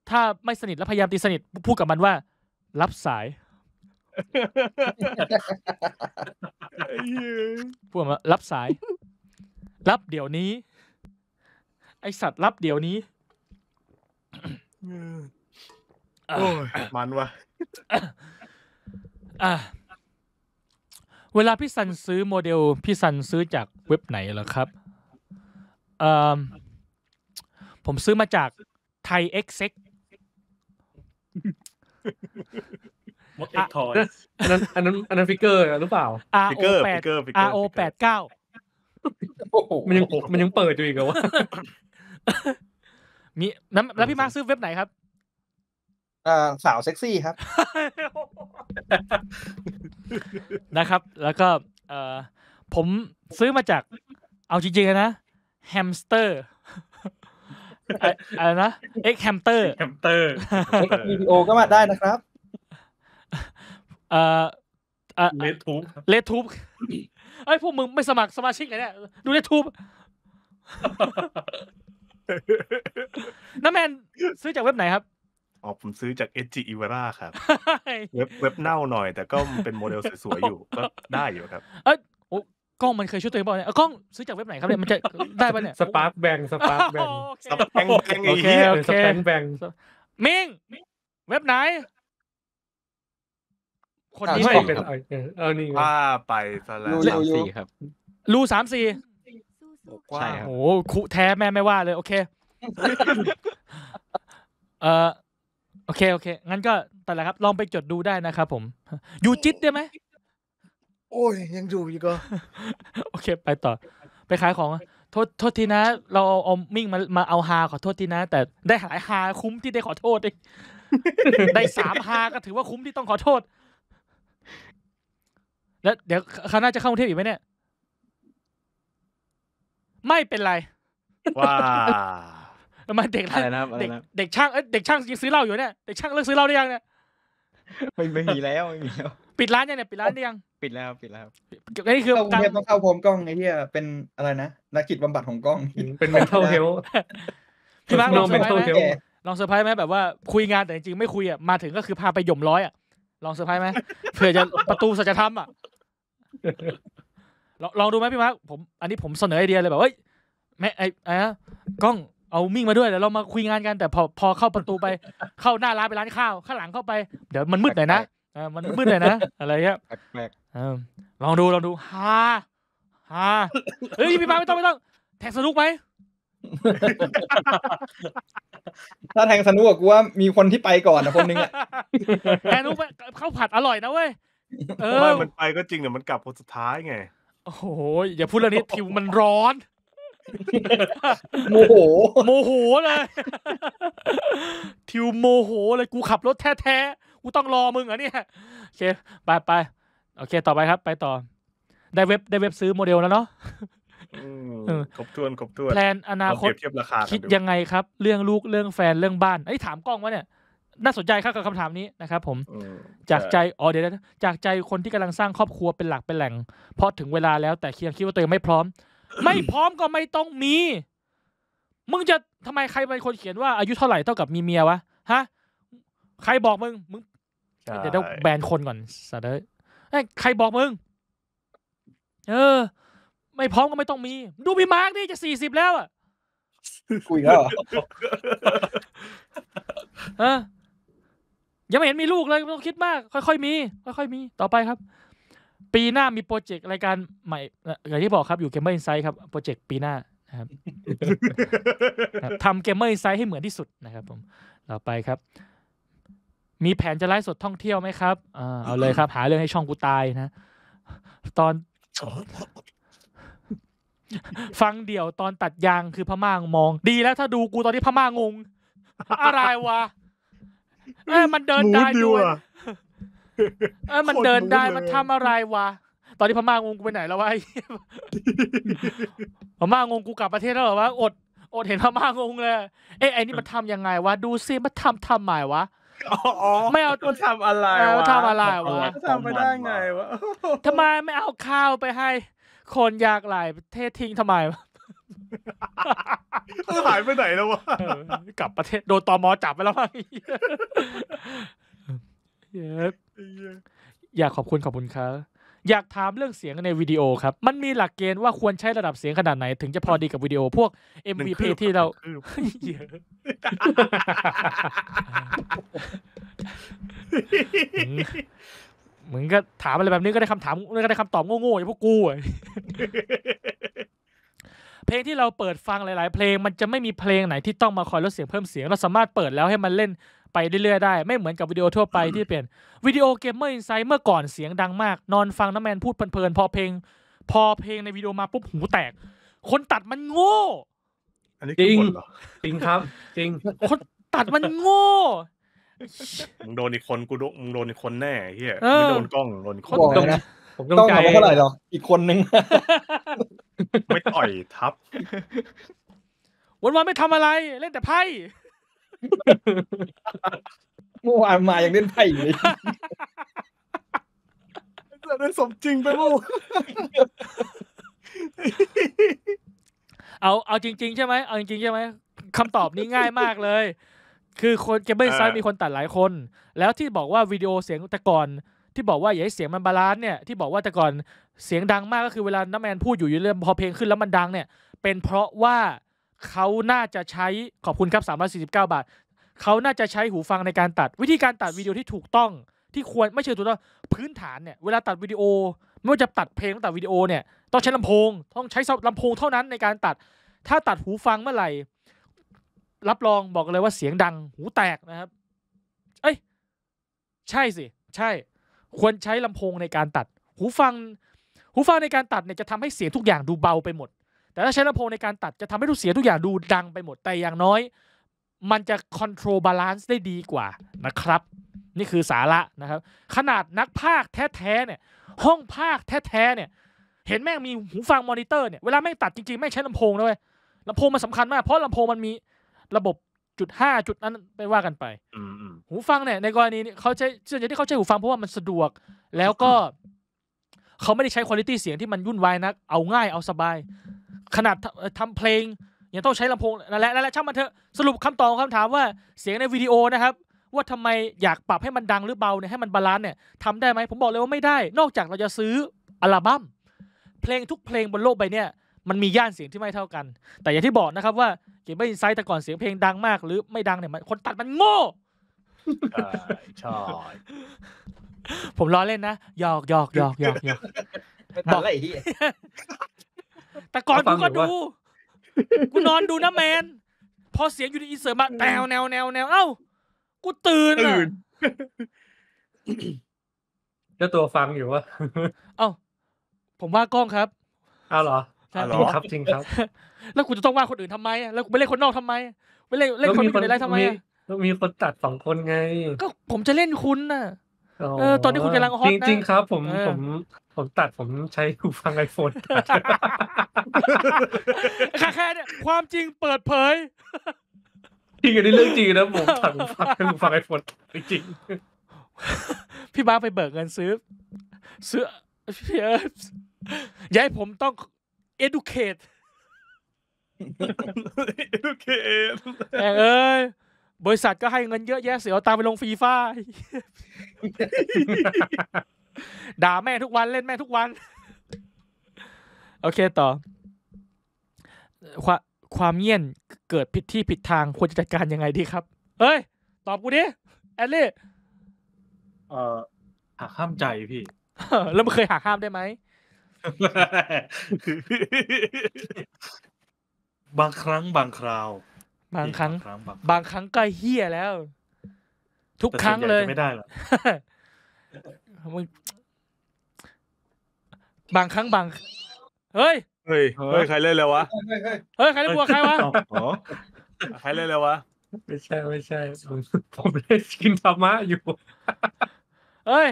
ถ้าไม่สนิทแล้วพยายามตีสนิท พูดกับมันว่า รับสายพูดมารับสาย รับเดี๋ยวนี้ ไอสัตว์รับเดี๋ยวนี้มันวะอ่ะเวลาพี่ซันซื้อโมเดล พี่ซันซื้อจากเว็บไหนเหรอครับเอ่อผมซื้อมาจากไทยเอ็กเซ็กมดเอ็กทอยอันนั้นอันนั้นอันนั้นฟิกเกอร์หรือเปล่าฟิกเกอร์แปฟิดกเกอร์ฟิกเกอร์แปดเก้ามันยังมันยังเปิดอยู่อีกเหรอวะมีแล้วแล้วพี่มาร์คซื้อเว็บไหนครับอสาวเซ็กซี่ครับ นะครับ แล้วก็เออผมซื้อมาจากเอาจริงๆนะ แฮมสเตอร์อะไรนะเอ็กแฮมเตอร์แฮมเตอร์วีดีโอก็มาได้นะครับเอ่อเลทูบเลทูบไอ้พวกมึงไม่สมัครสมาชิกเลยเนี่ยดูเลทูบน้าแมนซื้อจากเว็บไหนครับอ๋อผมซื้อจากเอจิอิวราครับเว็บเว็บเน่าหน่อย แต่ก็เป็นโมเดลสวยๆ อยู่ ก็ได้อยู่ครับเอ้ยโอ้กล้องมันเคยช่วยตัวเองเ่านี่ยเกล้องซื้อจากเว็บไหนครับเนี่ย มันจะได้ป่ะเนี่ยสปาร์คแบงสปาร์คแบงสปาร์คแบงอโอเคโอเคแปงแบงมิงเว็บไหน คนนี้ไม่เป็นไรเออนี่ว่าไปสแล้รสามสี่ครับ รูสามสี่ใช่โอ้โหคุแท้แม่ไม่ว่าเลย โอเค เอ่อโอเคโอเคงั้นก็แต่ละครับ ลองไปจดดูได้นะครับผมยูจิตได้ไหมโอ้ยยังอยู่อีกอโอเค ไปต่อ ไปขายของโทษโทษทีนะเราเอาเอามิ่งมามาเอาฮาขอโทษทีนะ แต่ได้หายฮาคุ้มที่ได้ขอโทษเองได้สามฮาก็ถือว่าคุ้มที่ต้องขอโทษ แล้ว เดี๋ยวคราวหน้าจะเข้ากรุงเทพอีกไหมเนี่ย ไม่เป็นไร ว้ามาเด็กอะไรนะเด็กช่างเอเด็กช่างยังซื้อเหล้าอยู่เนี่ยเด็กช่างเลิกซื้อเหล้าได้ยังเนี่ยไม่ไม่มีแล้วไม่มีแล้ว ปิดร้านยังเนี่ยปิดร้านได้ยังปิดแล้วปิดแล้วไอ้นี่คือกาพต้องเข้าพร้อมกล้องไอ้ที่เป็นอะไรนะนักกิจบำบัดของกล้องเป็นเม n t a l h e a l พี่มาร์คลองเซอร์ไพรส์ไหมลองเซอร์ไพรส์ไหมแบบว่าคุยงานแต่จริงไม่คุยอ่ะมาถึงก็คือพาไปหย่มร้อยอ่ะลองเซอร์ไพรส์ไหมเผื่อจะประตูสัจธรรมอ่ะลองลองดูไหมพี่มาร์คผม อันนี้ผมเสนอไอเดียเลยแบบเฮ้ยแม่ไอ้ไอ้กล้องเอามิ่งมาด้วยเดี๋ยวเรามาคุยงานกันแต่พอพอเข้าประตูไป เข้าหน้าร้านไปร้านข้าวข้างหลังเข้าไปเดี๋ยวมันมืดหน่อยนะอมันมืดหน่อยนะอะไรเงี้ยแปลกๆลองดูลองดูฮ่าฮ่าเฮ้ยพี่ปาไม่ต้องไม่ต้อง แทงสนุกไหมถ้าแทงสนุกกูว่ามีคนที่ไปก่อนนะคนนึงอะแทงสนุกไปข้าวผัดอร่อยนะเว้ยเออมันไปก็จริงแต่มันกลับคนสุดท้ายไงโอ้โหอย่าพูดเรื่องนี้ผิวมันร้อนโมโหโมโหเลยทิวโมโหเลยกูขับรถแท้ๆกูต้องรอมึงอ่ะเนี่ยโอเคไปไปโอเคต่อไปครับ ไป ต่อได้เว็บได้เว็บซื้อโมเดลแล้วเนาะครบถ้วนครบถ้วนแพลนอนาคตคิดยังไงครับ เรื่องลูกเรื่องแฟนเรื่องบ้านไอ้ถามกล้องว่าเนี่ยน่าสนใจครับกับคำถามนี้นะครับผมจากใจอ๋อเดี๋ยวจากใจคนที่กำลังสร้างครอบครัวเป็นหลักเป็นแหล่งเพราะถึงเวลาแล้วแต่เคียงคิดว่าตัวเองไม่พร้อมไม่พร้อมก็ไม่ต้องมี มึงจะทำไมใครเป็นคนเขียนว่า อายุเท่าไหร่เท่ากับมีเมียวะฮะ ใครบอกมึง มึงเดี๋ยวต้องแบนคนก่อนสัตว์เอ้ยใครบอกมึง เออ ไม่พร้อมก็ไม่ต้องมี ดูพี่มาร์กนี่จะสี่สิบแล้วอ่ะคุยแล้วอะยังไม่เห็นมีลูกเลยไม่ต้องคิดมาก ค่อยๆมี ค่อยๆมี ต่อไปครับปีหน้ามีโปรเจกต์รายการใหม่อย่างที่บอกครับอยู่เกมเมอร์อินไซด์ครับโปรเจกต์ปีหน้านะครับทำเกมเมอร์อินไซด์ให้เหมือนที่สุดนะครับผม ต่อไปครับ มีแผนจะไลฟ์สดท่องเที่ยวไหมครับเอาเลยครับ หาเรื่องให้ช่องกูตายนะ ตอน ฟังเดี่ยวตอนตัดยางคือพม่ามอง ดีแล้วถ้าดูกูตอนที่พม่า งง อะไรวะเอ้มันเดินได้ด้วยเออมันเดินได้มันทำอะไรวะ ตอนนี้พม่างงกูไปไหนแล้ววะไอ้พม่างงกูกลับประเทศแล้วเหรอวะอด อดเห็นพม่างงเลย เอ้ไอ้นี่มันทำยังไงวะดูซิมันทำทำหมายวะไม่เอาตัวทำอะไรวะทำอะไรวะทำไปได้ไงวะทำไมไม่เอาข้าวไปให้ คนยากหลายประเทศทิ้งทำไมวะหายไปไหนแล้ววะกลับประเทศโดนตอมอจับไปแล้วมั้งอยากขอบคุณขอบคุณครับ อยากถามเรื่องเสียงในวิดีโอครับมันมีหลักเกณฑ์ว่าควรใช้ระดับเสียงขนาดไหน ถึงจะพอดีกับวิดีโอ พวก MV เพลที่เราเหมือนก็ถามอะไรแบบนี้ก็ได้คำถามก็ได้คำตอบโง่ๆอย่างพวกกูเพลงที่เราเปิดฟังหลายๆเพลงมันจะไม่มีเพลงไหนที่ต้องมาคอยลดเสียงเพิ่มเสียงเราสามารถเปิดแล้วให้มันเล่นไปเรื่อยๆได้ไม่เหมือนกับวิดีโอทั่วไปที่เป็นวิดีโอเกมเมอร์อินไซด์เมื่อก่อนเสียงดังมาก นอนฟังน้ำแมนพูดเพลินๆพอเพลง พอเพลงในวิดีโอมาปุ๊บหูแตก คนตัดมันโง่อันนี้จริงจริงครับ จริงคนตัดมันโง่มึงโดนอีกคนกูโดนมึงโดนอีกคนแน่เฮียไม่โดนกล้องโดนคนต้องต้องจาเท่าไหร่หรออีกคนนึงไม่ต่อยทับวันวันไม่ทำอะไร เล่นแต่ไพ่เมื่อวานมายังเล่นไพ่อยู่เลยจะได้สมจริงไปมั้งเอาเอาจริง ๆใช่ไหมเอาจริงๆใช่ไหมคำตอบนี้ง่ายมากเลย คือคนเกมเบิลไซด์มีคนตัดหลายคน แล้วที่บอกว่าวิดีโอเสียงแต่ก่อนที่บอกว่าอย่าให้เสียงมันบาลานซ์เนี่ยที่บอกว่าแต่ก่อนเสียงดังมากก็คือเวลาน้ำแมนพูดอยู่เรื่องพอเพลงขึ้นแล้วมันดังเนี่ยเป็นเพราะว่าเขาน่าจะใช้ขอบคุณครับ 349 บาท เขาน่าจะใช้หูฟังในการตัด วิธีการตัดวิดีโอที่ถูกต้อง ที่ควรไม่ใช่ถูกต้องพื้นฐานเนี่ยเวลาตัดวิดีโอไม่ว่าจะตัดเพลงตัดวิดีโอเนี่ยต้องใช้ลำโพงต้องใช้ลำโพงเท่านั้นในการตัด ถ้าตัดหูฟังเมื่อไหร่ รับรองบอกเลยว่าเสียงดัง หูแตกนะครับเอ้ยใช่สิ ใช่ ควรใช้ลำโพงในการตัด หูฟัง หูฟังในการตัดเนี่ยจะทำให้เสียงทุกอย่างดูเบาไปหมดแต่ถ้าใช้ลำโพงในการตัดจะทำให้ทุกเสียทุกอย่างดูดังไปหมดแต่อย่างน้อย มันจะคอนโทรลบาลานซ์ได้ดีกว่านะครับ นี่คือสาระนะครับ ขนาดนักภาคแท้ๆเนี่ย ห้องภาคแท้ๆเนี่ยเห็นแม่งมีหูฟังมอนิเตอร์เนี่ยเวลาแม่งตัดจริงๆแม่งใช้ลำโพงด้วยลำโพงมันสำคัญมาก เพราะลำโพงมันมีระบบจุดห้าจุดนั้นไปว่ากันไปหูฟังเนี่ย ในกรณีนี้เขาใช้ส่วนใหญ่ที่เขาใช้หูฟังเพราะว่ามันสะดวก แล้วก็เขาไม่ได้ใช้คุณภาพเสียงที่มันยุ่นวายนัก เอาง่ายเอาสบายขนาดทำเพลงยังต้องใช้ลำโพงนั่นแหละนั่นแหละช่างมันเถอะสรุปคำตอบคำถามว่าเสียงในวิดีโอนะครับ ว่าทำไมอยากปรับให้มันดัง หรือเบาเนี่ยให้มันบาลานซ์เนี่ยทำได้ไหม ผมบอกเลยว่าไม่ได้ นอกจากเราจะซื้ออัลบั้มเพลงทุกเพลงบนโลกใบนี้มันมีย่านเสียงที่ไม่เท่ากันแต่อย่างที่บอกนะครับ ว่าเกมบไร์อนไซต์แต่ก่อนเสียงเพลงดังมาก หรือไม่ดังเนี่ยคนตัดมันโง่ใช่ผมล้อเล่นนะหยอกหยอกหยอกหยอกหยอกบอกอะไรเฮียแต่ก่อนกูก็ดู กูนอนดูนะแมน พอเสียงอยู่ในอินเสิร์ตมาแนวแนวแนวแนวเอ้า กูตื่นอ่ะเจ้าตัวฟังอยู่วะ เอ้า ผมว่ากล้องครับเอ้าเหรอจริงครับจริงครับ แล้วกูจะต้องว่าคนอื่นทำไม แล้วกูไปเล่นคนนอกทำไมไปเล่นเล่นคนอื่นในไลฟ์ทำไมแล้วมีคนตัดสองคนไง ก็ผมจะเล่นคุณน่ะเออตอนนี้คุณกำลังฮอตจริง ๆ ครับ ผมผม ผมตัดผมใช้หูฟังไอโฟนแค่เนี่ยความจริงเปิดเผยจริงอันนี้เรื่องจริงนะผมตัดหูฟังหูฟังไอโฟนจริง พี่บ้าไปเบิกเงินซื้อ ซื้อพี่เอิร์ฟย้ายผมต้อง educate educate เอ้ยบริษัทก็ให้เงินเยอะแยะเสียเอาตังไปลงฟีฟ่าด่าแม่ทุกวันเล่นแม่ทุกวัน โอเคต่อ ความความเงียนเกิดผิดที่ผิดทางควรจะจัดการยังไงดีครับ เฮ้ย ตอบกูดิ แอลลี่ เอ่อหักห้ามใจพี่ แล้วมันเคยหักห้ามได้ไหม บางครั้งบางคราวบางครั้งบางครั้งก็เฮี้ยแล้ว ทุกครั้งเลยไม่ได้หรอบบางครั้งบางเฮ้ยเฮ้ยเฮ้ยใครเล่นเลยวะเฮ้ยใครเล่นบัวใครวะใครเล่นเลยวะไม่ใช่ไม่ใช่ผมเล่นกินธรรมะอยู่เฮ้ย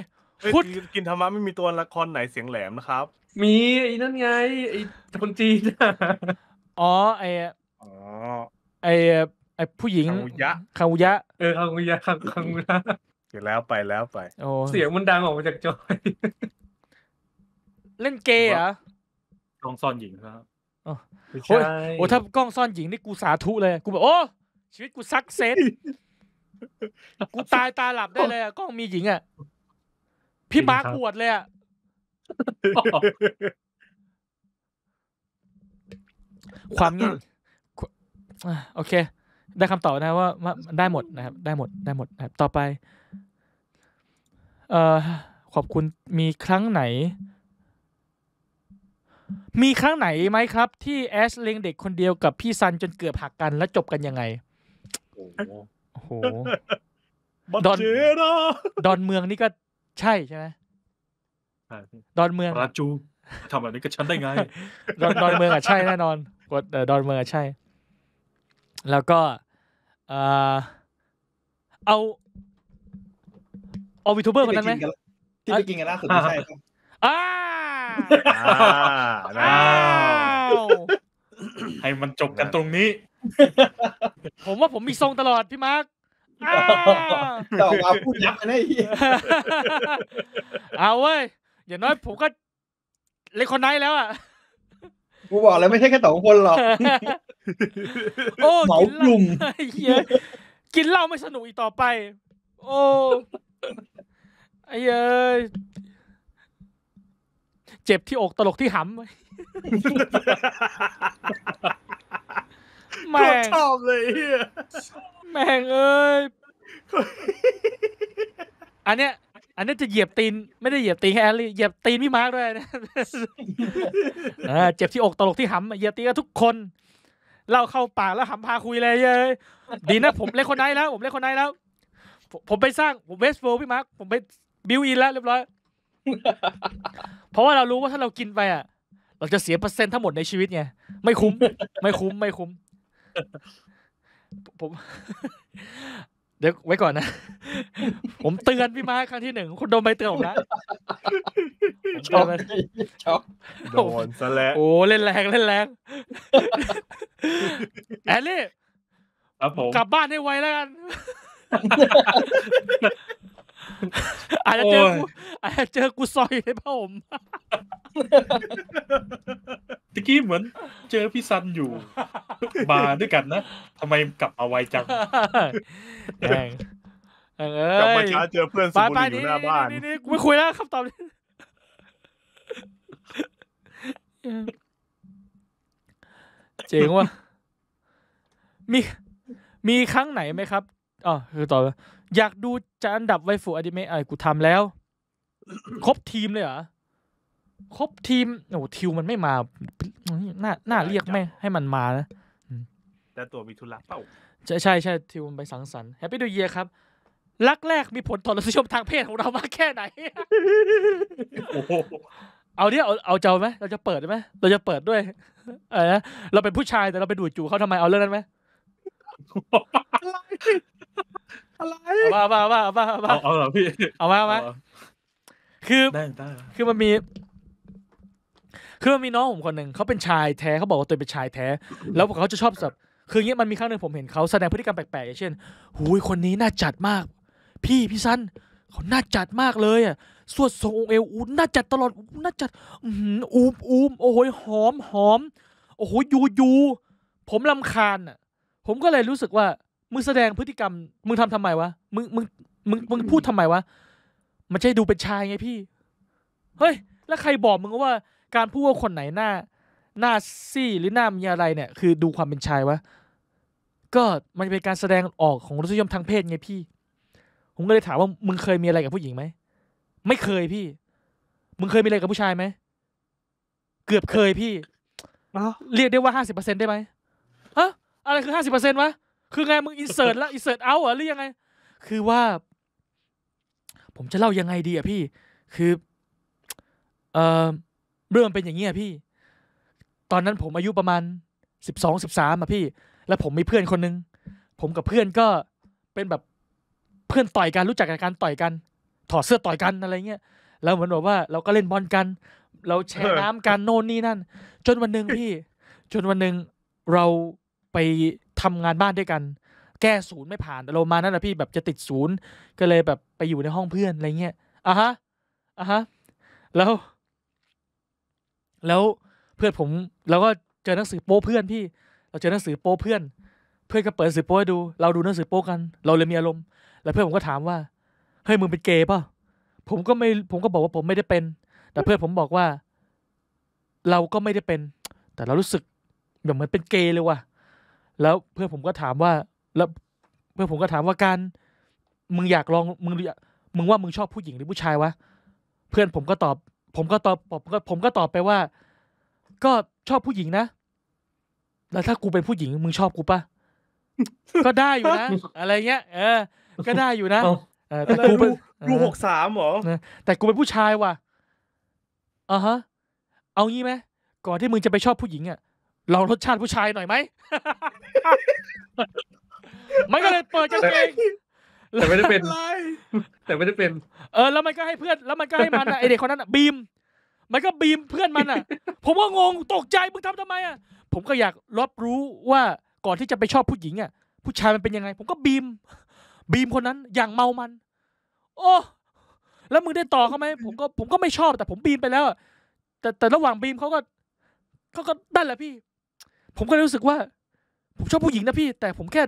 พูดกินธรรมะไม่มีตัวละครไหนเสียงแหลมนะครับ มีไอ้นั่นไงไอ้คนจีนอ๋อ ไอ้อ๋อไอไอผู้หญิงคาวุยะาวยะ เออคาวุยะคาวุยะเกี๋ยแล้วไปแล้วไป เสียงมันดังออกมาจากจอย เล่นเกย์อะกล้องซ่อนหญิงครับโอ้โอ้ถ้ากล้องซ่อนหญิงนี่กูสาธุเลย กูแบบโอ้ชีวิตกูซักเซสกูตายตาหลับได้เลยอะกล้องมีหญิงอะพี่มาร์กวดเลยอะความเงียบโอเค ได้คำตอบนะว่า ได้หมดนะครับได้หมดได้หมดนะครับต่อไปเอ่อขอบคุณมีครั้งไหน มีครั้งไหนไหมครับ ที่แอชเลี้ยงเด็กคนเดียวกับพี่ซันจนเกือบหักกันแล้วจบกันยังไงโอ้โหดอนเจดอนเมืองนี่ก็ใช่ใช่ไหมดอนเมืองราจูทำแบบนี้กับฉันได้ไงดอน ดอนเมืองอ่ะใช่แน่นอนกดดอนเมืองอ่ะใช่แล้วก็เอาเอาวิทูเบอร์คนนั้นไหมที่ไปกินกันล่าสุดใช่ครับอ้าให้มันจบกันตรงนี้ ผมว่าผมมีทรงตลอดพี่มาร์คต่อมาพูดยับไันได้เอาเว้ยอย่างน้อยผมก็เลคอนไนแล้วอ่ะ กูบอกแล้วไม่ใช่แค่สองคนหรอกโอ้เหมากลุ่มเยกินเหล้าไม่สนุกอีกต่อไป โอ้ไอ้เอ้ยเจ็บที่อกตลกที่หำแม่งชอบเลย แม่งเอ้ย อันเนี้ย อันนี้จะเหยียบตีน ไม่ได้เหยียบตีแฮรแอลลี่เหยียบตีนพี่มาร์กด้วยนะเจ็บที่อกตลกที่หำเหยียบตีกนทุกคนเล่าเข้าปากแล้วหำพาคุยเลยเยย ดีนะผมเล่นคนไหนแล้วผมเล่นคนไหนแล้ว ผมไปสร้างผมเวสโฟพี่มาร์คผมไปบิวอินแล้วเรียบร้อย เพราะว่าเรารู้ว่าถ้าเรากินไปอ่ะเราจะเสียเปอร์เซ็นต์ทั้งหมดในชีวิตไง ไม่คุ้มไม่คุ้มไม่คุ้ม ผมดี๋ยวไว้ก่อนนะ ผมเตือนพี่มาครั้งที่หนึ่งคุณโดนใบเตือนผมนะชชอบโดนซะแล้วโอ้ เล่นแรง เล่นแรง แอนลี่ครับผมกลับบ้านให้ไวแล้วกันอาจจะเจอกูอาจจะเจอ กูซอยใน้ผมตะกี้เหมือนเจอพี่ซันอยู่บาร์ด้วยกันนะทำไมกลับมาไวจังกลับมาช้าเจอเพื่อนสมุนอยู่หน้าบ้านนี่กูไม่คุยแล้วคำตอบเจ๋งว่ะมีมีครั้งไหนไหมครับอ๋อคือต่ออยากดูจอันดับไวฟูอดิเมะไอ้กูทำแล้ว ครบทีมเลยเหรอครบทีม โอ้ทิวมันไม่มาน้าน้าเรียกไม่ให้มันมานะ แต่ตัวมีธุระเปล่าใช่ใช่ใช่ทิวมันไปสังสรรค์แฮปปี้ดูเยียครับ รักแรกมีผลต่อรสนมทางเพศของเรามากแค่ไหน เอาเนี้ยเอา เอาเจ้าไหมเราจะเปิดไหม เราจะเปิดด้วย เออเราเป็นผู้ชายแต่เราไปดูดจูเขาทำไม เอาเรื่องนั้นไหมอะไร อะไรมามามาาเอาเอาเหรอพี่ เอามามคือคือ มันมีคือมันมีน้องผมคนหนึ่งเขาเป็นชายแท้เขาบอกว่าตัวเป็นชายแท้ แล้วเขาจะชอบแบบคืออย่างี้มันมีครั้งหนึ่งผมเห็นเขาแสดงพฤติกรรมแปลกๆอย่างเช่นหูยคนนี้น่าจัดมาก พี่พี่ซันเขาน่าจัดมากเลยอ่ะสวดทรงองเอวอูน่าจัดตลอดน่าจัดอูมอูมโอ้โหหอมหอมโอ้โหยูยูผมลำคาญอ่ะผมก็เลยรู้สึกว่า มึงแสดงพฤติกรรมมึงทำทำไมวะมึงมึงมึงมึงพูดทำไมวะมันใช่ดูเป็นชายไงพี่เฮ้ยแล้วใครบอกมึงว่าการพูดว่าคนไหนหน้า หน้าซี่หรือหน้ามีอะไร เนี่ย คือดูความเป็นชายวะ ก็มันเป็นการแสดงออกของรสนิยมทางเพศไงพี่ ผมก็เลยถามว่ามึงเคยมีอะไรกับผู้หญิงไหม ไม่เคยพี่ มึงเคยมีอะไรกับผู้ชายไหม เกือบเคยพี่เรียกได้ว่าห้าสิบเปอร์เซ็นได้ไหมฮะอะไรคือห้าสิบเปอร์เซ็นวะ คือไงมึงอินเสิร์ตแล้วอินเสิร์ตเอาหรือยังไง คือว่า ผมจะเล่ายังไงดีอะพี่ คือ เอ่อเรื่องเป็นอย่างเงี้ยพี่ ตอนนั้นผมอายุประมาณสิบสองสิบสามอะพี่ แล้วผมมีเพื่อนคนนึง ผมกับเพื่อนก็เป็นแบบเพื่อนต่อยกันรู้จักกันการต่อยกันถอดเสื้อต่อยกันอะไรเงี้ยแล้วเหมือนบอกว่า เราก็เล่นบอลกัน เราแช่น้ำกันโน่นนี่นั่น จนวันหนึ่งพี่จนวันหนึ่งเราไปทำงานบ้านด้วยกัน แก้ศูนย์ไม่ผ่าน เรามานั่นละพี่แบบจะติดศูนย์ ก็เลยแบบไปอยู่ในห้องเพื่อนอะไรเงี้ยอ่ะฮะอ่ะฮะแล้วแล้วเพื่อนผมเราก็เจอหนังสือโป้เพื่อนพี่เราเจอหนังสือโป้เพื่อน เพื่อนก็เปิดหนังสือโป้ให้ดูเราดูหนังสือโป้กัน เราเลยมีอารมณ์ แล้วเพื่อนผมก็ถามว่าเฮ้ยมึงเป็นเกย์ป่ะผมก็ไม่ผมก็บอกว่าผมไม่ได้เป็น แต่เพื่อนผมบอกว่าเราก็ไม่ได้เป็น แต่เรารู้สึกแบบเหมือนเป็นเกย์เลยว่ะแล้วเพื่อนผมก็ถามว่าแล้วเพื่อนผมก็ถามว่าการมึงอยากลองมึงมึงว่ามึงชอบผู้หญิงหรือผู้ชายวะเพื่อนผมก็ตอบผมก็ตอบผมก็ ผมก็ตอบไปว่า ก็ชอบผู้หญิงนะ แล้ว ถ้ากูเป็นผู้หญิงมึงชอบกูปะก็ได้อยู่นะ อะไรเงี้ยเออก็ได้อยู่นะแต่กูเป็นรูหกสามหรอแต่กูเป็นผู้ชายว่ะอ่ะฮะเอางี้ไหมก่อนที่มึงจะไปชอบผู้หญิงอ่ะลองรสชาติผู้ชายหน่อยไหมมันก็เลยเปิดจริงแต่ไม่ได้เป็น แต่ไม่ได้เป็น เออ แล้วมันก็ให้เพื่อน แล้วมันก็ให้มันอะไอเด็กคนนั้นอะบีม มันก็บีมเพื่อนมันอะผมก็งง ตกใจ มึงทำทำไมอะ ผมก็อยากรับรู้ว่าก่อนที่จะไปชอบผู้หญิงอะผู้ชายมันเป็นยังไง ผมก็บีม บีมคนนั้นอย่างเมา มัน โอ้ แล้วมึงได้ต่อเขาไหม ผมก็ ผมก็ไม่ชอบ แต่ผมบีมไปแล้ว แต่ แต่ระหว่างบีมเขาก็เขาก็ ได้แหละพี่ ผมก็รู้สึกว่า ผมชอบผู้หญิงนะพี่ แต่ผมแค่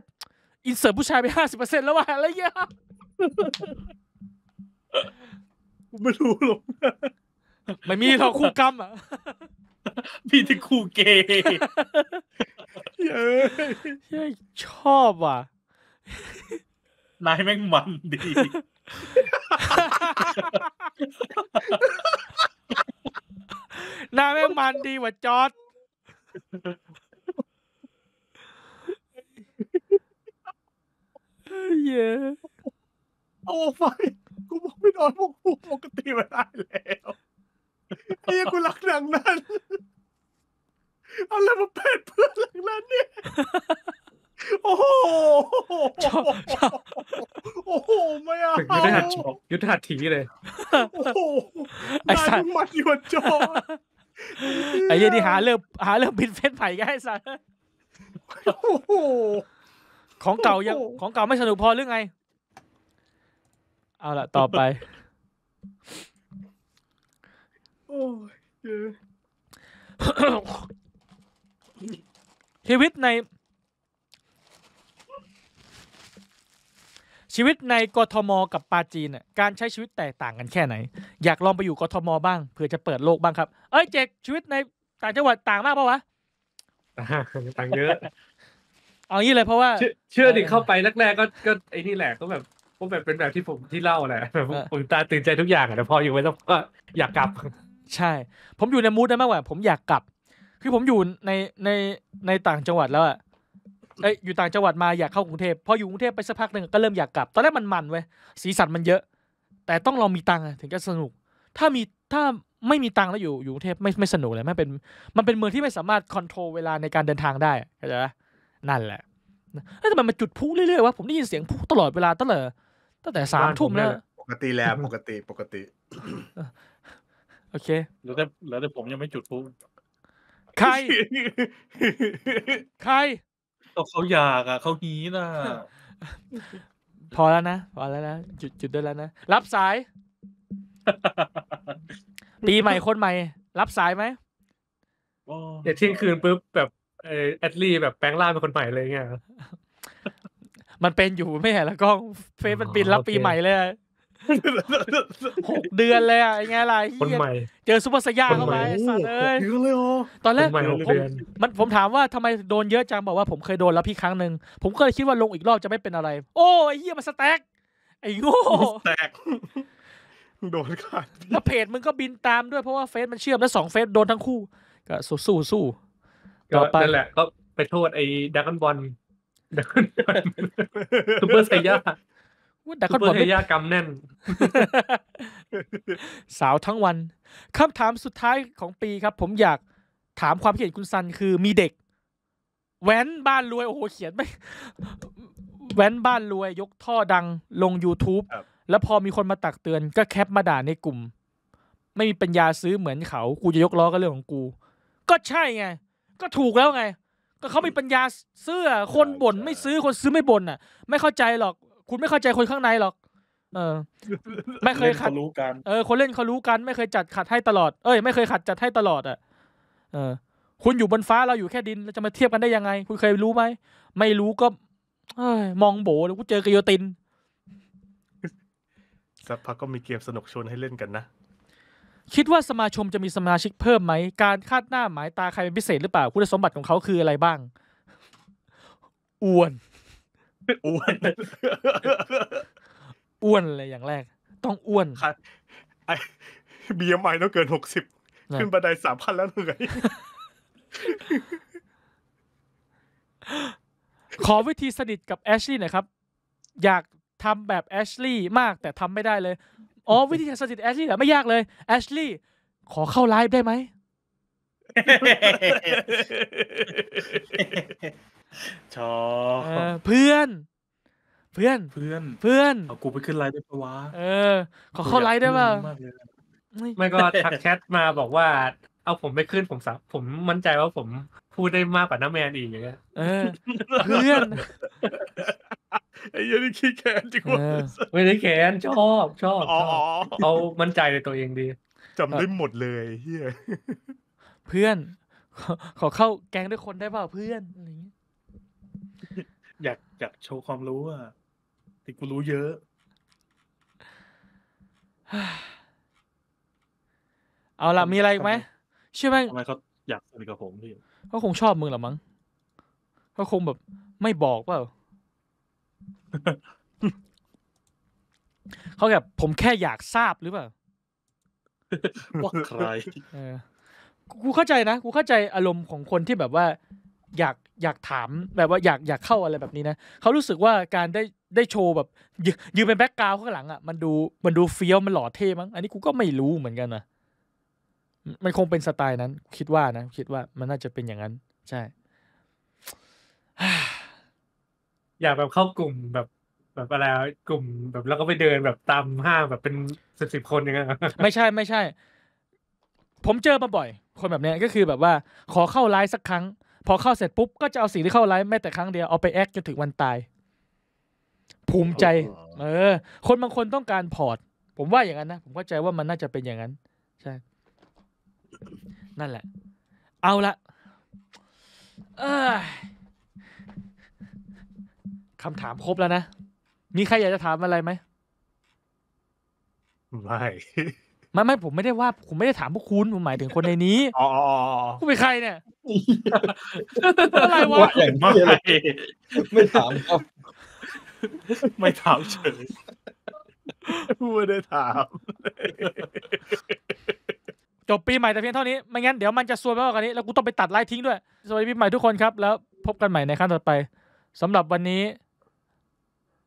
อินเสิร์ตผู้ชายไปห้าสิบเปอร์เซ็นต์แล้วว่ะอะไรเงี้ยกูไม่รู้หรอก ไม่มีหรอกคู่กรรมอ่ะพี่ที่คู่เกย์เย้ชอบว่ะ นายแม่งมันดี นายแม่งมันดีว่ะจอร์ดเย้โอ้ไฟกูบอกไม่นอนพวกกูปกติไม่ได้แล้วไอ้ยกูรักหนังนั้นอะไรมาเป็นเพื่อนหลังนั้นเนี่ยโอ้โหชอบโอ้โหไม่เอายุทธหัตถ์ยุทธหัตถีเลยโอ้โหไอ้สัตว์มัดยวดจอไอ้เยี่ยนี่หาเรื่องหาเรื่องบินเฟสไผ่ก็ให้สัตว์โอ้โหของเก่ายังของเก่าไม่สนุกพอหรือไง เอาละต่อไปโอ้ยชีวิตในชีวิตในกทมกับปาจีนอ่ะการใช้ชีวิตแตกต่างกันแค่ไหน อยากลองไปอยู่กทมบ้างเผื่อจะเปิดโลกบ้างครับเอ้ยเจ๊ชีวิตในต่างจังหวัดต่างมากปะวะต่างเยอะเอางี้เลยเพราะว่า เชื่อดิเข้าไปแรกๆก็ก็ไอ้นี่แหละ ก็แบบก็แบบเป็นแบบที่ผมที่เล่าแหละแบบผมตาตื่นใจทุกอย่างอะแต่พออยู่ไปแล้วก็อยากกลับใช่ ผมอยู่ในมูดนั้นมากกว่า ผมอยากกลับ คือผมอยู่ในในในต่างจังหวัดแล้วอะไอ้อยู่ต่างจังหวัดมาอยากเข้ากรุงเทพพออยู่กรุงเทพไปสักพักหนึ่งก็เริ่มอยากกลับตอนแรกมันมันเว้ยสีสันมันเยอะ แต่ต้องเรามีตังค์ถึงจะสนุก ถ้ามีถ้าไม่มีตังค์แล้วอยู่อยู่กรุงเทพไม่ไม่สนุกเลยไม่เป็นมันเป็นเมืองที่ไม่สามารถคอนโทรลเวลาในการเดินทางได้เข้าใจไหมนั่นแหละแล้ยทำไมมันจุดพุเรื่อย ๆวะ ผมได้ยินเสียงพุตลอดเวลาตั้งแต่ตั้งแต่สามทุ่มแล้ว ปกติแล้วปกติปกติ โอเค แล้วแต่แล้วแต่ผมยังไม่จุดพุใคร ใครก็เขาอยากอ่ะเขาหีน่ะ พอแล้วนะ พอแล้วนะจุดจุดได้แล้วนะ รับสาย ปีใหม่คนใหม่ รับสายไหมเดี๋ยวเที่ยงคืนปุ๊บแบบแอดลี่แบบแปลงร่างเป็นคนใหม่เลยเงี้ย มันเป็นอยู่ไม่เห็นแล้วก็เฟซมันปินรับปีใหม่เลยหกเดือนเลยอ่ะไงอะไรคนใหม่ เจอซูเปอร์สยามเข้ามาสัตว์เลยอตอนแรกผมมันผมถามว่าทำไมโดนเยอะจัง บอกว่าผมเคยโดนแล้วพี่ครั้งหนึ่งผมก็เลยคิดว่าลงอีกรอบจะไม่เป็นอะไร โอ้ยเฮียมันสแต็กไอ้โง่แตกโดนขาดแล้วเพจมึงก็บินตามด้วยเพราะว่าเฟซมันเชื่อมแล้วสองเฟซโดนทั้งคู่ก็สู้สู้ก็นั่นแหละก็ไปโทษไอ้ดักกนบอลดักกนบอลซูเปอร์ไซย่าว่าดักนบอลไย่ยากำรรมแน่น สาวทั้งวันคำถามสุดท้ายของปีครับผมอยากถามความเห็นคุณซันคือมีเด็ก แว้นบ้านรวยโอ้โหเขียนไม่แว้นบ้านรวยยกท่อดังลง YouTube แล้วพอมีคนมาตักเตือนก็แคปมาด่าในกลุ่ม ไม่มีปัญญาซื้อเหมือนเขา กูจะยกล้อก็เรื่องของกู ก็ใช่ไงก็ถูกแล้วไง ก็เขามีปัญญาเสื้อ คนบ่นไม่ซื้อคนซื้อไม่บ่นอ่ะ ไม่เข้าใจหรอก คุณไม่เข้าใจคนข้างในหรอก เออ ไม่เคยขัดรู้กัน เออ คนเล่นเขารู้กัน ไม่เคยจัดขัดให้ตลอดเอ้ยไม่ เคยขัดจัดให้ตลอดอ่ะ เออ คุณอยู่บนฟ้าเราอยู่แค่ดินเราจะมาเทียบกันได้ยังไง คุณเคยรู้ไหม ไม่รู้ก็เอ้มองโบแล้วกูเจอกโยตินสักพักก็มีเกมสนุกชวนให้เล่นกันนะคิดว่าสมาชมจะมีสมาชิกเพิ่มไหม การคาดหน้าหมายตาใครเป็นพิเศษหรือเปล่า คุณสมบัติของเขาคืออะไรบ้าง อ้วนอ้วน อ้วนเลยอย่างแรก ต้องอ้วนครับเบียไมต้องเกินหกสิบขึ้นบันไดสามพันแล้วเหนื่อยขอวิธีสนิทกับแอชลี่หน่อยครับ อยากทำแบบแอชลี่มากแต่ทำไม่ได้เลยอ๋อวิธีสถิตแอชลี่เหรอไม่ยากเลย แอชลี่ขอเข้าไลฟ์ได้ไหม ชอเเพื่อน เพื่อนเพื่อน เพื่อนเอากูไปขึ้นไลฟ์ได้ปะวะเออ ขอเข้าไลฟ์ได้ปะไม่ก็ทักแชทมาบอกว่าเอาผมไปขึ้นผมสับผมมั่นใจว่าผมพูดได้มากกว่าน้าแมนอีกอย่างเงี้ยเพื่อนไอ้ยันนี่คิ้แค้นจริงวะไม่ได้แค้นชอบชอบอเอามั่นใจในตัวเองดีจำได้หมดเลยเฮียเพื่อนขอเข้าแกงด้วยคนได้เปล่าเพื่อนอะไรอย่างเงี้ยอยากอยากโชว์ความรู้อ่ะต่กูรู้เยอะ เอาล่ะมีอะไรไหมใชื่อไหมทำไมเขาอยากสนิทกับผมพี่เขาคงชอบมึงหรอมั้งเขาคงแบบ ไม่บอกเปล่าเขาแบบผมแค่อยากทราบหรือเปล่าว่าใครกูเข้าใจนะกูเข้าใจอารมณ์ของคนที่แบบว่า อยากอยากถามแบบว่าอยากอยากเข้าอะไรแบบนี้นะเขารู้สึกว่าการได้ได้โชว์แบบยืนเป็นแบ็กกราวข้างหลังอ่ะมันดู มันดูเฟี้ยวมันหล่อเท่มั้งอันนี้กูก็ไม่รู้เหมือนกันนะมันคงเป็นสไตล์นั้น คิดว่านะคิดว่ามันน่าจะเป็นอย่างนั้น ใช่ อยากแบบเข้ากลุ่มแบบแบบอะไรกลุ่มแบบแล้วก็ไปเดินแบบตามห้างแบบเป็นสิบสิบคนอย่างเงี้ยไม่ใช่ไม่ใช่ ผมเจอมาบ่อยคนแบบเนี้ยก็คือแบบว่า ขอเข้าไลฟ์สักครั้ง พอเข้าเสร็จปุ๊บก็จะเอาสิ่งที่เข้าไลฟ์แม้แต่ครั้งเดียวเอาไปแอคจนถึงวันตายภูมิใจเออคนบางคนต้องการพอร์ตผมว่าอย่างนั้นนะ ผมเข้าใจว่ามันน่าจะเป็นอย่างนั้นนั่นแหละ เอาละคำถามครบแล้วนะ มีใครอยากจะถามอะไรไหม ไม่ ไม่ไม่ผมไม่ได้ว่าผมไม่ได้ถามพวกคุณผมหมายถึงคนในนี้ อ๋อคุณเป็นใครเนี่ย อะไรวะ่าไม่ไม่ถามครับ ไม่ถามเฉยไม่ได้ถามจบปีใหม่แต่เพียงเท่านี้ไม่งั้น เดี๋ยวมันจะซวยไปมากกว่านี้แล้วกูต้องไปตัดไลฟ์ทิ้งด้วยสวัสดีปีใหม่ทุกคนครับแล้วพบกันใหม่ในครั้งต่อไปสำหรับวันนี้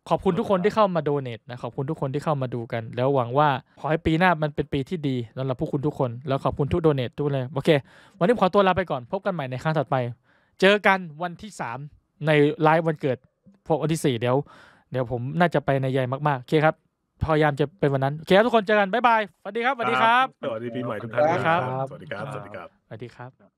ขอบคุณทุกคนที่เข้ามาโดเนทนะขอบคุณทุกคนที่เข้ามาดูกันแล้วหวังว่าขอให้ปีหน้ามันเป็นปีที่ดีสำหรับพวกคุณทุกคนแล้วขอบคุณทุกโดเนททุกเลยโอเค วันนี้ขอตัวลาไปก่อน พบกันใหม่ในครั้งถัดไป เจอกันวันที่สามในไลฟ์วันเกิดพวกวันที่สี่เดี๋ยวเดี๋ยวผมน่าจะไปในใหญ่มากๆโอเคครับพยายามจะเป็นวันนั้น โอเคทุกคนเจอกัน บ๊ายบาย สวัสดีครับ สวัสดีครับสวัสดีปีใหม่ทุกท่านครับ สวัสดีครับ สวัสดีครับ สวัสดีครับ